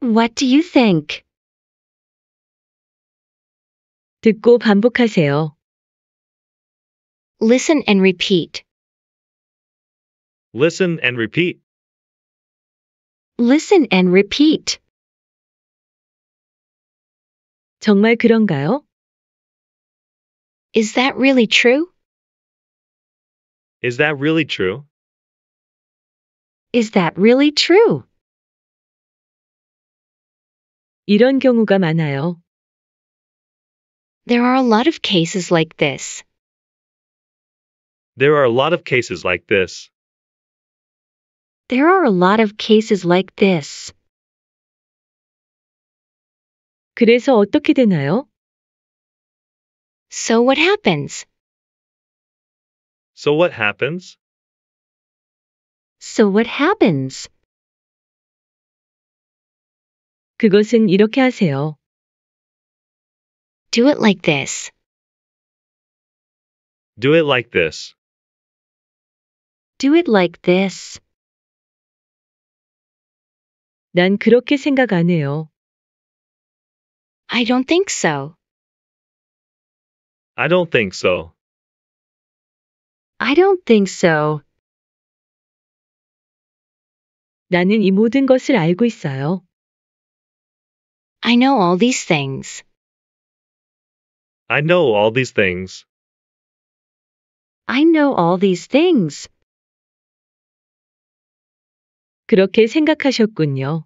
S1: What do you think? 듣고 반복하세요. Listen and repeat. Listen and repeat. Listen and repeat. 정말 그런가요? Is that really true? Is that really true? Is that really true? 이런 경우가 많아요. There are a lot of cases like this. There are a lot of cases like this. There are a lot of cases like this. 그래서 어떻게 되나요? So what happens? So what happens? So what happens? 그것은 이렇게 하세요. Do it like this. Do it like this. Do it like this. 난 그렇게 생각 안 해요. I don't think so. I don't think so. I don't think so. 나는 이 모든 것을 알고 있어요. I know all these things. I know all these things. I know all these things. 그렇게 생각하셨군요.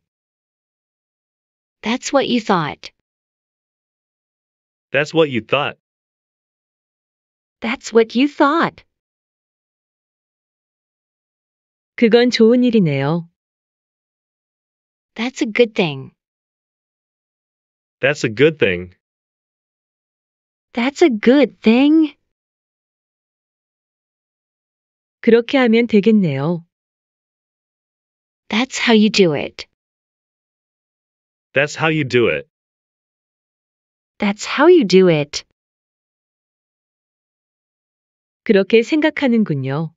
S1: That's what you thought. That's what you thought. That's what you thought. 그건 좋은 일이네요. That's a good thing. That's a good thing. That's a good thing. 그렇게 하면 되겠네요. That's how you do it. That's how you do it. That's how you do it. 그렇게 생각하는군요.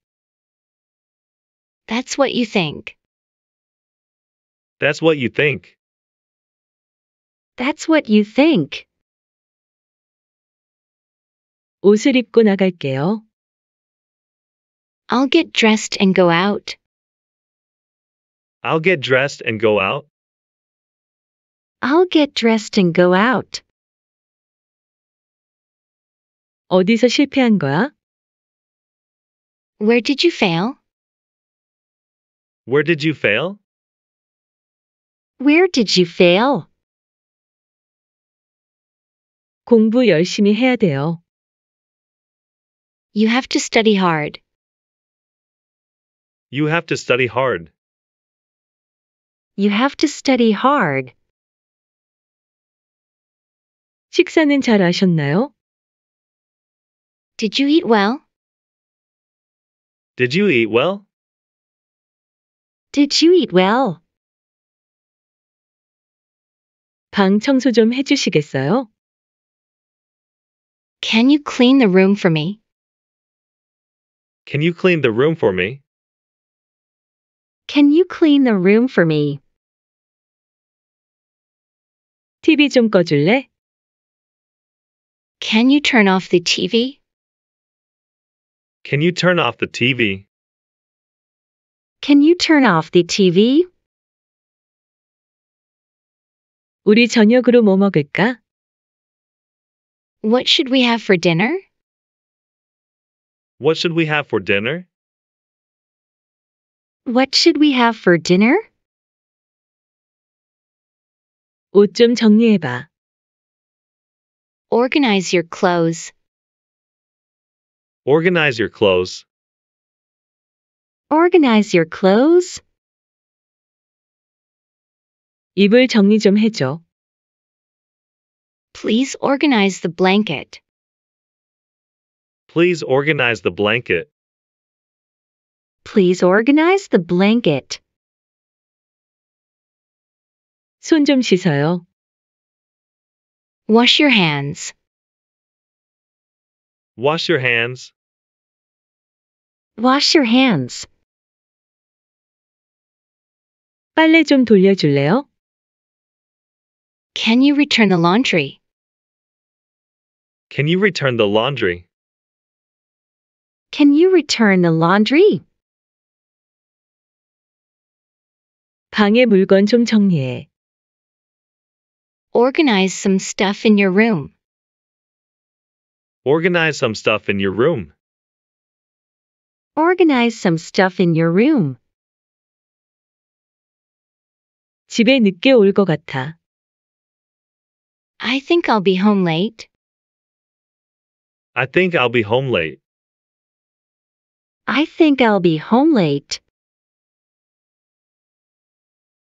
S1: That's what you think. That's what you think. That's what you think. 옷을 입고 나갈게요. I'll get dressed and go out. I'll get dressed and go out. I'll get dressed and go out. 어디서 실패한 거야? Where did you fail? Where did you fail? Where did you fail? 공부 열심히 해야 돼요. You have to study hard. You have to study hard. You have to study hard. 식사는 잘 하셨나요? Did you eat well? Did you eat well? Did you eat well? 방 청소 좀 해주시겠어요? Can you clean the room for me? Can you clean the room for me? Can you clean the room for me? TV 좀 꺼줄래? Can you turn off the TV? Can you turn off the TV? Can you turn off the TV? 우리 저녁으로 뭐 먹을까? What should we have for dinner? What should we have for dinner? What should we have for dinner? 옷 정리해봐. Organize your clothes. Organize your clothes. Organize your clothes. 입을 정리 좀 해줘. Please organize the blanket. Please organize the blanket. Please organize the blanket. 손 좀 씻어요. Wash your hands. Wash your hands. Wash your hands. 빨래 좀 돌려줄래요? Can you return the laundry? Can you return the laundry? Can you return the laundry? 방에 물건 좀 정리해. Organize some stuff in your room. Organize some stuff in your room. Organize some stuff in your room. 집에 늦게 같아. I think I'll be home late. I think I'll be home late. I think I'll be home late.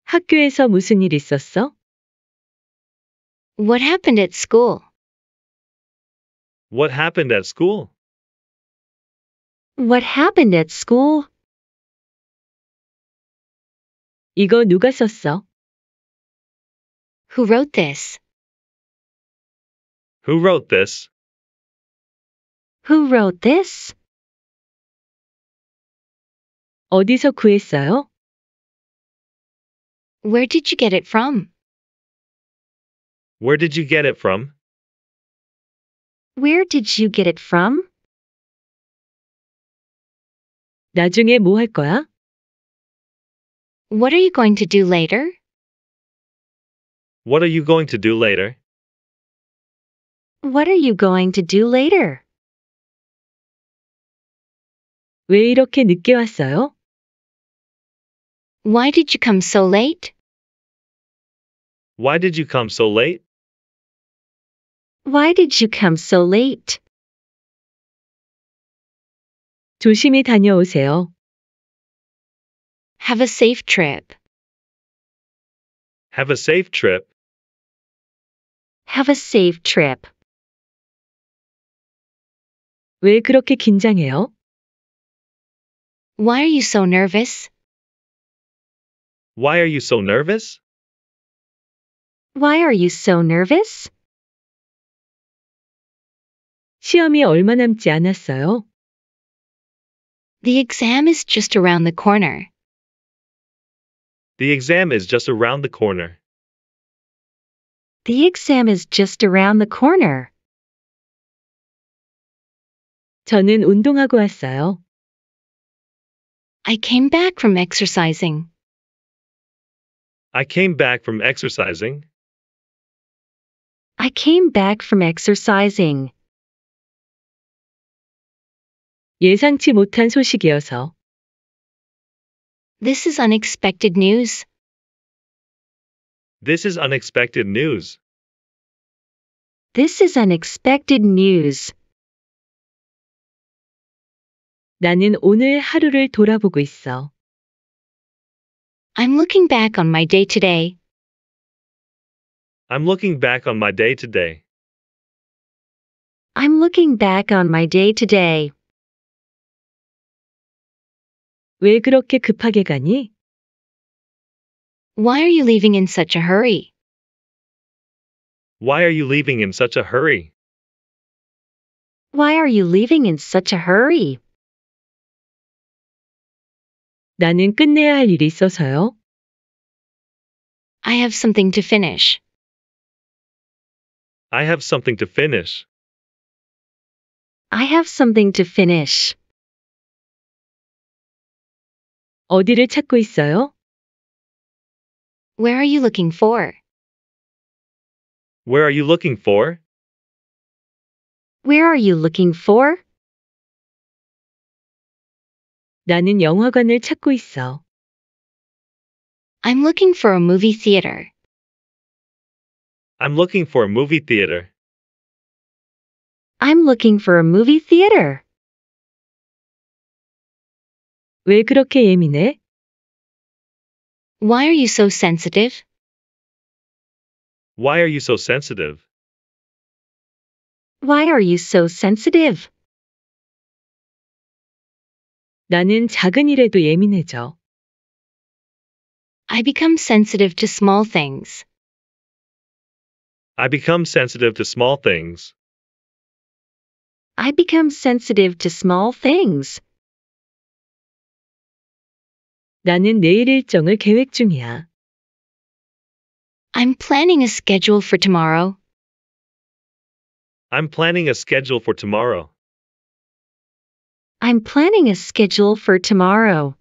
S1: 학교에서 무슨 일 있었어? What happened at school? What happened at school? What happened at school? 이거 누가 썼어? Who wrote this? Who wrote this? Who wrote this? 어디서 구했어요? Where did you get it from? Where did you get it from? Where did you get it from? 나중에 거야? What are you going to do later? What are you going to do later? What are you going to do later? 왜 이렇게 늦게 왔어요? Why did you come so late? Why did you come so late? Why did you come so late? 조심히 다녀오세요. Have a safe trip. Have a safe trip. Have a safe trip. 왜 그렇게 긴장해요? Why are you so nervous? Why are you so nervous? Why are you so nervous? 시험이 얼마 남지 않았어요? The exam is just around the corner. The exam is just around the corner. The exam is just around the corner. 저는 운동하고 왔어요. I came back from exercising. I came back from exercising. I came back from exercising. 예상치 못한 소식이어서. This is unexpected news. This is unexpected news. This is unexpected news. 나는 오늘 하루를 돌아보고 있어. I'm looking back on my day today. I'm looking back on my day today. I'm looking back on my day today. 왜 그렇게 급하게 가니? Why are you leaving in such a hurry? Why are you leaving in such a hurry? Why are you leaving in such a hurry? 나는 끝내야 할 일이 있어서요. I have something to finish. I have something to
S2: finish.
S1: I have something to finish. 어디를 찾고 있어요? Where are you looking for? Where are you looking for? Where are you looking for? 나는 영화관을 찾고 있어. I'm looking for a movie theater. I'm looking for a movie theater. I'm looking for a movie theater. 왜 그렇게 예민해? Why are you so sensitive? Why are you so sensitive? Why are you so sensitive? 나는 작은 일에도 예민해져. I become sensitive to small things. I become sensitive to small things. I become sensitive to small things. 나는 내일 일정을 계획 중이야. I'm planning a schedule for tomorrow. I'm planning a schedule for tomorrow. I'm planning a schedule for tomorrow.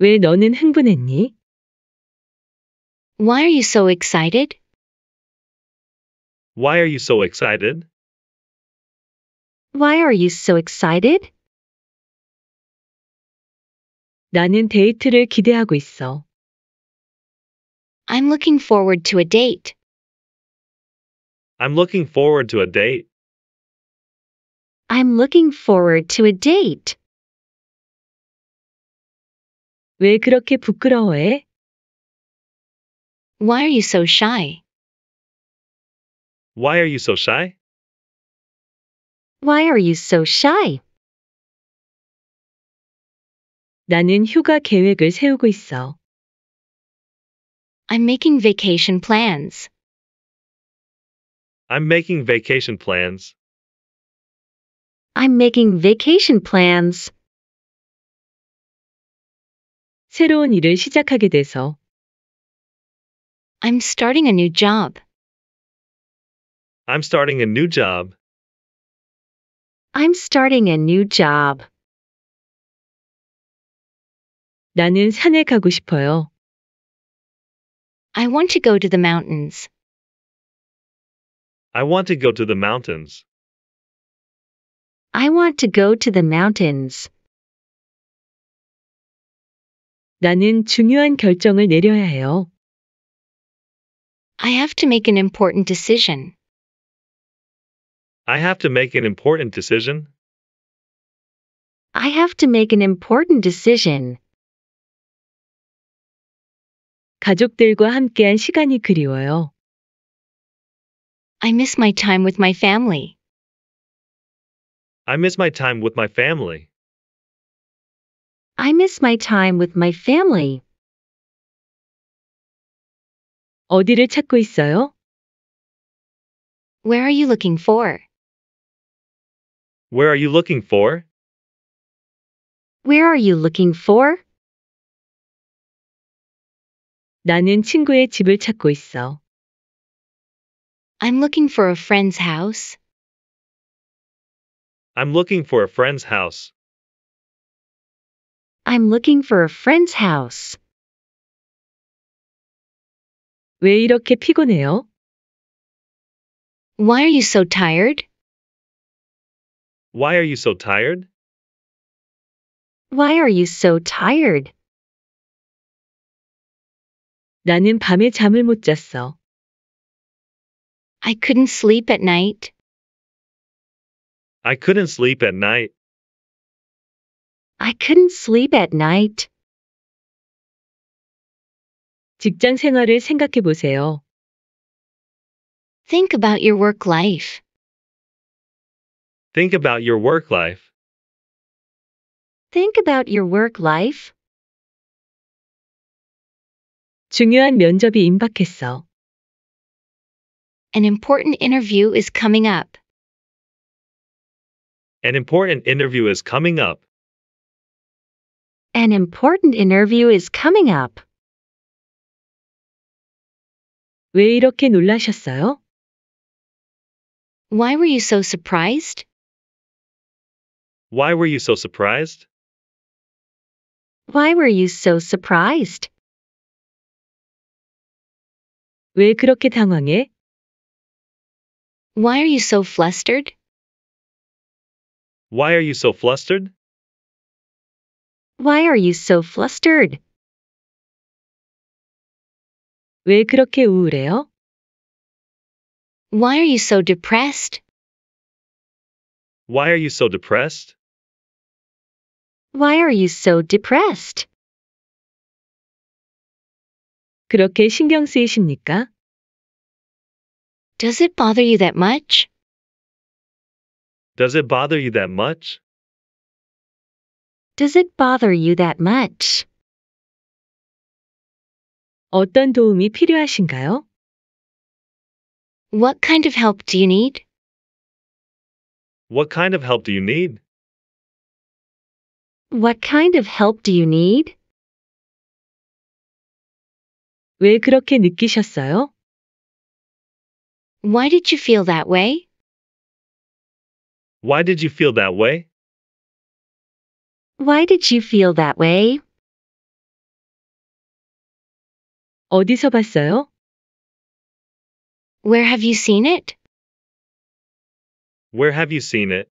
S1: 왜 너는 흥분했니? Why are you so excited? Why are you so excited? Why are you so excited? 나는 데이트를 기대하고 있어. I'm looking forward to a date. I'm looking forward to a date. I'm looking forward to a date. 왜 그렇게 부끄러워해? Why are you so shy? Why are you so shy? Why are you so shy? 나는 휴가 계획을 세우고 있어. I'm making vacation plans. I'm making vacation plans. I'm making vacation plans. 새로운 일을 시작하게 돼서 I'm starting a new job. I'm starting a new job. I'm starting a new job. 나는 산에 가고 싶어요. I want to go to the mountains. I want to go to the mountains. I want to go to the mountains. 나는 중요한 결정을 내려야 해요. I have to make an important decision. I have to make an important decision. I have to make an important decision. 가족들과 함께한 시간이 그리워요. I miss my time with my family. I miss my time with my family. I miss my time with my family. 어디를 찾고 있어요? Where are you looking for? Where are you looking for? Where are you looking for? 나는 친구의 집을 찾고 있어. I'm looking for a friend's house. I'm looking for a friend's house. I'm looking for a friend's house. 왜 이렇게 피곤해요? Why are you so tired? Why are you so tired? Why are you so tired? 나는 밤에 잠을 못 잤어. I couldn't sleep at night. I couldn't sleep at night. I couldn't sleep at night. 직장 생활을 생각해 보세요. Think about your work life. Think about your work life. Think about your work life. 중요한 면접이 임박했어. An important interview is coming up. An important interview is coming up. An important interview is coming up. 왜 이렇게 놀라셨어요? Why were you so surprised? Why were you so surprised? Why were you so surprised? 왜 그렇게 당황해? Why are you so flustered? Why are you so flustered? Why are you so flustered? 왜 그렇게 우울해요? Why are you so depressed? Why are you so depressed? Why are you so depressed? 그렇게 신경 쓰이십니까? Does it bother you that much? Does it bother you that much? Does it bother you that much? 어떤 도움이 필요하신가요? What kind of help do you need? What kind of help do you need? What kind of help do you need? 왜 그렇게 느끼셨어요? Why did you feel that way? Why did you feel that way? Why did you feel that way? 어디서 봤어요? Where have you seen it? Where have you seen it?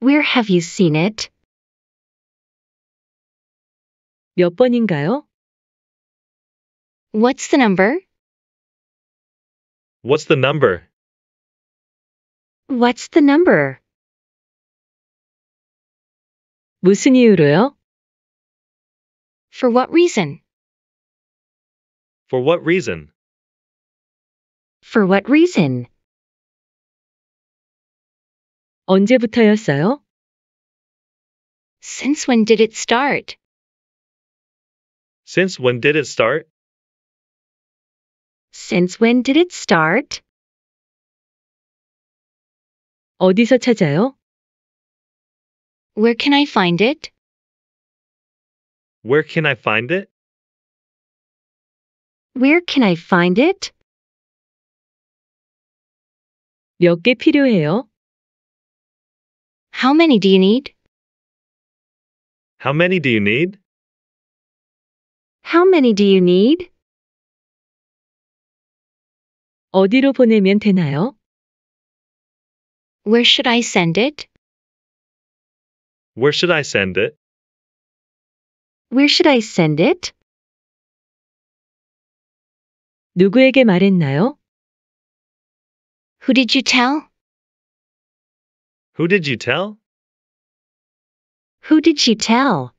S1: Where have you seen it? 몇 번인가요? What's the number? What's the number? What's the number? 무슨 이유로요? For what reason? For what reason? For what reason? 언제부터였어요? Since when did it start? Since when did it start? Since when did it start? 어디서 찾아요? Where can I find it? Where can I find it? Where can I find it? 필요해요? How many do you need? How many do you need? How many do you need? 어디로 보내면 되나요? Where should I send it? Where should I send it? Where should I send it? 누구에게 말했나요? Who did you tell? Who did you tell? Who did you tell?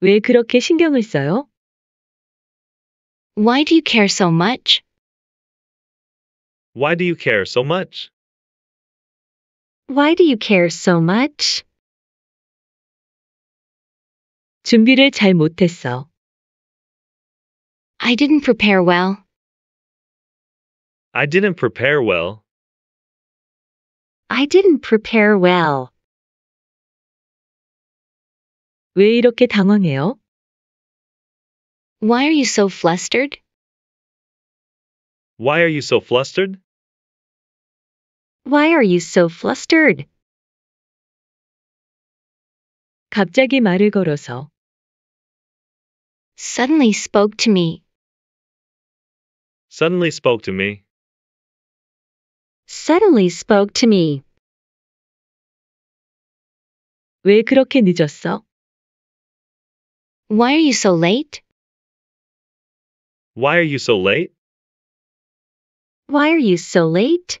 S1: 왜 그렇게 신경을 써요? Why do you care so much? Why do you care so much? Why do you care so much? 준비를 잘 못했어. I didn't prepare well. I didn't prepare well. I didn't prepare well. 왜 이렇게 당황해요? Why are you so flustered? Why are you so flustered? Why are you so flustered? 갑자기 말을 걸어서. Suddenly spoke to me. Suddenly spoke to me. Suddenly spoke to me. 왜 그렇게 늦었어? Why are you so late? Why are you so late? Why are you so late?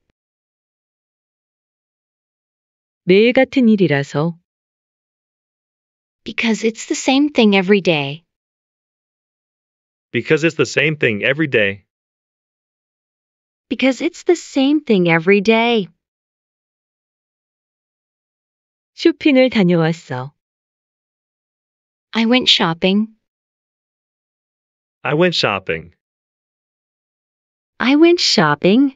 S1: 매일 같은 일이라서. Because it's the same thing every day. Because it's the same thing every day. Because it's the same thing every day. 쇼핑을 다녀왔어. I went shopping. I went shopping. I went shopping.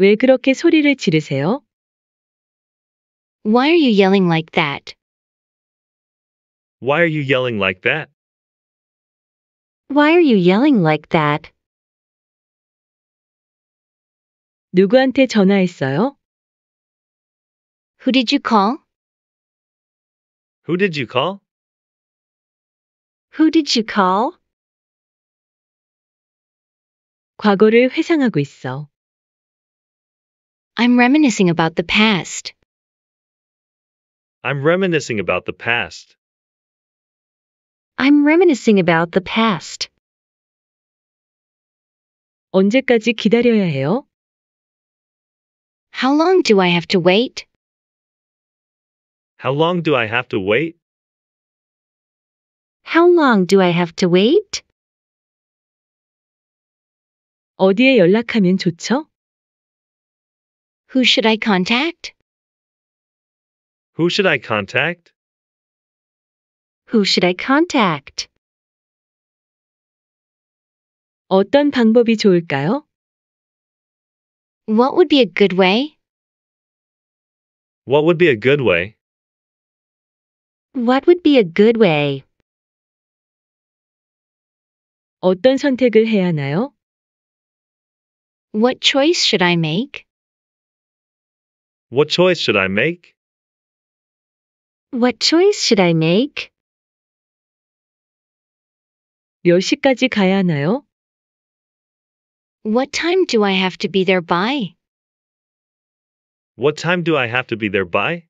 S1: 왜 그렇게 소리를 지르세요? Why are you yelling like that? Why are you yelling like that? Why are you yelling like that? 누구한테 전화했어요? Who did you call? Who did you call? Who did you call? 과거를 회상하고 있어. I'm reminiscing about the past. I'm reminiscing about the past. I'm reminiscing about the past. 언제까지 기다려야 해요? How long do I have to wait? How long do I have to wait? How long do I have to wait? 어디에 연락하면 좋죠? Who should I contact? Who should I contact? Who should I contact? 어떤 방법이 좋을까요? What would be a good way? What would be a good way? What would be a good way? 어떤 선택을 해야 하나요? What choice should I make? What choice should I make? What choice should I make? 10시까지 가야 하나요? What time do I have to be there by? What time do I have to be there by?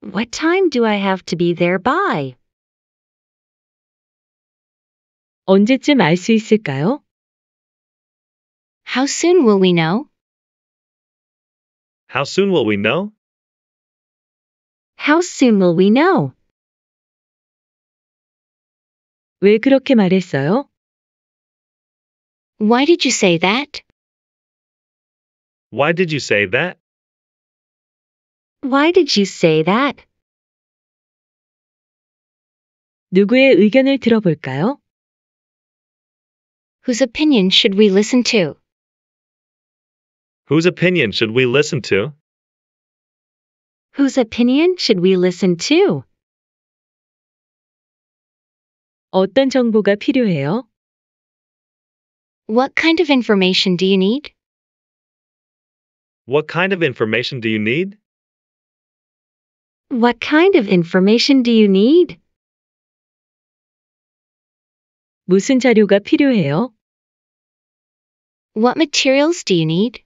S1: What time do I have to be there by? 언제쯤 알 있을까요? How soon will we know? How soon will we know? How soon will we know? 왜 그렇게 말했어요? Why did you say that? Why did you say that? Why did you say that? 누구의 의견을 들어볼까요? Whose opinion should we listen to? Whose opinion should we listen to? Whose opinion should we listen to? 어떤 정보가 필요해요? What kind of information do you need? What kind of information do you need? What kind of information do you need? 무슨 자료가 필요해요? What materials do you need?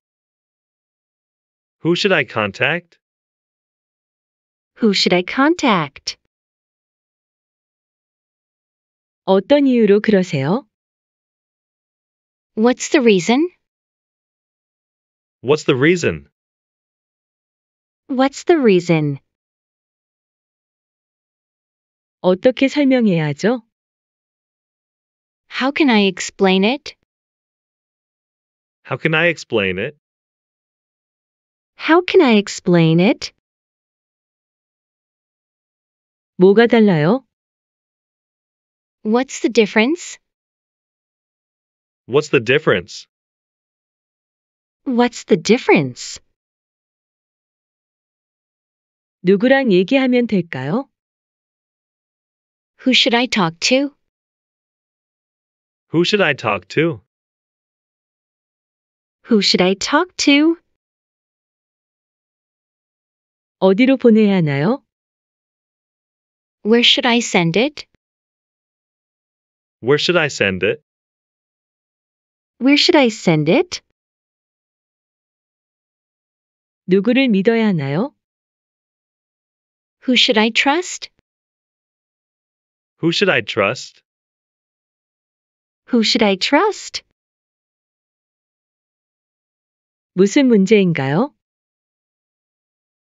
S1: Who should I contact? Who should I contact? 어떤 이유로 그러세요? What's the reason? What's the reason? What's the reason? 어떻게 How can I explain it? How can I explain it? How can I explain it? 뭐가 달라요? What's the difference? What's the difference? What's the difference? 누구랑 얘기하면 될까요? Who should I talk to? Who should I talk to? Who should I talk to? 어디로 보내야 하나요? Where should I send it? Where should I send it? Where should I send it? 누구를 믿어야 하나요? Who should I trust? Who should I trust? Who should I trust? 무슨 문제인가요?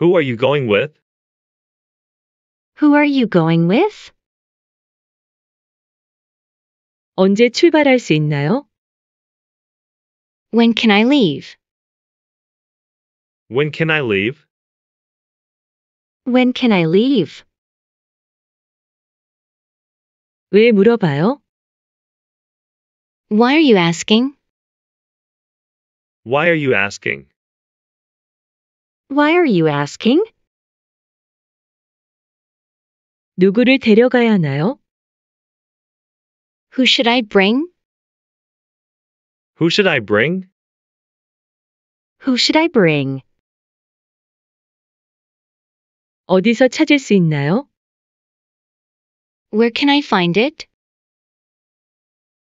S1: Who are you going with? Who are you going with? 언제 출발할 수 있나요? When can I leave? When can I leave? When can I leave? 왜 물어봐요? Why are you asking? Why are you asking? Why are you asking? 누구를 데려가야 하나요? Who should I bring? Who should I bring? Who should I bring? 어디서 찾을 수 있나요? Where can I find it?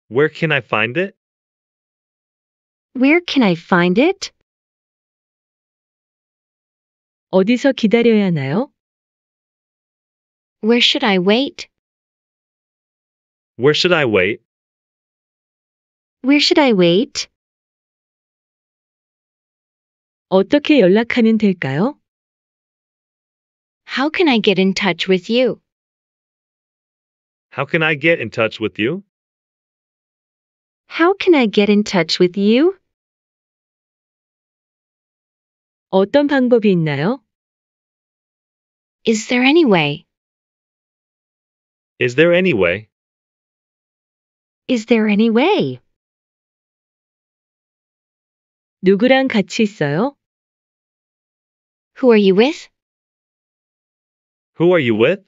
S1: Where can I find it? Where can I find it? 어디서 기다려야 하나요? Where should I wait? Where should I wait? Where should I wait? 어떻게 연락하면 될까요? How can I get in touch with you? How can I get in touch with you? How can I get in touch with you? 어떤 방법이 있나요? Is there any way? Is there any way? Is there any way? 누구랑 같이 있어요? Who are you with? Who are you with?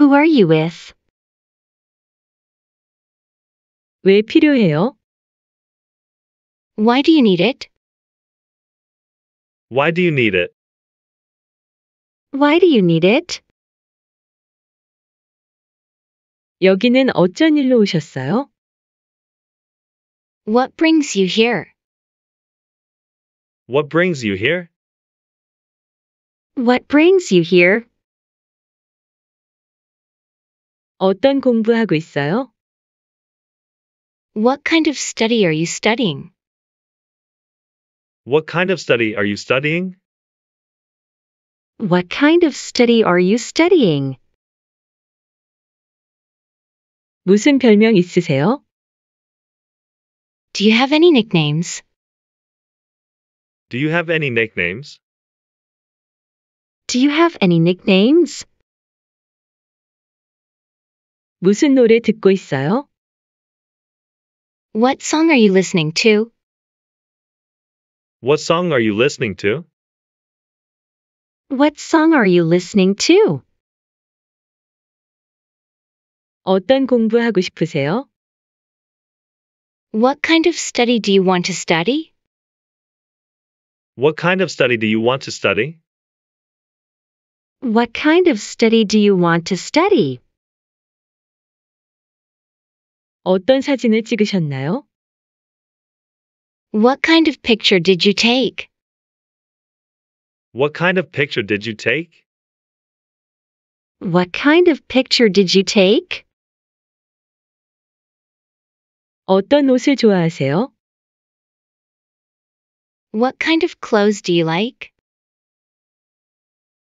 S1: Who are you with? 왜 필요해요? Why do you need it? Why do you need it? Why do you need it? 여기는 어쩐 일로 오셨어요? What brings you here? What brings you here? What brings you here? 어떤 공부하고 있어요? What kind of study are you studying? What kind of study are you studying? What kind of study are you studying? 무슨 별명 있으세요? Do you have any nicknames? Do you have any nicknames? Do you have any nicknames? 무슨 노래 듣고 있어요? What song are you listening to? What song are you listening to? What song are you listening to? 어떤 공부하고 싶으세요? What kind of study do you want to study? What kind of study do you want to study? What kind of study do you want to study? 어떤 사진을 찍으셨나요? What kind of picture did you take? What kind of picture did you take? What kind of picture did you take? 어떤 옷을 좋아하세요? What kind of clothes do you like?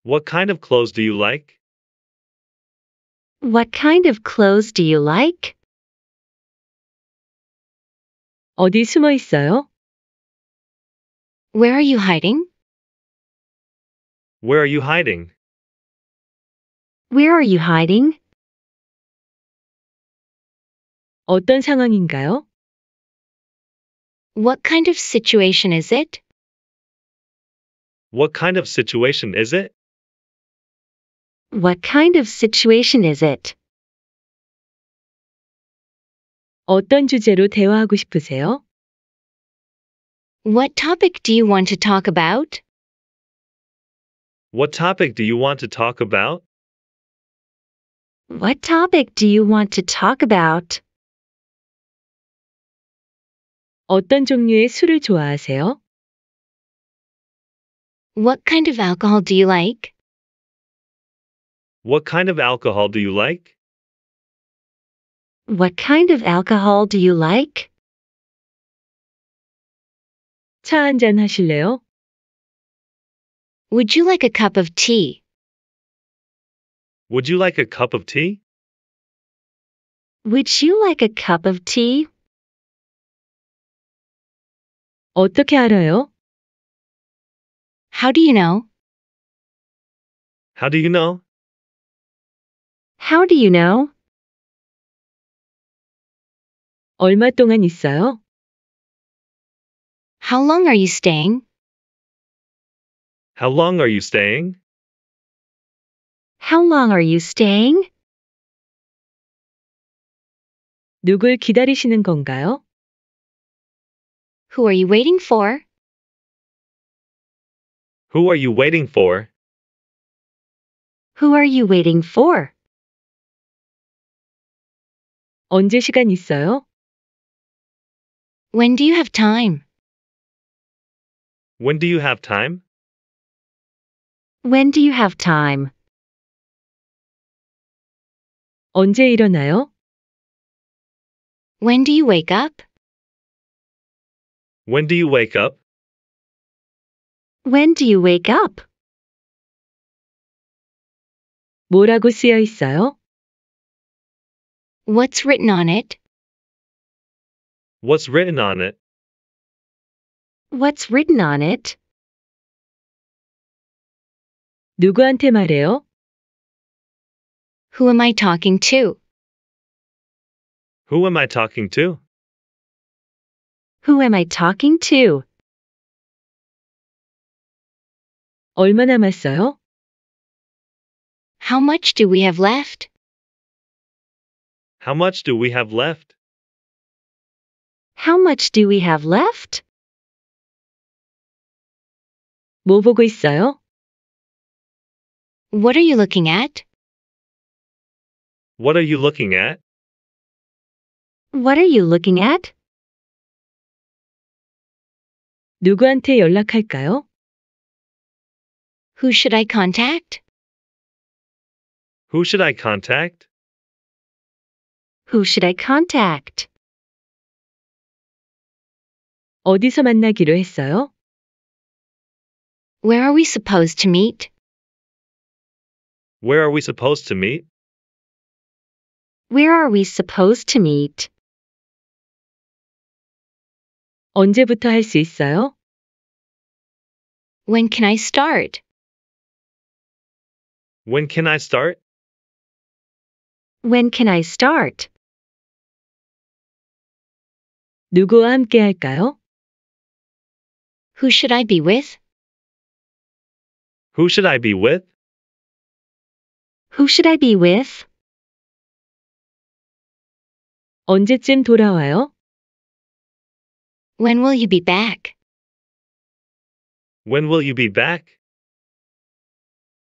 S1: What kind of clothes do you like? What kind of clothes do you like? 어디 숨어 있어요? Where are you hiding? Where are you hiding? Where are you hiding? 어떤 상황인가요? What kind of situation is it? What kind of situation is it? What kind of situation is it? 어떤 주제로 대화하고 싶으세요? What topic do you want to talk about? What topic do you want to talk about? What topic do you want to talk about? 어떤 종류의 술을 좋아하세요? What kind of alcohol do you like? What kind of alcohol do you like? What kind of alcohol do you like? 차 한 잔 하실래요? Would you like a cup of tea? Would you like a cup of tea? Would you like a cup of tea? 어떻게 알아요? How do you know? How do you know? How do you know? 얼마 동안 있어요? How long are you staying? How long are you staying? How long are you staying? 누굴 기다리시는 건가요? Who are you waiting for? Who are you waiting for? Who are you waiting for? 언제 시간 있어요? When do you have time? When do you have time? When do you have time? 언제 일어나요? When do you wake up? When do you wake up? When do you wake up? 뭐라고 쓰여 있어요? What's written on it? What's written on it? What's written on it? 누구한테 말해요? Who am I talking to? Who am I talking to? Who am I talking to? 얼마 남았어요? How much do we have left? How much do we have left? How much do we have left? 뭐 보고 있어요? What are you looking at? What are you looking at? What are you looking at? 누구한테 연락할까요? Who should I contact? Who should I contact? Who should I contact? 어디서 만나기로 했어요? Where are we supposed to meet? Where are we supposed to meet? Where are we supposed to meet? 언제부터 있어요? When can I start? When can I start? When can I start? 누구와 함께 할까요? Who should I be with? Who should I be with? Who should I be with? 언제쯤 돌아와요? When will you be back? When will you be back?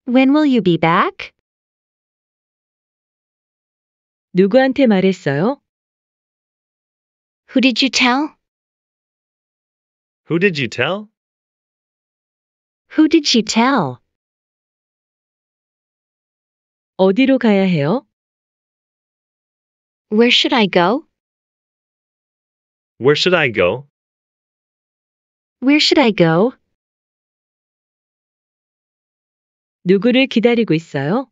S1: When will you be back? 누구한테 말했어요? Who did you tell? Who did you tell? Who did she tell? 어디로 가야 해요? Where should I go? Where should I go? Where should I go? 누구를 기다리고 있어요?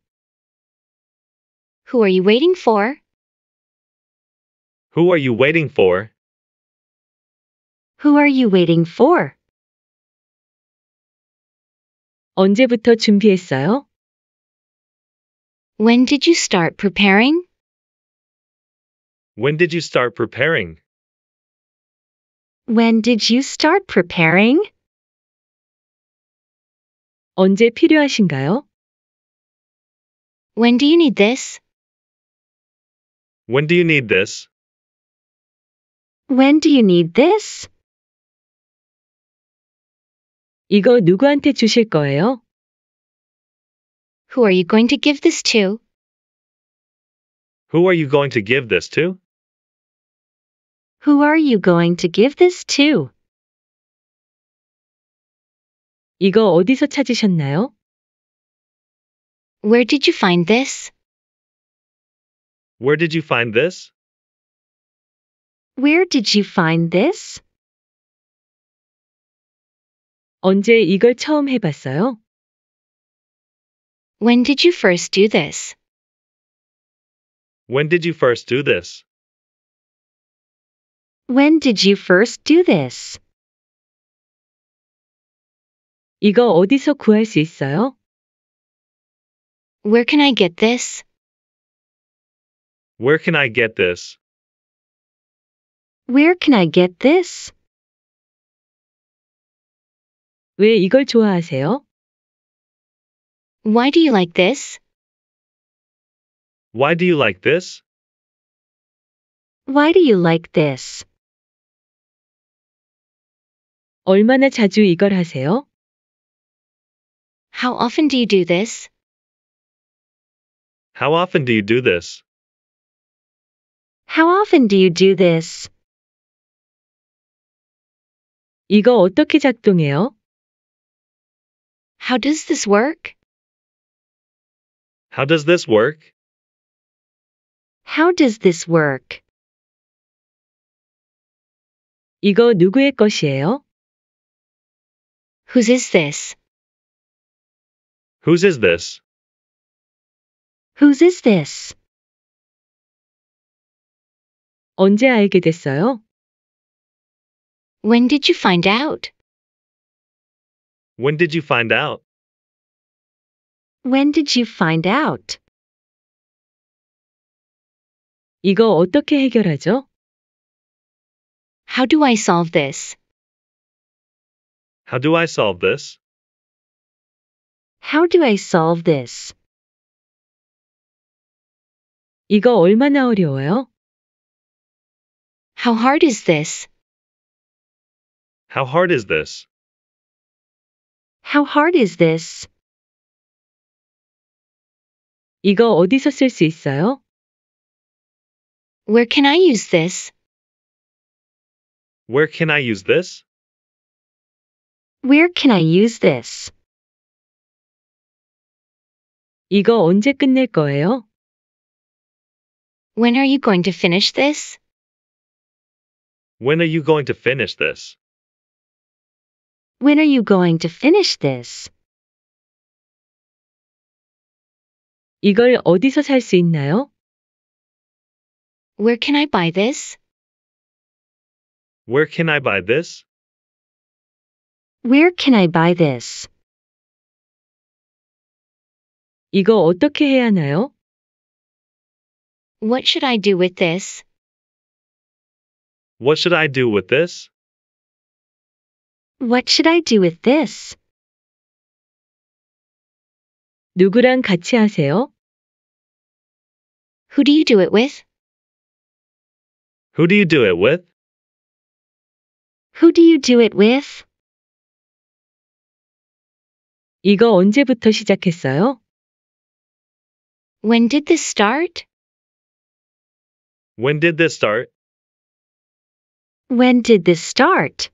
S1: Who are you waiting for? Who are you waiting for? Who are you waiting for? 언제부터 준비했어요? When did you start preparing? When did you start preparing? When did you start preparing? 언제 필요하신가요? When do you need this? When do you need this? When do you need this? 이거 누구한테 주실 거예요? Who are you going to give this to? Who are you going to give this to? Who are you going to give this to? 이거 어디서 찾으셨나요? Where did you find this? Where did you find this? Where did you find this? 언제 이걸 처음 해봤어요? When did you first do this? When did you first do this? When did you first do this? 이거 어디서 구할 수 있어요? Where can I get this? Where can I get this? Where can I get this? 왜 이걸 좋아하세요? Why do you like this? Why do you like this? Why do you like this? 얼마나 자주 이걸 하세요? How often do you do this? How often do you do this? How often do you do this? 이거 어떻게 작동해요? How does this work? How does this work? How does this work? 이거 누구의 것이에요? Whose is this? Whose is this? Whose is this? 언제 알게 됐어요? When did you find out? When did you find out? When did you find out? 이거 어떻게 해결하죠? How do I solve this? How do I solve this? How do I solve this? 이거 얼마나 어려워요? How hard is this? How hard is this? How hard is this? 이거 어디서 있어요? Where can I use this? Where can I use this? Where can I use this? 이거 언제 끝낼 거예요? When are you going to finish this? When are you going to finish this? When are you going to finish this? 이걸 어디서 있나요? Where can I buy this? Where can I buy this? Where can I buy this? 이거 어떻게 해야 하나요? What should I do with this? What should I do with this? What should I do with this? 누구랑 같이 하세요? Who do you do it with? Who do you do it with? Who do you do it with? 이거 언제부터 시작했어요? When did this start? When did this start? When did this start?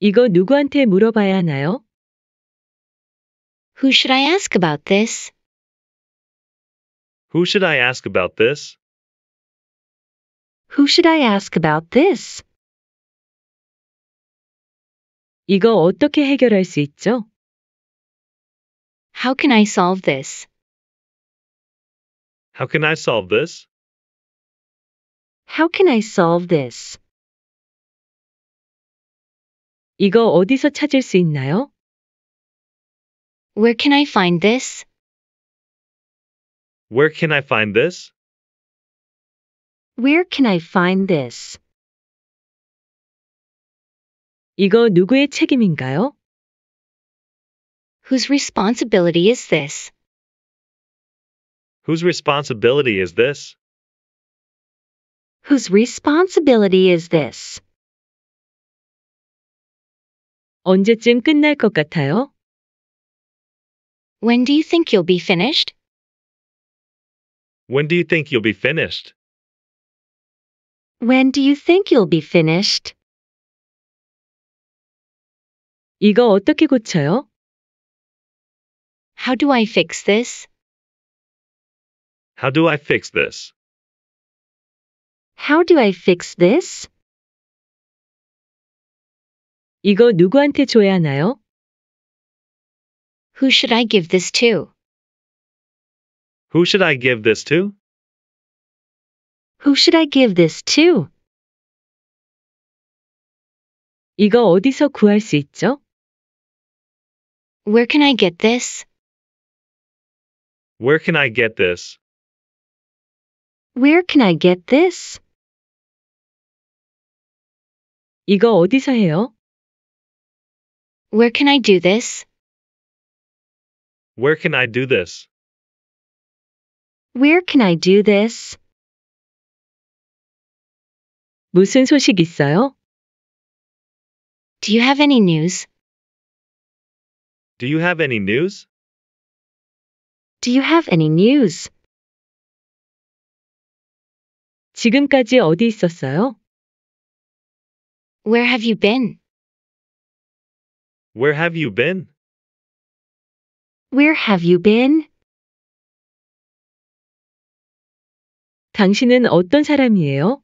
S1: 이거 누구한테 물어봐야 하나요? Who should I ask about this? Who should I ask about this? Who should I ask about this? 이거 어떻게 해결할 수 있죠? How can I solve this? How can I solve this? How can I solve this? 이거 어디서 찾을 수 있나요? Where can I find this? Where can I find this? Where can I find this? 이거 누구의 책임인가요? Whose responsibility is this? Whose responsibility is this? Whose responsibility is this? 언제쯤 끝날 것 같아요? When do you think you'll be finished? When do you think you'll be finished? When do you think you'll be finished? 이거 어떻게 고쳐요? How do I fix this? How do I fix this? How do I fix this? 이거 누구한테 줘야 하나요? Who should I give this to? Who should I give this to? Who should I give this to? 이거 어디서 구할 수 있죠? Where can I get this? Where can I get this? Where can I get this? 이거 어디서 해요? Where can I do this? Where can I do this? Where can I do this? 무슨 소식 있어요? Do you have any news? Do you have any news? Do you have any news? 지금까지 어디 있었어요? Where have you been? Where have you been? Where have you been? 당신은 어떤 사람이에요?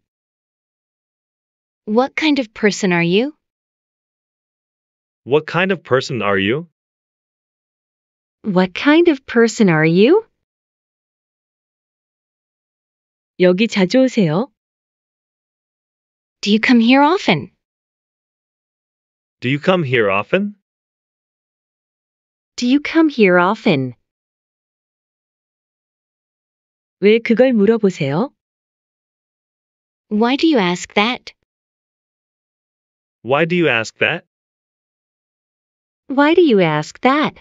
S1: What kind of person are you? What kind of person are you? What kind of person are you? 여기 자주 오세요? Do you come here often? Do you come here often? Do you come here often? 왜 그걸 물어보세요? Why do you ask that? Why do you ask that? Why do you ask that?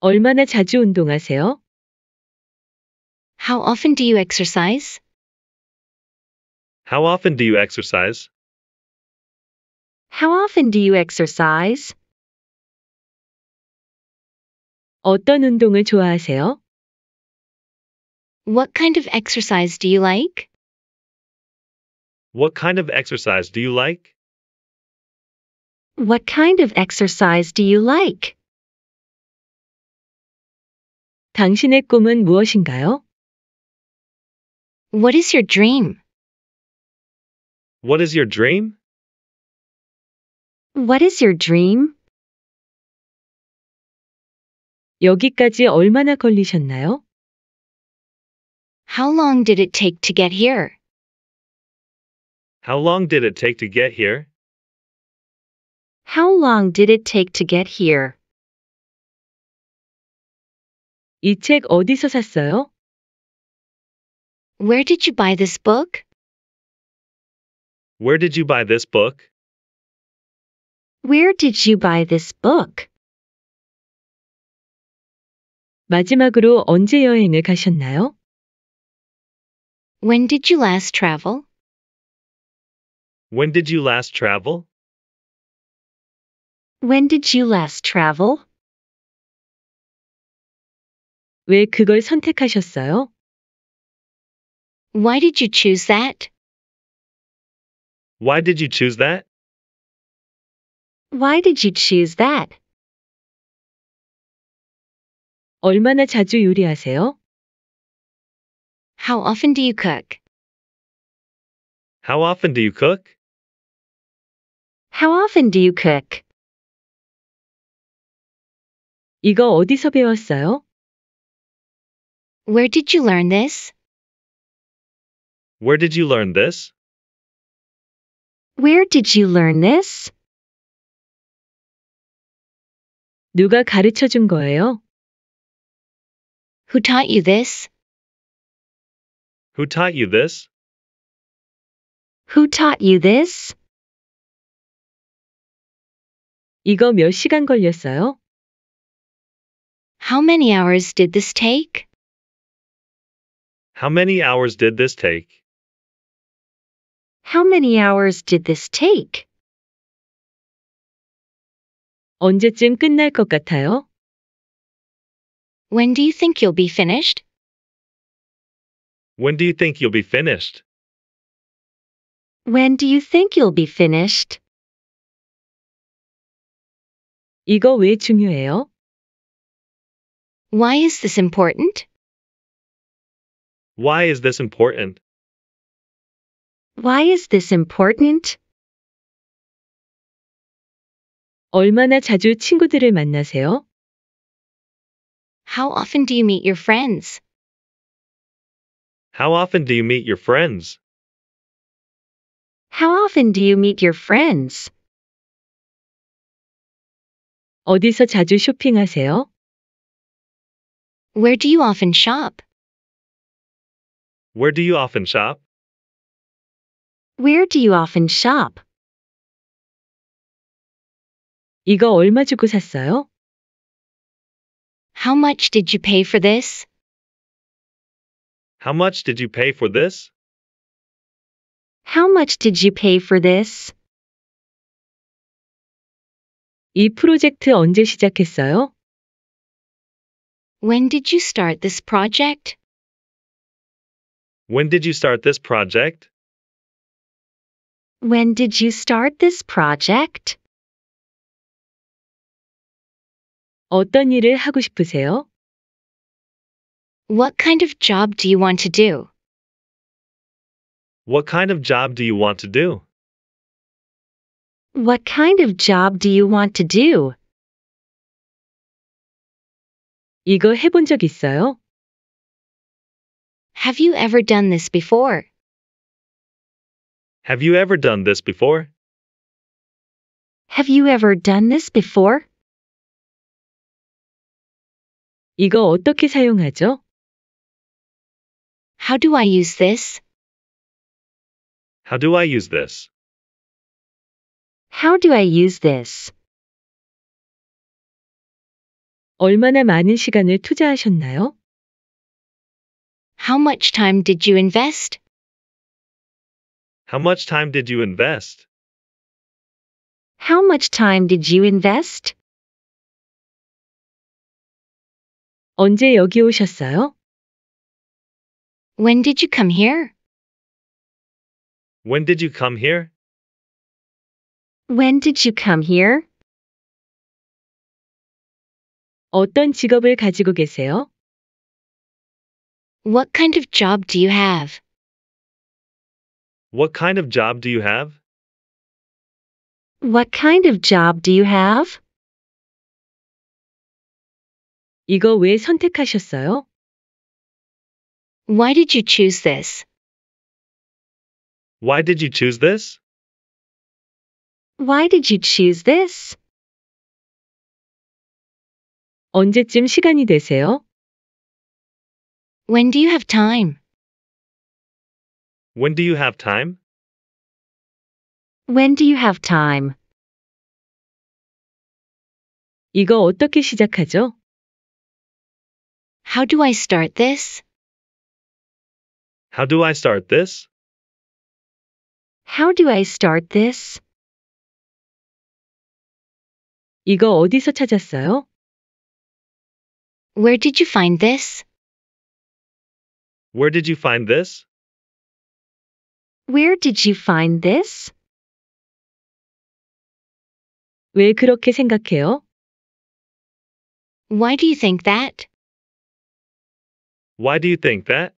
S1: 얼마나 자주 운동하세요? How often do you exercise? How often do you exercise? How often do you exercise? 어떤 운동을 좋아하세요? What kind of exercise do you like? What kind of exercise do you like? What kind of exercise do you like? 당신의 꿈은 무엇인가요? What is your dream? What is your dream? What is your dream? 여기까지 얼마나 걸리셨나요? How long did it take to get here? How long did it take to get here? How long did it take to get here? 어디서 샀어요? Where did you buy this book? Where did you buy this book? Where did you buy this book? 마지막으로 언제 여행을 가셨나요? When did you last travel? When did you last travel? When did you last travel? 왜 그걸 선택하셨어요? Why did you choose that? Why did you choose that? Why did you choose that? 얼마나 자주 요리하세요? How often do you cook? How often do you cook? How often do you cook? 이거 어디서 배웠어요? Where did you learn this? Where did you learn this? Where did you learn this? 누가 가르쳐 준 거예요? Who taught you this? Who taught you this? Who taught you this? 이거 몇 시간 걸렸어요? How many hours did this take? How many hours did this take? How many hours did this take? 언제쯤 끝날 것 같아요? When do you think you'll be finished? When do you think you'll be finished? When do you think you'll be finished? 이거 왜 중요해요? Why is this important? Why is this important? Why is this important? 얼마나 자주 친구들을 만나세요? How often do you meet your friends? How often do you meet your friends? How often do you meet your friends? 어디서 자주 쇼핑하세요? Where do you often shop? Where do you often shop? Where do you often shop? 이거 얼마 주고 샀어요? How much did you pay for this? How much did you pay for this? How much did you pay for this? 이 프로젝트 언제 시작했어요? When did you start this project? When did you start this project? When did you start this project? 어떤 일을 하고 싶으세요? What kind of job do you want to do? What kind of job do you want to do? What kind of job do you want to do? 이거 해본 적 있어요? Have you ever done this before? Have you ever done this before? Have you ever done this before? 이거 어떻게 사용하죠? How do I use this? How do I use this? How do I use this? 얼마나 많은 시간을 투자하셨나요? How much time did you invest? How much time did you invest? How much time did you invest? 언제 여기 오셨어요? When did you come here? When did you come here? When did you come here? 어떤 직업을 가지고 계세요? What kind of job do you have? What kind of job do you have? What kind of job do you have? 이거 왜 선택하셨어요? Why did you choose this? Why did you choose this? Why did you choose this? 언제쯤 시간이 되세요? When do you have time? When do you have time? When do you have time? 이거 어떻게 시작하죠? How do I start this? How do I start this? How do I start this? 이거 어디서 찾았어요? Where did you find this? Where did you find this? Where did you find this? 왜 그렇게 생각해요? Why do you think that? Why do you think that?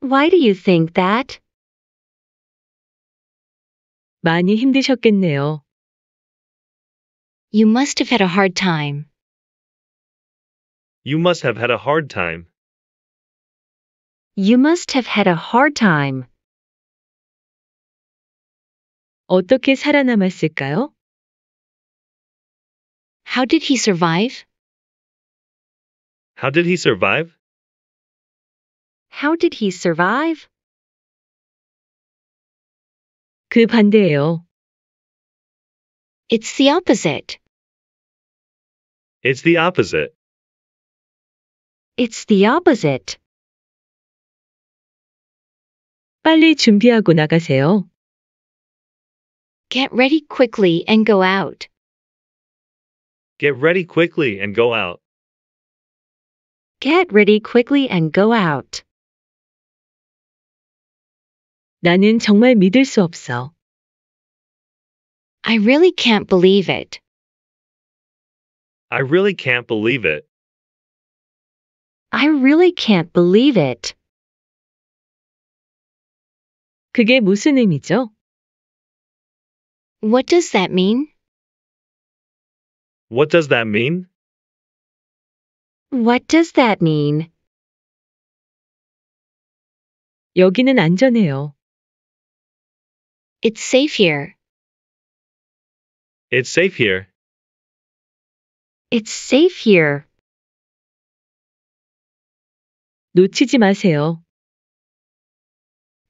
S1: Why do you think that? 많이 힘드셨겠네요. You must have had a hard time. You must have had a hard time. You must have had a hard time. 어떻게 살아남았을까요? How did he survive? How did he survive? How did he survive? 그 반대예요. It's the opposite. It's the opposite. It's the opposite. 빨리 준비하고 나가세요. Get ready quickly and go out. Get ready quickly and go out. Get ready quickly and go out. 나는 정말 믿을 수 없어. I really can't believe it. I really can't believe it. I really can't believe it. 그게 무슨 의미죠? What does that mean? What does that mean? What does that mean? 여기는 안전해요. It's safe here. It's safe here. It's safe here. 놓치지 마세요.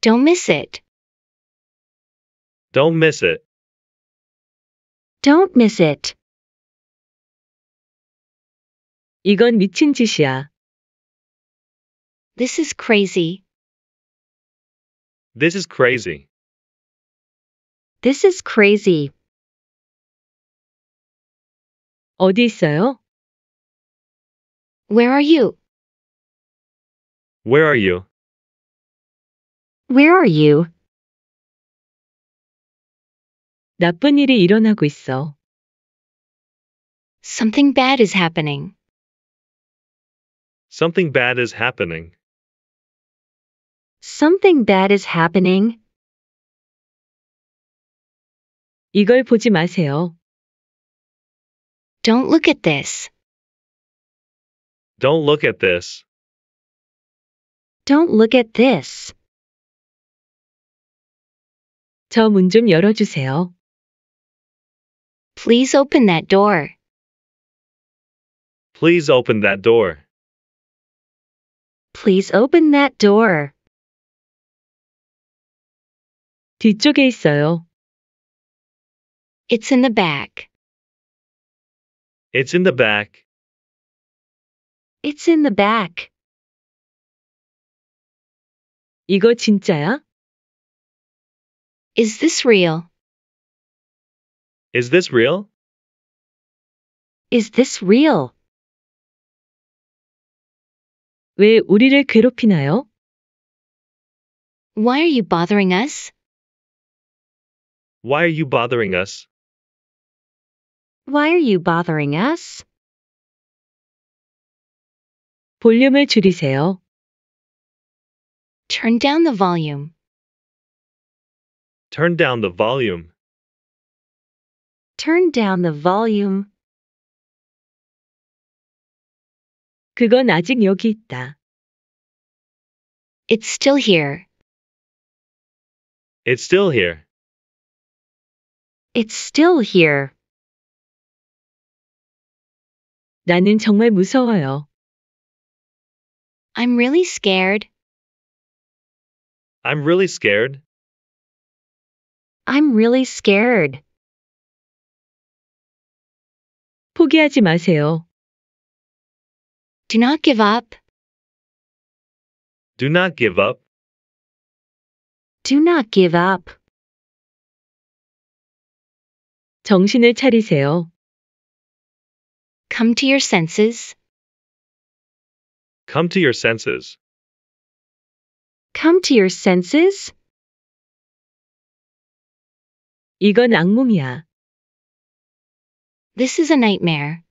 S1: Don't miss it. Don't miss it. Don't miss it. 이건 미친 짓이야. This is crazy. This is crazy. This is crazy. 어디 있어요? Where are you? Where are you? Where are you? 나쁜 일이 일어나고 있어. Something bad is happening. Something bad is happening. Something bad is happening. 이걸 보지 마세요. Don't look at this. Don't look at this. Don't look at this. 열어주세요. Please open that door. Please open that door. Please open that door. 뒤쪽에 있어요. It's in the back. It's in the back. It's in the back. 이거 진짜야? Is this real? Is this real? Is this real? 왜 우리를 괴롭히나요? Why are you bothering us? Why are you bothering us? Why are you bothering us? 볼륨을 줄이세요. Turn down the volume. Turn down the volume. Turn down the volume. 그건 아직 여기 있다. It's still here. It's still here. It's still here. 나는 정말 무서워요. I'm really scared. I'm really scared. I'm really scared. 포기하지 마세요. Do not give up. Do not give up. Do not give up. 정신을 차리세요. Come to your senses. Come to your senses. Come to your senses. 이건 악몽이야. This is a nightmare.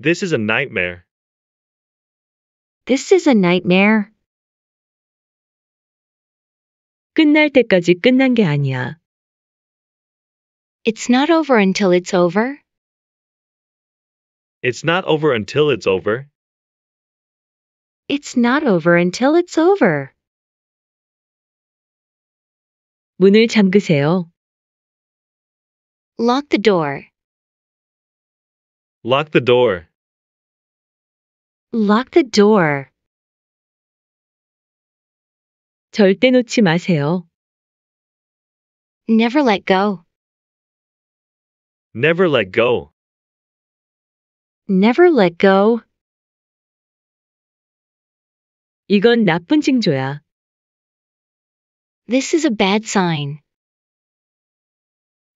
S1: This is a nightmare. This is a nightmare. 끝날 때까지 끝난 게 아니야. It's not over until it's over. It's not over until it's over. It's not over until it's over. 문을 잠그세요. Lock the door. Lock the door. Lock the door. 절대 놓지 마세요. Never let go. Never let go. Never let go. 이건 나쁜 징조야. This is a bad sign.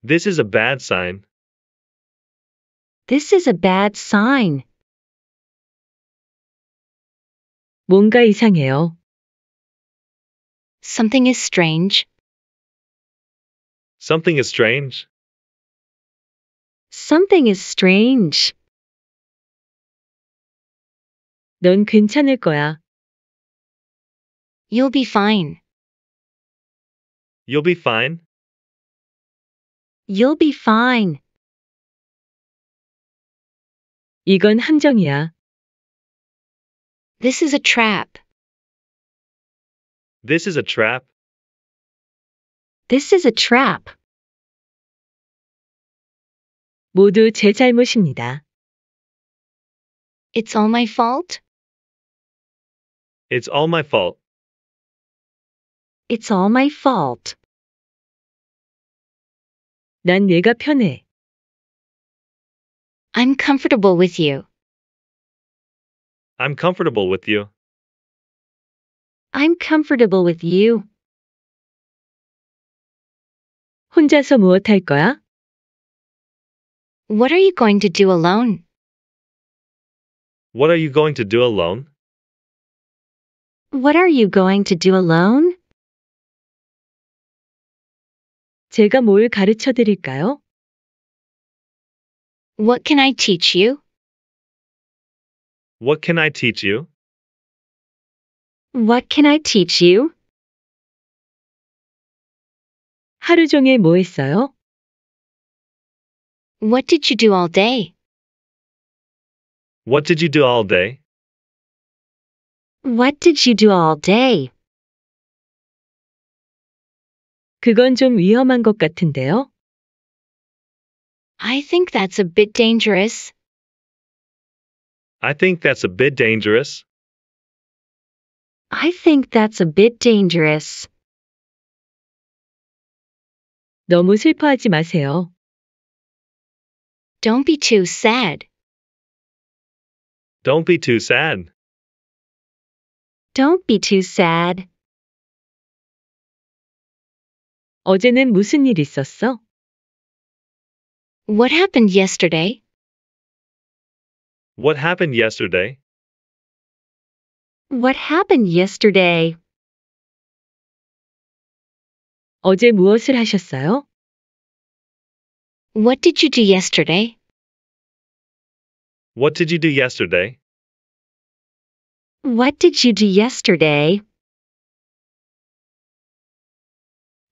S1: This is a bad sign. This is a bad sign. 뭔가 이상해요. Something is strange. Something is strange. Something is strange. 넌 괜찮을 거야. You'll be fine. You'll be fine. You'll be fine. 이건 함정이야. This is a trap. This is a trap. This is a trap. 모두 제 잘못입니다. It's all my fault. It's all my fault. It's all my fault. 난 내가 편해. I'm comfortable with you. I'm comfortable with you. I'm comfortable with you. 혼자서 무엇 할 거야? What are you going to do alone? What are you going to do alone? What are you going to do alone? 제가 뭘 가르쳐 드릴까요? What can I teach you? What can I teach you? What can I teach you? 하루 종일 뭐 했어요? What did you do all day? What did you do all day? What did you do all day? 그건 좀 위험한 것 같은데요? I think that's a bit dangerous. I think that's a bit dangerous. I think that's a bit dangerous. 너무 슬퍼하지 마세요. Don't be too sad. Don't be too sad. Don't be too sad. 어제는 무슨 일 있었어? What happened yesterday? What happened yesterday? What happened yesterday? 어제 무엇을 하셨어요? What did you do yesterday? What did you do yesterday? What did you do yesterday?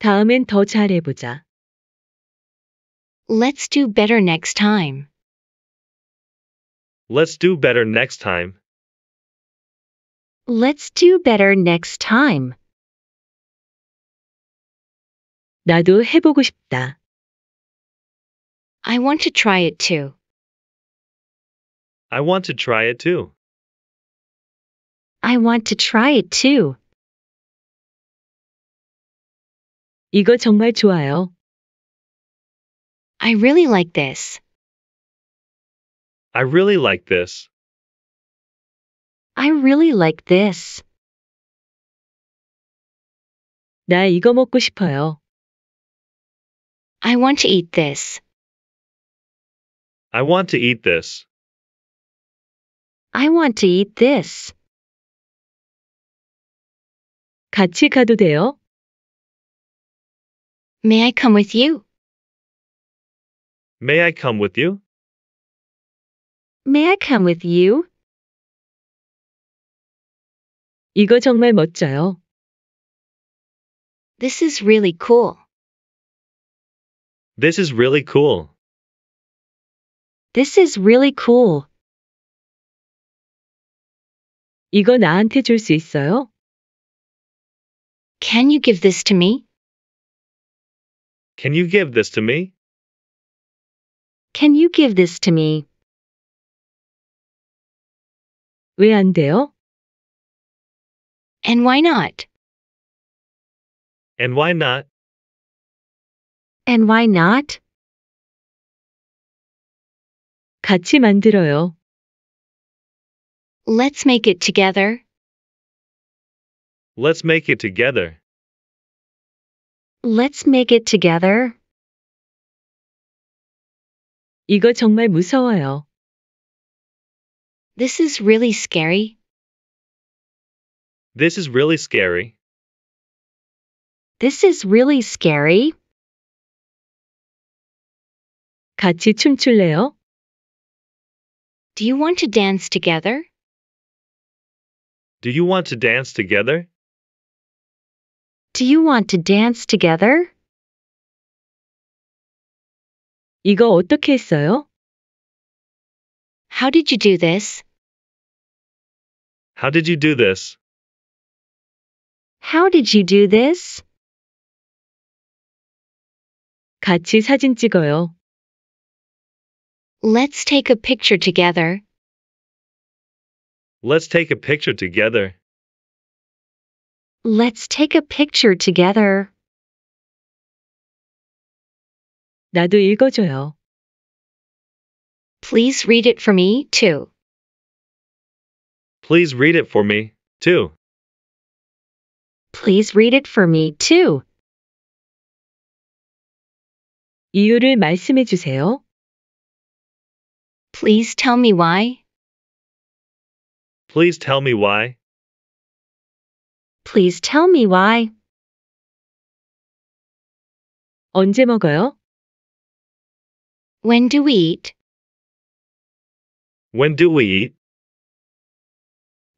S1: 다음엔 더 잘해보자. Let's do better next time. Let's do better next time. Let's do better next time. 나도 해보고 싶다. I want to try it too. I want to try it too. I want to try it too. 이거 정말 좋아요. I really like this. I really like this. I really like this. 나 이거 먹고 싶어요. I want to eat this. I want to eat this. I want to eat this. 같이 가도 돼요? May I come with you? May I come with you? May I come with you? 이거 정말 멋져요. This is really cool. This is really cool. This is really cool. 이거 나한테 줄 있어요? Can you give this to me? Can you give this to me? Can you give this to me? 왜 돼요? And why not? And why not? And why not? 같이 만들어요. Let's make it together. Let's make it together. Let's make it together. 이거 정말 무서워요. This is really scary. This is really scary. This is really scary. 같이 춤출래요? Do you want to dance together? Do you want to dance together? Do you want to dance together? 이거 어떻게 했어요? How did you do this? How did you do this? How did you do this? 같이 사진 찍어요. Let's take a picture together. Let's take a picture together. Let's take a picture together. 나도 읽어줘요. Please read it for me, too. Please read it for me, too. Please read it for me, too. 이유를 말씀해 주세요. Please tell me why. Please tell me why. Please tell me why. 언제 먹어요? When do we eat? When do we eat?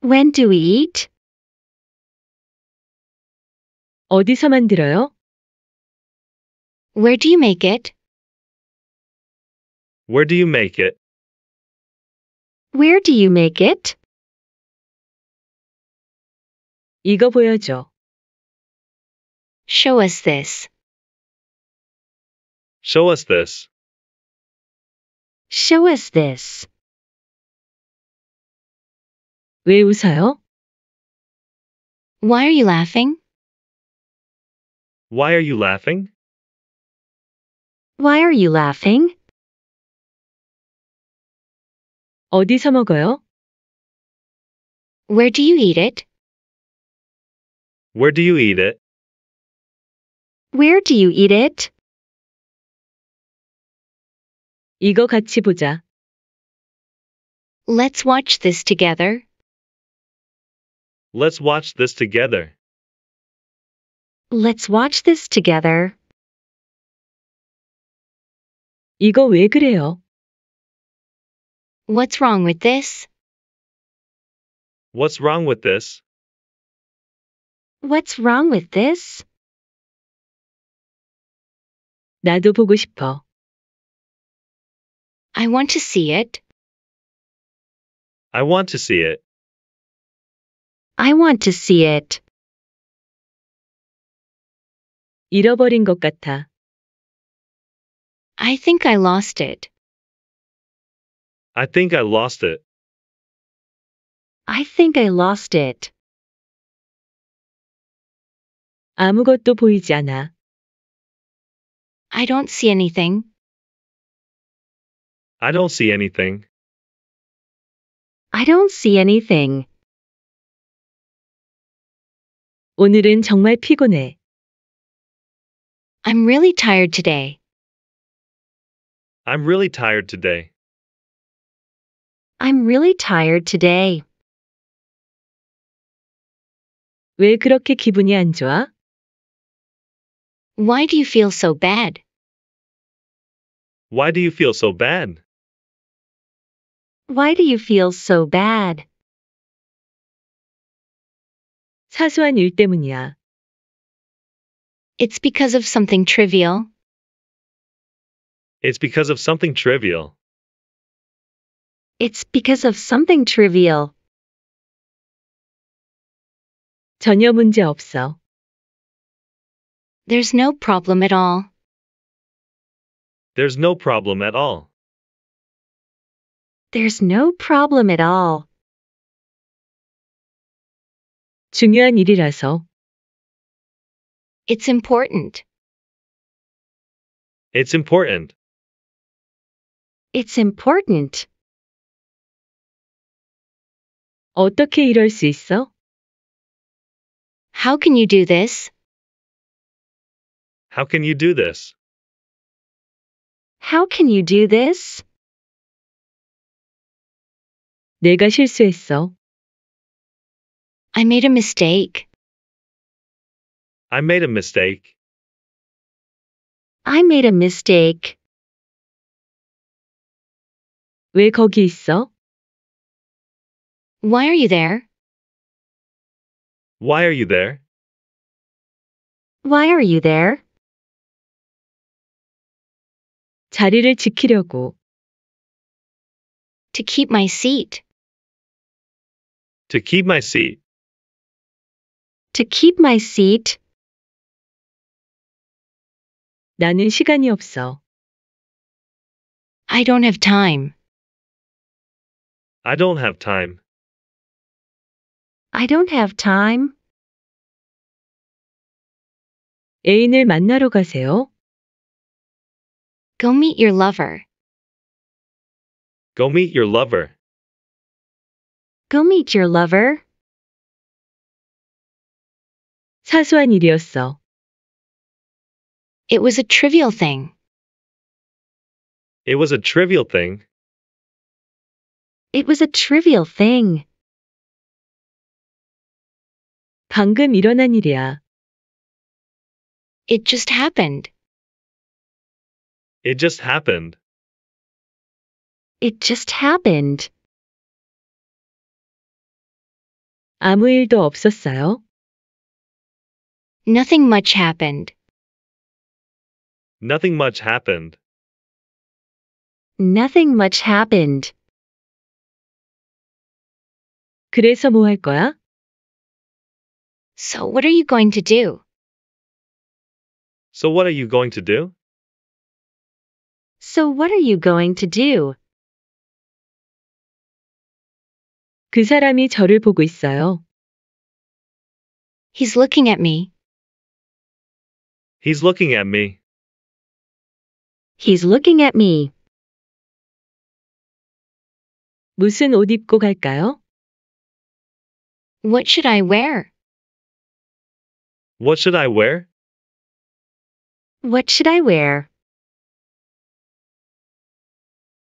S1: When do we eat? 어디서 만들어요? Where do you make it? Where do you make it? Where do you make it? 이거 보여줘. Show us this. Show us this. Show us this. 왜 웃어요? Why are you laughing? Why are you laughing? Why are you laughing? 어디서 먹어요? Where do you eat it? Where do you eat it? Where do you eat it? 이거 같이 보자. Let's watch this together. Let's watch this together. Let's watch this together. 이거 왜 그래요? What's wrong with this? What's wrong with this? What's wrong with this? 나도 보고 싶어. I want to see it. I want to see it. I want to see it. 잃어버린 것 같아. I think I lost it. I think I lost it. I think I lost it. 아무것도 보이지 않아. I don't see anything. I don't see anything. I don't see anything. 오늘은 정말 피곤해. I'm really tired today. I'm really tired today. I'm really tired today. 왜 그렇게 기분이 안 좋아? Why do you feel so bad? Why do you feel so bad? Why do you feel so bad? 사소한 일 때문이야. It's because of something trivial. It's because of something trivial. It's because of something trivial. 전혀 문제 없어. There's no problem at all. There's no problem at all. There's no problem at all. 중요한 일이라서. It's important. It's important. It's important. 어떻게 이럴 수 있어? How can you do this? How can you do this? How can you do this? 내가 실수했어. I made a mistake. I made a mistake. I made a mistake. 왜 거기 있어? Why are you there? Why are you there? Why are you there? 자리를 지키려고. To keep my seat. To keep my seat. To keep my seat. 나는 시간이 없어. I don't have time. I don't have time. I don't have time. 애인을 만나러 가세요. Go meet your lover. Go meet your lover. Go meet your lover. 사소한 일이었어. It was a trivial thing. It was a trivial thing. It was a trivial thing. 방금 일어난 일이야. It just happened. It just happened. It just happened. 아무 일도 없었어요? Nothing much happened. Nothing much happened. Nothing much happened. 그래서 거야? So what are you going to do? So what are you going to do? So what are you going to do? 그 사람이 저를 보고 있어요. He's looking at me. He's looking at me. He's looking at me. 무슨 옷 입고 갈까요? What should I wear? What should I wear? What should I wear?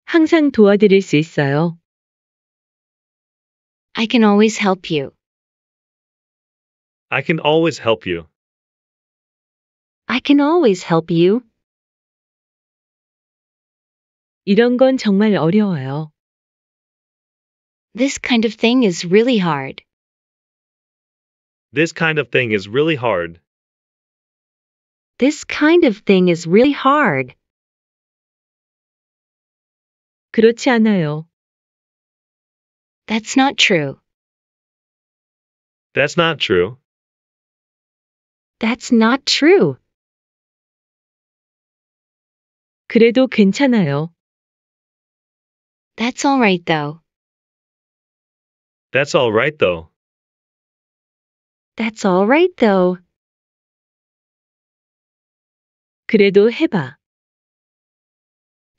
S1: 항상 도와드릴 수 있어요. I can always help you. I can always help you. I can always help you. 이런 건 정말 어려워요. This kind of thing is really hard. This kind of thing is really hard. This kind of thing is really hard. 그렇지 않아요. That's not true. That's not true. That's not true. 그래도 괜찮아요. That's all right though. That's all right though. That's all right though. 그래도 해봐.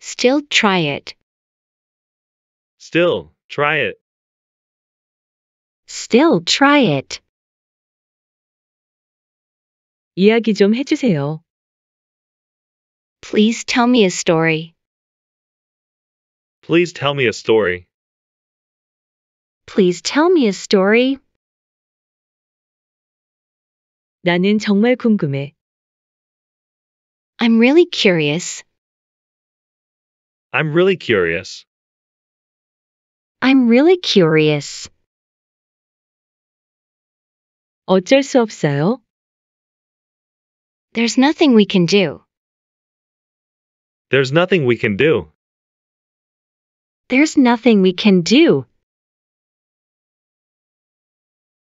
S1: Still try it. Still, try it. Still try it. 이야기 좀 해주세요. Please tell me a story. Please tell me a story. Please tell me a story. 나는 정말 궁금해. I'm really curious. I'm really curious. I'm really curious. 어쩔 수 없어요. There's nothing we can do. There's nothing we can do. There's nothing we can do.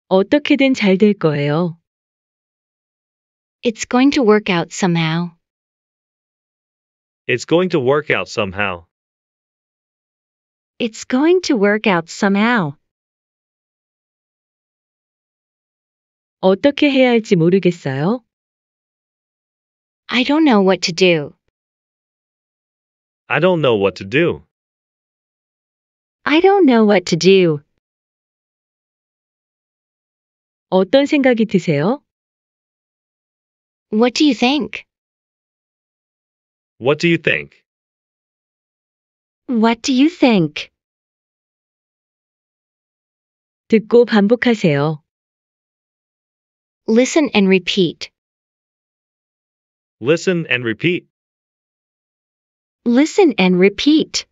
S1: 어떻게든 거예요. It's going to work out somehow. It's going to work out somehow. It's going to work out somehow. 어떻게 해야 할지 모르겠어요. I don't know what to do. I don't know what to do. I don't know what to do. 어떤 생각이 드세요? What do you think? What do you think? What do you think? 듣고 반복하세요. Listen and repeat. Listen and repeat. Listen and repeat.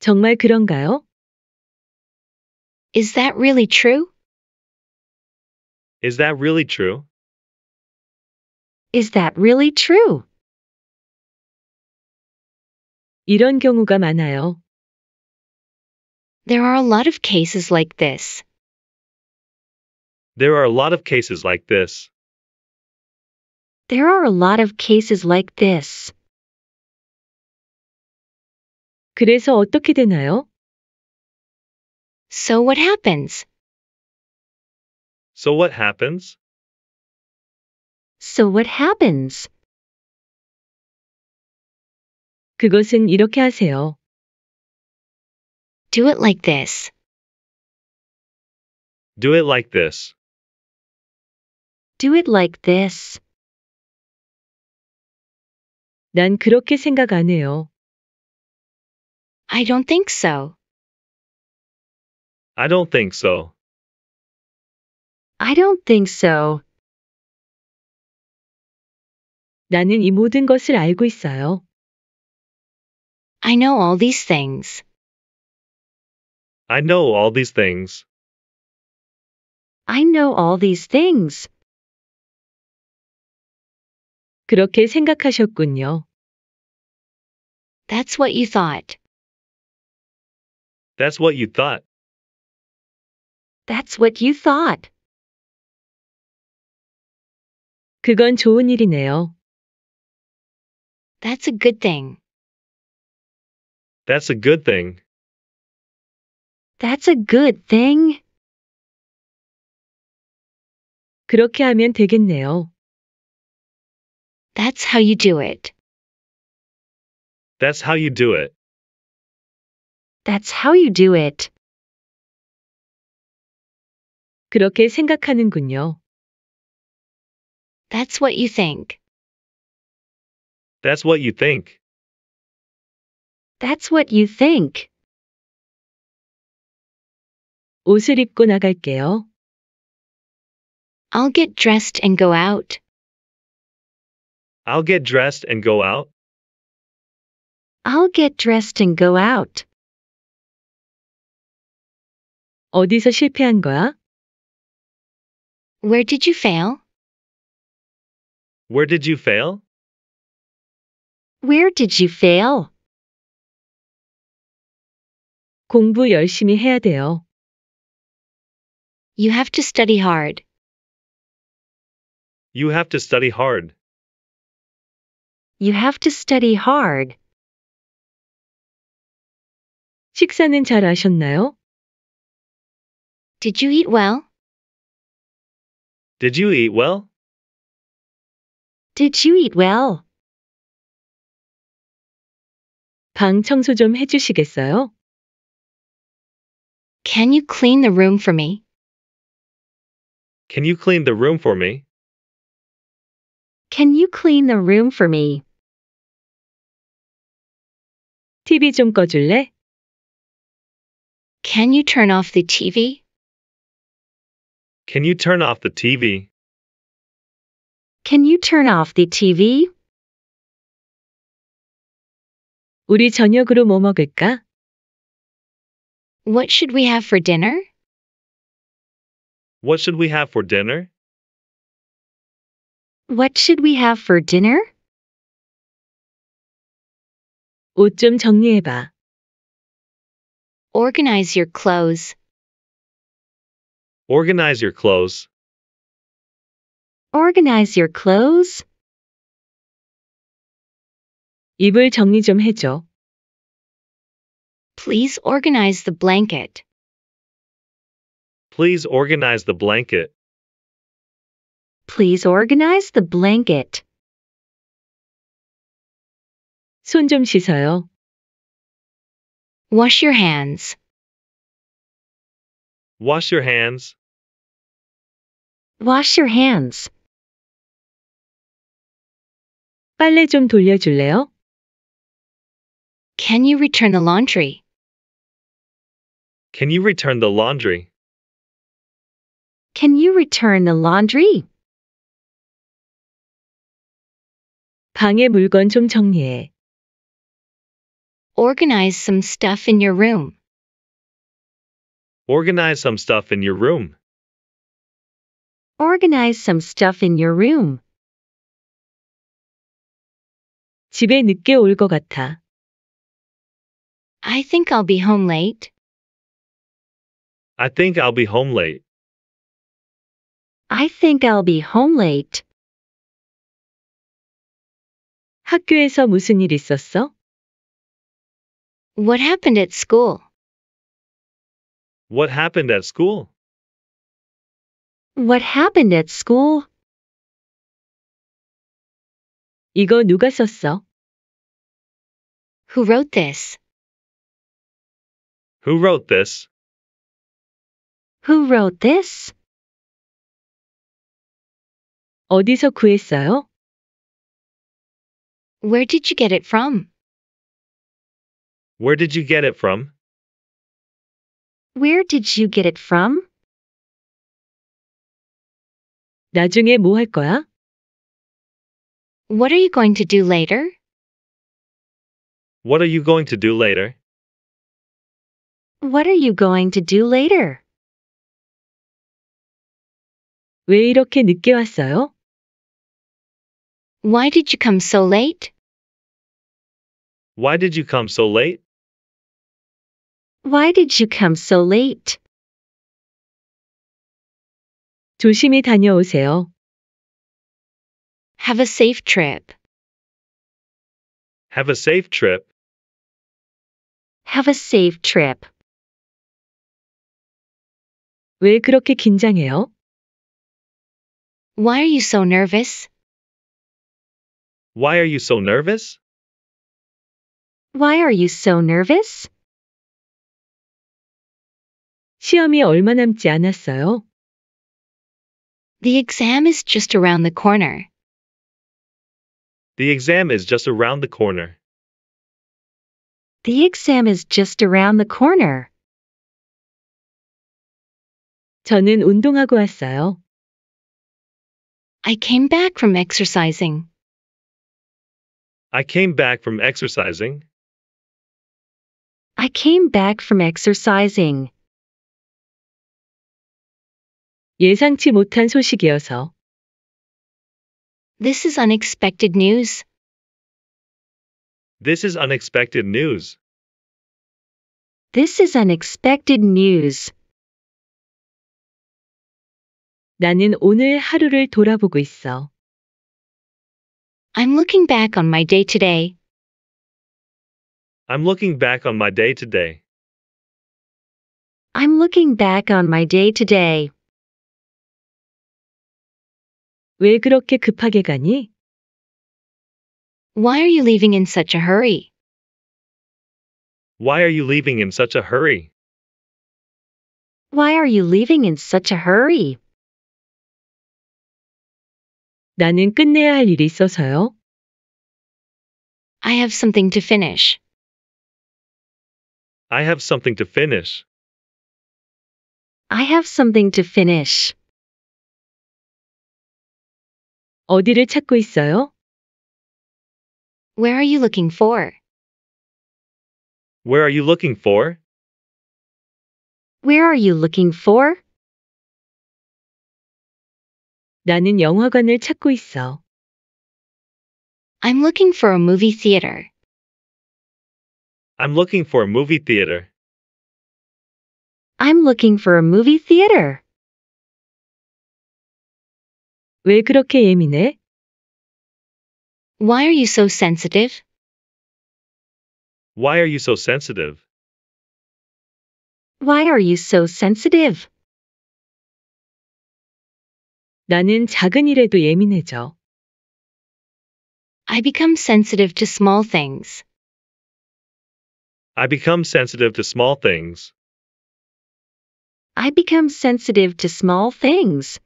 S1: 정말 그런가요? Is that really true? Is that really true? Is that really true? 이런 경우가 많아요. There are a lot of cases like this. There are a lot of cases like this. There are a lot of cases like this. 그래서 어떻게 되나요? So what happens? So what happens? So what happens? 그것은 이렇게 하세요. Do it like this. Do it like this do it like this. 난 그렇게 생각 안 해요. I don't think so. I don't think so. I don't think so. 나는 이 모든 것을 알고 있어요. I know all these things. I know all these things. I know all these things. 그렇게 생각하셨군요. That's what you thought. That's what you thought. That's what you thought. 그건 좋은 일이네요. That's a good thing. That's a good thing. That's a good thing. 그렇게 하면 되겠네요. That's how you do it. That's how you do it. That's how you do it. 그렇게 생각하는군요. That's what you think. That's what you think. That's what you think. 옷을 입고 나갈게요. I'll get dressed and go out. I'll get dressed and go out. I'll get dressed and go out. 어디서 실패한 거야? Where did you fail? Where did you fail? Where did you fail? 공부 열심히 해야 돼요. You have to study hard. You have to study hard. You have to study hard. 식사는 잘 하셨나요? Did you eat well? Did you eat well? Did you eat well? 방 청소 좀 해주시겠어요? Can you clean the room for me? Can you clean the room for me? Can you clean the room for me? TV 좀 꺼줄래? Can you turn off the TV? Can you turn off the TV? Can you turn off the TV? 우리 저녁으로 뭐 먹을까? What should we have for dinner? What should we have for dinner? What should we have for dinner? 정리해봐. Organize your clothes. Organize your clothes. Organize your clothes. 이불 정리 좀 해줘. Please organize the blanket. Please organize the blanket. Please organize the blanket. 씻어요. Wash your hands. Wash your hands. Wash your hands. 빨래 좀 돌려줄래요? Can you return the laundry? Can you return the laundry? Can you return the laundry? 방에 물건 좀 정리해. Organize some stuff in your room. Organize some stuff in your room. Organize some stuff in your room. 집에 늦게 같아. I think I'll be home late. I think I'll be home late. I think I'll be home late. 학교에서 무슨 일 있었어? What happened at school? What happened at school? What happened at school? 이거 누가 썼어? Who wrote this? Who wrote this? Who wrote this? 어디서 구했어요? Where did you get it from? Where did you get it from? Where did you get it from? 나중에 뭐 거야? What are you going to do later? What are you going to do later? What are you going to do later? 왜 이렇게 늦게 왔어요? Why did you come so late? Why did you come so late? Why did you come so late? 조심히 다녀오세요. Have a safe trip. Have a safe trip. Have a safe trip. 왜 그렇게 긴장해요? Why are you so nervous? Why are you so nervous? Why are you so nervous? 시험이 얼마 남지 않았어요. The exam is just around the corner. The exam is just around the corner. The exam is just around the corner. 저는 운동하고 왔어요. I came back from exercising. I came back from exercising. I came back from exercising. 예상치 못한 소식이어서. This is unexpected news. This is unexpected news. This is unexpected news. 나는 오늘 하루를 돌아보고 있어. I'm looking back on my day today. I'm looking back on my day today. I'm looking back on my day today. 왜 그렇게 급하게 가니? Why are you leaving in such a hurry? Why are you leaving in such a hurry? Why are you leaving in such a hurry? 나는 끝내야 할 일이 있어서요. I have something to finish. I have something to finish. I have something to finish. 어디를 찾고 있어요? Where are you looking for? Where are you looking for? Where are you looking for? 나는 영화관을 찾고 있어. I'm looking for a movie theater. I'm looking for a movie theater. I'm looking for a movie theater. 왜 그렇게 예민해? Why are you so sensitive? Why are you so
S2: sensitive?
S1: Why are you so sensitive? 나는 작은 일에도 예민해져. I become sensitive to small things. I become sensitive to small things. I become sensitive to small things.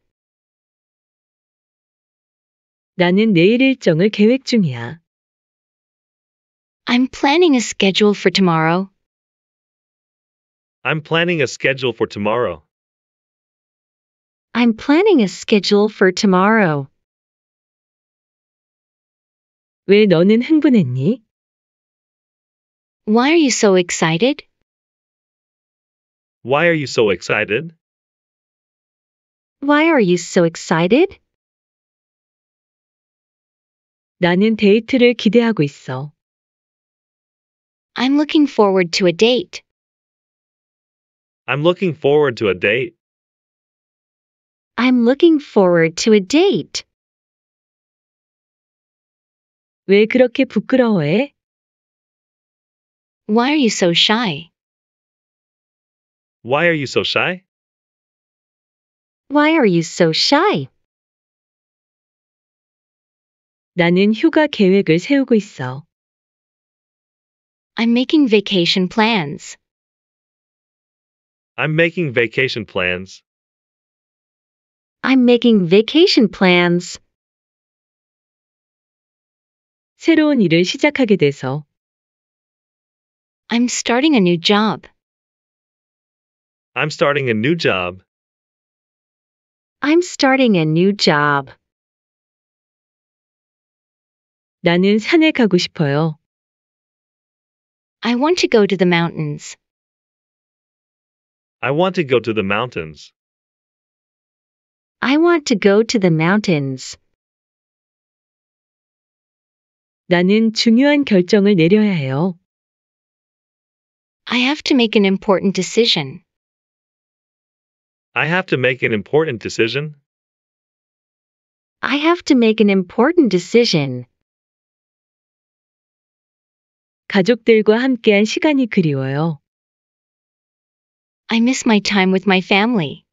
S1: 나는 내일 일정을 계획 중이야. I'm planning a schedule for tomorrow. I'm planning a schedule for tomorrow. I'm planning a schedule for tomorrow. 왜 너는 흥분했니? Why are you so excited? Why are you so excited? Why are you so excited? 나는 데이트를 기대하고 있어. I'm looking forward to a date. I'm looking forward to a date. I'm looking forward to a date. 왜 그렇게 부끄러워해? Why are you so shy? Why are you so shy? Why are you so shy? 나는 휴가 계획을 세우고 있어. I'm making vacation plans. I'm making vacation plans. I'm making vacation plans. 새로운 일을 시작하게 돼서 I'm starting a new job. I'm starting a new job. I'm starting a new job. 나는 산에 가고 싶어요. I want to go to the mountains. I want to go to the mountains. I want to go to the mountains. 나는 중요한 결정을 내려야 해요. I have to make an important decision. I have to make an important decision. I have to make an important decision. 가족들과 함께한 시간이 그리워요. I miss my time with my family.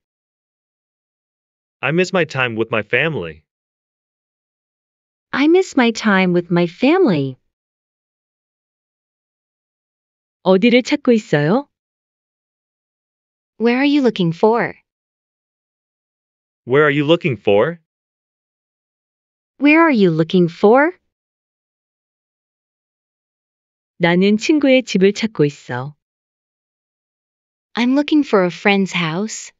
S1: I miss my time with my family. I miss my time with my family. 어디를 찾고 있어요? Where are you looking for? Where are you looking for? Where are you looking for? 나는 친구의 집을 찾고 있어. I'm looking for a friend's house.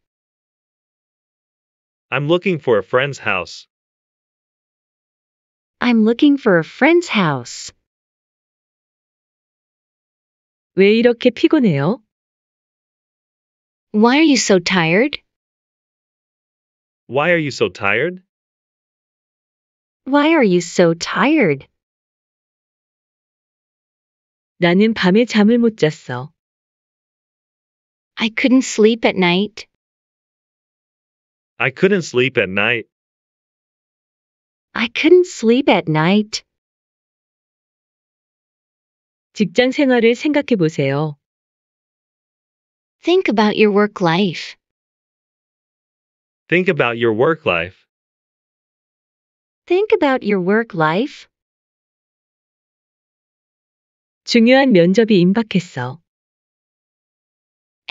S1: I'm looking for a friend's house. I'm looking for a friend's house. 왜 이렇게 피곤해요? Why are you so tired? Why are you so tired? Why are you so tired? 나는 밤에 잠을 못 잤어. I couldn't sleep at night. I couldn't sleep at night. I couldn't sleep at night. 직장 생활을 생각해 보세요. Think about your work life. Think about your work life. Think about your work life. 중요한 면접이 임박했어.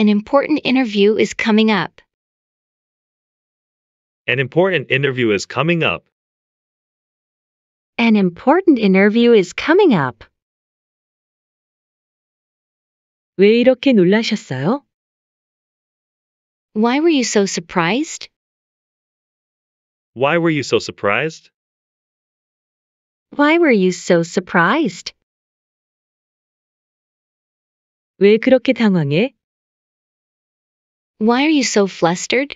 S1: An important interview is coming up. An important interview is coming up. An important interview is coming up. 왜 이렇게 놀라셨어요? Why were you so surprised? Why were you so surprised? Why were you so surprised? 왜 그렇게 당황해? Why are you so flustered?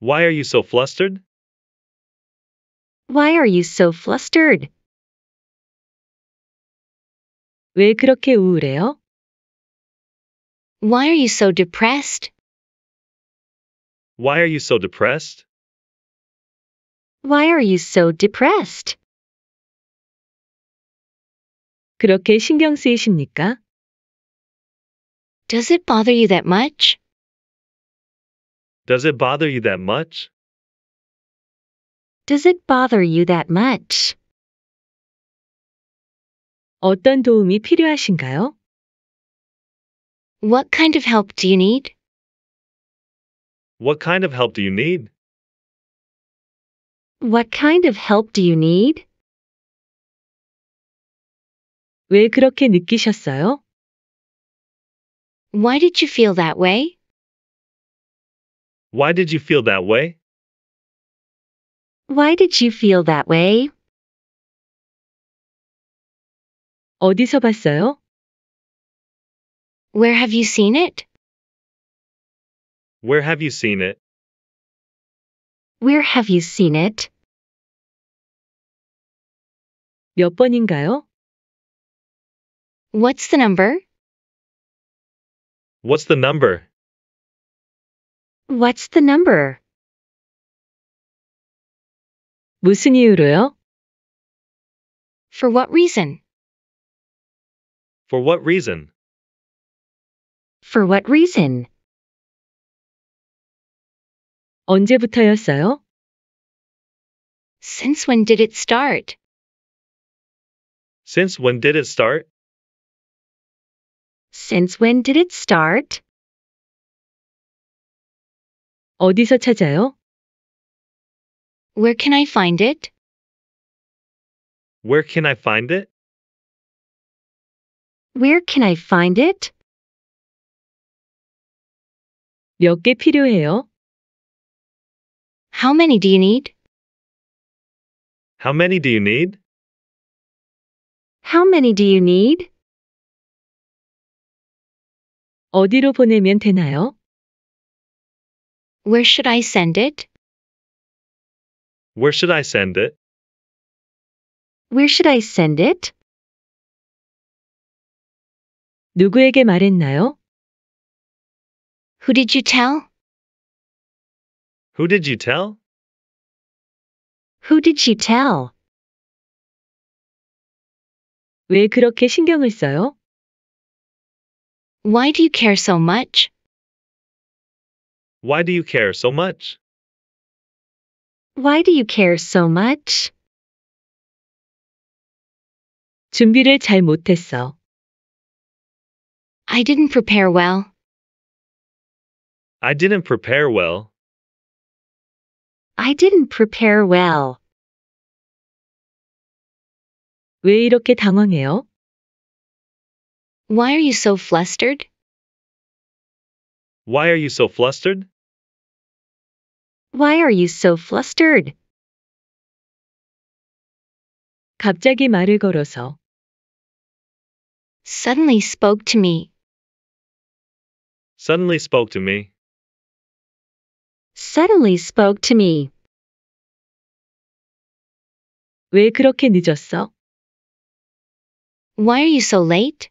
S1: Why are you so flustered? Why are you so flustered? 왜 그렇게 우울해요? Why are you so depressed? Why are you so depressed? Why are you so depressed? 그렇게 신경 쓰이십니까? Does it bother you that much? Does it bother you that much? Does it bother you that much? 어떤 도움이 필요하신가요? What kind of help do you need? What kind of help do you need? What kind of help do you need? 왜 그렇게 느끼셨어요? Why did you feel that way? Why did you feel that way? Why did you feel that way? 어디서 봤어요? Where have you seen it? Where have you seen it? Where have you seen it? 몇 번인가요? What's the number? What's the number? What's the number? 무슨 이유로요? For what reason? For what reason? For what reason? 언제부터였어요? Since when did it start? Since when did it start? Since when did it start? 어디서 찾아요? Where can I find it? Where can I find it? Where can I find it? 몇 필요해요? How many do you need? How many do you need? How many do you need? 어디로 보내면 되나요? Where should I send it? Where should I send it? Where should I send it? 누구에게 말했나요? Who did you tell? Who did you tell? Who did she tell? 왜 그렇게 신경을 써요? Why do you care so much? Why do you care so much? Why do you care so much? 준비를 잘 못했어. I didn't prepare well. I didn't prepare well. I didn't prepare well. 왜 이렇게 당황해요? Why are you so flustered? Why are you so flustered? Why are you so flustered? 갑자기 말을 걸어서 suddenly spoke to me. Suddenly spoke to me. Suddenly spoke to me. 왜 그렇게 늦었어? Why are you so late?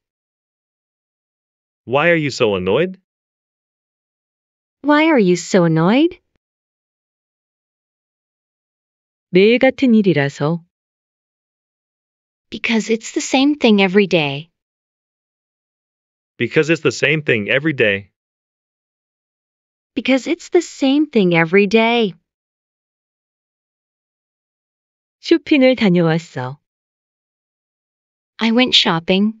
S1: Why are you so annoyed? Why are you so annoyed? 매일 같은 일이라서. Because it's the same thing every day. Because it's the same thing every day. Because it's the same thing every day. 쇼핑을 다녀왔어. I went shopping.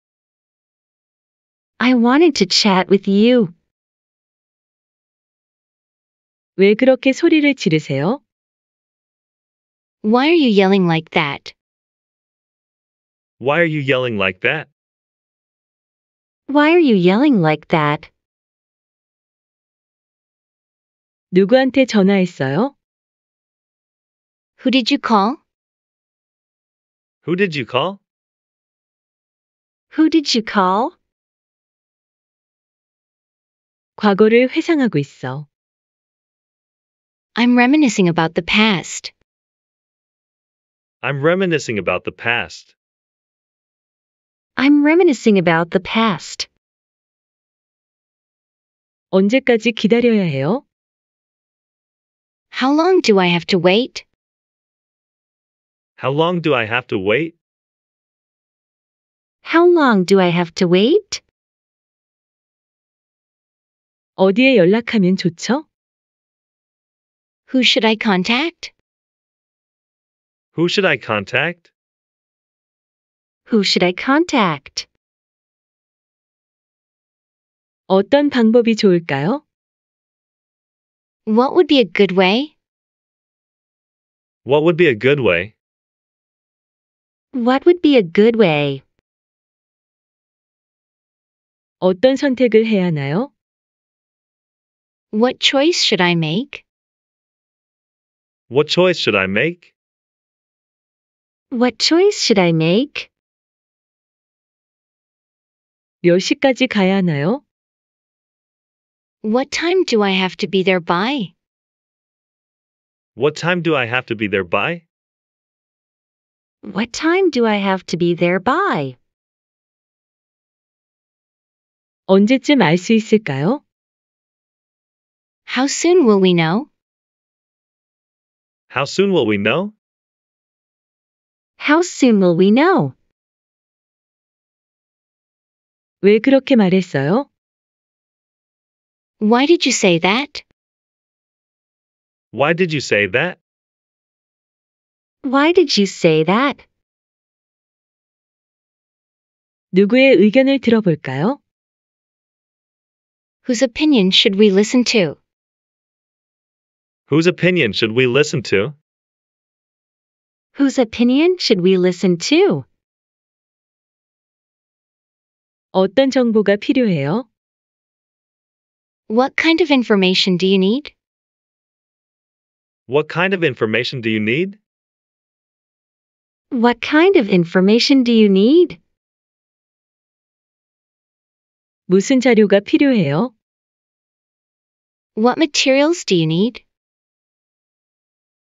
S1: I wanted to chat with you. 왜 그렇게 소리를 지르세요? Why are you yelling like that? Why are you yelling like that? Why are you yelling like that? 누구한테 전화했어요? Who did you call? Who did you call? Who did you call? 과거를 회상하고 있어. I'm reminiscing about the past. I'm reminiscing about the past. I'm reminiscing about the past. 언제까지 기다려야 해요? How long do I have to wait? How long do I have to wait? How long do I have to wait? 어디에 연락하면 좋죠? Who should I contact? Who should I contact? Who should I contact? 어떤 방법이 좋을까요? What would be a good way? What would be a good way? What would be a good way? 어떤 선택을 해야 하나요? What choice should I make? What choice should I make? What choice should I make? 몇 시까지 가야 하나요? What time do I have to be there by? What time do I have to be there by? What time do I have to be there by? 언제쯤 알 있을까요? How soon will we know? How soon will we know? How soon will we know? 왜 그렇게 말했어요? Why did you say that? Why did you say that? Why did you say that? 누구의 의견을 들어볼까요? Whose opinion should we listen to? Whose opinion should we listen to? Whose opinion should we listen to? 어떤 정보가 필요해요? What kind of information do you need? What kind of information do you need? What kind of information do you need? 무슨 자료가 필요해요? What materials do you need?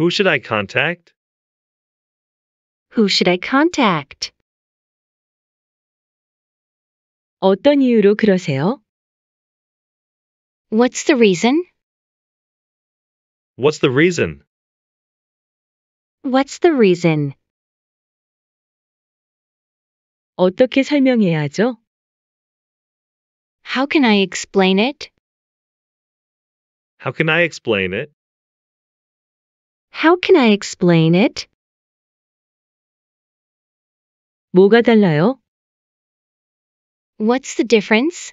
S1: Who should I contact? Who should I contact? 어떤 이유로 그러세요? What's the reason? What's the reason? What's the reason? 어떻게 설명해야죠? How can I explain it? How can I explain it? How can I explain it? 뭐가 달라요? What's the difference?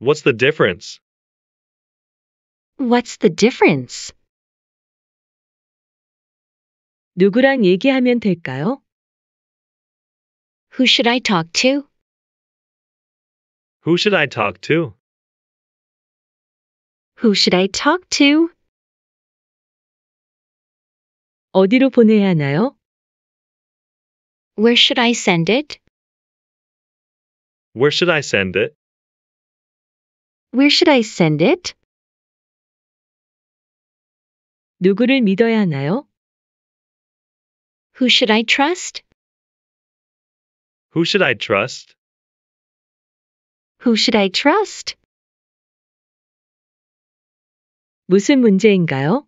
S1: What's the difference? What's the difference? 누구랑 얘기하면 될까요? Who should I talk to? Who should I talk to? Who should I talk to? 어디로 보내야 하나요? Where should I send it? Where should I send it? Where should I send it? 누구를 믿어야 하나요? Who should I trust? Who should I trust? Who should I trust? 무슨 문제인가요?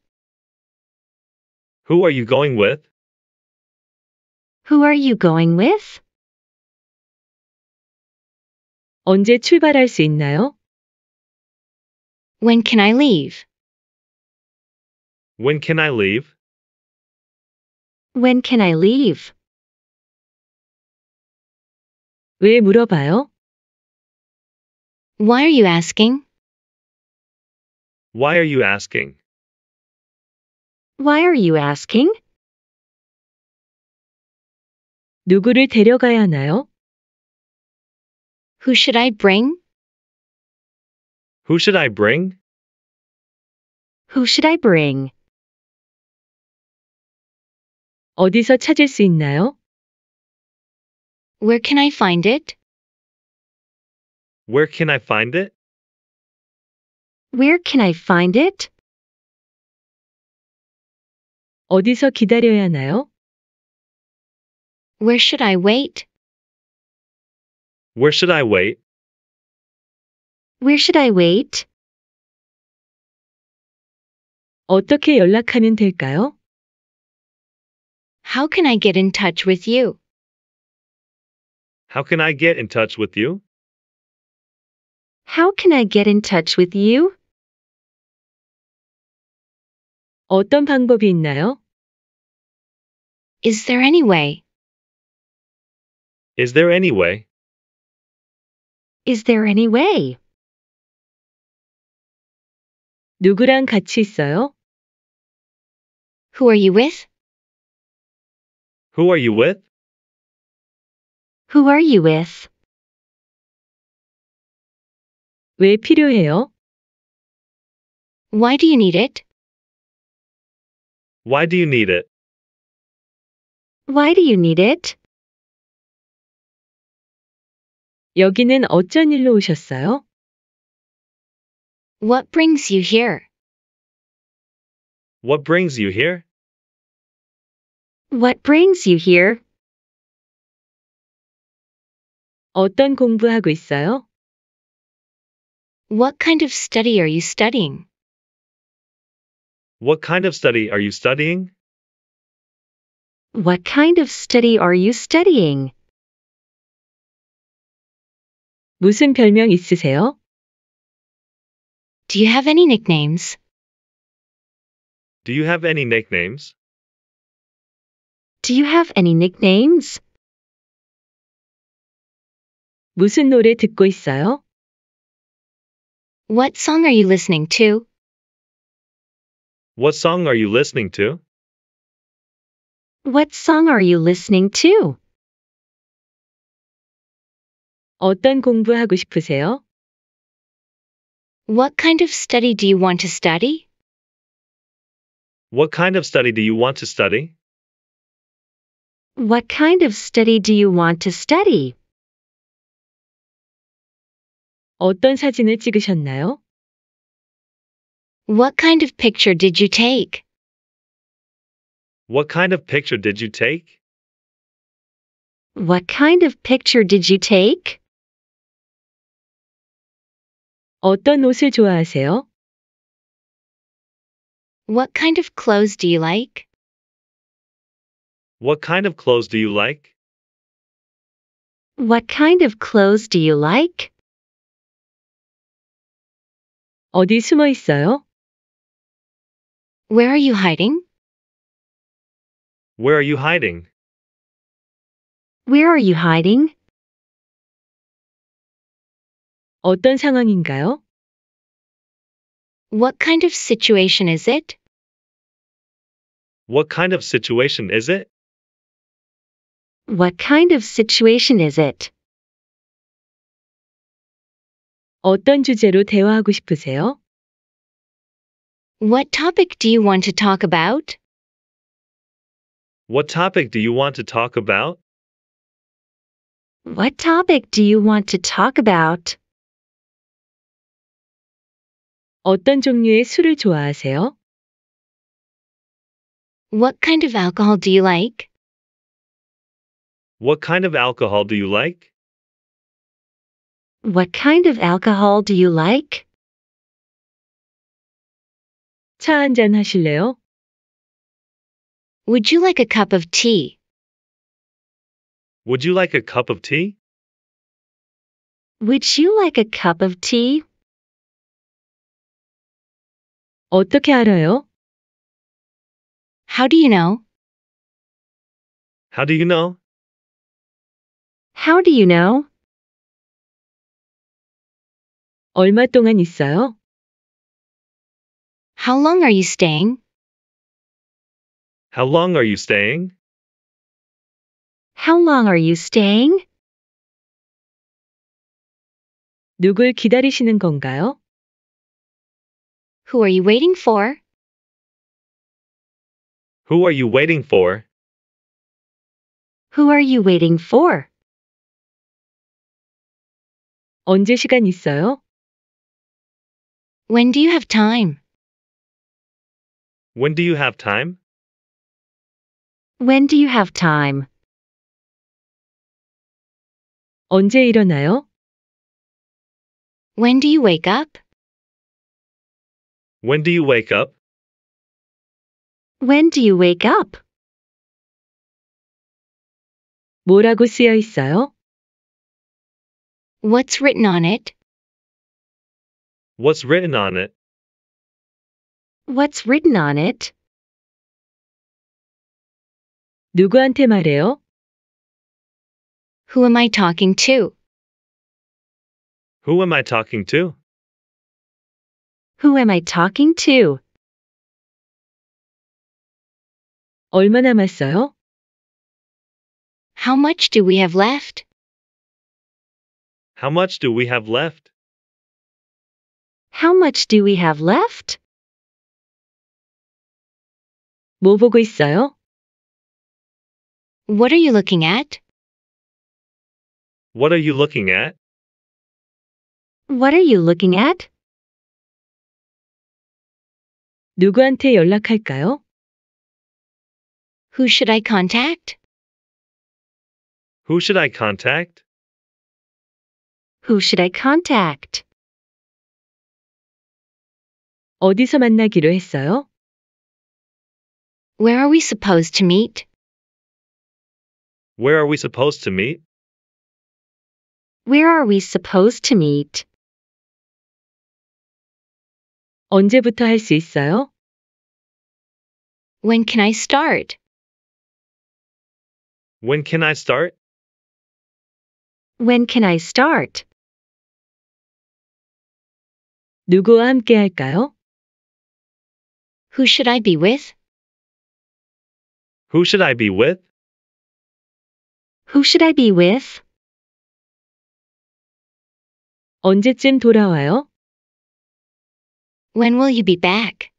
S1: Who are you going with? Who are you going with? 언제 출발할 수 있나요? When can I leave? When can I leave? When can I leave? 왜 물어봐요? Why are you asking? Why are you asking? Why are you asking? 누구를 데려가야 하나요? Who should I bring? Who should I bring? Who should I bring? 어디서 찾을 수 있나요? Where can I find it? Where can I find it? Where can I find it? 어디서 기다려야 하나요? Where should I wait? Where should I wait? Where should I wait? 어떻게 연락하면 될까요? How can I get in touch with you? How can I get in touch with you? How can I get in touch with you? 어떤 방법이 있나요? Is there any way? Is there any way? Is there any way? 누구랑 같이 있어요? Who are you with? Who are you with? Who are you with? 왜 필요해요? Why do you need it? Why do you need it? Why do you need it? 여기는 어쩐 일로 오셨어요? What brings you here? What brings you here? What brings you here? 어떤 공부하고 있어요? What kind of study are you studying? What kind of study are you studying? What kind of study are you studying? 무슨 별명 있으세요? Do you have any nicknames? Do you have any nicknames? Do you have any nicknames? 무슨 노래 듣고 있어요? What song are you listening to? What song are you listening to? What song are you listening to? 어떤 공부하고 싶으세요? What kind of study do you want to study? What kind of study do you want to study? What kind of study do you want to study? 어떤 사진을 찍으셨나요? What kind of picture did you take? What kind of picture did you take? What kind of picture did you take? 어떤 옷을 좋아하세요? What kind of clothes do you like? What kind of clothes do you like? What kind of clothes do you like? 어디 숨어 있어요? Where are you hiding? Where are you hiding? Where are you hiding? 어떤 상황인가요? What kind of situation is it? What kind of situation is it? What kind of situation is it? 어떤 주제로 대화하고 싶으세요? What topic do you want to talk about? What topic do you want to talk about? What topic do you want to talk about? 어떤 종류의 술을 좋아하세요? What kind of alcohol do you like? What kind of alcohol do you like? What kind of alcohol do you like? 차 한 잔 하실래요? Would you like a cup of tea? Would you like a cup of tea? Would you like a cup of tea? 어떻게 알아요? How do you know? How do you know? How do you know? 얼마 동안 있어요? How long are you staying? How long are you staying? How long are you staying? 누굴 기다리시는 건가요? Who are you waiting for? Who are you waiting for? Who are you waiting for? 언제 시간 있어요? When do you have time? When do you have time? When do you have time? 언제 일어나요? When do you wake up? When do you wake up? When do you wake up? 뭐라고 쓰여 있어요? What's written on it? What's written on it? What's written on it? 누구한테 말해요? Who am I talking to? Who am I talking to? Who am I talking to? 얼마 남았어요? How much do we have left? How much do we have left? How much do we have left? 뭐 보고 있어요? What are you looking at? What are you looking at? What are you looking at? 누구한테 연락할까요? Who should I contact? Who should I contact? Who should I contact? 어디서 만나기로 했어요? Where are we supposed to meet? Where are we supposed to meet? Where are we supposed to meet? 언제부터 있어요? When can I start? When can I start? When can I start? 누구와 함께 할까요? Who should I be with? Who should I be with? Who should I be with? 언제쯤 돌아와요? When will you be back?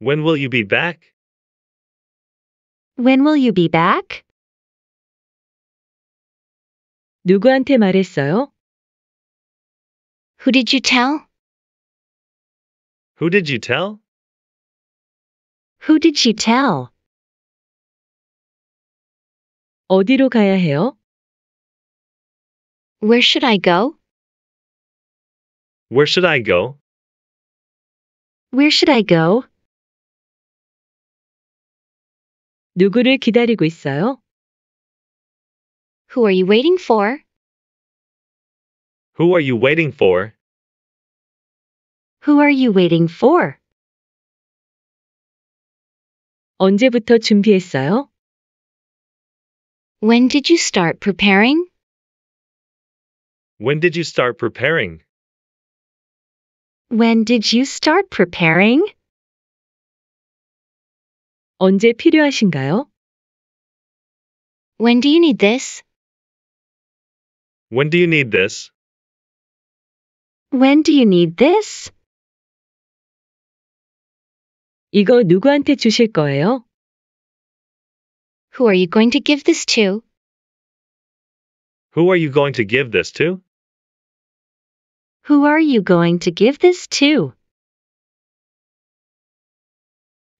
S1: When will you be back? When will you be back? 누구한테 말했어요? Who did you tell? Who did you tell? Who did she tell? 어디로 가야 해요? Where should I go? Where should I go? Where should I go? 누구를 기다리고 있어요? Who are you waiting for? Who are you waiting for? Who are you waiting for? 언제부터 준비했어요? When did you start preparing? When did you start preparing? When did you start preparing? 언제 필요하신가요? When do you need this? When do you need this? When do you need this? 이거 누구한테 주실 거예요? Who are you going to give this to? Who are you going to give this to? Who are you going to give this to?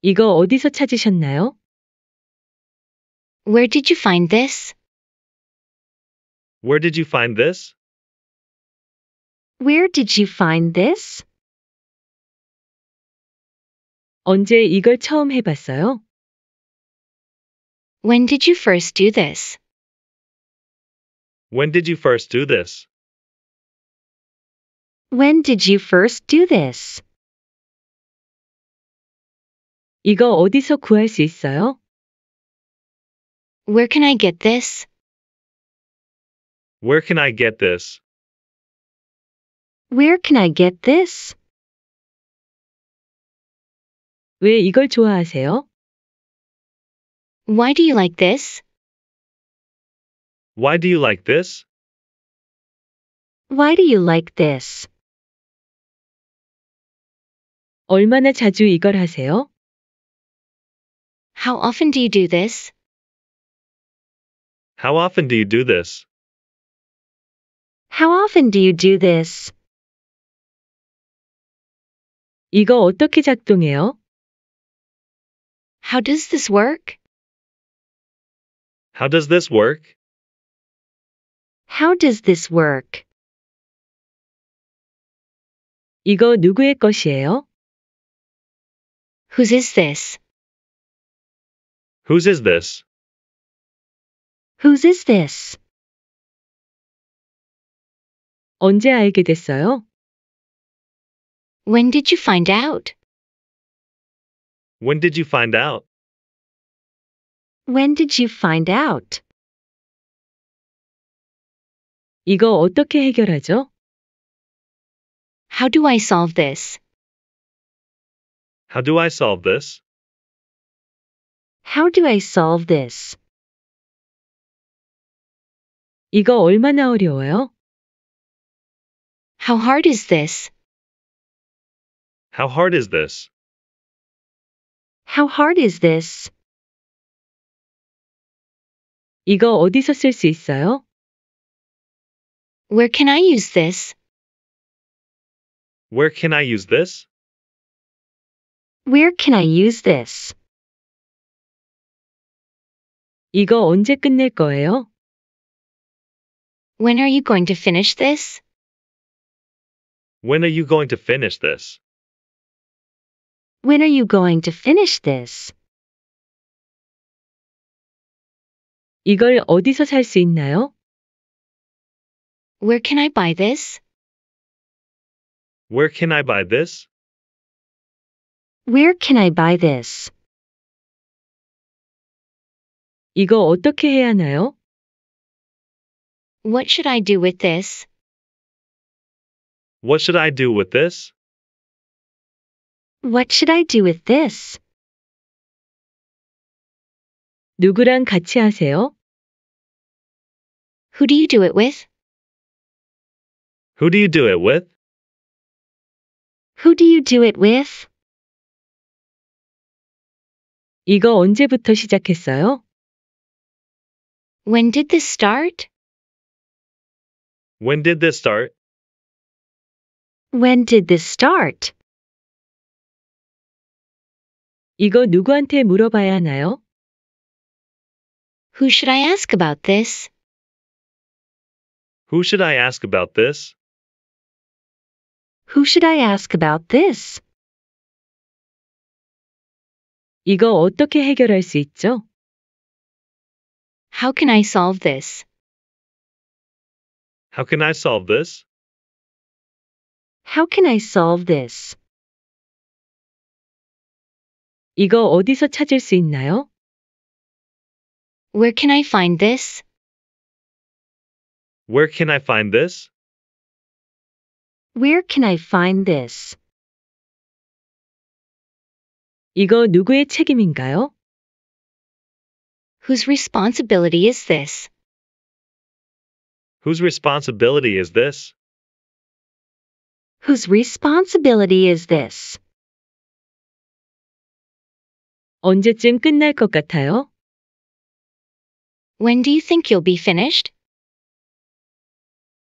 S1: 이거 어디서 찾으셨나요? Where did you find this? Where did you find this? Where did you find this? 언제 이걸 처음 해봤어요? When did you first do this? When did you first do this? When did you first do this? 이거 어디서 구할 수 있어요? Where can I get this? Where can I get this? Where can I get this? 왜 이걸 좋아하세요? Why do you like this? Why do you like this? Why do you like this? 얼마나 자주 이걸 하세요? How often do you do this? How often do you do this? How often do you do this? 이거 어떻게 작동해요? How does this work? How does this work? How does this work? 이거 누구의 것이에요? Whose is this? Whose is this? Whose is this? 언제 알게 됐어요? When did you find out? When did you find out? When did you find out? 이거 어떻게 해결하죠? How do I solve this? How do I solve this? How do I solve this? 이거 얼마나 어려워요? How hard is this? How hard is this? How hard is this? 이거 어디서 있어요? Where can I use this? Where can I use this? Where can I use this? 이거 언제 끝낼 거예요? When are you going to finish this? When are you going to finish this? When are you going to finish this? 이걸 어디서 있나요? Where can I buy this? Where can I buy this? Where can I buy this? 이거 어떻게 해야 하나요? What should I do with this? What should I do with this? What should I do with this? 누구랑 같이 하세요? Who do you do it with? Who do you do it with? Who do you do it with? 이거 언제부터 시작했어요? When did this start? When did this start? When did this start? 이거 누구한테 물어봐야 하나요? Who should I ask about this? Who should I ask about this? Who should I ask about this? 이거 어떻게 해결할 수 있죠? How can I solve this? How can I solve this? How can I solve this? 이거 어디서 찾을 수 있나요? Where can I find this? Where can I find this? Where can I find this? 이거 누구의 책임인가요? Whose responsibility is this? Whose responsibility is this? Whose responsibility is this? 언제쯤 끝날 것 같아요? When do you think you'll be finished?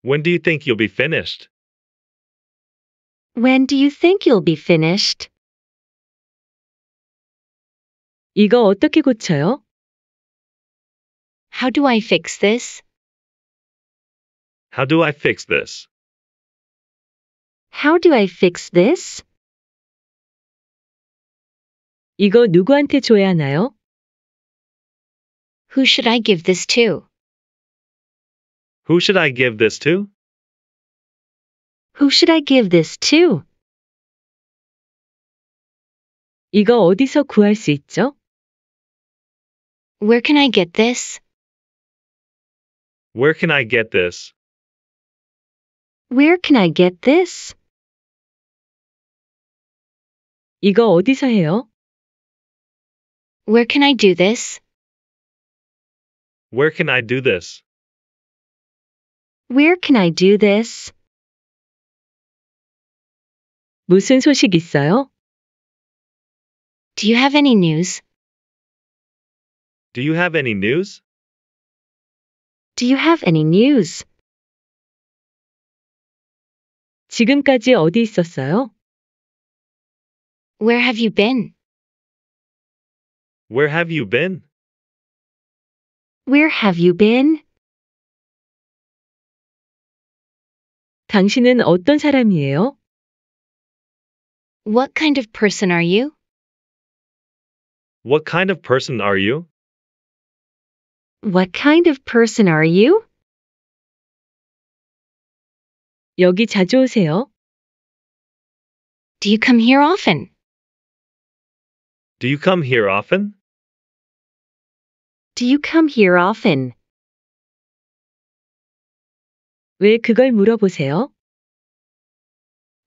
S1: When do you think you'll be finished? When do you think you'll be finished? 이거 어떻게 고쳐요? How do I fix this? How do I fix this? How do I fix this? 이거 누구한테 줘야 하나요? Who should I give this to? Who should I give this to? Who should I give this to? 이거 어디서 구할 수 있죠? Where can I get this? Where can I get this? Where can I get this? 이거 어디서 해요? Where can I do this? Where can I do this? Where can I do this? 무슨 소식 있어요? Do you have any news? Do you have any news? Do you have any news? 지금까지 어디 있었어요? Where have you been? Where have you been? Where have you been? 당신은 어떤 사람이에요? What kind of person are you? What kind of person are you? What kind of person are you? 여기 자주 오세요? Do you come here often? Do you come here often? Do you come here often? 왜 그걸 물어보세요?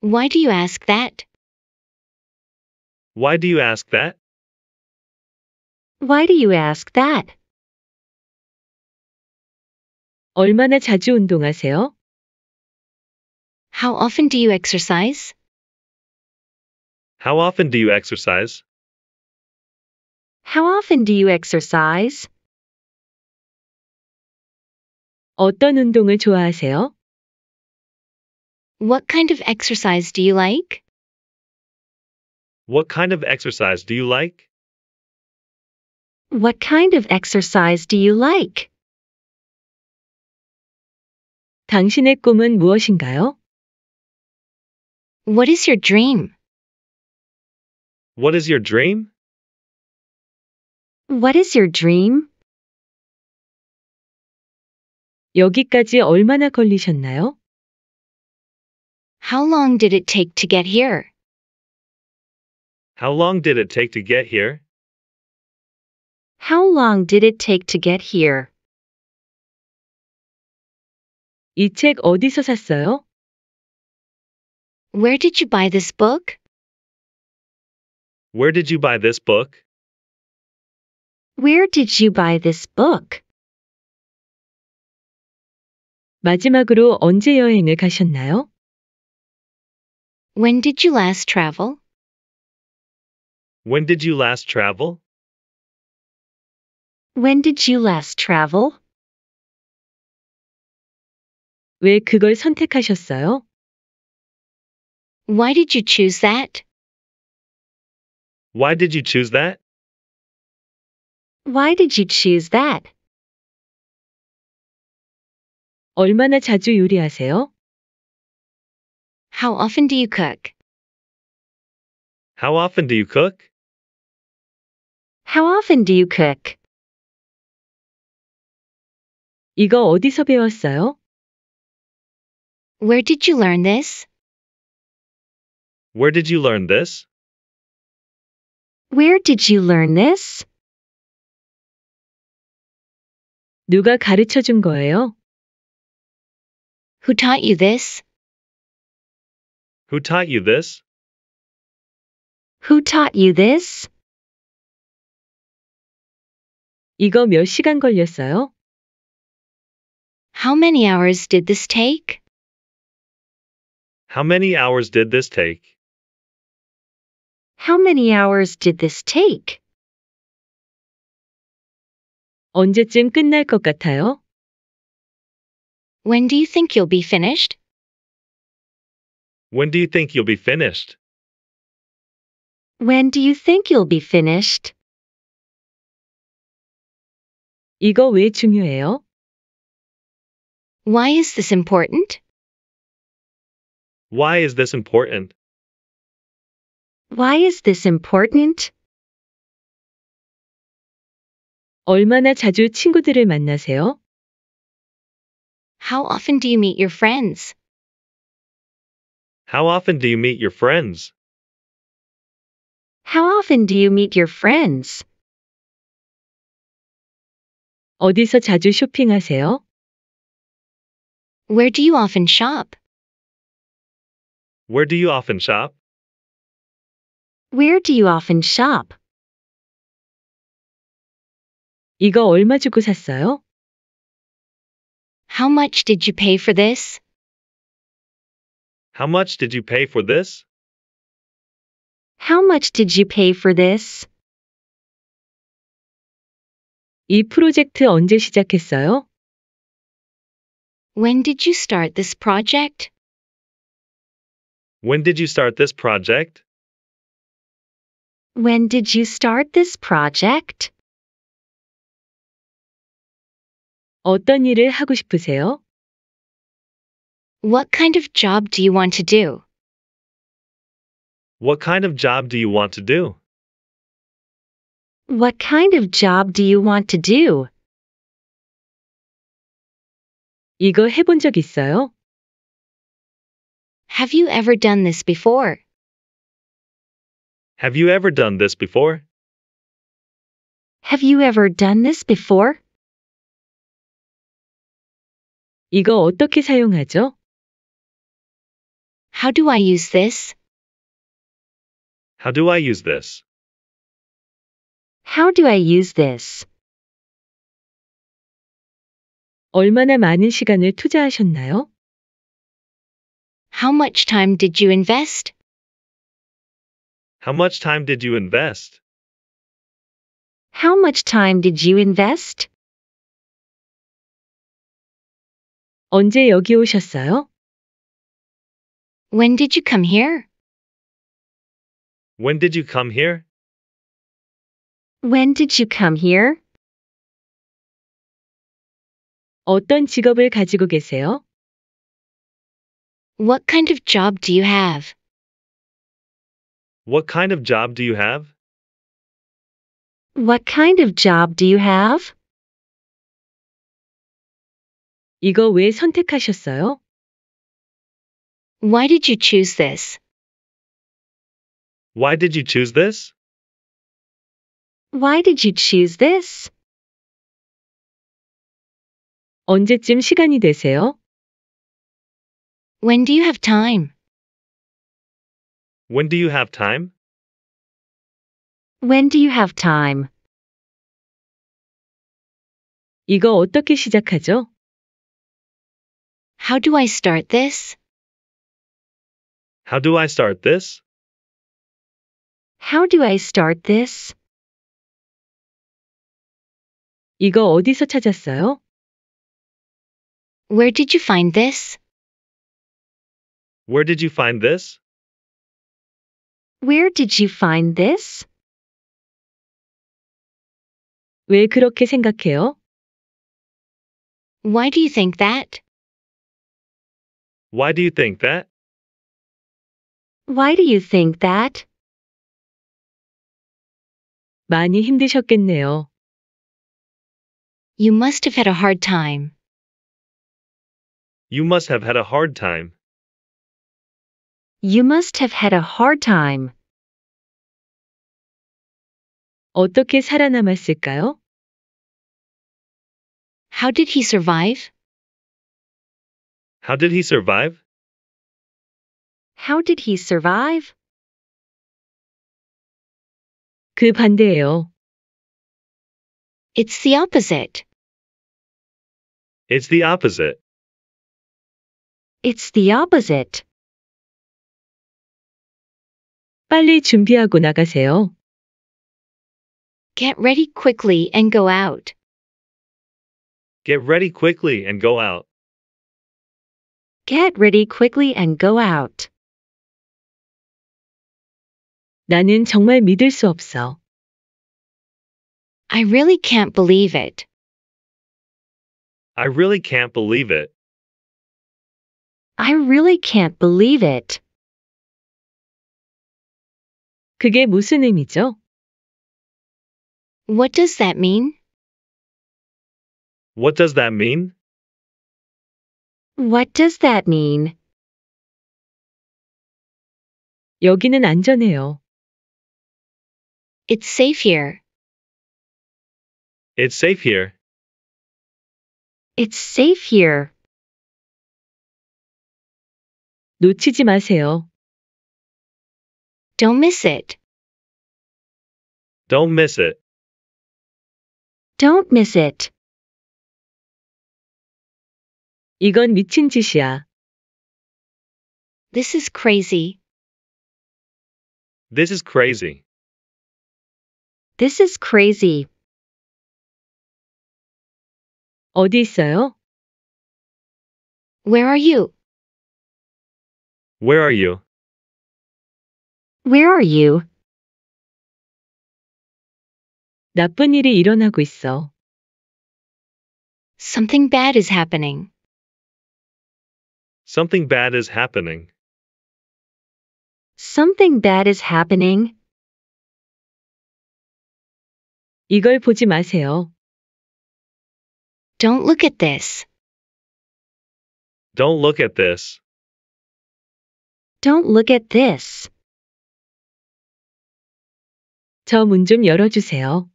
S1: Why do you ask that? Why do you ask that? Why do you ask that? 얼마나 자주 운동하세요? How often do you exercise? How often do you exercise? How often do you exercise? 어떤 운동을 좋아하세요? What kind of exercise do you like? What kind of exercise do you like? What kind of exercise do you like? 당신의 꿈은 무엇인가요? What is your dream? What is your dream? What is your dream? 여기까지 얼마나 걸리셨나요? How long did it take to get here? How long did it take to get here? How long did it take to get here? 어디서 샀어요? Where did you buy this book? Where did you buy this book? Where did you buy this book? 마지막으로 언제 여행을 가셨나요? When did you last travel? When did you last travel? When did you last travel? 왜 그걸 선택하셨어요? Why did you choose that? Why did you choose that? Why did you choose that? 얼마나 자주 요리하세요? How often do you cook? How often do you cook? How often do you cook? 이거 어디서 배웠어요? Where did you learn this? Where did you learn this? Where did you learn this? 누가 가르쳐 준 거예요? Who taught you this? Who taught you this? Who taught you this? 이거 몇 시간 걸렸어요? How many hours did this take? How many hours did this take? How many hours did this take? 언제쯤 끝날 것 같아요? When do you think you'll be finished? When do you think you'll be finished? When do you think you'll be finished? 이거 왜 중요해요? Why is this important? Why is this important? Why is this important? 얼마나 자주 친구들을 만나세요? How often do you meet your friends? How often do you meet your friends? How often do you meet your friends? 어디서 자주 쇼핑하세요? Where do you often shop? Where do you often shop? Where do you often shop? 이거 얼마 주고 샀어요? How much did you pay for this? How much did you pay for this? How much did you pay for this? 이 프로젝트 언제 시작했어요? When did you start this project? When did you start this project? When did you start this project? 어떤 일을 하고 싶으세요? What kind of job do you want to do? What kind of job do you want to do? What kind of job do you want to do? 이거 해본 적 있어요? Have you ever done this before? Have you ever done this before? Have you ever done this before? 이거 어떻게 사용하죠? How do I use this? How do I use this? How do I use this? 얼마나 많은 시간을 투자하셨나요? How much time did you invest? How much time did you invest? How much time did you invest? 언제 여기 오셨어요? When did you come here? When did you come here? When did you come here? 어떤 직업을 가지고 계세요? What kind of job do you have? What kind of job do you have? What kind of job do you have? 이거 왜 선택하셨어요? Why did you choose this? Why did you choose this? Why did you choose this? 언제쯤 시간이 되세요? When do you have time? When do you have time? When do you have time? 이거 어떻게 시작하죠? How do I start this? How do I start this? How do I start this? 이거 어디서 찾았어요? Where did you find this? Where did you find this? Where did you find this? 왜 그렇게 생각해요? Why do you think that? Why do you think that? Why do you think that? 많이 힘드셨겠네요. You must have had a hard time. You must have had a hard time. You must have had a hard time. 어떻게 살아남았을까요? How did he survive? How did he survive? How did he survive? 그 반대예요. It's the opposite. It's the opposite. It's the opposite. 빨리 준비하고 나가세요. Get ready quickly and go out. Get ready quickly and go out. Get ready quickly and go out. 나는 정말 믿을 수 없어. I really can't believe it. I really can't believe it. I really can't believe it. 그게 무슨 의미죠? What does that mean? What does that mean? What does that mean? 여기는 안전해요. It's safe here. It's safe here. It's safe here. 놓치지 마세요. Don't miss it. Don't miss it. Don't miss it. 이건 미친 짓이야. This is crazy. This is crazy. This is crazy. 어디 있어요? Where are you? Where are you? Where are you? 나쁜 일이 일어나고 있어. Something bad is happening. Something bad is happening. Something bad is happening. 이걸 보지 마세요. Don't look at this. Don't look at this. Don't look at this. 열어주세요.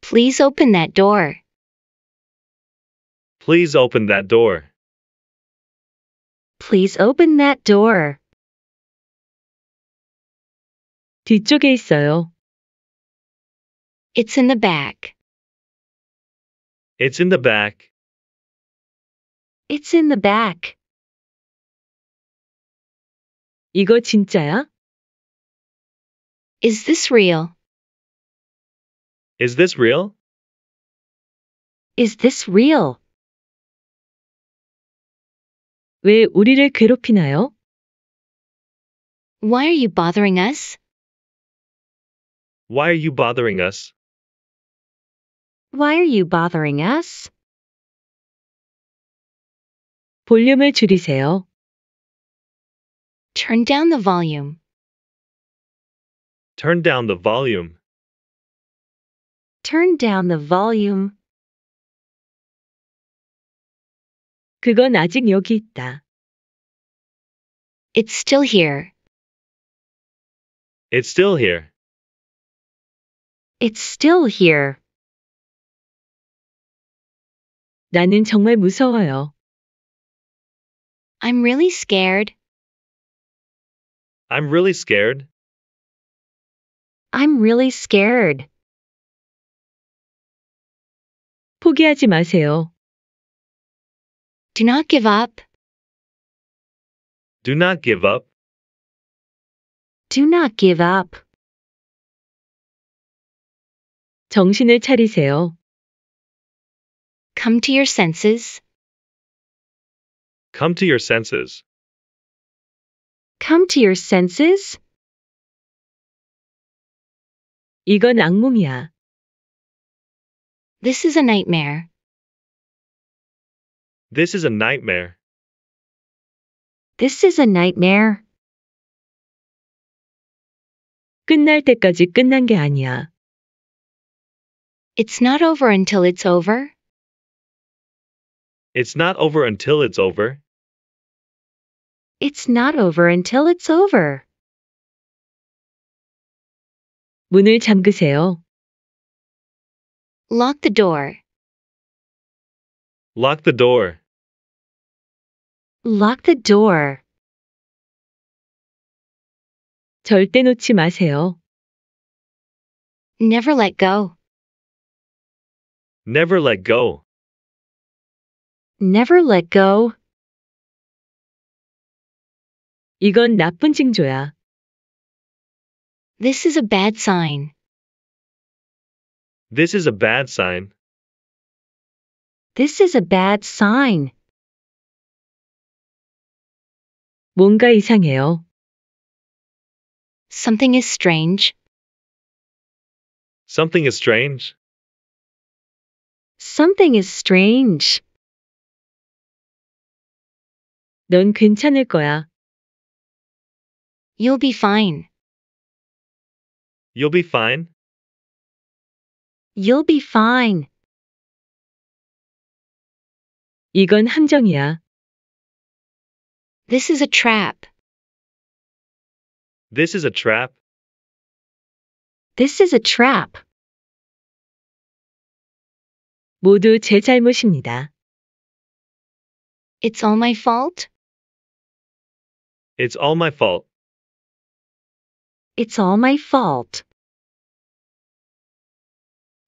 S1: Please open that door. Please open that door. Please open that door. 뒤쪽에 있어요. It's in the back. It's in the back. It's in the back. 이거 진짜야? Is this real? Is this real? Is this real? 왜 우리를 괴롭히나요? Why are you bothering us? Why are you bothering us? Why are you bothering us? 볼륨을 줄이세요. Turn down the volume. Turn down the volume. Turn down the volume. 그건 아직 여기 있다. It's still here. It's still here. It's still here. 나는 정말 무서워요. I'm really scared. I'm really scared. I'm really scared. 포기하지 마세요. Do not give up. Do not give up. Do not give up. 정신을 차리세요. Come to your senses. Come to your senses. Come to your senses. 이건 악몽이야. This is a nightmare. This is a nightmare. This is a nightmare. 끝날 때까지 끝난 게 아니야. It's not over until it's over. It's not over until it's over. It's not over until it's over. 문을 잠그세요. Lock the door. Lock the door. Lock the door. 절대 놓지 마세요. Never let go. Never let go. Never let go. 이건 나쁜 징조야. This is a bad sign. This is a bad sign. This is a bad sign. 뭔가 이상해요. Something is strange. Something is strange. Something is strange. 넌 괜찮을 거야. You'll be fine. You'll be fine. You'll be fine. 이건 함정이야. This is a trap. This is a trap. This is a trap. 모두 제 잘못입니다. It's all my fault. It's all my fault. It's all my fault.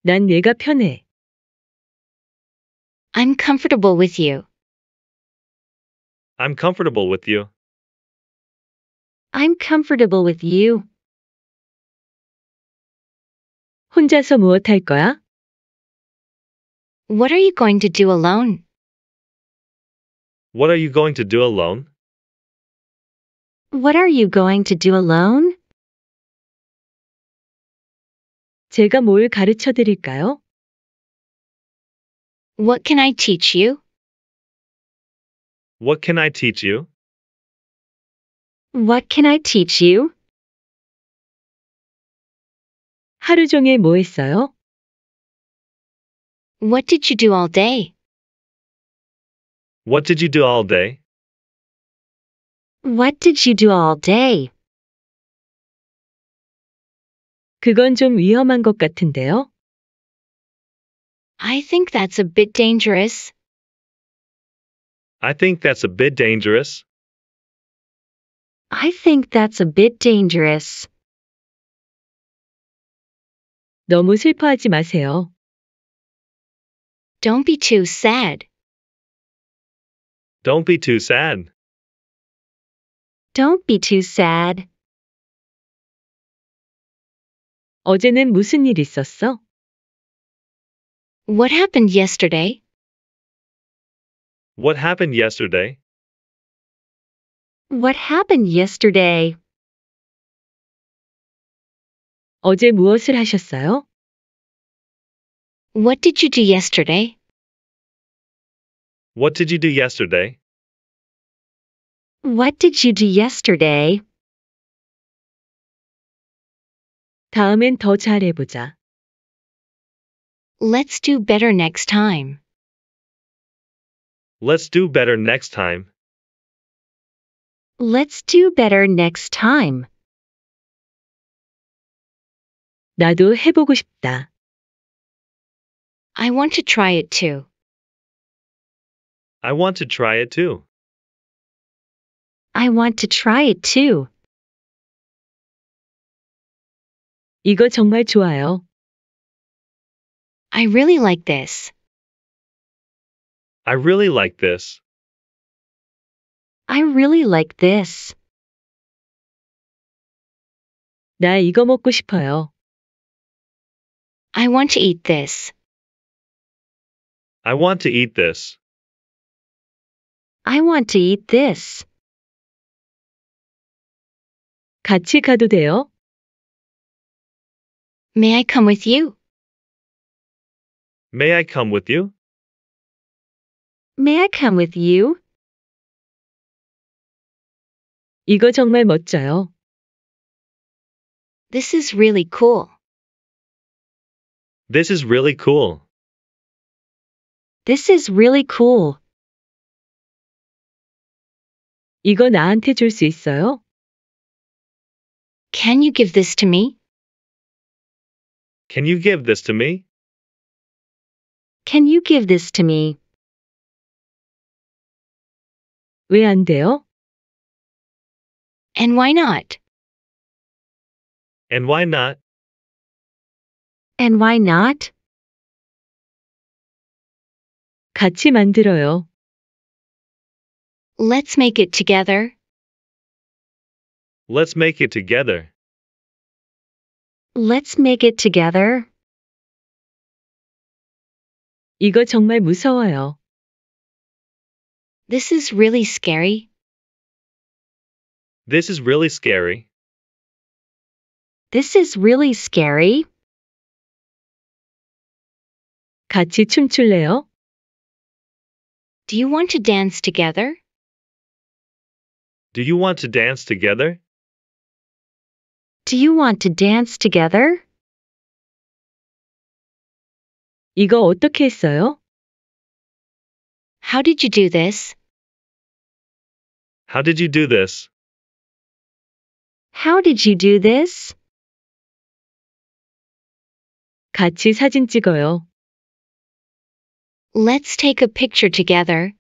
S1: 난 내가 편해. I'm comfortable with you. I'm comfortable with you. I'm comfortable with you. 혼자서 무엇 할 거야? What are you going to do alone? What are you going to do alone? What are you going to do alone? 제가 뭘 가르쳐 드릴까요? What can I teach you? What can I teach you? What can I teach you? 하루 종일 뭐 했어요? What did you do all day? What did you do all day? What did you do all day? 그건 좀 위험한 것 같은데요? I think that's a bit dangerous. I think that's a bit dangerous. I think that's a bit dangerous. 너무 슬퍼하지 마세요. Don't be too sad. Don't be too sad. Don't be too sad. 어제는 무슨 일 있었어? What happened yesterday? What happened yesterday? What happened yesterday? 어제 무엇을 하셨어요? What did you do yesterday? What did you do yesterday? What did you do yesterday? 다음엔 더 잘해보자. Let's do better next time. Let's do better next time. Let's do better next time. 나도 해보고 싶다. I want to try it too. I want to try it too. I want to try it too. 이거 정말 좋아요. I really like this. I really like this. I really like this. 나 이거 먹고 싶어요. I want to eat this. I want to eat this. I want to eat this. 같이 가도 돼요? May I come with you? May I come with you? May I come with you? 이거 정말 멋져요. This is really cool. This is really cool. This is really cool. 이거 나한테 있어요? Can you give this to me? Can you give this to me? Can you give this to me? 왜 돼요? And why not? And why not? And why not? 같이 만들어요. Let's make it together. Let's make it together. Let's make it together. 이거 정말 무서워요. This is really scary. This is really scary. This is really scary. 같이 춤출래요? Do you want to dance together? Do you want to dance together? Do you want to dance together? 이거 어떻게 했어요? How did you do this? How did you do this? How did you do this? 같이 사진 찍어요. Let's take a picture together.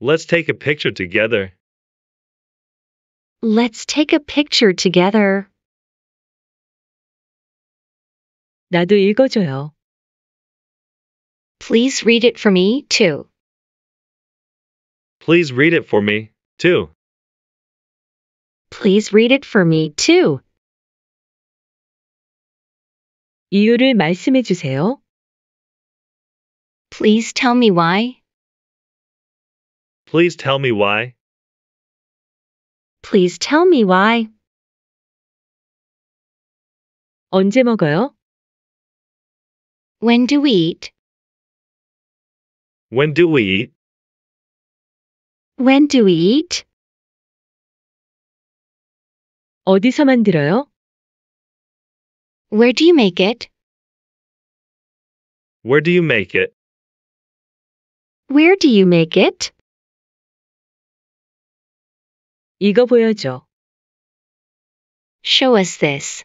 S1: Let's take a picture together. Let's take a picture together. 나도 읽어줘요. Please read it for me, too. Please read it for me, too. Please read it for me, too. 이유를 말씀해 주세요. Please tell me why. Please tell me why. Please tell me why. 언제 먹어요? When do we eat? When do we eat? When do we eat? 어디서 만들어요? Where do you make it? Where do you make it? Where do you make it? 이거 보여줘. Show us this.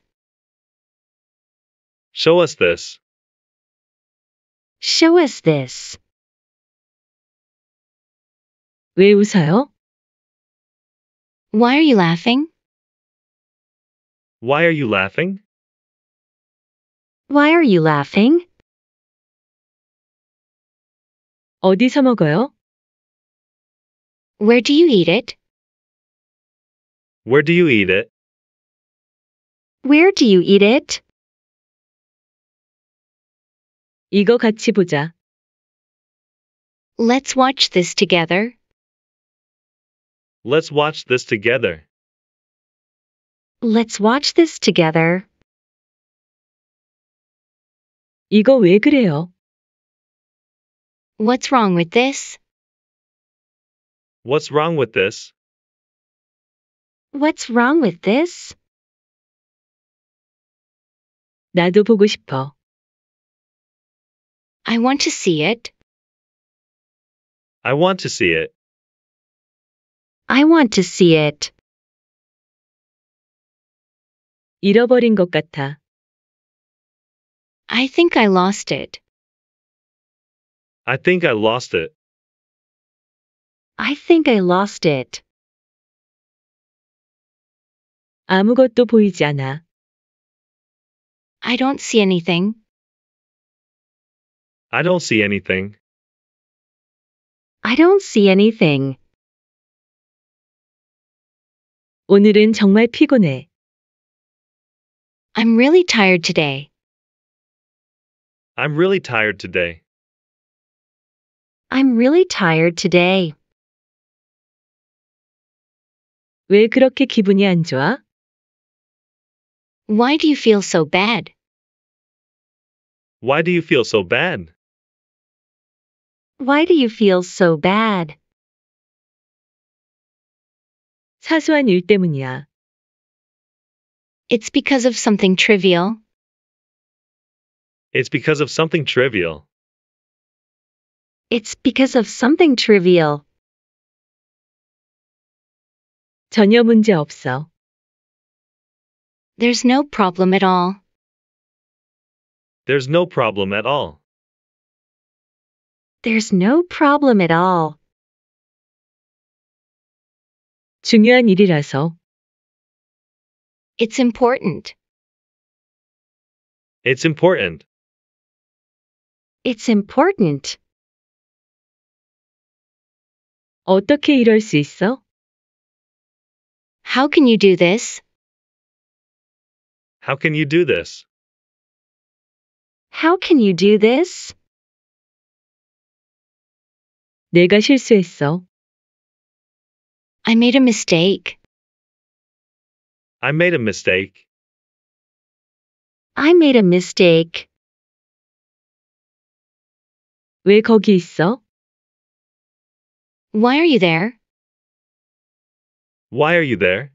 S1: Show us this. Show us this. 왜 웃어요? Why are you laughing? Why are you laughing? Why are you laughing? 어디서 먹어요? Where do you eat it? Where do you eat it? Where do you eat it? 이거 같이 보자. Let's watch this together. Let's watch this together. Let's watch this together. 이거 왜 그래요? What's wrong with this? What's wrong with this? What's wrong with this? 나도 보고 싶어. I want to see it. I want to see it. I want to see it. 잃어버린 것 같아. I think I lost it. I think I lost it. I think I lost it. 아무것도 보이지 않아. I don't see anything. I don't see anything. I don't see anything. 오늘은 정말 피곤해. I'm really tired today. I'm really tired today. I'm really tired today. 왜 그렇게 기분이 안 좋아? Why do you feel so bad? Why do you feel so bad? Why do you feel so bad? 사소한 일 때문이야. It's because of something trivial. It's because of something trivial. It's because of something trivial. 전혀 문제 없어. There's no problem at all. There's no problem at all. There's no problem at all. 중요한 일이라서. It's important. It's important. It's important. 어떻게 이럴 수 있어? How can you do this? How can you do this? How can you do this? 내가 실수했어. I made a mistake. I made a mistake. I made a mistake. 왜 거기 있어? Why are you there? Why are you there?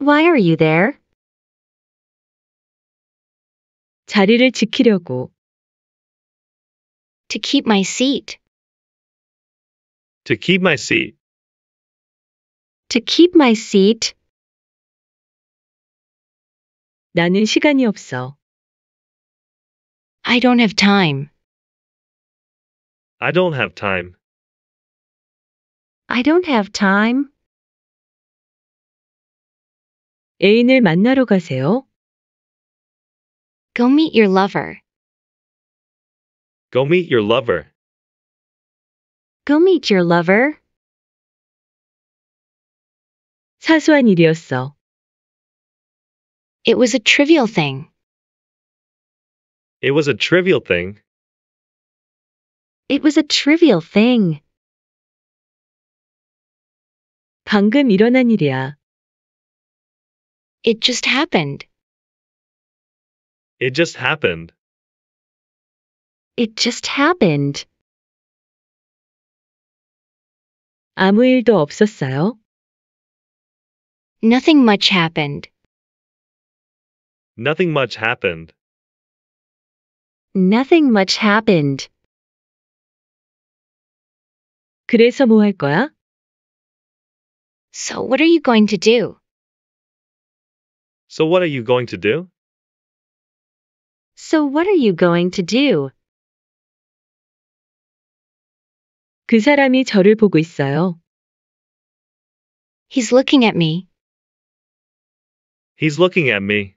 S1: Why are you there? 자리를 지키려고. To keep my seat. To keep my seat to keep my seat. 나는 시간이 없어. I don't have time. I don't have time. I don't have time. 애인을 만나러 가세요. Go meet your lover. Go meet your lover. Go meet your lover. 사소한 일이었어. It was a trivial thing. It was a trivial thing. It was a trivial thing. 방금 일어난 일이야. It just happened. It just happened. It just happened. 아무 일도 없었어요? Nothing much happened. Nothing much happened. Nothing much happened. 그래서 거야? So what are you going to do? So what are you going to do? So what are you going to do? 그 사람이 저를 보고 있어요. He's looking at me. He's looking at me.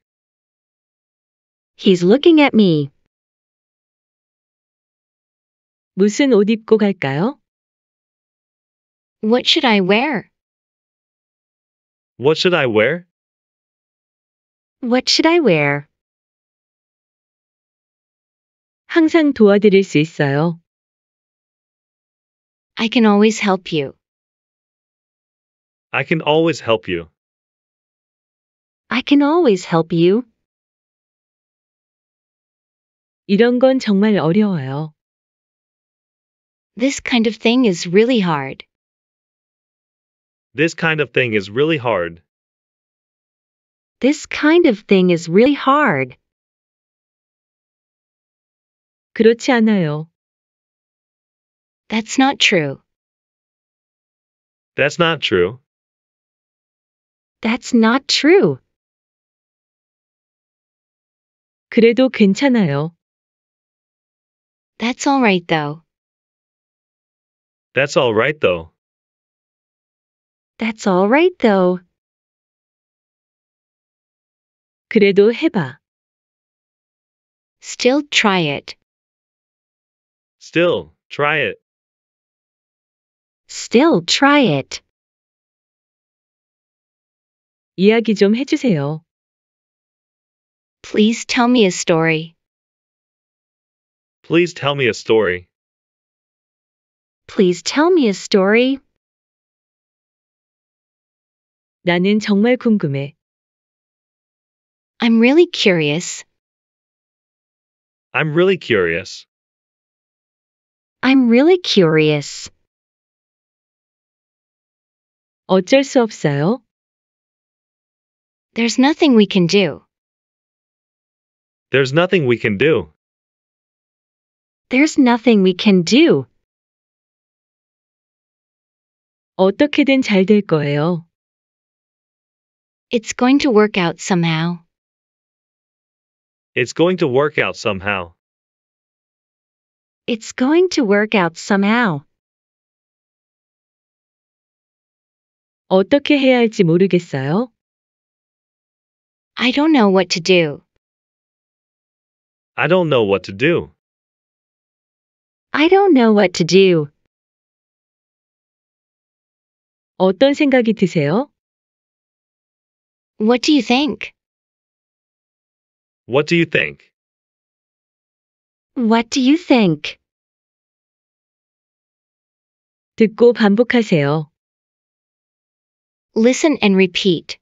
S1: He's looking at me. 무슨 옷 입고 갈까요? What should I wear? What should I wear? What should I wear? 항상 도와드릴 수 있어요. I can always help you. I can always help you. I can always help you. 이런 건 정말 어려워요. This kind of thing is really hard. This kind of thing is really hard. This kind of thing is really hard. 그렇지 않아요. That's not true. That's not true. That's not true. 그래도 괜찮아요. That's alright though. That's alright though. That's alright though. 그래도 해봐. Still try it. Still, try it. Still try it. 이야기 좀 해주세요. Please tell me a story. Please tell me a story. Please tell me a story. 나는 정말 궁금해. I'm really curious. I'm really
S2: curious.
S1: I'm really curious. 어쩔 수 없어요. There's nothing we can do. There's nothing we can do. There's nothing we can do. 어떻게든 잘 거예요. It's going to work out somehow. It's going to work out somehow. It's going to work out somehow. 어떻게 해야 할지 모르겠어요. I don't know what to do. I don't know what to do. I don't know what to do. 어떤 생각이 드세요? What do you think? What do you think? What do you think? 듣고 반복하세요. Listen and repeat.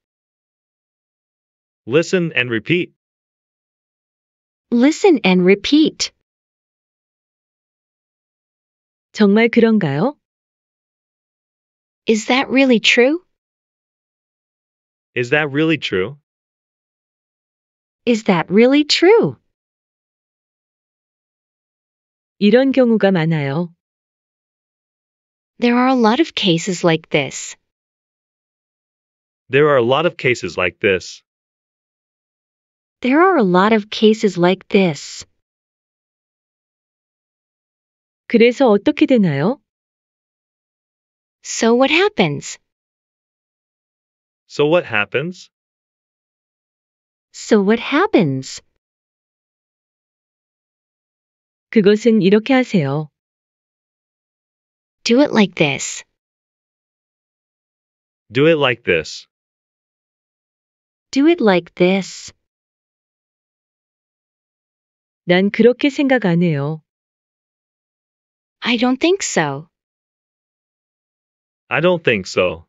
S1: Listen and repeat. Listen and repeat. 정말 그런가요? Is that really true? Is that really true? Is that really true? 이런 경우가 많아요. There are a lot of cases like this. There are a lot of cases like this. There are a lot of cases like this. 그래서 어떻게 되나요? So what happens? So what happens? So what happens? 그것은 이렇게 하세요. Do it like this. Do it like this. Do it like this. 난 그렇게 생각 안 해요. I don't think so. I don't think so.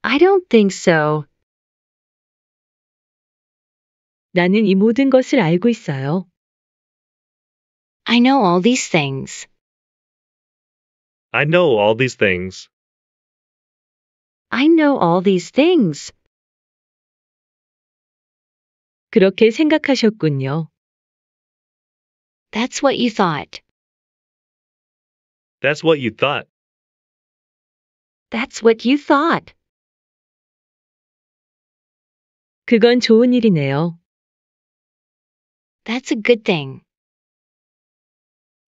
S1: I don't think so. 나는 이 모든 것을 알고 있어요. I know all these things. I know all these things. I know all these things. 그렇게 생각하셨군요. That's what you thought. That's what you thought. That's what you thought. 그건 좋은 일이네요. That's a good thing.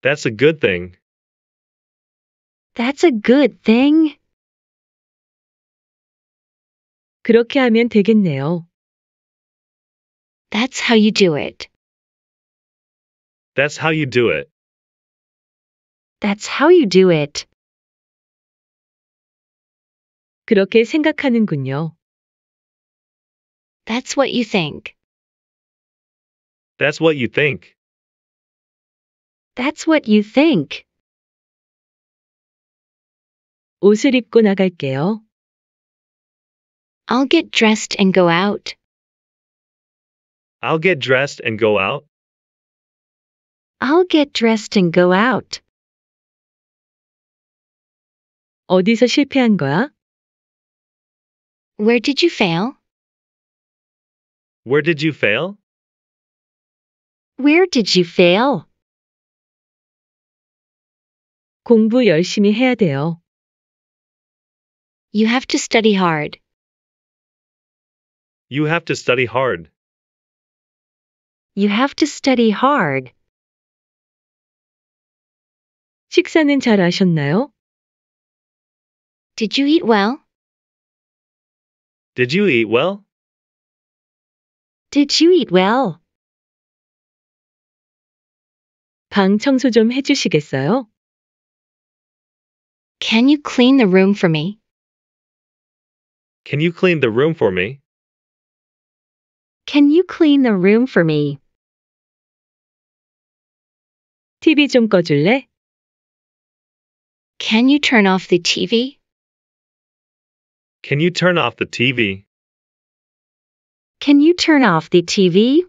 S1: That's a good thing. That's a good thing. 그렇게 하면 되겠네요. That's how you do it. That's how you do it. That's how you do it. 그렇게 생각하는군요. That's what you think. That's what you think. That's what you think. 옷을 입고 나갈게요. I'll get dressed and go out. I'll get dressed and go out. I'll get dressed and go out. 어디서 실패한 거야? Where did you fail? Where did you fail? Where did you fail? 공부 열심히 해야 돼요. You have to study hard. You have to study hard. You have to study hard. 식사는 잘 하셨나요? Did you eat well? Did you eat well? Did you eat well? 방 청소 좀 해주시겠어요? Can you clean the room for me? Can you clean the room for me? Can you clean the room for me? TV 좀 꺼줄래? Can you turn off the TV? Can you turn off the TV? Can you turn off the TV?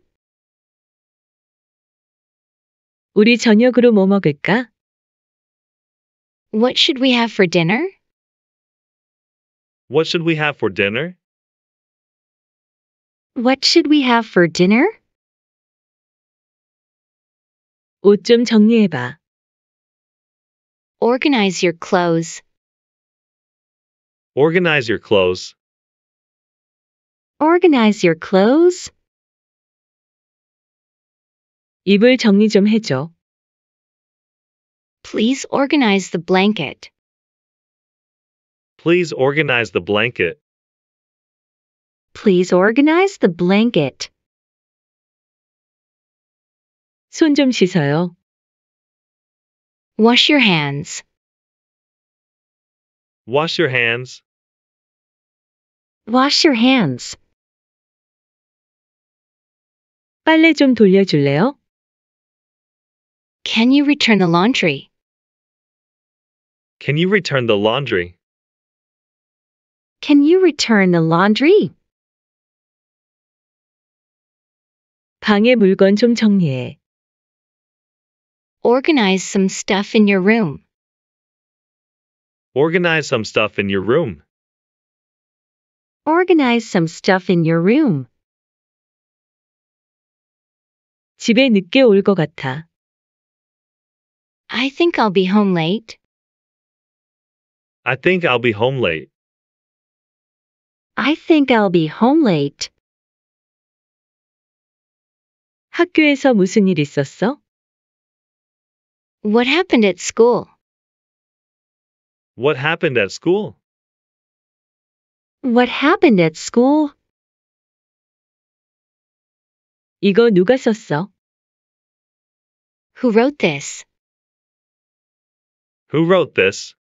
S1: 우리 저녁으로 뭐 먹을까? What should we have for dinner? What should we have for dinner? What should we have for dinner? 옷좀 봐. Organize your clothes. Organize your clothes. Organize your clothes. 이불 정리 좀 해줘. Please organize the blanket. Please organize the blanket. Please organize the blanket. 손 좀 씻어요. Wash your hands. Wash your hands. Wash your hands. 빨래 좀 돌려줄래요? Can you return the laundry? Can you return the laundry? Can you return the laundry? 방에 물건 좀 정리해. Organize some stuff in your room. Organize some stuff in your room. Organize some stuff in your room. 집에 늦게 같아. I think I'll be home late. I think I'll be home late. I think I'll be home late. 학교에서 무슨 일 있었어? What happened at school? What happened at school? What happened at school? 이거 누가 썼어? Who wrote this? Who wrote this?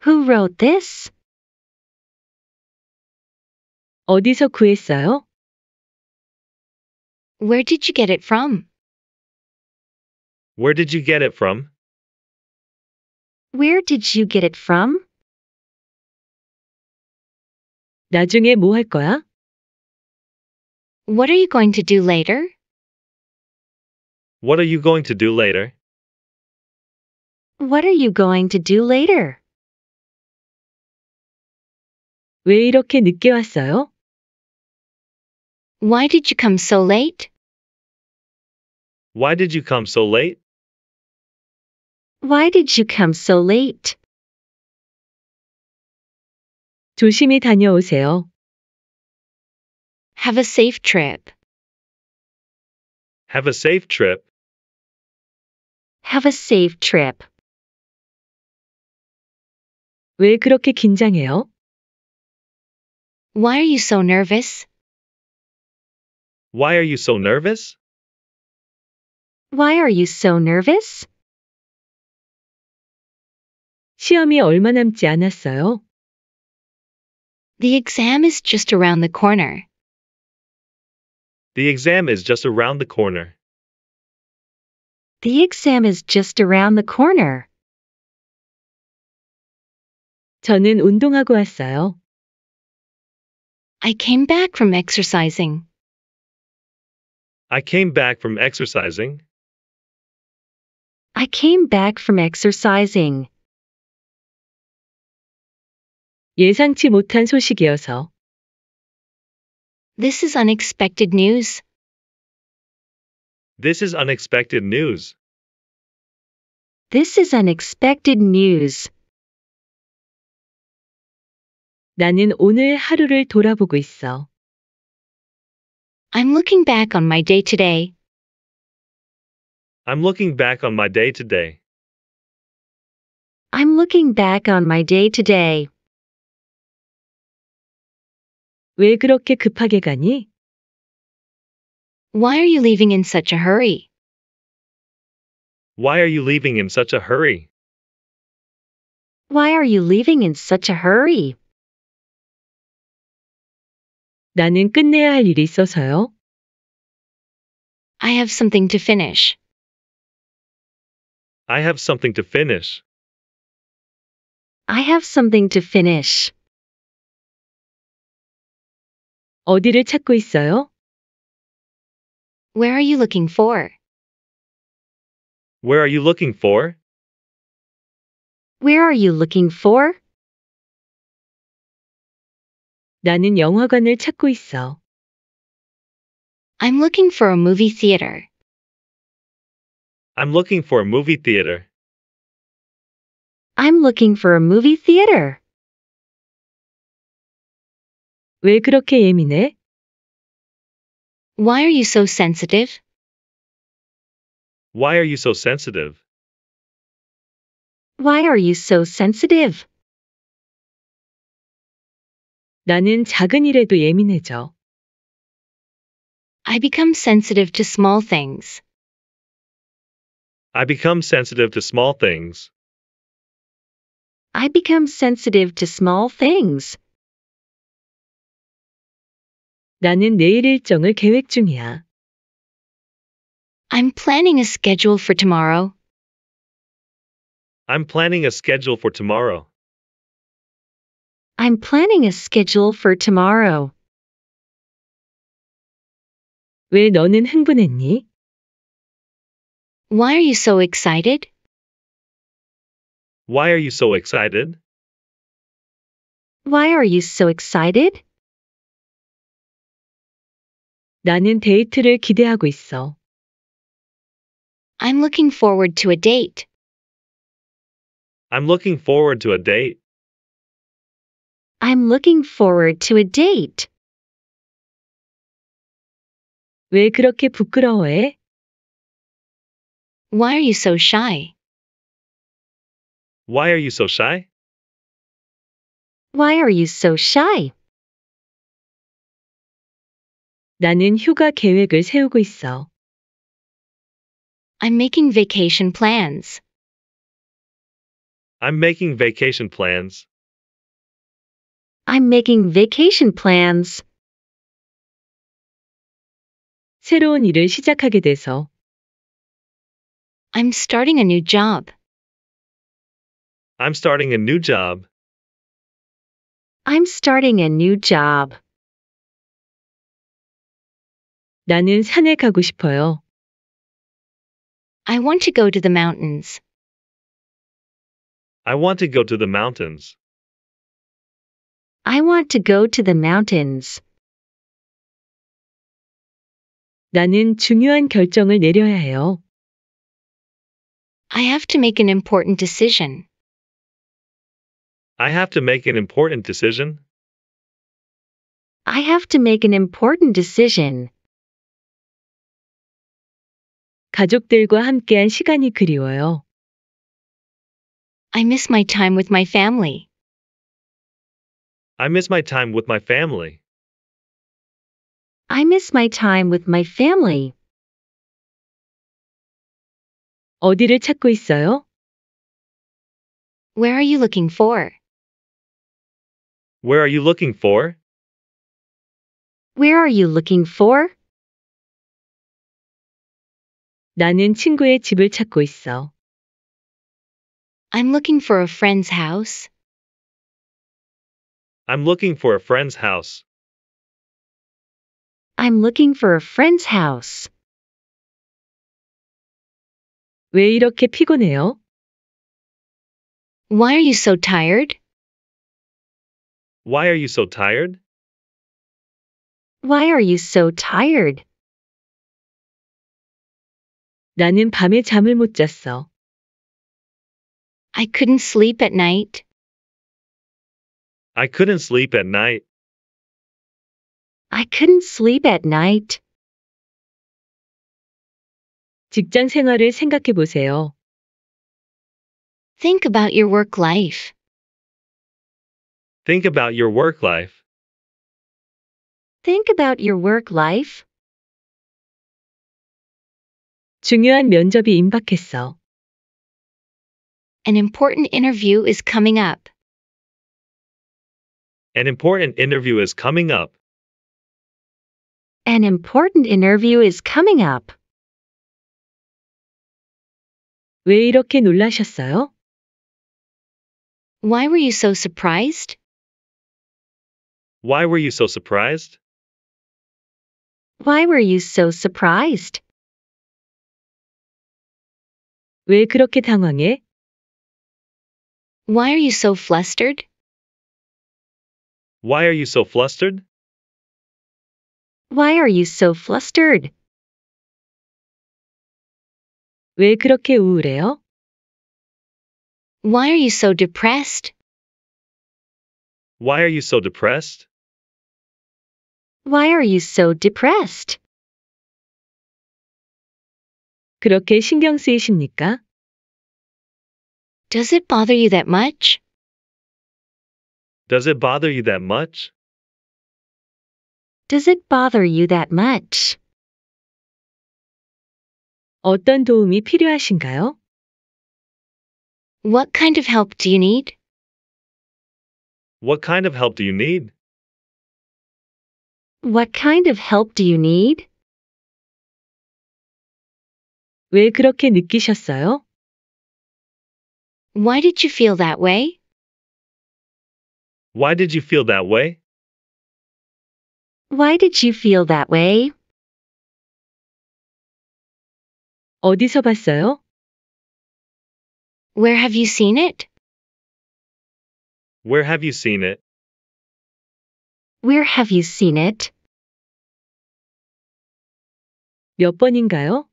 S1: Who wrote this? 어디서 구했어요? Where did you get it from? Where did you get it from? Where did you get it from? 나중에 뭐 거야? What are you going to do later? What are you going to do later? What are you going to do later? 왜 이렇게 늦게 왔어요? Why did you come so late? Why did you come so late? Why did you come so late? 조심히 다녀오세요. Have a safe trip. Have a safe trip. Have a safe trip. 왜 그렇게 긴장해요? Why are you so nervous? Why are you so nervous? Why are you so nervous? 시험이 얼마 남지 않았어요? The exam is just around the corner. The exam is just around the corner. The exam is just around the corner. 저는 운동하고 왔어요. I came back from exercising. I came back from exercising. I came back from exercising. 예상치 못한 소식이어서. This is unexpected news. This is unexpected news. This is unexpected news. 나는 오늘 하루를 돌아보고 있어. I'm looking back on my day today. I'm looking back on my day today. I'm looking back on my day today. 왜 그렇게 급하게 가니? Why are you leaving in such a hurry? Why are you leaving in such a hurry? Why are you leaving in such a hurry? 나는 끝내야 할 일이 있어서요. I have something to finish. I have something to finish. I have something to finish. 어디를 찾고 있어요? Where are you looking for? Where are you looking for? Where are you looking for? 나는 영화관을 찾고 있어. I'm looking for a movie theater. I'm looking for a movie theater. I'm looking for a movie theater. 왜 그렇게 예민해? Why are you so sensitive? Why are you so sensitive? Why are you so sensitive? 나는 작은 일에도 예민해져. I become sensitive to small things. I become sensitive to small things. I become sensitive to small things. 나는 내일 일정을 계획 중이야. I'm planning a schedule for tomorrow. I'm planning a schedule for tomorrow. I'm planning a schedule for tomorrow. 왜 너는 흥분했니? Why are you so excited? Why are you so excited? Why are you so excited? 나는 데이트를 기대하고 있어. I'm looking forward to a date. I'm looking forward to a date. I'm looking forward to a date. 왜 그렇게 부끄러워해? Why are you so shy? Why are you so shy? Why are you so shy? 나는 휴가 계획을 세우고 있어. I'm making vacation plans. I'm making vacation plans. I'm making vacation plans. 새로운 일을 시작하게 돼서 I'm starting a new job. I'm starting a new job. I'm starting a new job. 나는 산에 가고 싶어요. I want to go to the mountains. I want to go to the mountains. I want to go to the mountains. 나는 중요한 결정을 내려야 해요. I have to make an important decision. I have to make an important decision. I have to make an important decision. 가족들과 함께한 시간이 그리워요. I miss my time with my family. I miss my time with my family. I miss my time with my family. 어디를 찾고 있어요? Where are you looking for? Where are you looking for? Where are you looking for? 나는 친구의 집을 찾고 있어. I'm looking for a friend's house. I'm looking for a friend's house. I'm looking for a friend's house. 왜 이렇게 피곤해요? Why are you so tired? Why are you so tired? Why are you so tired? 나는 밤에 잠을 못 잤어. I couldn't sleep at night. I couldn't sleep at night. I couldn't sleep at night. 직장 생활을 생각해 보세요. Think about your work life. Think about your work life. Think about your work life. 중요한 면접이 임박했어. An important interview is coming up. An important interview is coming up. An important interview is coming up. 왜 이렇게 놀라셨어요? Why were you so surprised? Why were you so surprised? Why were you so surprised? 왜 그렇게 당황해? Why are you so flustered? Why are you so flustered? Why are you so flustered? 왜 그렇게 우울해요? Why are you so depressed? Why are you so depressed? Why are you so depressed? 그렇게 신경 쓰이십니까? Does it bother you that much? Does it bother you that much? Does it bother you that much? 어떤 도움이 필요하신가요? What kind of help do you need? What kind of help do you need? What kind of help do you need? 왜 그렇게 느끼셨어요? Why did you feel that way? Why did you feel that way? Why did you feel that way? 어디서 봤어요? Where have you seen it? Where have you seen it? Where have you seen it? 몇 번인가요?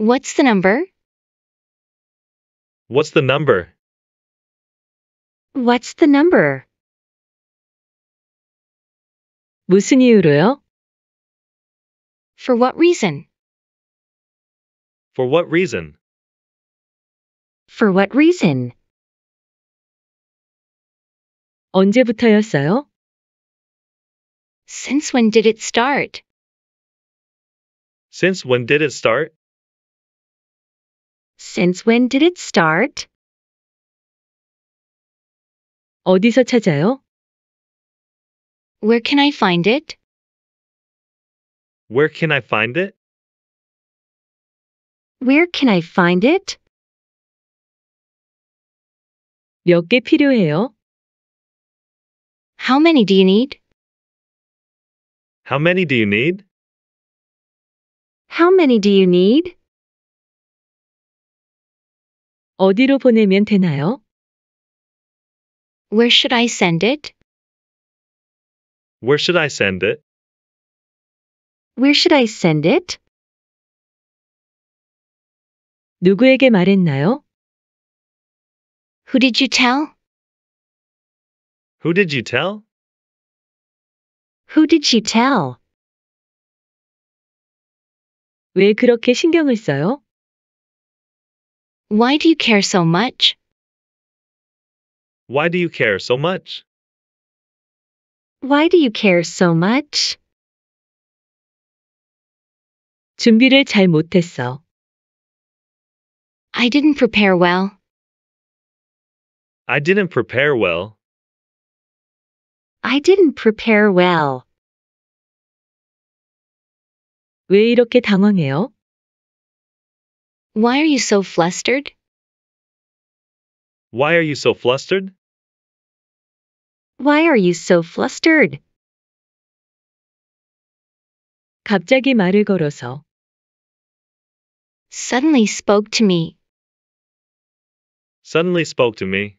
S1: What's the number? What's the number? What's the number? 무슨 이유로요? For what reason? For what reason? For what reason? 언제부터였어요? Since when did it start? Since when did it start? Since when did it start? 어디서 찾아요? Where can I find it? Where can I find it? Where can I find it? 몇 필요해요? How many do you need? How many do you need? How many do you need? 어디로 보내면 되나요? Where should I send it? Where should I send it? Where should I send it? 누구에게 말했나요? Who did you tell? Who did you tell? Who did you tell? 왜 그렇게 신경을 써요? Why do you care so much? Why do you care so much? Why do you care so much? 준비를 잘 못했어. I didn't prepare well. I didn't prepare well. I didn't prepare well. 왜 이렇게 당황해요? Why are you so flustered? Why are you so flustered? Why are you so flustered? 갑자기 말을 걸어서 suddenly spoke to me. Suddenly spoke to me.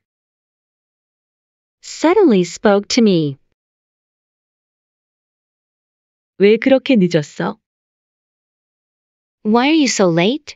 S1: Suddenly spoke to me. 왜 그렇게 늦었어? Why are you so late?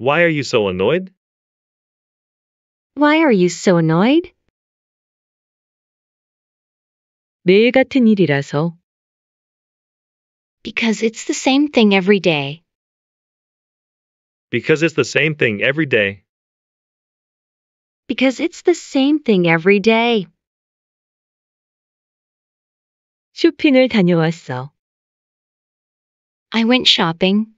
S1: Why are you so annoyed? Why are you so annoyed? 매일 같은 일이라서. Because it's the same thing every day. Because it's the same thing every day. Because it's the same thing every day. 쇼핑을 다녀왔어. I went shopping.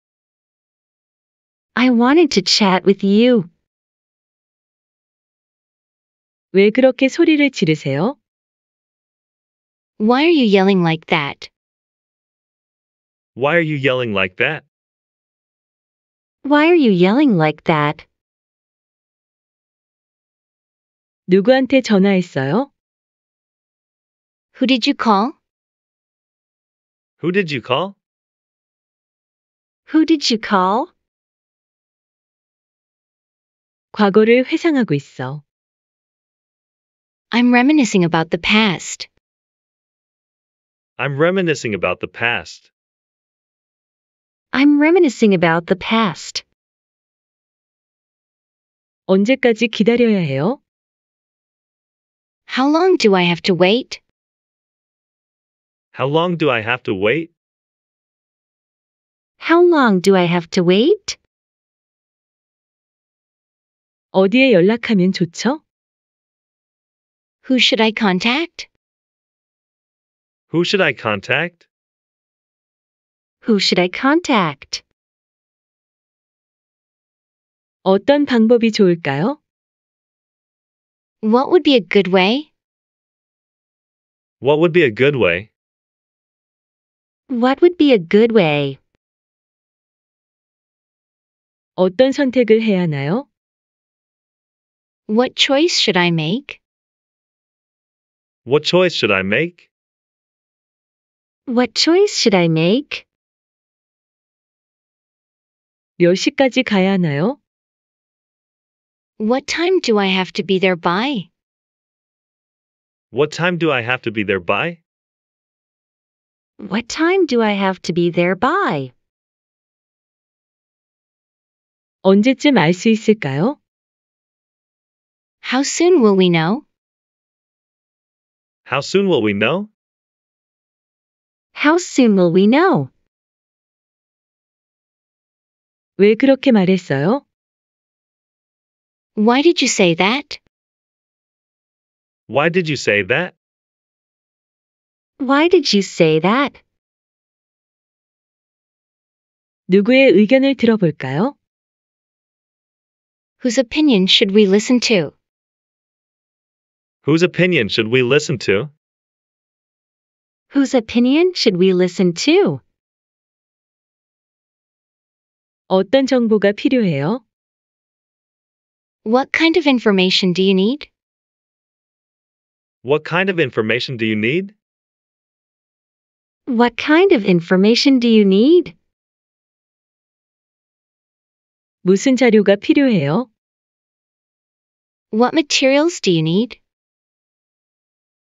S1: I wanted to chat with you. 왜 그렇게 소리를 지르세요? Why are you yelling like that? Why are you yelling like that? Why are you yelling like that? 누구한테 전화했어요? Who did you call? Who did you call? Who did you call? 과거를 회상하고 있어. I'm reminiscing about the past. I'm reminiscing about the past. I'm reminiscing about the past. 언제까지 기다려야 해요? How long do I have to wait? How long do I have to wait? How long do I have to wait? 어디에 연락하면 좋죠? Who should I contact? Who should I contact? Who should I contact? 어떤 방법이 좋을까요? What would be a good way? What would be a good way? What would be a good way? 어떤 선택을 해야 하나요? What choice should I make? What choice should I make? What choice should I make? 몇 시까지 가야 하나요? What time do I have to be there by? What time do I have to be there by? What time do I have to be there by? 언제쯤 알 있을까요? How soon will we know? How soon will we know? How soon will we know? 왜 그렇게 말했어요? Why did you say that? Why did you say that? Why did you say that? 누구의 의견을 들어볼까요? Whose opinion should we listen to? Whose opinion should we listen to? Whose opinion should we listen to? 어떤 정보가 필요해요? What kind of information do you need? What kind of information do you need? What kind of information do you need? 무슨 자료가 필요해요? What materials do you need?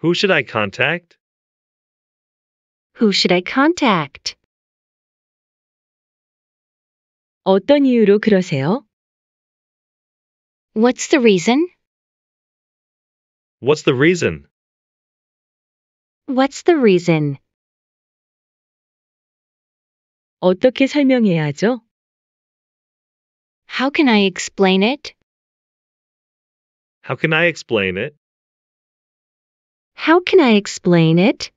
S1: Who should I contact? Who should I contact? 어떤 이유로 그러세요? What's the reason? What's the reason? What's the reason? 어떻게 How can I explain it? How can I explain it? How can I explain it?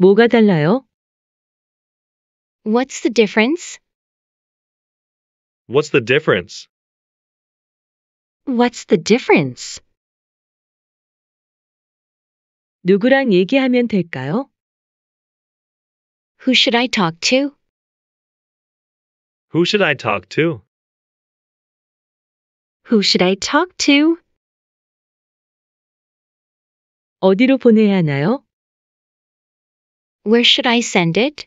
S1: 뭐가 달라요? What's the difference? What's the difference? What's the difference? 누구랑 얘기하면 될까요? Who should I talk to? Who should I talk to? Who should I talk to? 어디로 보내야 하나요? Where should I send it?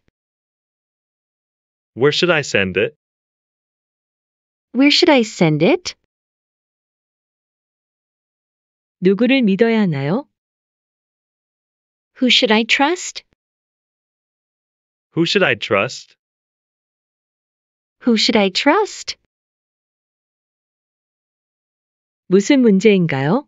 S1: Where should I send it? Where should I send it? 누구를 믿어야 하나요? Who should I trust? Who should I trust? Who should I trust? 무슨 문제인가요?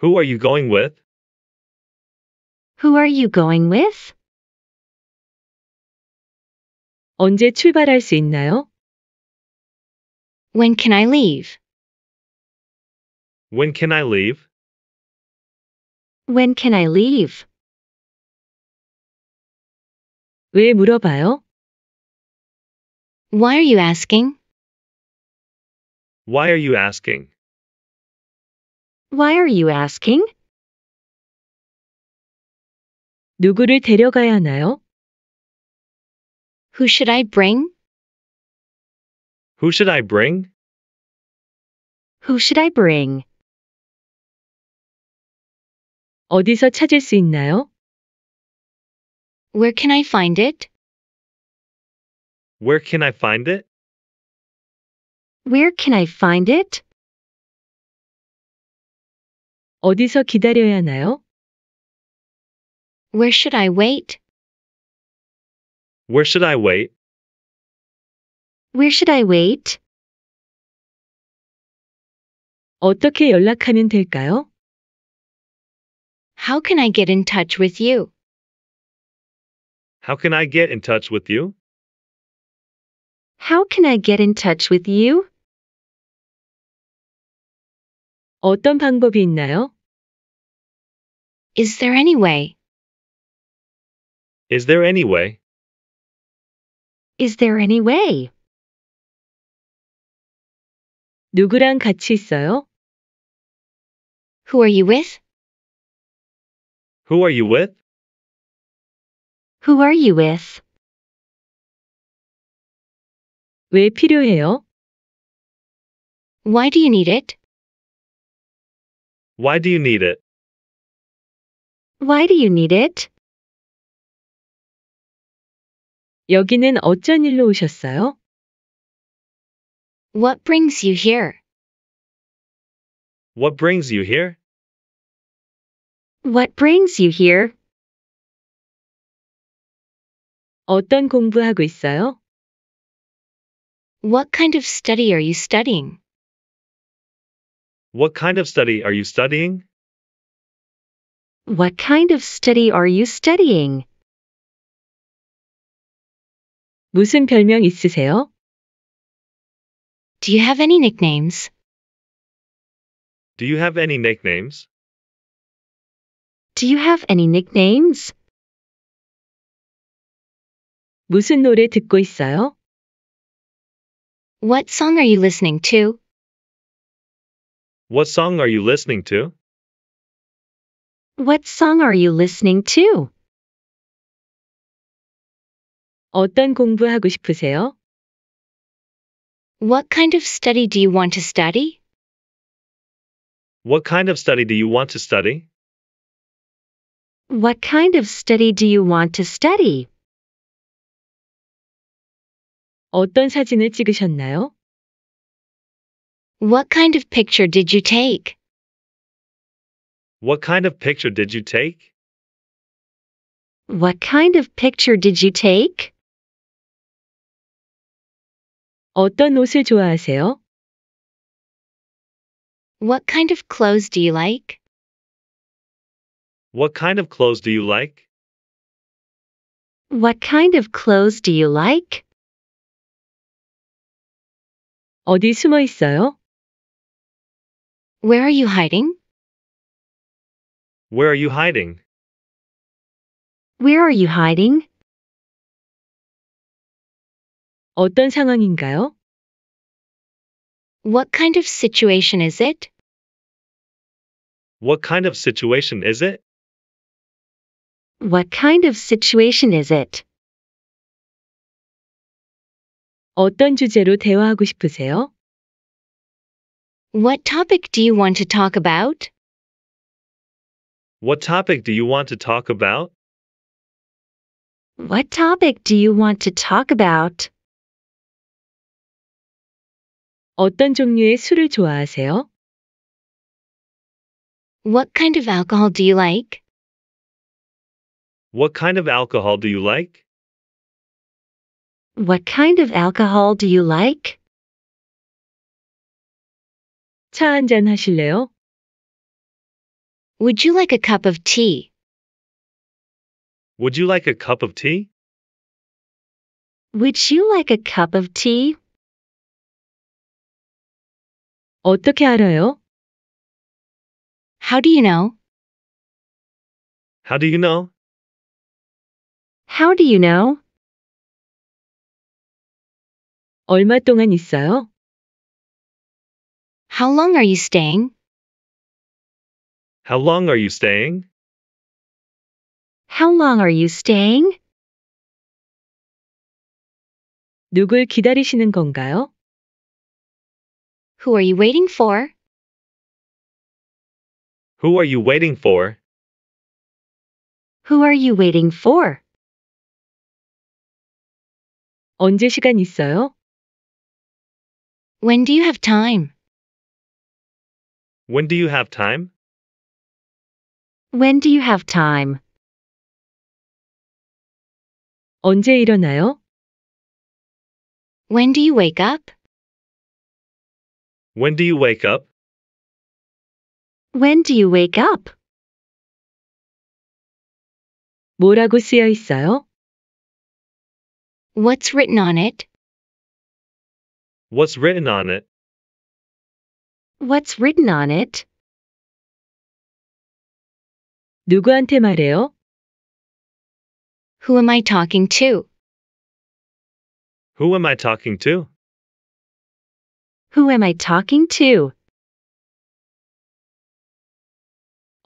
S1: Who are you going with? Who are you going with? 언제 출발할 수 있나요? When can I leave? When can I leave? When can I leave? 왜 물어봐요? Why are you asking? Why are you asking? Why are you asking? 누구를 데려가야 하나요? Who should I bring? Who should I bring? Who should I bring? 어디서 찾을 수 있나요? Where can I find it? Where can I find it? Where can I find it? 어디서 기다려야 하나요? Where should I wait? Where should I wait? Where should I wait? 어떻게 연락하면 될까요? How can I get in touch with you? How can I get in touch with you? How can I get in touch with you? 어떤 방법이 있나요? Is there any way? Is there any way? Is there any way? 누구랑 같이 있어요? Who are you with? Who are you with? Who are you with? 왜 필요해요? Why do you need it? Why do you need it? Why do you need it? 여기는 어쩐 일로 오셨어요? What brings you here? What brings you here? What brings you here? 어떤 공부하고 있어요? What kind of study are you studying? What kind of study are you studying? What kind of study are you studying? 무슨 별명 있으세요? Do you have any nicknames? Do you have any nicknames? Do you have any nicknames? 무슨 노래 듣고 있어요? What song are you listening to? What song are you listening to? What song are you listening to? 어떤 공부하고 싶으세요? What kind of study do you want to study? What kind of study do you want to study? What kind of study do you want to study? 어떤 사진을 찍으셨나요? What kind of picture did you take? What kind of picture did you take? What kind of picture did you take? 어떤 옷을 좋아하세요? What kind of clothes do you like? What kind of clothes do you like? What kind of clothes do you like? 어디 숨어 있어요? Where are you hiding? Where are you hiding? Where are you hiding? 어떤 상황인가요? What kind of situation is it? What kind of situation is it? What kind of situation is it? 어떤 주제로 대화하고 싶으세요? What topic do you want to talk about? What topic do you want to talk about? What topic do you want to talk about? 어떤 종류의 술을 좋아하세요? What kind of alcohol do you like? What kind of alcohol do you like? What kind of alcohol do you like? 차 한잔 하실래요? Would you like a cup of tea? Would you like a cup of tea? Would you like a cup of tea? 어떻게 알아요? How do you know? How do you know? How do you know? 얼마 동안 있어요? How long are you staying? How long are you staying? How long are you staying? 누굴 기다리시는 건가요? Who are you waiting for? Who are you waiting for? Who are you waiting for? 언제 시간 있어요? When do you have time? When do you have time? When do you have time? 언제 일어나요? When do you wake up? When do you wake up? When do you wake up? 뭐라고 쓰여 있어요? What's written on it? What's written on it? What's written on it? 누구한테 말해요? Who am I talking to? Who am I talking to? Who am I talking to?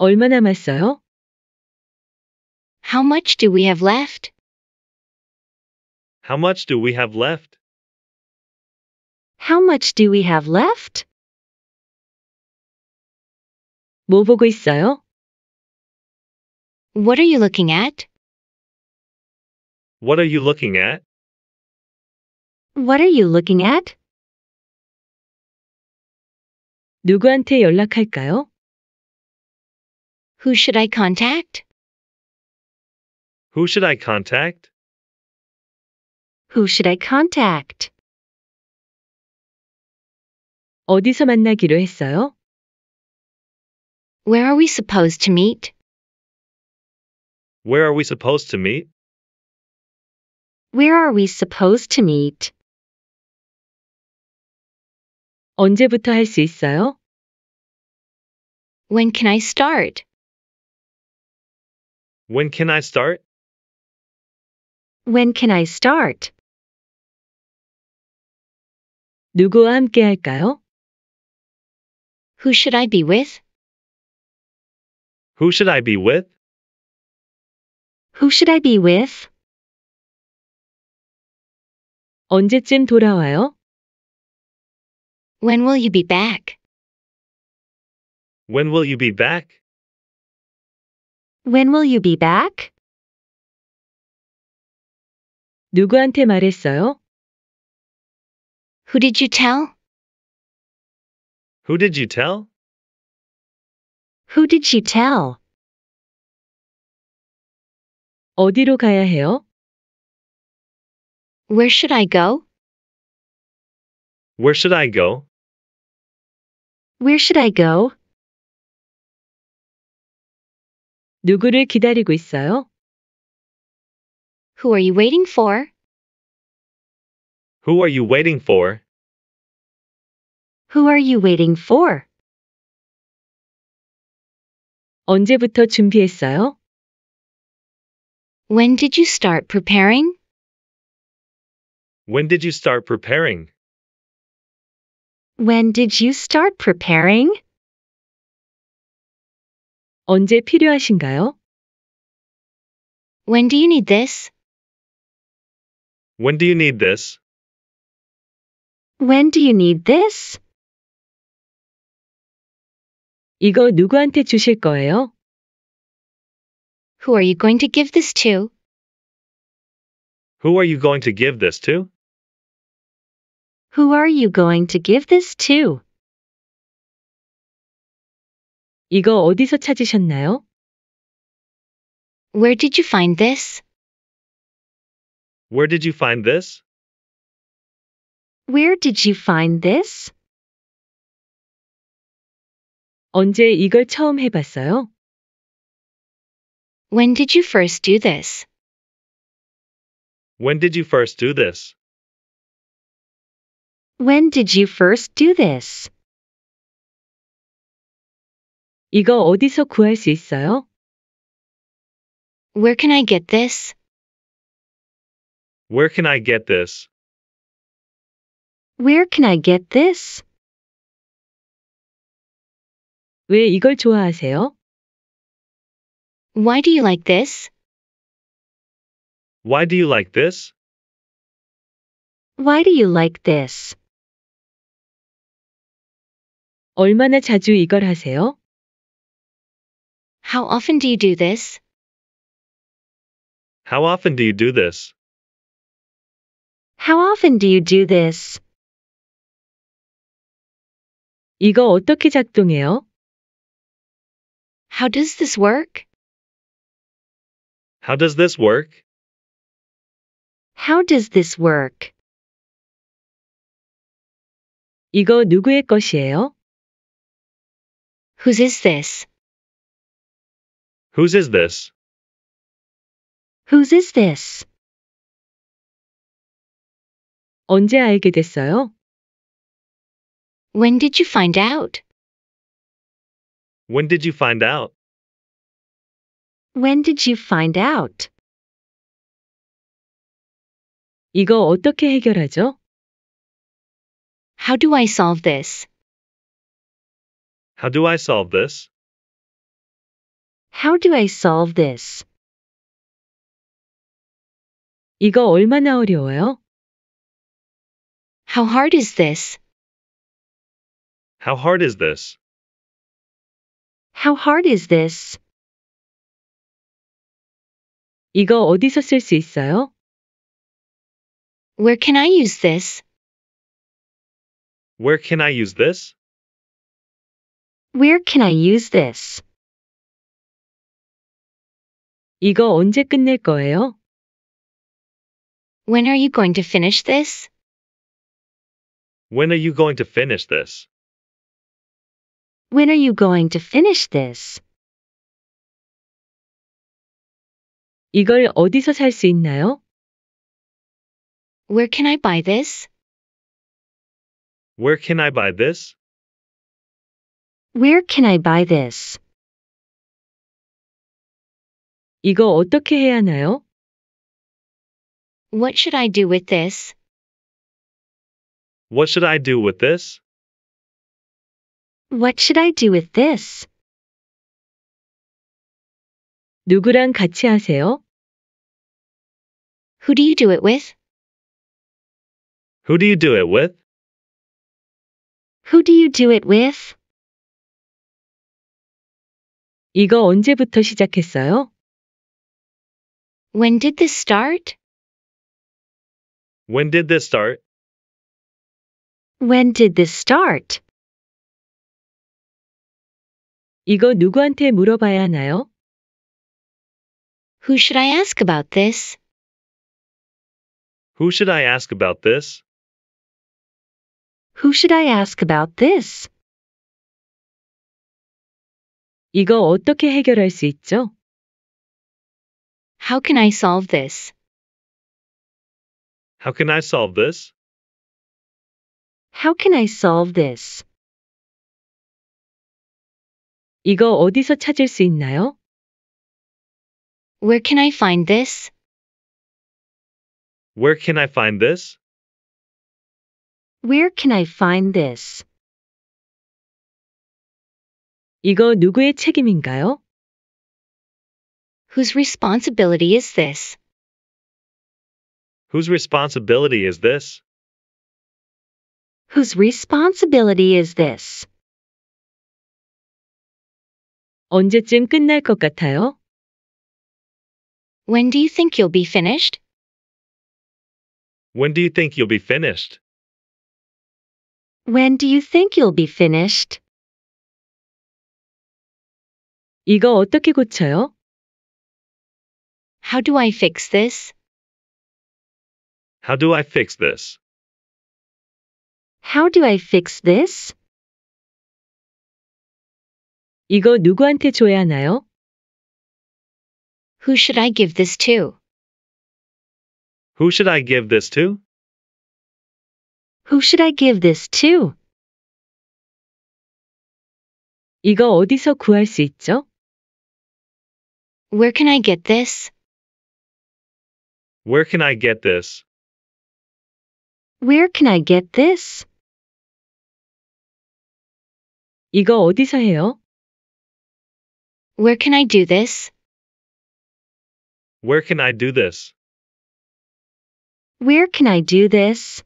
S1: 얼마 남았어요? How much do we have left? How much do we have left? How much do we have left? 뭐 보고 있어요? What are you looking at? What are you looking at? What are you looking at? 누구한테 연락할까요? Who should I contact? Who should I contact? Who should I contact? 어디서 만나기로 했어요? Where are we supposed to meet? Where are we supposed to meet? Where are we supposed to meet? 언제부터 있어요? When can I start? When can I start? When can I start? 누구와 함께 할까요? Who should I be with? Who should I be with? Who should I be with? 언제쯤 돌아와요? When will you be back? When will you be back? When will you be back? 누구한테 말했어요? Who did you tell? Who did you tell? Who did she tell? 어디로 가야 해요? Where should I go? Where should I go? Where should I go? 누구를 기다리고 있어요? Who are you waiting for? Who are you waiting for? Who are you waiting for? 언제부터 준비했어요? When did you start preparing? When did you start preparing? When did you start preparing? 언제 필요하신가요? When do you need this? When do you need this? When do you need this? 이거 누구한테 주실 거예요? Who are you going to give this to? Who are you going to give this to? Who are you going to give this to? 이거 어디서 찾으셨나요? Where did you find this? Where did you find this? Where did you find this? 언제 이걸 처음 해봤어요? When did you first do this? When did you first do this? When did you first do this? 이거 어디서 구할 수 있어요? Where can I get this? Where can I get this? Where can I get this? 왜 이걸 좋아하세요? Why do you like this? Why do you like this? Why do you like this? 얼마나 자주 이걸 하세요? How often do you do this? How often do you do this? How often do you do this? 이거 어떻게 작동해요? How does this work? How does this work? How does this work? 이거 누구의 것이에요? Whose is this? Whose is this? Whose is this? 언제 알게 됐어요? When did you find out? When did you find out? When did you find out? 이거 어떻게 해결하죠? How do I solve this? How do I solve this? How do I solve this? 이거 얼마나 어려워요? How hard is this? How hard is this? How hard is this? 이거 어디서 있어요? Where can I use this? Where can I use this? Where can I use this? 이거 언제 끝낼 거예요? When are you going to finish this? When are you going to finish this? When are you going to finish this? 이걸 어디서 있나요? Where can I buy this? Where can I buy this? Where can I buy this? 이거 어떻게 해야 하나요? What should I do with this? What should I do with this? What should I do with this? 누구랑 같이 하세요? Who do you do it with? Who do you do it with? Who do you do it with? 이거 언제부터 시작했어요? When did this start? When did this start? When did this start? 이거 누구한테 물어봐야 하나요? Who should I ask about this? Who should I ask about this? Who should I ask about this? 이거 어떻게 해결할 수 있죠? How can I solve this? How can I solve this? How can I solve this? 이거 어디서 찾을 수 있나요? Where can I find this? Where can I find this? Where can I find this? 이거 누구의 책임인가요? Whose responsibility is this? Whose responsibility is this? Whose responsibility is this? 언제쯤 끝날 것 같아요? When do you think you'll be finished? When do you think you'll be finished? When do you think you'll be finished? 이거 어떻게 고쳐요? How do I fix this? How do I fix this? How do I fix this? 이거 누구한테 줘야 하나요? Who should I give this to? Who should I give this to? Who should I give this to? 이거 어디서 구할 수 있죠? Where can I get this? Where can I get this? Where can I get this? 이거 어디서 해요? Where can I do this? Where can I do this? Where can I do this?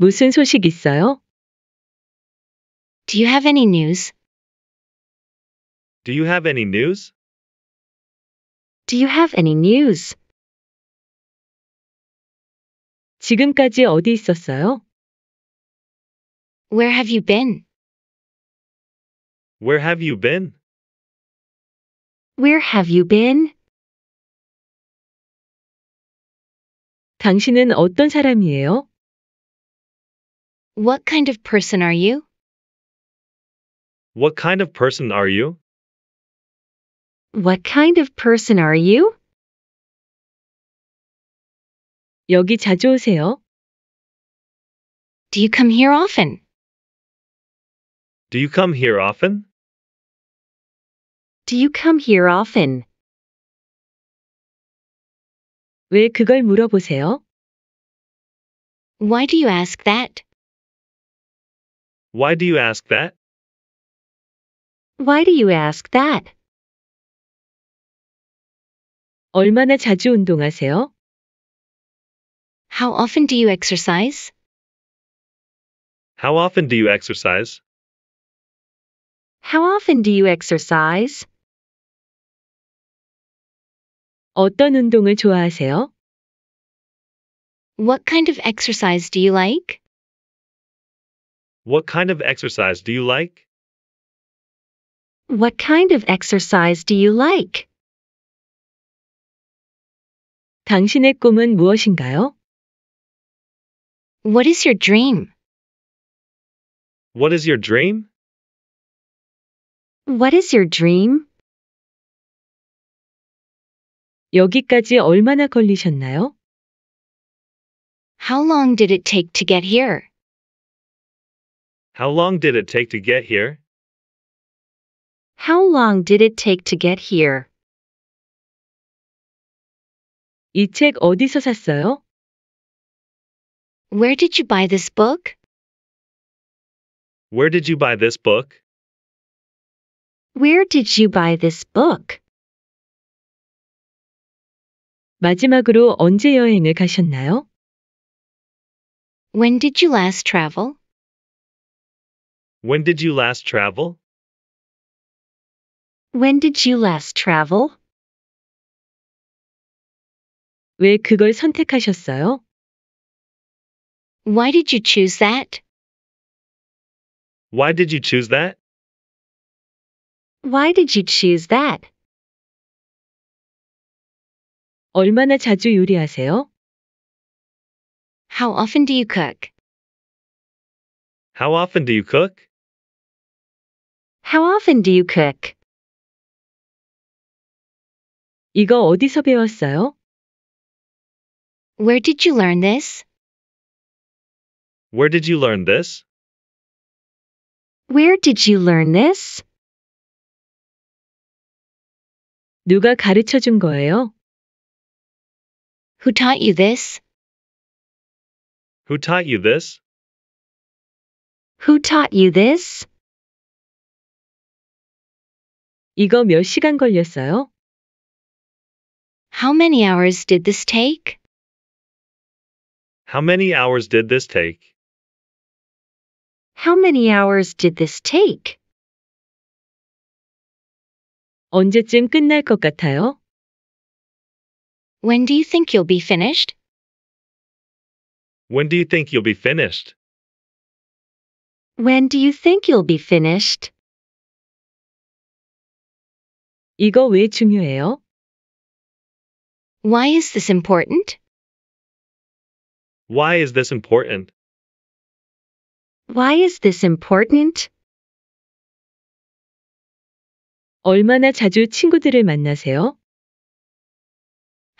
S1: 무슨 소식 있어요? Do you have any news? Do you have any news? Do you have any news? 지금까지 어디 있었어요? Where have you been? Where have you been? Where have you been? 당신은 어떤 사람이에요? What kind of person are you? What kind of person are you? What kind of person are you? 여기 자주 오세요? Do you come here often? Do you come here often? Do you come here often? 왜 그걸 물어보세요? Why do you ask that? Why do you ask that? Why do you ask that? 얼마나 자주 운동하세요? How often do you exercise? How often do you exercise? How often do you exercise? 어떤 운동을 좋아하세요? What kind of exercise do you like? What kind of exercise do you like? What kind of exercise do you like? 당신의 꿈은 무엇인가요? What is your dream? What is your dream? What is your dream? 여기까지 얼마나 걸리셨나요? How long did it take to get here? How long did it take to get here? How long did it take to get here? 어디서 샀어요? Where did you buy this book? Where did you buy this book? Where did you buy this book? 마지막으로 언제 여행을 가셨나요? When did you last travel? When did you last travel? When did you last travel? 왜 그걸 선택하셨어요? Why did you choose that? Why did you choose that? Why did you choose that? 얼마나 자주 요리하세요? How often do you cook? How often do you cook? How often do you cook? 이거 어디서 배웠어요? Where did you learn this? Where did you learn this? Where did you learn this? 누가 가르쳐 준 거예요? Who taught you this? Who taught you this? Who taught you this? 이거 몇 시간 걸렸어요? How many hours did this take? How many hours did this take? How many hours did this take? 언제쯤 끝날 것 같아요? When do you think you'll be finished? When do you think you'll be finished? When do you think you'll be finished? 이거 왜 중요해요? Why is this important? Why is this important? Why is this important? 얼마나 자주 친구들을 만나세요?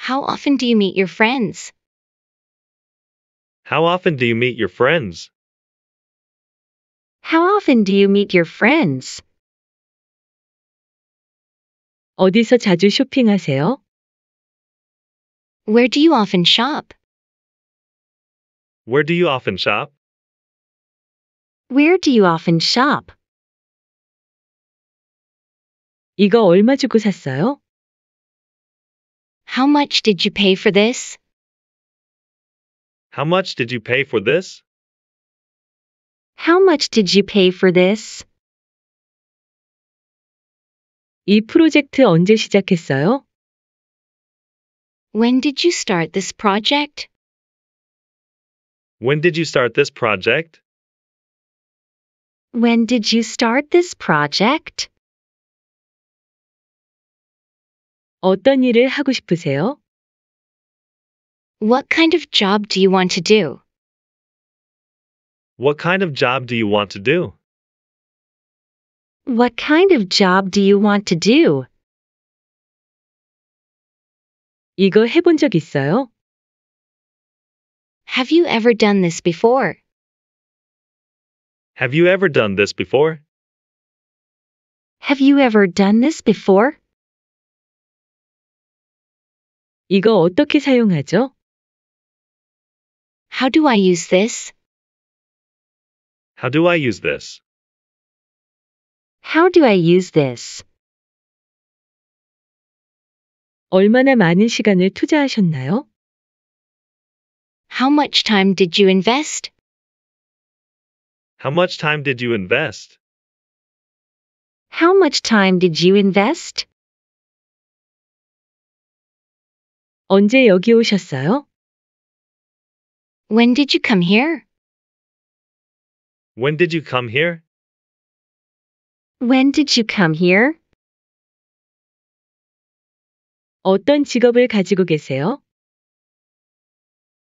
S1: How often do you meet your friends? How often do you meet your friends? How often do you meet your friends? 어디서 자주 쇼핑하세요? Where do you often shop? Where do you often shop? Where do you often shop? 이거 얼마 주고 샀어요? How much did you pay for this? How much did you pay for this? How much did you pay for this? 이 프로젝트 언제 시작했어요? When did you start this project? When did you start this project? When did you start this project? 어떤 일을 하고 싶으세요? What kind of job do you want to do? What kind of job do you want to do? What kind of job do you want to do? 이거 해본 적 있어요? Have you ever done this before? Have you ever done this before? Have you ever done this before? 이거 어떻게 사용하죠? How do I use this? How do I use this? How do I use this? 얼마나 많은 시간을 투자하셨나요? How much time did you invest? How much time did you invest? How much time did you invest? 언제 여기 오셨어요? When did you come here? When did you come here? When did you come here? 어떤 직업을 가지고 계세요?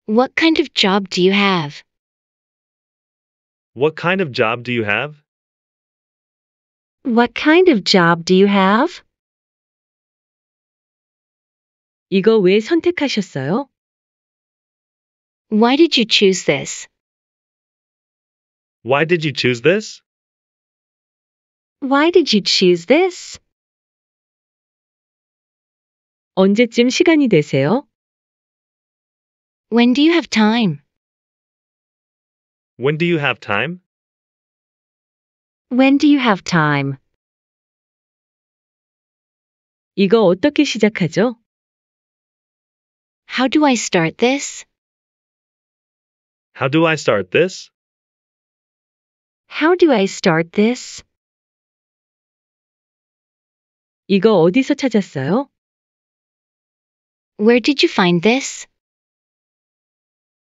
S1: What kind of job do you have? What kind of job do you have? What kind of job do you have? 이거 왜 선택하셨어요? Why did you choose this? Why did you choose this? Why did you choose this? 언제쯤 시간이 되세요? When do you have time? When do you have time? When do you have time? 이거 어떻게 시작하죠? How do I start this? How do I start this? How do I start this? 이거 어디서 찾았어요? Where did you find this?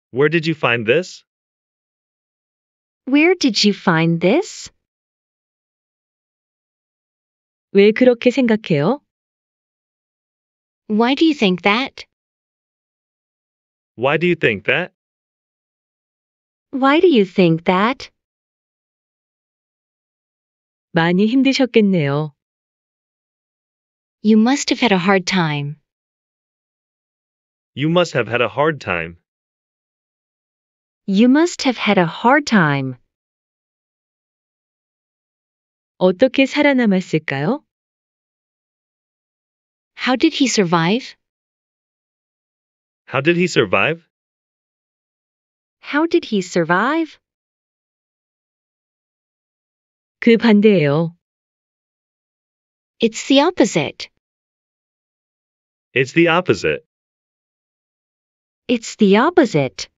S1: Where did you find this? Where did you find this? 왜 그렇게 생각해요? Why do you think that? Why do you think that? Why do you think that? 많이 힘드셨겠네요. You must have had a hard time. You must have had a hard time. You must have had a hard time. 어떻게 살아남았을까요? How did he survive? How did he survive? How did he survive? 그 반대예요. It's the opposite. It's the opposite. It's the opposite.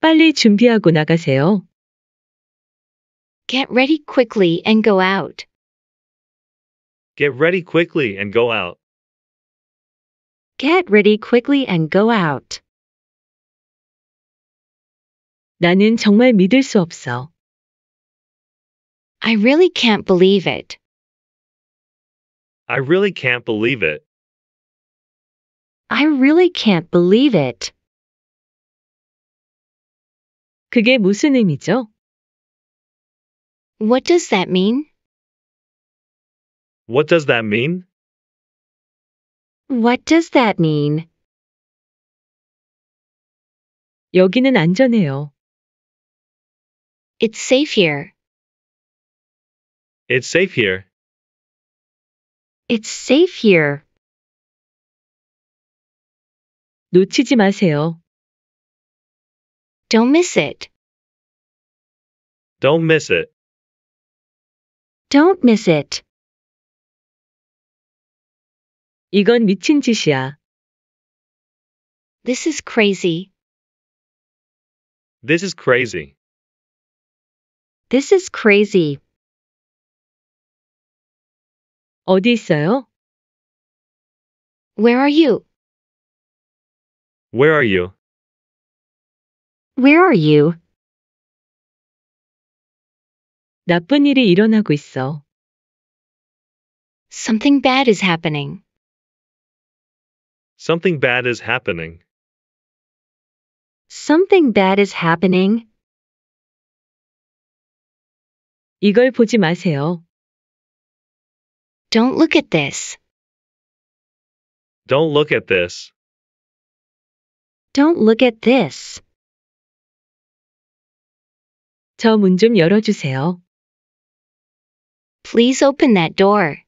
S1: 빨리 준비하고 나가세요. Get ready quickly and go out. Get ready quickly and go out. Get ready quickly and go out. 나는 정말 믿을 수 없어. I really can't believe it. I really can't believe it. I really can't believe it. 그게 무슨 의미죠? What does that mean? What does that mean? What does that mean? 여기는 안전해요. It's safe here. It's safe here. It's safe here. 놓치지 마세요. Don't miss it. Don't miss it. Don't miss it. 이건 미친 짓이야. This is crazy. This is crazy. This is crazy. 어디 있어요? Where are you? Where are you? Where are you? 나쁜 일이 일어나고 있어. Something bad is happening. Something bad is happening. Something bad is happening. 이걸 보지 마세요. Don't look at this. Don't look at this. Don't look at this. 열어주세요. Please open that door.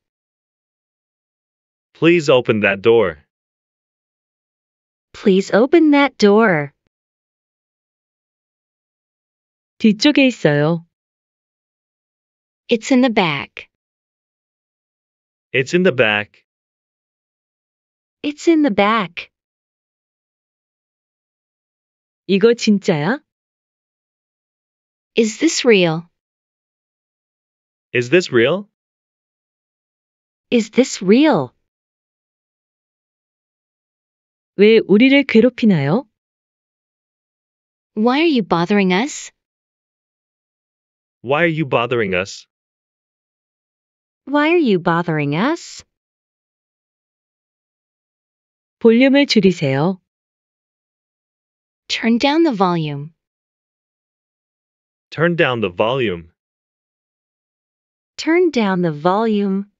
S1: Please open that door. Please open that door. 뒤쪽에 있어요. It's in the back. It's in the back. It's in the back. 이거 진짜야? Is this real? Is this real? Is this real? 왜 우리를 괴롭히나요? Why are you bothering us? Why are you bothering us? Why are you bothering us? 볼륨을 줄이세요. Turn down the volume. Turn down the volume. Turn down the volume.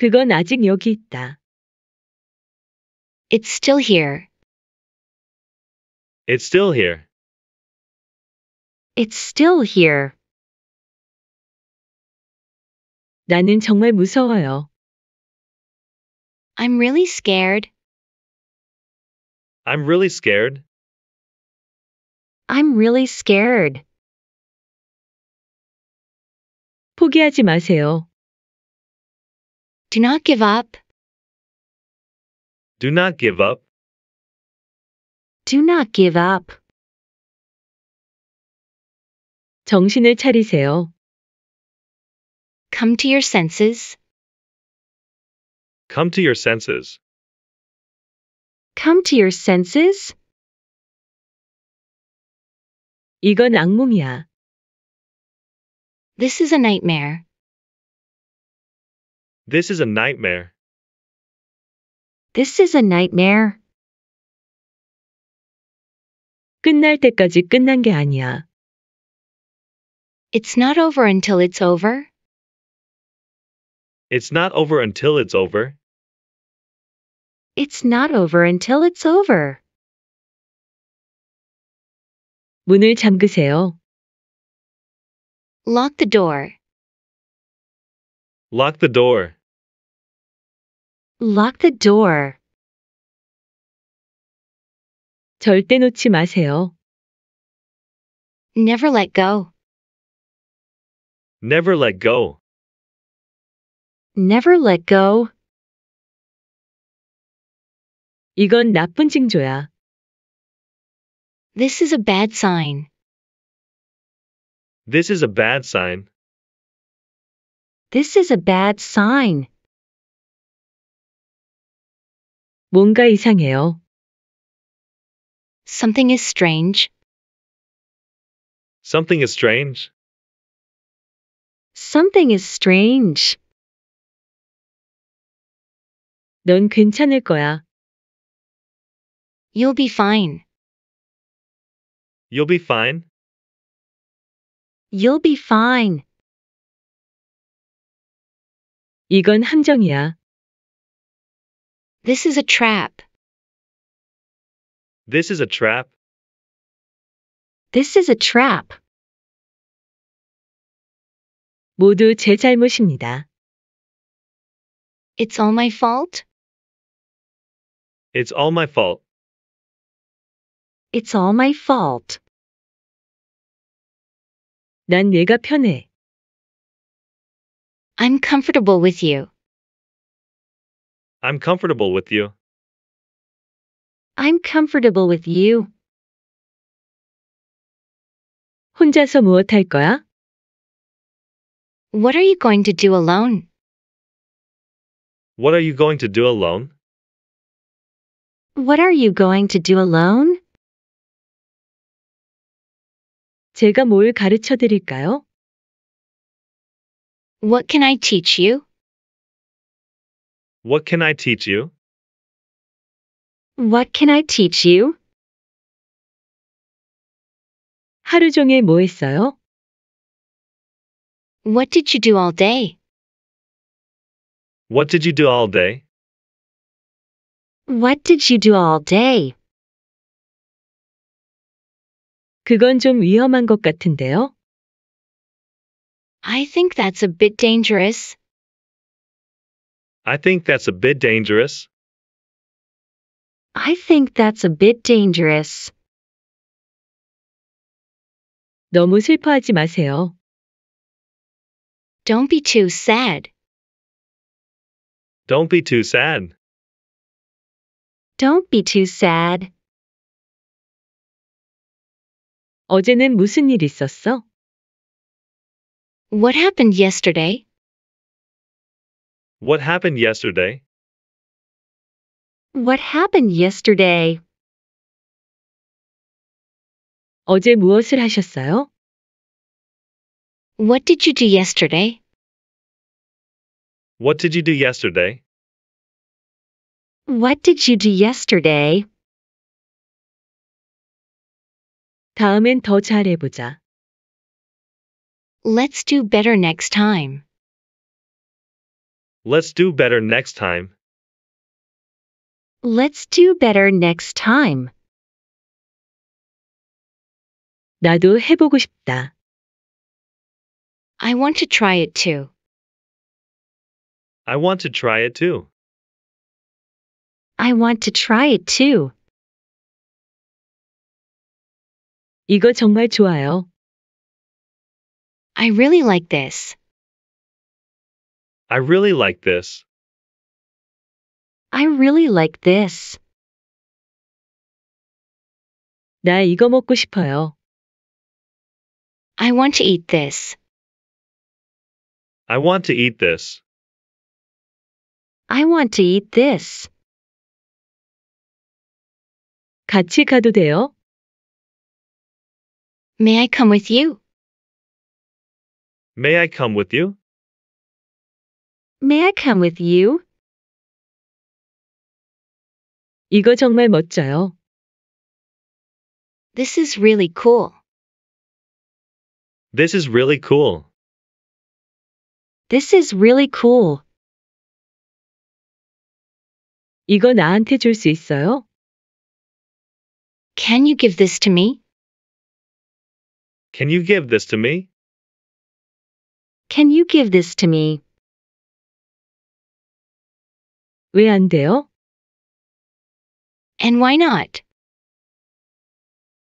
S1: 그건 아직 여기 있다. It's still here. It's still here. It's still here. 나는 정말 무서워요. I'm really scared. I'm really scared. I'm really scared. 포기하지 마세요. Do not give up. Do not give up. Do not give up. 정신을 차리세요. Come to your senses. Come to your senses. Come to your senses. 이건 악몽이야. This is a nightmare. This is a nightmare. This is a nightmare. 끝날 때까지 끝난 게 아니야. It's not over until it's over. It's not over until it's over. It's not over until it's over. 문을 잠그세요. Lock the door. Lock the door. Lock the door. 절대 놓지 마세요. Never let go. Never let go. Never let go. 이건 나쁜 징조야. This is a bad sign. This is a bad sign. This is a bad sign. 뭔가 이상해요. Something is strange. Something is strange. Something is strange. 넌 괜찮을 거야. You'll be fine. You'll be fine. You'll be fine. 이건 함정이야. This is a trap. This is a trap. This is a trap. 모두 제 잘못입니다. It's all my fault. It's all my fault. It's all my fault. 난 내가 편해. I'm comfortable with you. I'm comfortable with you. I'm comfortable with you. 혼자서 무엇 할 거야? What are you going to do alone? What are you going to do alone? What are you going to do alone? 제가 뭘 가르쳐 드릴까요? What can I teach you? What can I teach you? What can I teach you? 하루 종일 뭐 했어요? What did you do all day? What did you do all day? What did you do all day? 그건 좀 위험한 것 같은데요? I think that's a bit dangerous. I think that's a bit dangerous. I think that's a bit dangerous. 너무 슬퍼하지 마세요. Don't be too sad. Don't be too sad. Don't be too sad. 어제는 무슨 일 있었어? What happened yesterday? What happened yesterday? What happened yesterday? 어제 무엇을 하셨어요? What did you do yesterday? What did you do yesterday? What did you do yesterday? 다음엔 더 잘해보자. Let's do better next time. Let's do better next time. Let's do better next time. 나도 해보고 싶다. I want to try it too. I want to try it too. I want to try it too. 이거 정말 좋아요. I really like this. I really like this. I really like this. 나 이거 먹고 싶어요. I want to eat this. I want to eat this. I want to eat this. 같이 가도 돼요? May I come with you? May I come with you? May I come with you? 이거 정말 멋져요. This is really cool. This is really cool. This is really cool. 이거 나한테 있어요? Can you give this to me? Can you give this to me? Can you give this to me? 돼요? And why not?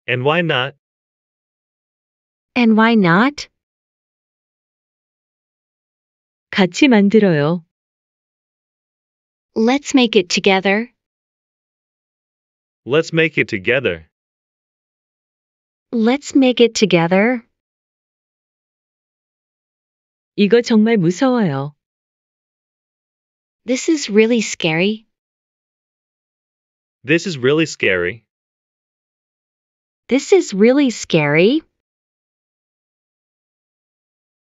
S1: And why not? And why not? 같이 만들어요. Let's make it together. Let's make it together. Let's make it together. 이거 정말 무서워요. This is really scary. This is really scary. This is really scary.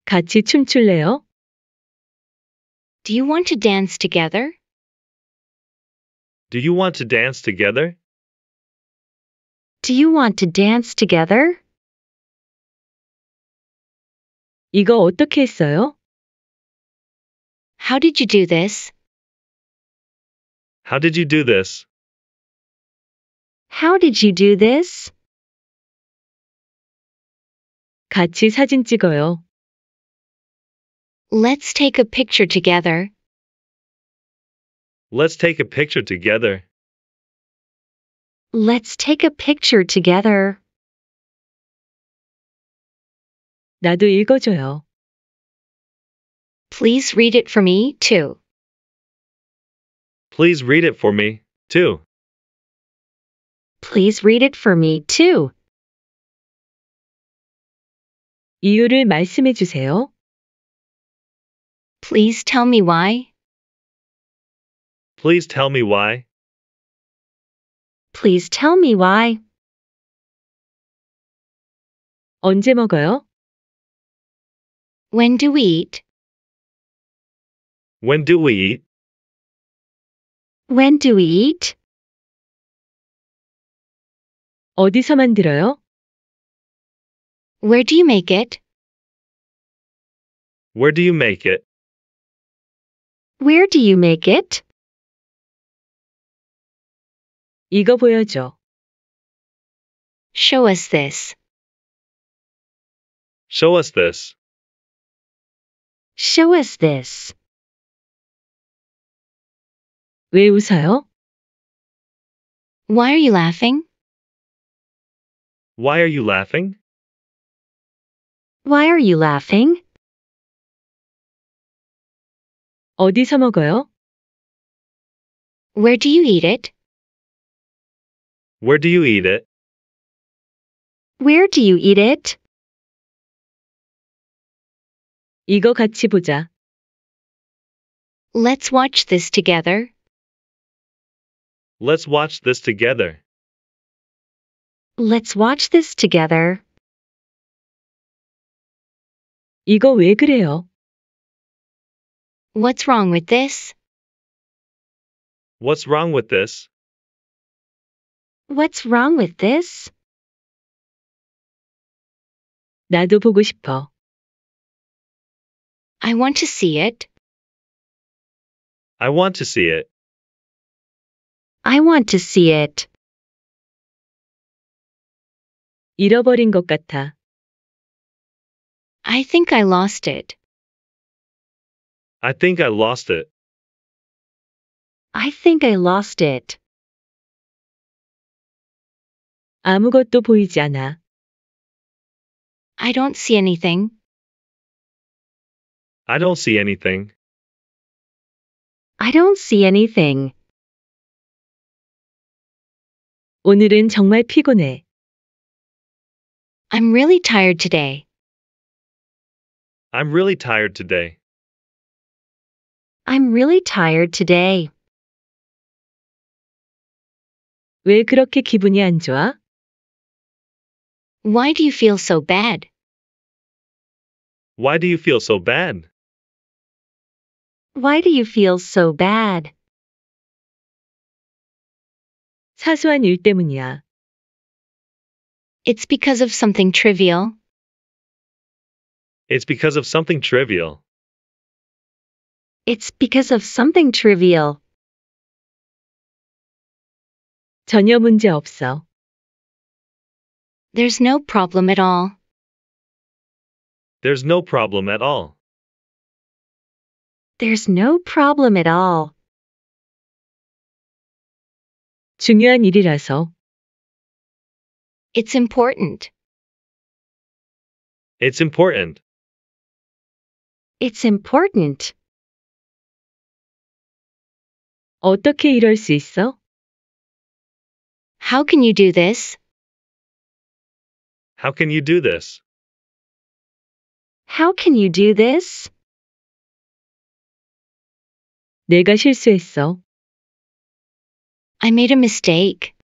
S1: 같이 춤출래요? Do you want to dance together? Do you want to dance together? Do you want to dance together? 이거 어떻게 했어요? How did you do this? How did you do this? How did you do this? 같이 사진 찍어요. Let's take a picture together. Let's take a picture together. Let's take a picture together. 나도 읽어줘요. Please read it for me, too. Please read it for me, too. Please read it for me, too. 이유를 말씀해 주세요. Please tell me why. Please tell me why. Please tell me why. 언제 먹어요? When do we eat? When do we eat? When do we eat? 어디서 만들어요? Where do you make it? Where do you make it? Where do you make it? 이거 보여줘. Show us this. Show us this. Show us this. 왜 웃어요? Why are you laughing? Why are you laughing? Why are you laughing? 어디서 먹어요? Where do you eat it? Where do you eat it? Where do you eat it? 이거 같이 보자. Let's watch this together. Let's watch this together. Let's watch this together. 이거 왜 그래요? What's wrong with this? What's wrong with this? What's wrong with this? 나도 보고 싶어. I want to see it. I want to see it. I want to see it. 잃어버린 것 같아. I think I lost it. I think I lost it. I think I lost it. 아무것도 보이지 않아. I don't see anything. I don't see anything. I don't see anything. 오늘은 정말 피곤해. I'm really tired today. I'm really tired today. I'm really tired today. 왜 그렇게 기분이 안 좋아? Why do you feel so bad? Why do you feel so bad? Why do you feel so bad? 사소한 일 때문이야. It's because of something trivial. It's because of something trivial. It's because of something trivial. 전혀 문제 없어. There's no problem at all. There's no problem at all. There's no problem at all. 중요한 일이라서. It's important. It's important. It's important. 어떻게 이럴 수 있어? How can you do this? How can you do this? How can you do this? 내가 실수했어. I made a mistake.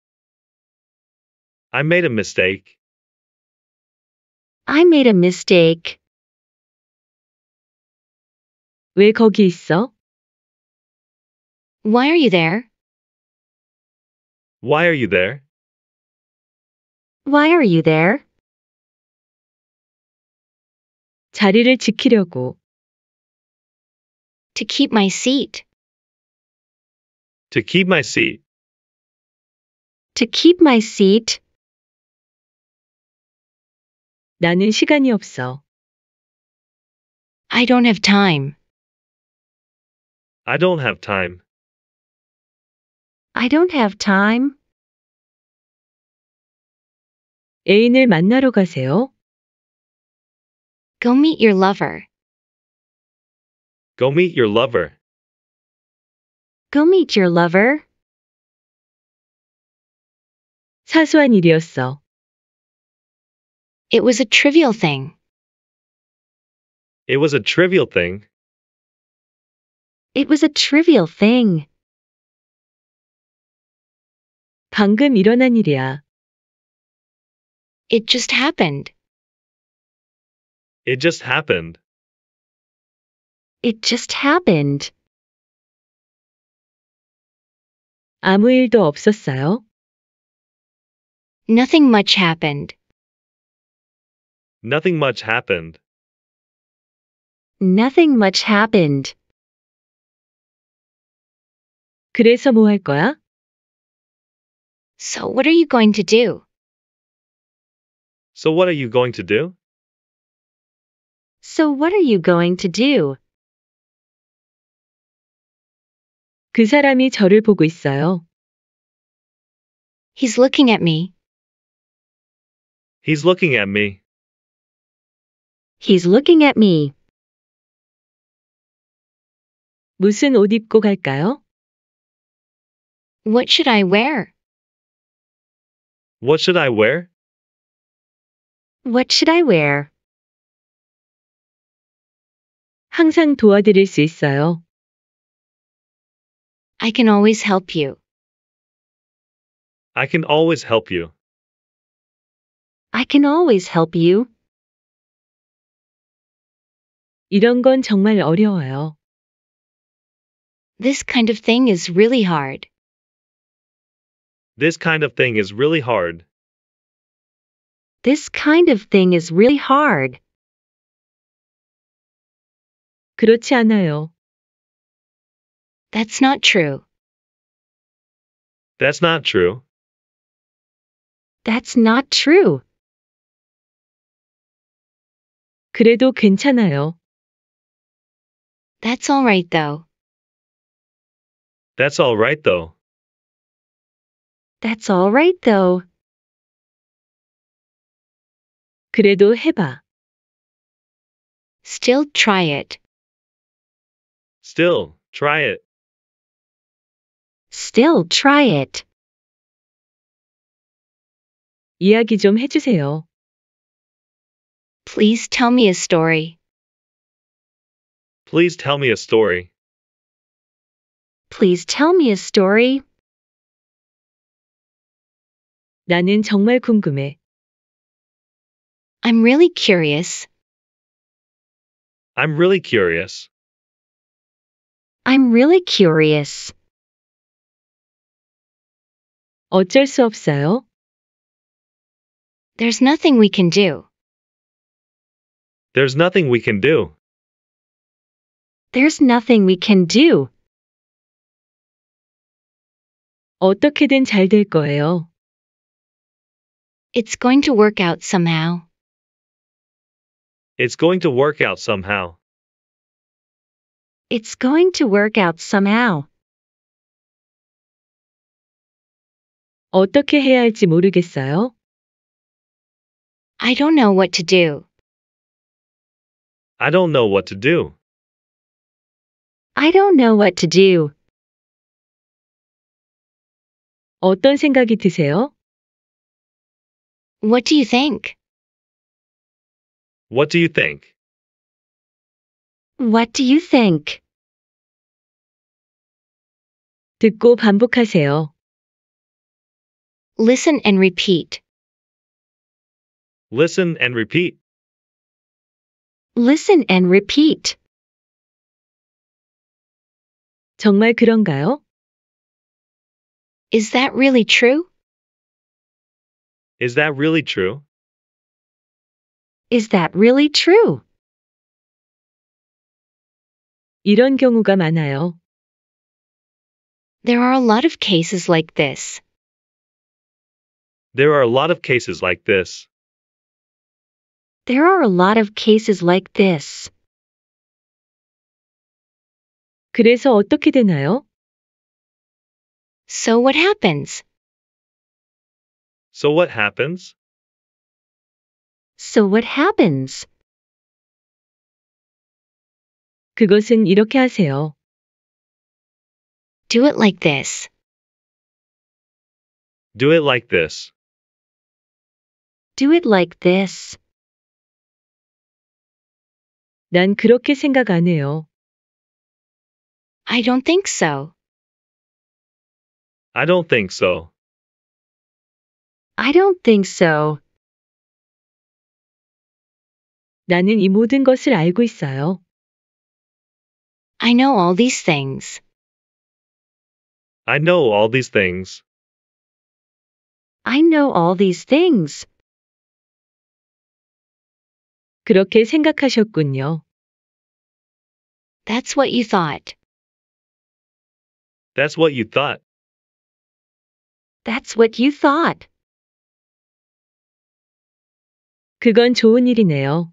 S1: I made a mistake. I made a mistake. 왜 거기 있어? Why are you there? Why are you there? Why are you there? 자리를 지키려고. To keep my seat. To keep my seat to keep my seat. 나는 시간이 없어. I don't have time. I don't have time. I don't have time. 애인을 만나러 가세요. Go meet your lover. Go meet your lover. Go meet your lover. 사소한 일이었어. It was a trivial thing. It was a trivial thing. It was a trivial thing. 방금 일어난 일이야. It just happened. It just happened. It just happened. 아무 일도 없었어요? Nothing much happened. Nothing much happened. Nothing much happened. 그래서 거야? So what are you going to do? So what are you going to do? So what are you going to do? 그 사람이 저를 보고 있어요. He's looking at me. He's looking at me. He's looking at me. 무슨 옷 입고 갈까요? What should I wear? What should I wear? What should I wear? 항상 도와드릴 수 있어요. I can always help you. I can always help you. I can always help you. 이런 건 정말 어려워요. This kind of thing is really hard. This kind of thing is really hard. This kind of thing is really hard. 그렇지 않아요. That's not true. That's not true. That's not true. 그래도 괜찮아요. That's alright though. That's alright though. That's alright though. 그래도 해봐. Still try it. Still, try it. Still try it. 이야기 좀 해주세요. Please tell me a story. Please tell me a story. Please tell me a story. 나는 정말 궁금해. I'm really curious. I'm really curious. I'm really curious. 어쩔 수 없어요. There's nothing we can do. There's nothing we can do. There's nothing we can do. 어떻게든 잘 거예요. It's going to work out somehow. It's going to work out somehow. It's going to work out somehow. 어떻게 해야 할지 모르겠어요. I don't know what to do. I don't know what to do. I don't know what to do. 어떤 생각이 드세요? What do you think? What do you think? What do you think? 듣고 반복하세요. Listen and repeat. Listen and repeat. Listen and repeat. 정말 그런가요? Is that really true? Is that really true? Is that really true? 이런 경우가 많아요. There are a lot of cases like this. There are a lot of cases like this. There are a lot of cases like this. 그래서 어떻게 되나요? So what happens? So what happens? So what happens? 그것은 이렇게 하세요. Do it like this. Do it like this. Do it like this. 난 그렇게 생각 안 해요. I don't think so. I don't think so. I don't think so. 나는 이 모든 것을 알고 있어요. I know all these things. I know all these things. I know all these things. 그렇게 생각하셨군요. That's what you thought. That's what you thought. That's what you thought. 그건 좋은 일이네요.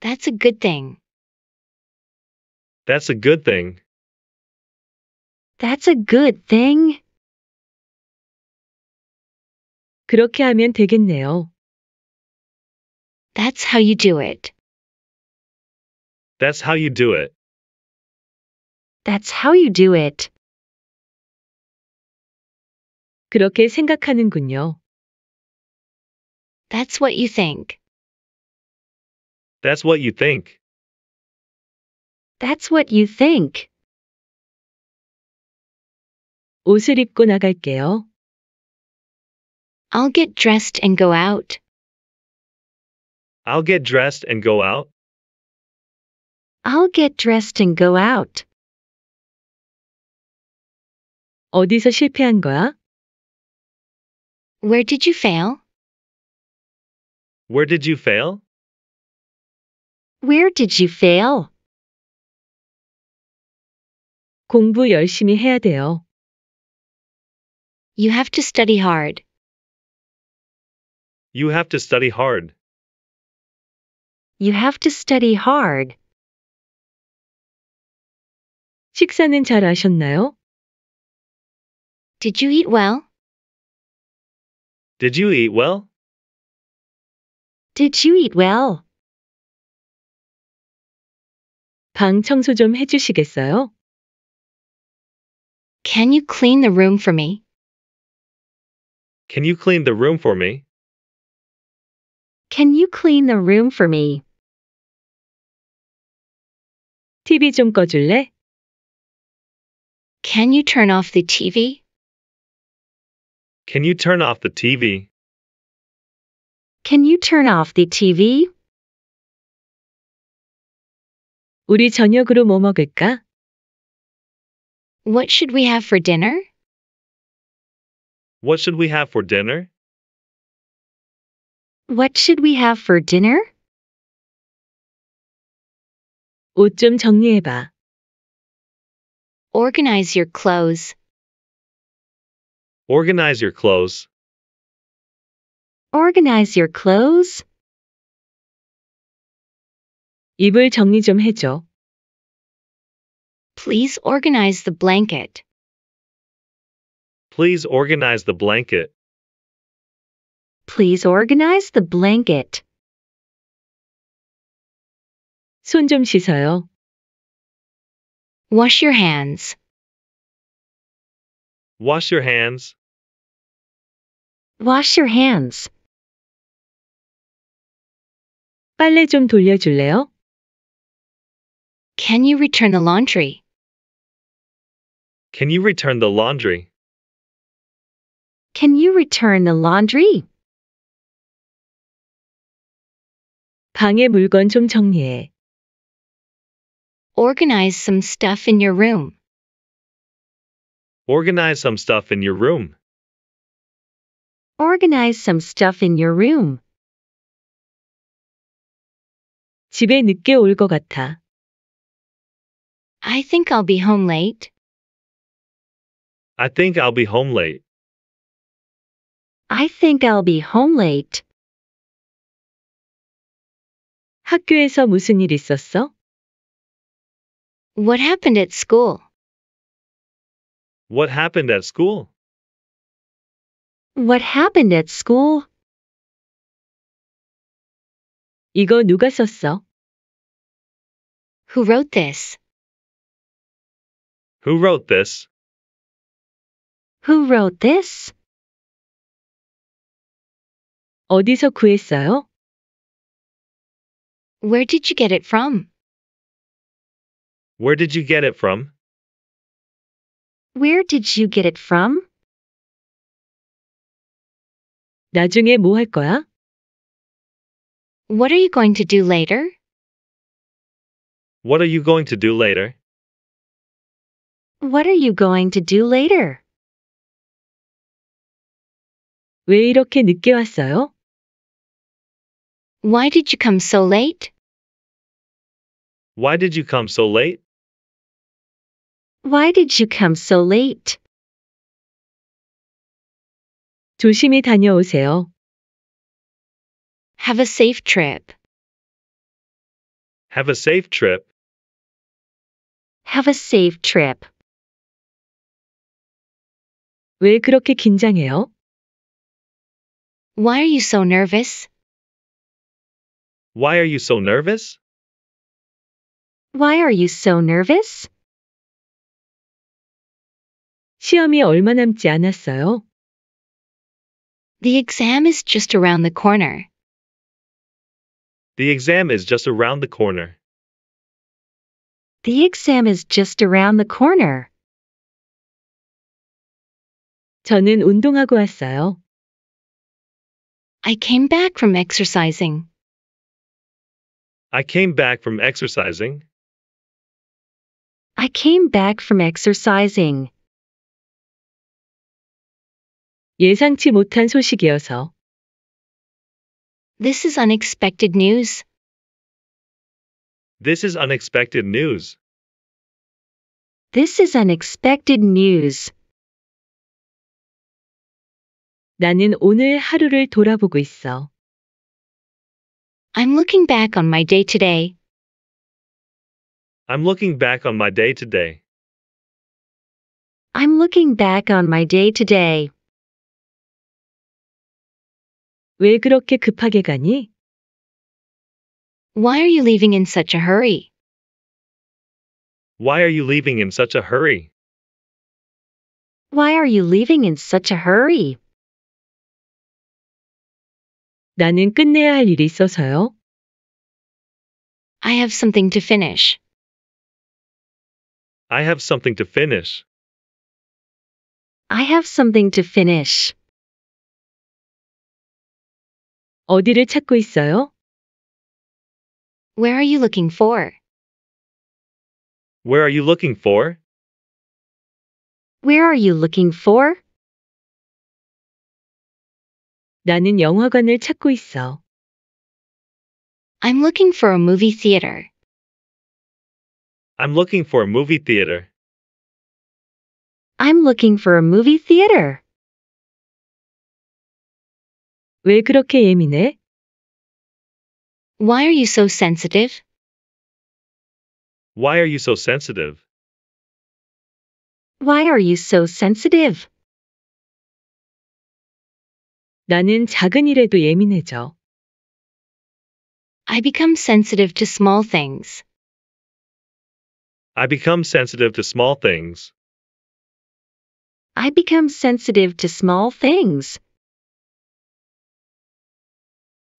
S1: That's a good thing. That's a good thing. That's a good thing. 그렇게 하면 되겠네요. That's how you do it. That's how you do it. That's how you do it. 그렇게 생각하는군요. That's what you think. That's what you think. That's what you think. 옷을 입고 나갈게요. I'll get dressed and go out. I'll get dressed and go out. I'll get dressed and go out. 어디서 실패한 거야? Where did you fail? Where did you fail? Where did you fail? 공부 열심히 해야 돼요. You have to study hard. You have to study hard. You have to study hard. 식사는 잘 하셨나요? Did you eat well? Did you eat well? Did you eat well? 방 청소 좀 해주시겠어요? Can you clean the room for me? Can you clean the room for me? Can you clean the room for me? TV 좀 꺼줄래? Can you turn off the TV? Can you turn off the TV? Can you turn off the TV? 우리 저녁으로 뭐 먹을까? What should we have for dinner? What should we have for dinner? What should we have for dinner? 정리해봐. Organize your clothes. Organize your clothes. Organize your clothes. 이불 정리 좀 해줘. Please organize the blanket. Please organize the blanket. Please organize the blanket. 씻어요. Wash your hands. Wash your hands. Wash your hands. 빨래 좀 돌려줄래요? Can you return the laundry? Can you return the laundry? Can you return the laundry? 방에 물건 좀 정리해. Organize some stuff in your room. Organize some stuff in your room. Organize some stuff in your room. 집에 늦게 같아. I think I'll be home late. I think I'll be home late. I think I'll be home late. 학교에서 무슨 일 있었어? What happened at school? What happened at school? What happened at school? 이거 누가 썼어? Who wrote this? Who wrote this? Who wrote this? 어디서 구했어요? Where did you get it from? Where did you get it from? Where did you get it from? 나중에 거야? What are you going to do later? What are you going to do later? What are you going to do later? 왜 이렇게 늦게 왔어요? Why did you come so late? Why did you come so late? Why did you come so late? 조심히 다녀오세요. Have a safe trip. Have a safe trip. Have a safe trip. 왜 그렇게 긴장해요? Why are you so nervous? Why are you so nervous? Why are you so nervous? 시험이 얼마 남지 않았어요. The exam is just around the corner. The exam is just around the corner. The exam is just around the corner. 저는 운동하고 왔어요. I came back from exercising. I came back from exercising. I came back from exercising. 예상치 못한 소식이어서. This is unexpected news. This is unexpected news. This is unexpected news. 나는 오늘 하루를 돌아보고 있어. I'm looking back on my day today. I'm looking back on my day today. I'm looking back on my day today. 왜 그렇게 급하게 가니? Why are you leaving in such a hurry? Why are you leaving in such a hurry? Why are you leaving in such a hurry? 나는 끝내야 할 일이 있어서요. I have something to finish. I have something to finish. I have something to finish. 어디를 찾고 있어요? Where are you looking for? Where are you looking for? Where are you looking for? 나는 영화관을 찾고 있어. I'm looking for a movie theater. I'm looking for a movie theater. I'm looking for a movie theater. 왜 그렇게 예민해? Why are you so sensitive? Why are you so sensitive? Why are you so sensitive? 나는 작은 일에도 예민해져. I become sensitive to small things. I become sensitive to small things. I become sensitive to small things.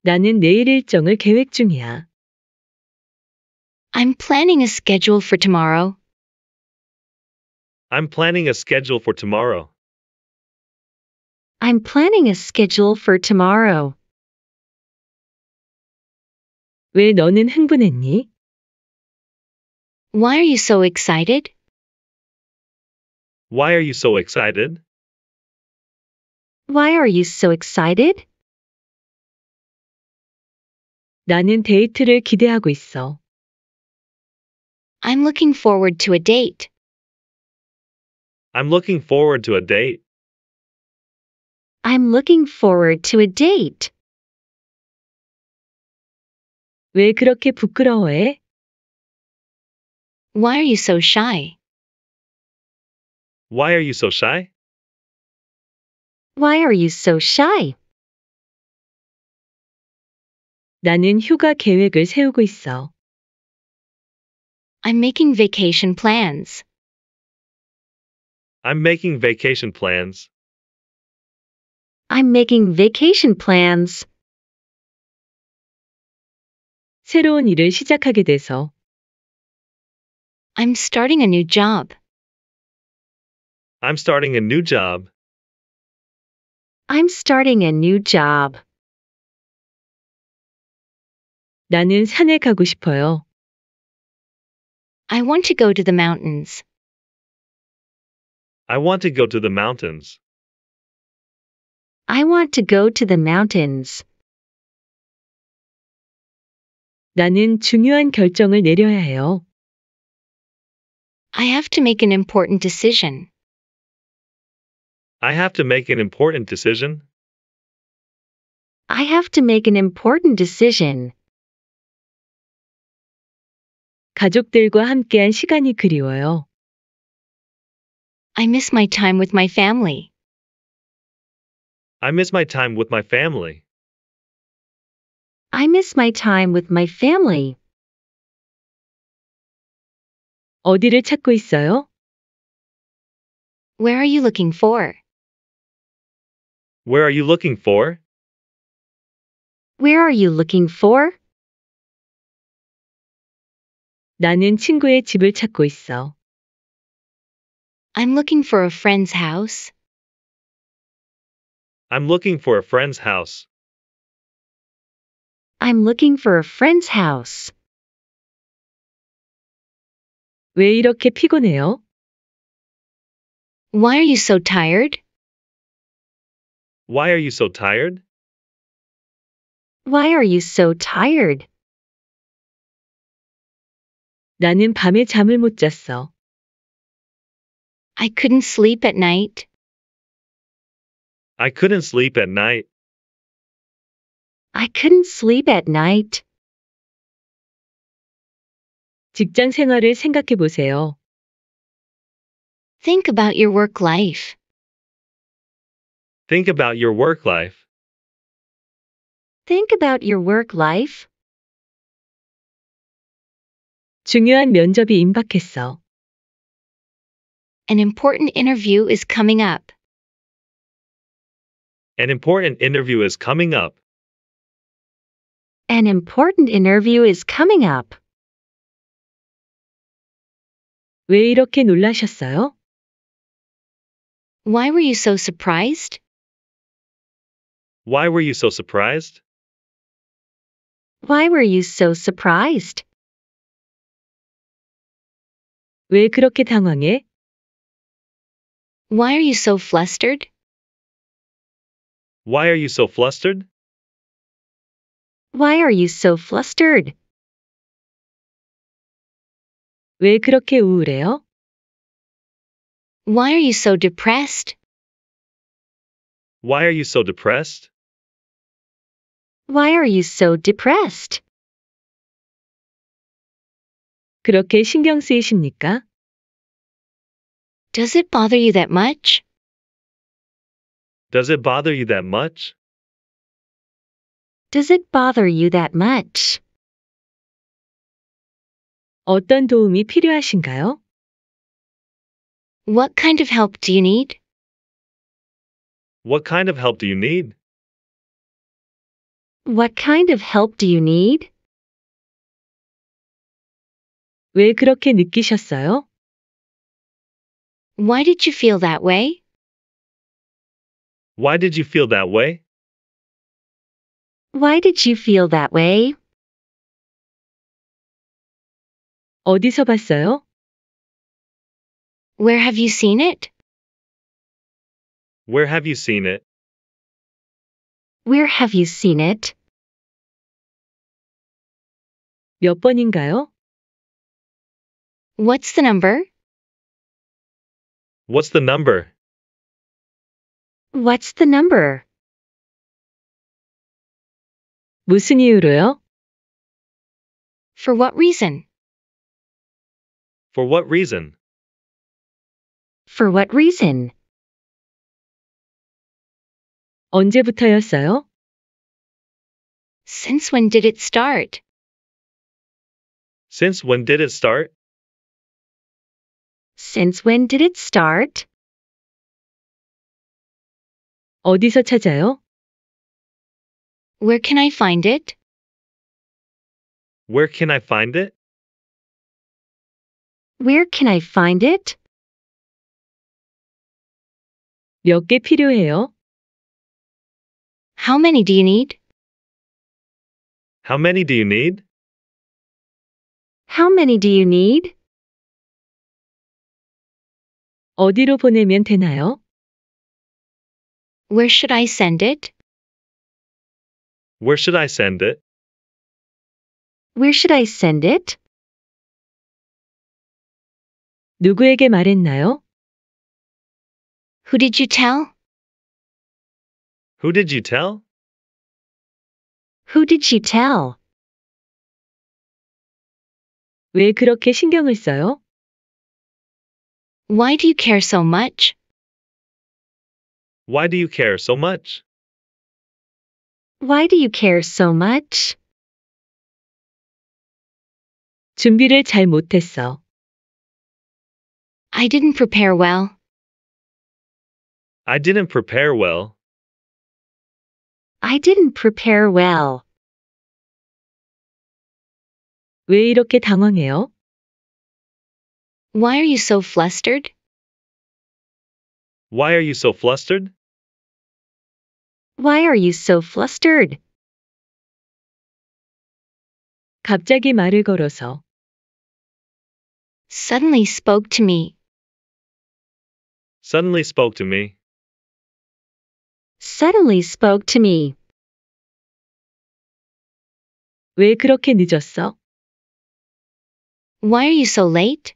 S1: 나는 내일 일정을 계획 중이야. I'm planning a schedule for tomorrow. I'm planning a schedule for tomorrow. I'm planning a schedule for tomorrow. 왜 너는 흥분했니? Why are you so excited? Why are you so excited? Why are you so excited? 나는 데이트를 기대하고 있어. I'm looking forward to a date. I'm looking forward to a date. I'm looking forward to a date. 왜 그렇게 부끄러워해? Why are you so shy? Why are you so shy? Why are you so shy? 나는 휴가 계획을 세우고 있어. I'm making vacation plans. I'm making vacation plans. I'm making vacation plans. 새로운 일을 시작하게 돼서. I'm starting a new job. I'm starting a new job. I'm starting a new job. 나는 산에 가고 싶어요. I want to go to the mountains. I want to go to the mountains. I want to go to the mountains. 나는 중요한 결정을 내려야 해요. I have to make an important decision. I have to make an important decision. I have to make an important decision. 가족들과 함께한 시간이 그리워요. I miss my time with my family. I miss my time with my family. I miss my time with my family. 어디를 찾고 있어요? Where are you looking for? Where are you looking for? Where are you looking for? 나는 친구의 집을 찾고 있어. I'm looking for a friend's house. I'm looking for a friend's house. I'm looking for a friend's house. 왜 이렇게 피곤해요? Why are you so tired? Why are you so tired? Why are you so tired? 나는 밤에 잠을 못 잤어. I couldn't sleep at night. I couldn't sleep at night. I couldn't sleep at night. 직장 생활을 생각해 보세요. Think about your work life. Think about your work life. Think about your work life. 중요한 면접이 임박했어. An important interview is coming up. An important interview is coming up. An important interview is coming up. 왜 이렇게 놀라셨어요? Why were you so surprised? Why were you so surprised? Why were you so surprised? 왜 그렇게 당황해? Why are you so flustered? Why are you so flustered? Why are you so flustered? 왜 그렇게 우울해요? Why are you so depressed? Why are you so depressed? Why are you so depressed? 그렇게 신경 쓰이십니까? Does it bother you that much? Does it bother you that much? Does it bother you that much? 어떤 도움이 필요하신가요? What kind of help do you need? What kind of help do you need? What kind of help do you need? 왜 그렇게 느끼셨어요? Why did you feel that way? Why did you feel that way? Why did you feel that way? 어디서 봤어요? Where have you seen it? Where have you seen it? Where have you seen it? 몇 번인가요? What's the number? What's the number? What's the number? 무슨 이유로요? For what reason? For what reason? For what reason? 언제부터였어요? Since when did it start? Since when did it start? Since when did it start? 어디서 찾아요? Where can I find it? Where can I find it? Where can I find it? 필요해요? How many do you need? How many do you need? How many do you need? 어디로 보내면 되나요? Where should I send it? Where should I send it? Where should I send it? 누구에게 말했나요? Who did you tell? Who did you tell? Who did she tell? 왜 그렇게 신경을 써요? Why do you care so much? Why do you care so much? Why do you care so much? 준비를 잘 못했어. I didn't prepare well. I didn't prepare well. I didn't prepare well. 왜 이렇게 당황해요? Why are you so flustered? Why are you so flustered? Why are you so flustered? 갑자기 말을 걸어서 suddenly spoke to me. Suddenly spoke to me. Suddenly spoke to me. 왜 그렇게 늦었어? Why are you so late?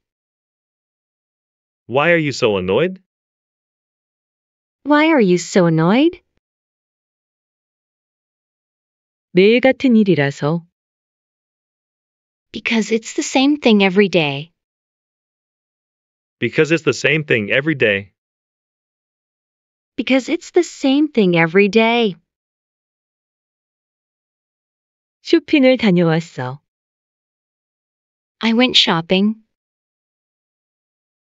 S1: Why are you so annoyed? Why are you so annoyed? 매일 같은 일이라서. Because it's the same thing every day. Because it's the same thing every day. Because it's the same thing every day. 쇼핑을 다녀왔어. I went shopping.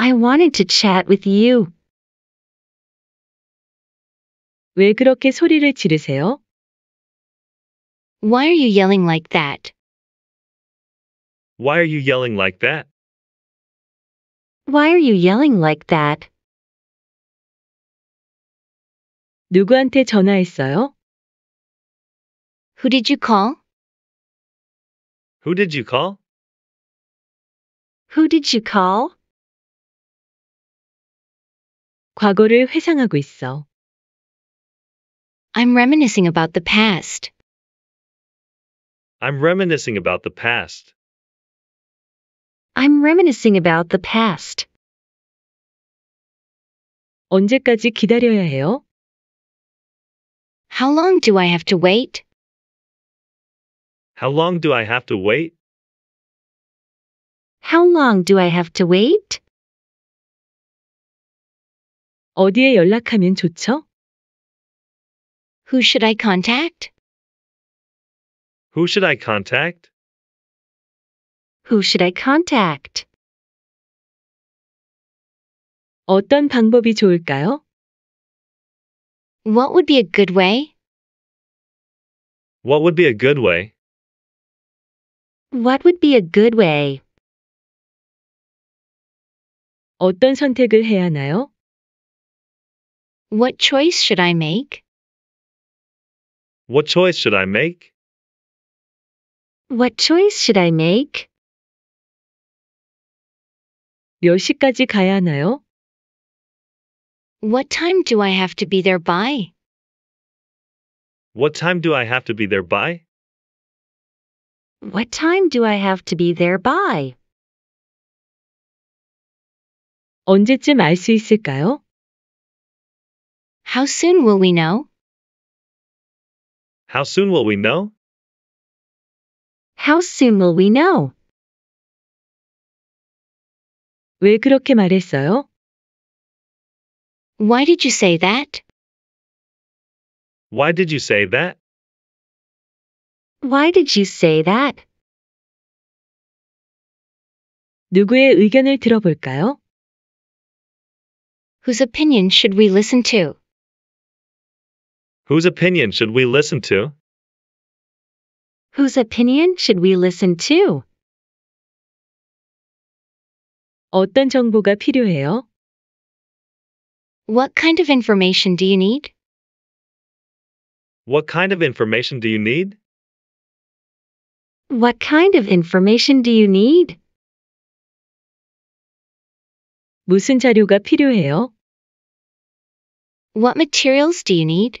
S1: I wanted to chat with you. 왜 그렇게 소리를 지르세요? Why are you yelling like that? Why are you yelling like that? Why are you yelling like that? 누구한테 전화했어요? Who did you call? Who did you call? Who did you call? 과거를 회상하고 있어. I'm reminiscing about the past. I'm reminiscing about the past. I'm reminiscing about the past. 언제까지 기다려야 해요? How long do I have to wait? How long do I have to wait? How long do I have to wait? 어디에 연락하면 좋죠? Who should I contact? Who should I contact? Who should I contact? 어떤 방법이 좋을까요? What would be a good way? What would be a good way? What would be a good way? 어떤 선택을 해야 하나요? What choice should I make? What choice should I make? What choice should I make? 몇 가야 하나요? What time do I have to be there by? What time do I have to be there by? What time do I have to be there by? 언제쯤 알 있을까요? How soon will we know? How soon will we know? How soon will we know? 왜 그렇게 말했어요? Why did you say that? Why did you say that? Why did you say that? 누구의 의견을 들어볼까요? Whose opinion should we listen to? Whose opinion should we listen to? Whose opinion should we listen to? 어떤 정보가 필요해요? What kind of information do you need? What kind of information do you need? What kind of information do you need? 무슨 자료가 필요해요? What materials do you need?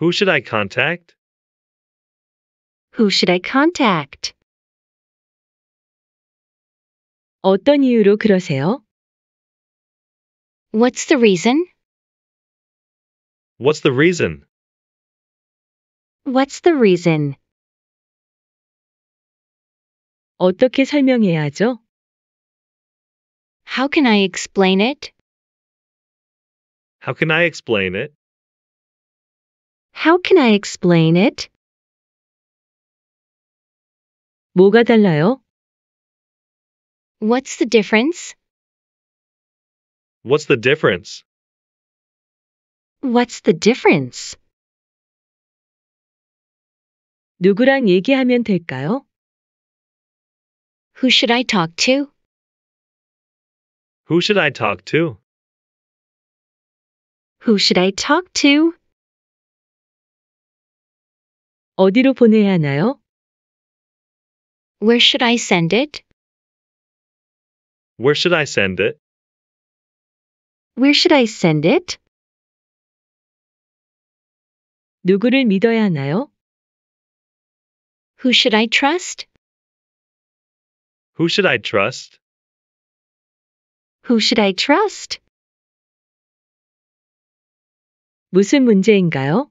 S1: Who should I contact? Who should I contact? 어떤 이유로 그러세요? What's the reason? What's the reason? What's the reason? 어떻게 설명해야죠? How can I explain it? How can I explain it? How can I explain it? 뭐가 달라요? What's the difference? What's the difference? What's the difference? 누구랑 얘기하면 될까요? Who should I talk to? Who should I talk to? Who should I talk to? 어디로 보내야 하나요? Where should I send it? Where should I send it? Where should I send it? 누구를 믿어야 하나요? Who should I trust? Who should I trust? Who should I trust? 무슨 문제인가요?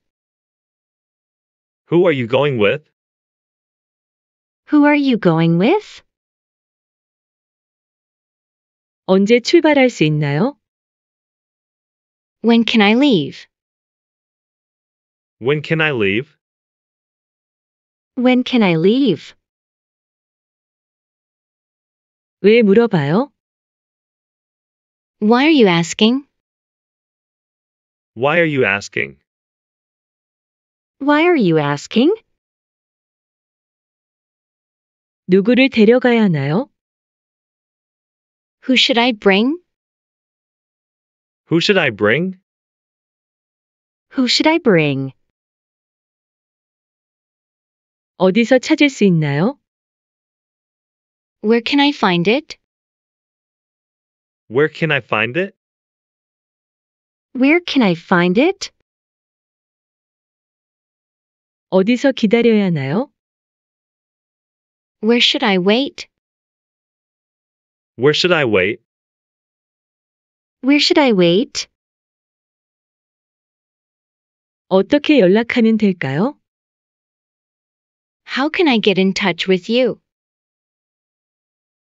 S1: Who are you going with? Who are you going with? 언제 출발할 수 있나요? When can I leave? When can I leave? When can I leave? 왜 물어봐요? Why are you asking? Why are you asking? Why are you asking? 누구를 데려가야 하나요? Who should I bring? Who should I bring? Who should I bring? 어디서 찾을 수 있나요? Where can I find it? Where can I find it? Where can I find it? 어디서 기다려야 하나요? Where should I wait? Where should I wait? Where should I wait? 어떻게 연락하면 될까요? How can I get in touch with you?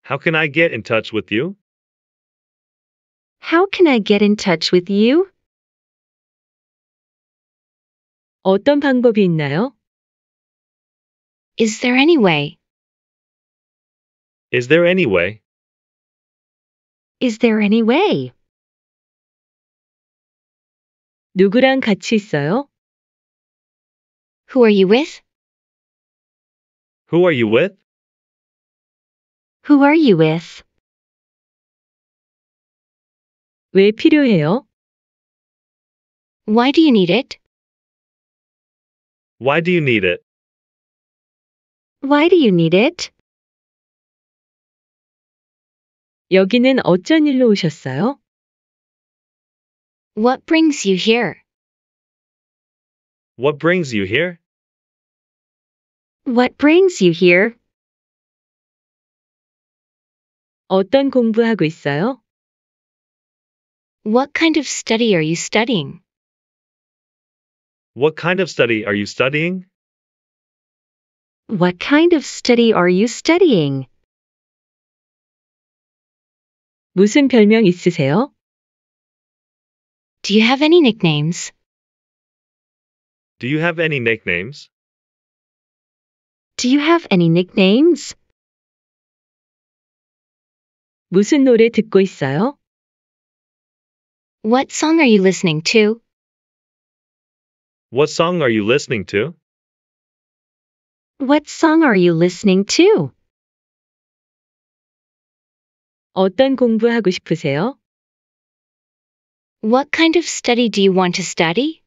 S1: How can I get in touch with you? How can I get in touch with you? 어떤 방법이 있나요? Is there any way? Is there any way? Is there any way? 누구랑 같이 있어요? Who are you with? Who are you with? Who are you with? 왜 필요해요? Why do you need it? Why do you need it? Why do you need it? 여기는 어쩐 일로 오셨어요? What brings you here? What brings you here? What brings you here? 어떤 공부하고 있어요? What kind of study are you studying? What kind of study are you studying? What kind of study are you studying? 무슨 별명 있으세요? Do you have any nicknames? Do you have any nicknames? Do you have any nicknames? 무슨 노래 듣고 있어요? What song are you listening to? What song are you listening to? What song are you listening to? 어떤 공부하고 싶으세요? What kind of study do you want to study?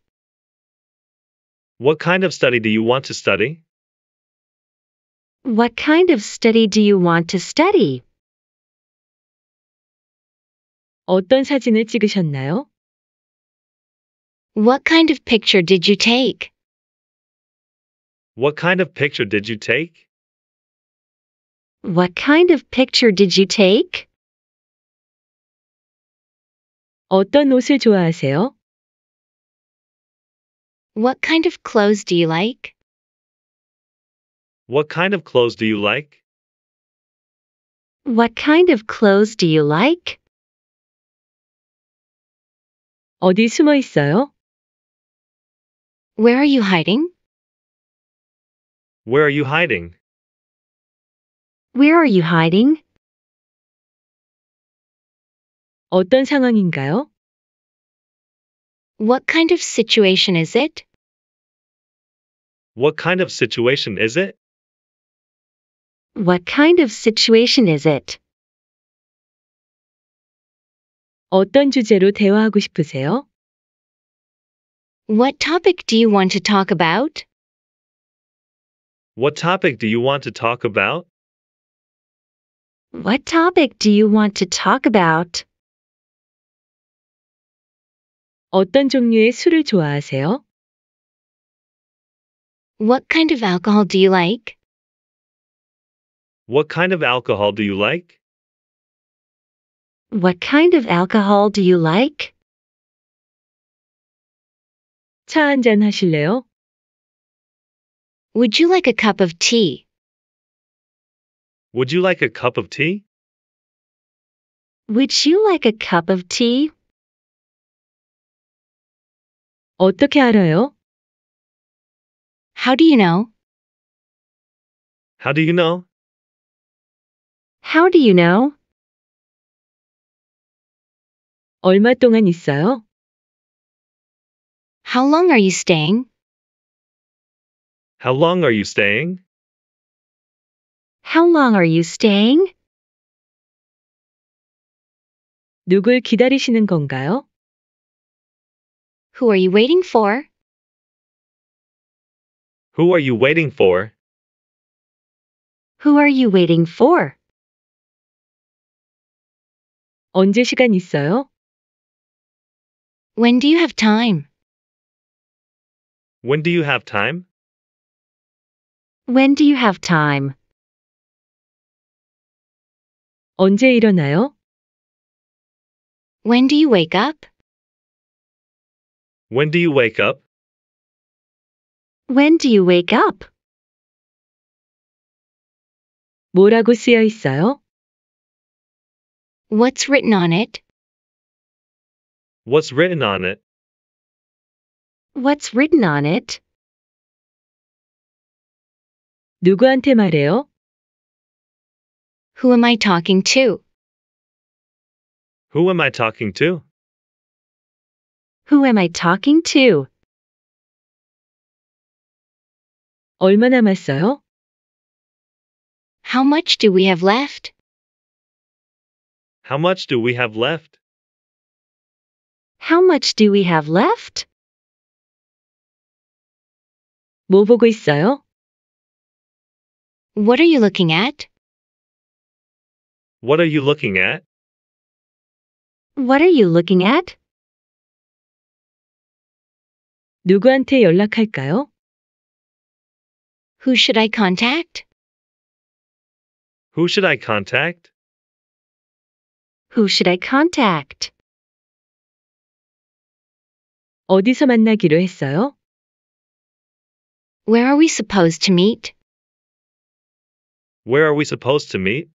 S1: What kind of study do you want to study? What kind of study do you want to study? 어떤 사진을 찍으셨나요? What kind of picture did you take? What kind of picture did you take? What kind of picture did you take? 어떤 옷을 좋아하세요? What kind of clothes do you like? What kind of clothes do you like? What kind of clothes do you like? 어디 숨어 있어요? Where are you hiding? Where are you hiding? Where are you hiding? 어떤 상황인가요? What kind of situation is it? What kind of situation is it? What kind of situation is it? 어떤 주제로 대화하고 싶으세요? What topic do you want to talk about? What topic do you want to talk about? What topic do you want to talk about? 어떤 종류의 술을 좋아하세요? What kind of alcohol do you like? What kind of alcohol do you like? What kind of alcohol do you like? 차 한 잔 하실래요? Would you like a cup of tea? Would you like a cup of tea? Would you like a cup of tea? 어떻게 알아요? How do you know? How do you know? How do you know? 얼마 동안 있어요? How long are you staying? How long are you staying? How long are you staying? 누굴 기다리시는 건가요? Who are you waiting for? Who are you waiting for? Who are you waiting for? 언제 시간 있어요? When do you have time? When do you have time? When do you have time? 언제 일어나요? When do you wake up? When do you wake up? When do you wake up? 뭐라고 쓰여 있어요? What's written on it? What's written on it? What's written on it? 누구한테 말해요? Who am I talking to? Who am I talking to? Who am I talking to? 얼마 남았어요? How much do we have left? How much do we have left? How much do we have left? 뭐 보고 있어요? What are you looking at? What are you looking at? What are you looking at? 누구한테 연락할까요? Who should I contact? Who should I contact? Who should I contact? 어디서 만나기로 했어요? Where are we supposed to meet? Where are we supposed to meet?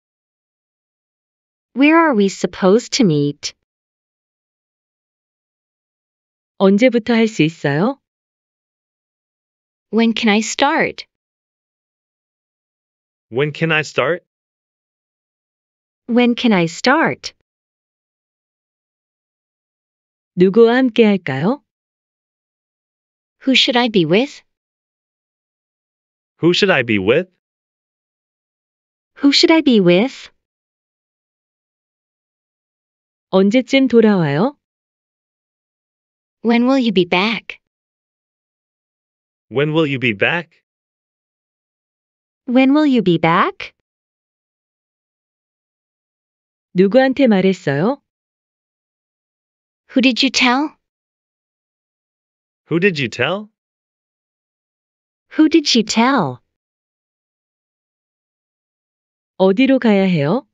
S1: Where are we supposed to meet? 언제부터 있어요? When can I start? When can I start? When can I start? 누구와 함께 할까요? Who should I be with? Who should I be with? Who should I be with? 언제쯤 돌아와요? When will you be back? When will you be back? When will you be back? 누구한테 말했어요? Who did you tell? Who did you tell? Who did she tell? 어디로 가야 해요?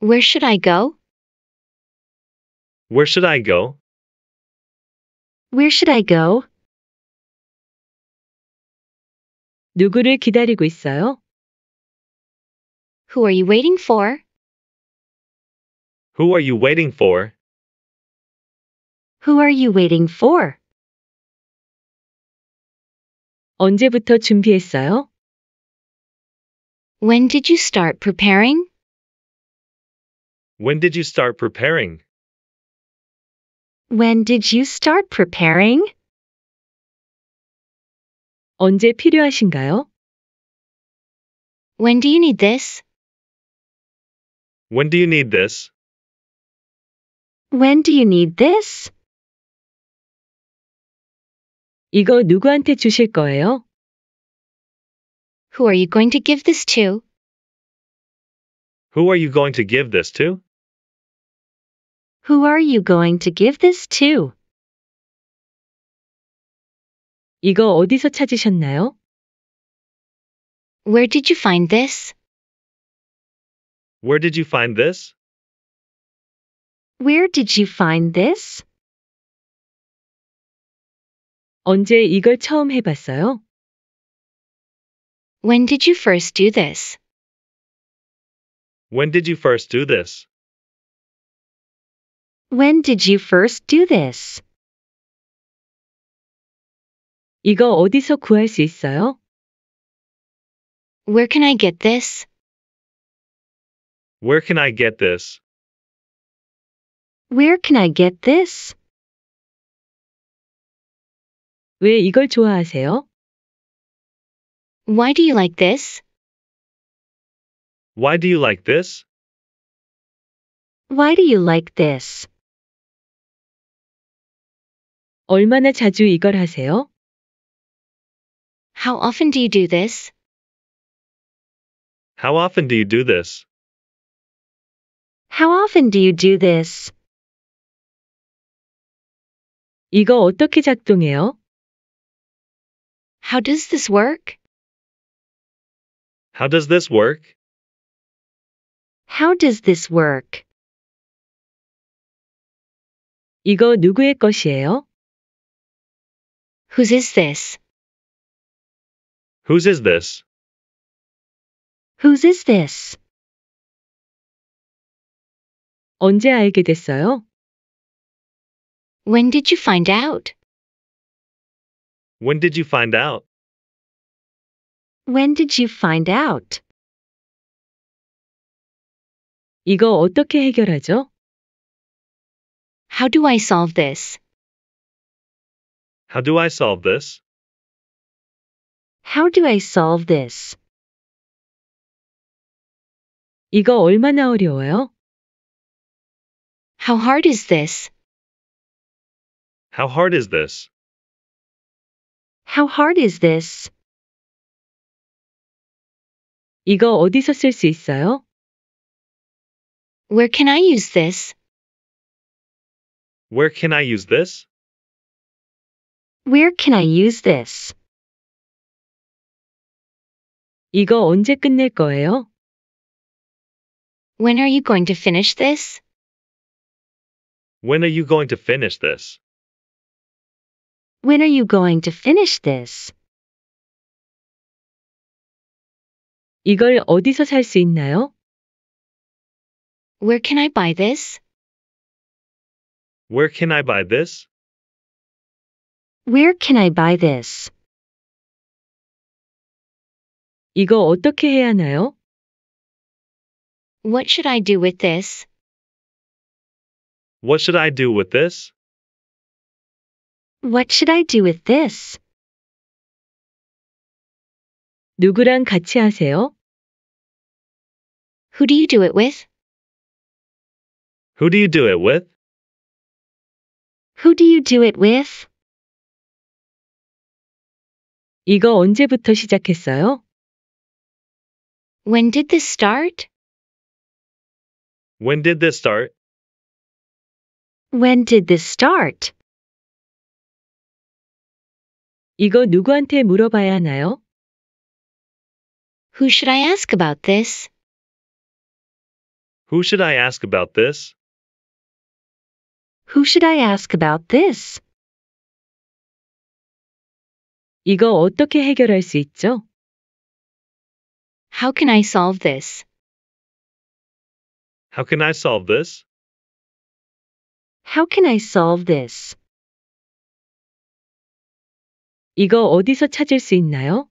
S1: Where should I go? Where should I go? Where should I go? 누구를 기다리고 있어요? Who are you waiting for? Who are you waiting for? Who are you waiting for? 언제부터 준비했어요? When did you start preparing? When did you start preparing? When did you start preparing? 언제 필요하신가요? When do you need this? When do you need this? When do you need this? 이거 누구한테 주실 거예요? Who are you going to give this to? Who are you going to give this to? Who are you going to give this to? 이거 어디서 찾으셨나요? Where did you find this? Where did you find this? Where did you find this? 언제 이걸 처음 해봤어요? When did you first do this? When did you first do this? When did you first do this? 이거 어디서 구할 수 있어요? Where can I get this? Where can I get this? Where can I get this? 왜 이걸 좋아하세요? Why do you like this? Why do you like this? Why do you like this? 얼마나 자주 이걸 하세요? How often do you do this? How often do you do this? How often do you do this? 이거 어떻게 작동해요? How does this work? How does this work? How does this work? 이거 누구의 것이에요? Whose is this? Whose is this? Whose is this? 언제 알게 됐어요? When did you find out? When did you find out? When did you find out? 이거 어떻게 해결하죠? How do I solve this? How do I solve this? How do I solve this? 이거 얼마나 어려워요? How hard is this? How hard is this? How hard is this? 이거 어디서 있어요? Where can I use this? Where can I use this? Where can I use this? 이거 언제 끝낼 거예요? When are you going to finish this? When are you going to finish this? When are you going to finish this? 이걸 어디서 있나요? Where can I buy this? Where can I buy this? Where can I buy this? 이거 어떻게 해야 하나요? What should I do with this? What should I do with this? What should I do with this? 누구랑 같이 하세요? Who do you do it with? Who do you do it with? Who do you do it with? 이거 언제부터 시작했어요? When did this start? When did this start? When did this start? 이거 누구한테 물어봐야 하나요? Who should I ask about this? Who should I ask about this? Who should I ask about this? 이거 어떻게 해결할 수 있죠? How can I solve this? How can I solve this? How can I solve this? 이거 어디서 찾을 수 있나요?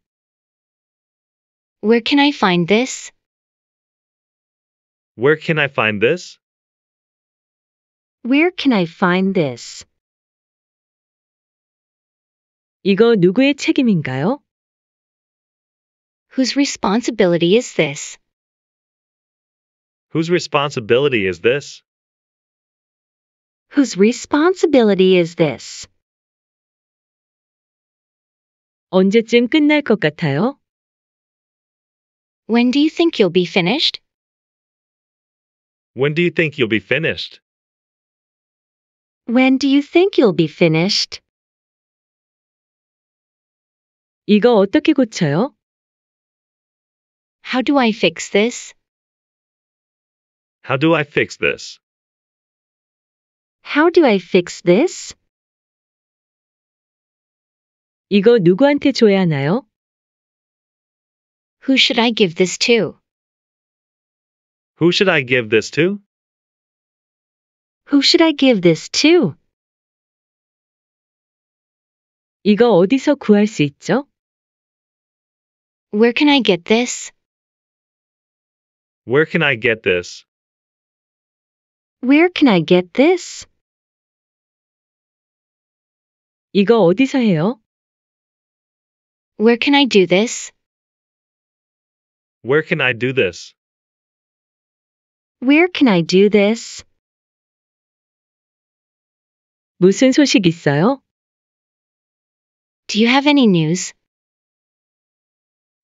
S1: Where can I find this? Where can I find this? Where can I find this? 이거 누구의 책임인가요? Whose responsibility is this? Whose responsibility is this? Whose responsibility is this? 언제쯤 끝날 것 같아요? When do you think you'll be finished? When do you think you'll be finished? When do you think you'll be finished? 이거 어떻게 고쳐요? How do I fix this? How do I fix this? How do I fix this? 이거 누구한테 줘야 하나요? Who should I give this to? Who should I give this to? Who should I give this to? 이거 어디서 구할 수 있죠? Where can I get this? Where can I get this? Where can I get this? 이거 어디서 해요? Where can I do this? Where can I do this? Where can I do this? 무슨 소식 있어요? Do you have any news?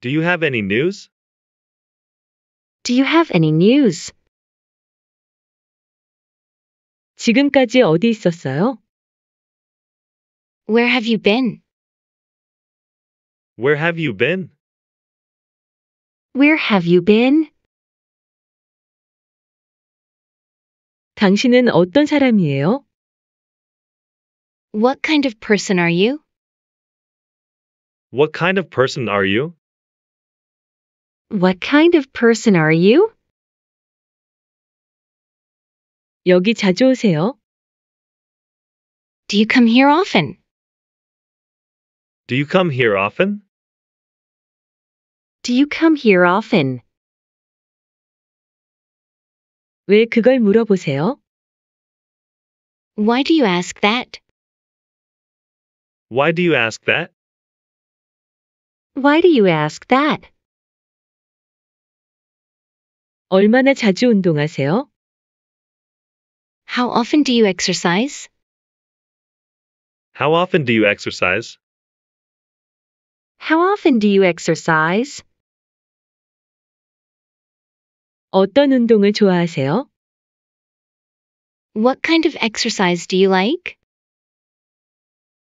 S1: Do you have any news? Do you have any news? 지금까지 어디 있었어요? Where have you been? Where have you been? Where have you been? 당신은 어떤 사람이에요? What kind of person are you? What kind of person are you? What kind of person are you? 여기 자주 오세요? Do you come here often? Do you come here often? Do you come here often? 왜 그걸 물어보세요? Why do you ask that? Why do you ask that? Why do you ask that? 얼마나 자주 운동하세요? How often do you exercise? How often do you exercise? How often do you exercise? 어떤 운동을 좋아하세요? What kind of exercise do you like?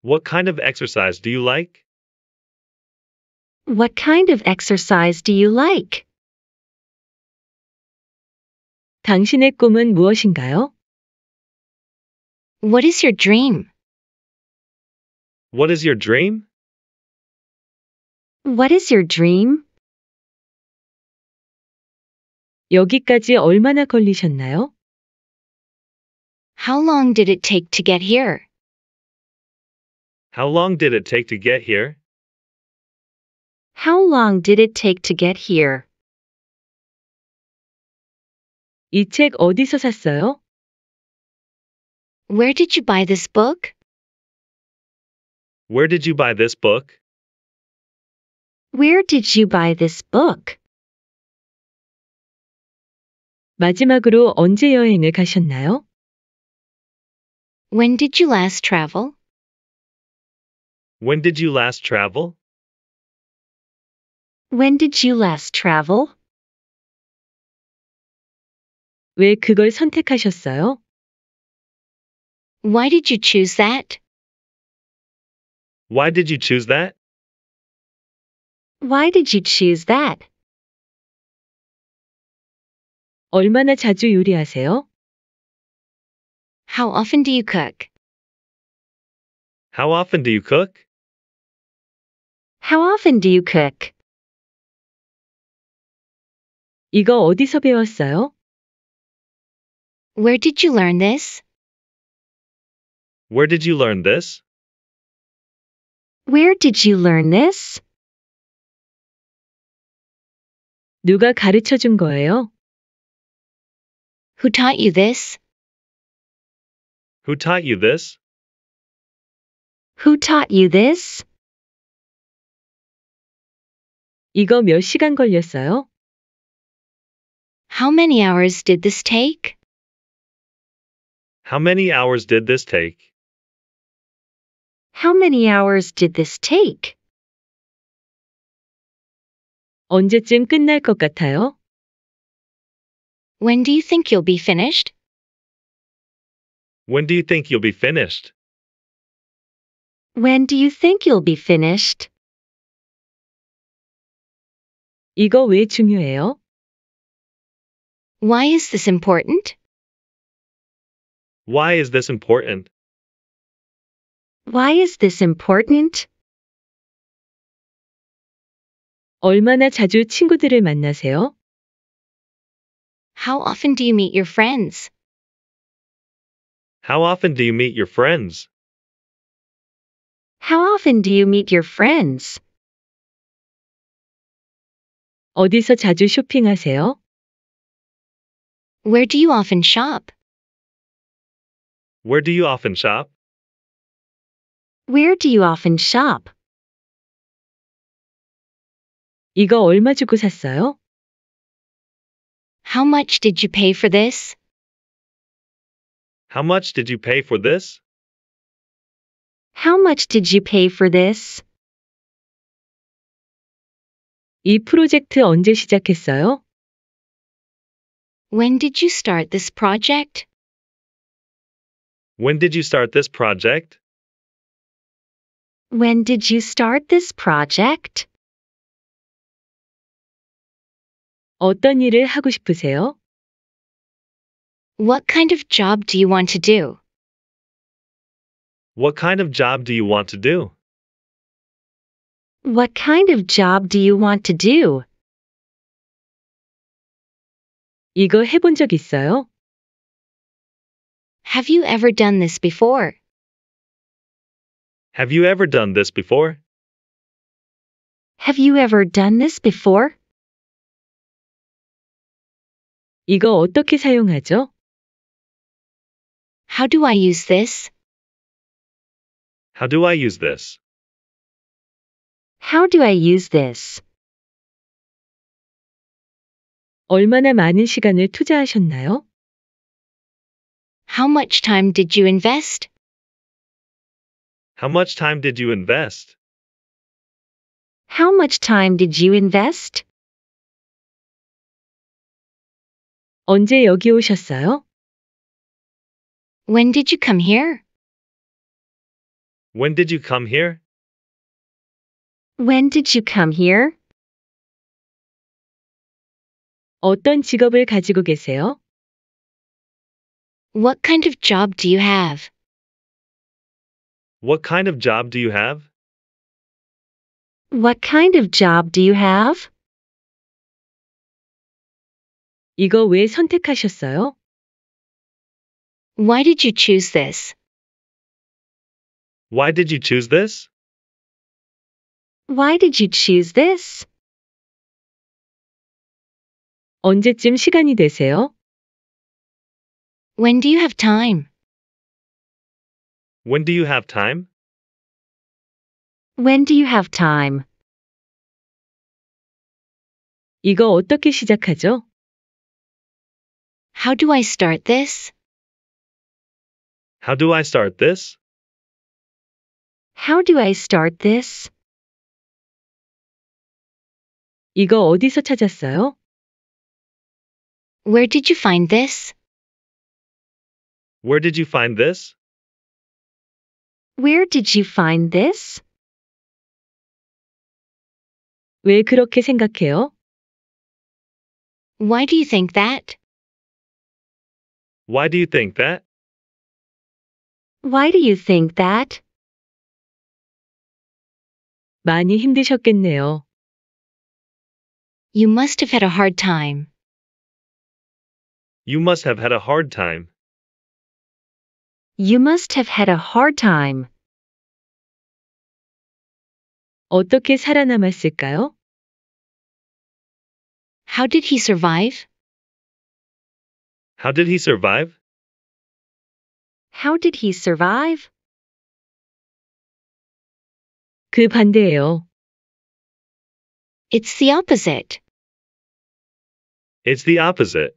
S1: What kind of exercise do you like? What kind of exercise do you like? 당신의 꿈은 무엇인가요? What is your dream? What is your dream? What is your dream? 여기까지 얼마나 걸리셨나요? How long did it take to get here? How long did it take to get here? How long did it take to get here? 이 어디서 샀어요? Where did you buy this book? Where did you buy this book? Where did you buy this book? 마지막으로 언제 여행을 가셨나요? When did you last travel? When did you last travel? When did you last travel? 왜 그걸 선택하셨어요? Why did you choose that? Why did you choose that? Why did you choose that? 얼마나 자주 요리하세요? How often do you cook? How often do you cook? How often do you cook? 이거 어디서 배웠어요? Where did you learn this? Where did you learn this? Where did you learn this? 누가 가르쳐 준 거예요? Who taught you this? Who taught you this? Who taught you this? 이거 몇 시간 걸렸어요? How many hours did this take? How many hours did this take? How many hours did this take? 언제쯤 끝날 것 같아요? When do you think you'll be finished? When do you think you'll be finished? When do you think you'll be finished? 이거 왜 중요해요? Why is this important? Why is this important? Why is this important? 얼마나 자주 친구들을 만나세요? How often do you meet your friends? How often do you meet your friends? How often do you meet your friends? 어디서 자주 쇼핑하세요? Where do you often shop? Where do you often shop? Where do you often shop? 이거 얼마 주고 샀어요? How much did you pay for this? How much did you pay for this? How much did you pay for this? 이 프로젝트 언제 시작했어요? When did you start this project? When did you start this project? When did you start this project? 어떤 일을 하고 싶으세요? What kind of job do you want to do? What kind of job do you want to do? What kind of job do you want to do? 이거 해본 적 있어요? Have you ever done this before? Have you ever done this before? Have you ever done this before? 이거 어떻게 사용하죠? How do I use this? How do I use this? How do I use this? 얼마나 많은 시간을 투자하셨나요? How much time did you invest? How much time did you invest? How much time did you invest? 언제 여기 오셨어요? When did you come here? When did you come here? When did you come here? 어떤 직업을 가지고 계세요? What kind of job do you have? What kind of job do you have? What kind of job do you have? 이거 왜 선택하셨어요? Why did you choose this? Why did you choose this? Why did you choose this? 언제쯤 시간이 되세요? When do you have time? When do you have time? When do you have time? 이거 어떻게 시작하죠? How do I start this? How do I start this? How do I start this? 이거 어디서 찾았어요? Where did you find this? Where did you find this? Where did you find this? 왜 그렇게 생각해요? Why do you think that? Why do you think that? Why do you think that? 많이 힘드셨겠네요. You must have had a hard time. You must have had a hard time. You must have had a hard time. 어떻게 살아남았을까요? How did he survive? How did he survive? How did he survive? 그 반대예요. It's the opposite. It's the opposite.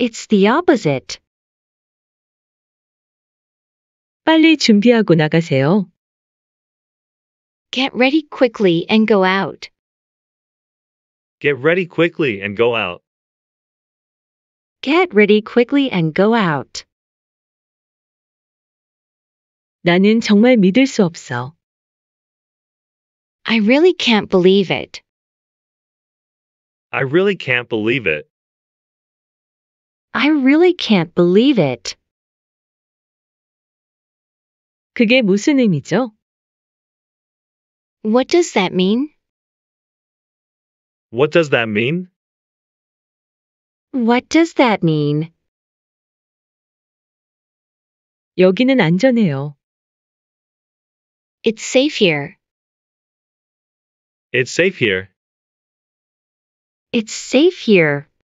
S1: It's the opposite. 빨리 준비하고 나가세요. Get ready quickly and go out. Get ready quickly and go out. Get ready quickly and go out. 나는 정말 믿을 수 없어. I really can't believe it. I really can't believe it. I really can't believe it. 그게 무슨 의미죠? What does that mean? What does that mean? What does that mean? 여기는 안전해요. It's safe here. It's safe here. It's safe here.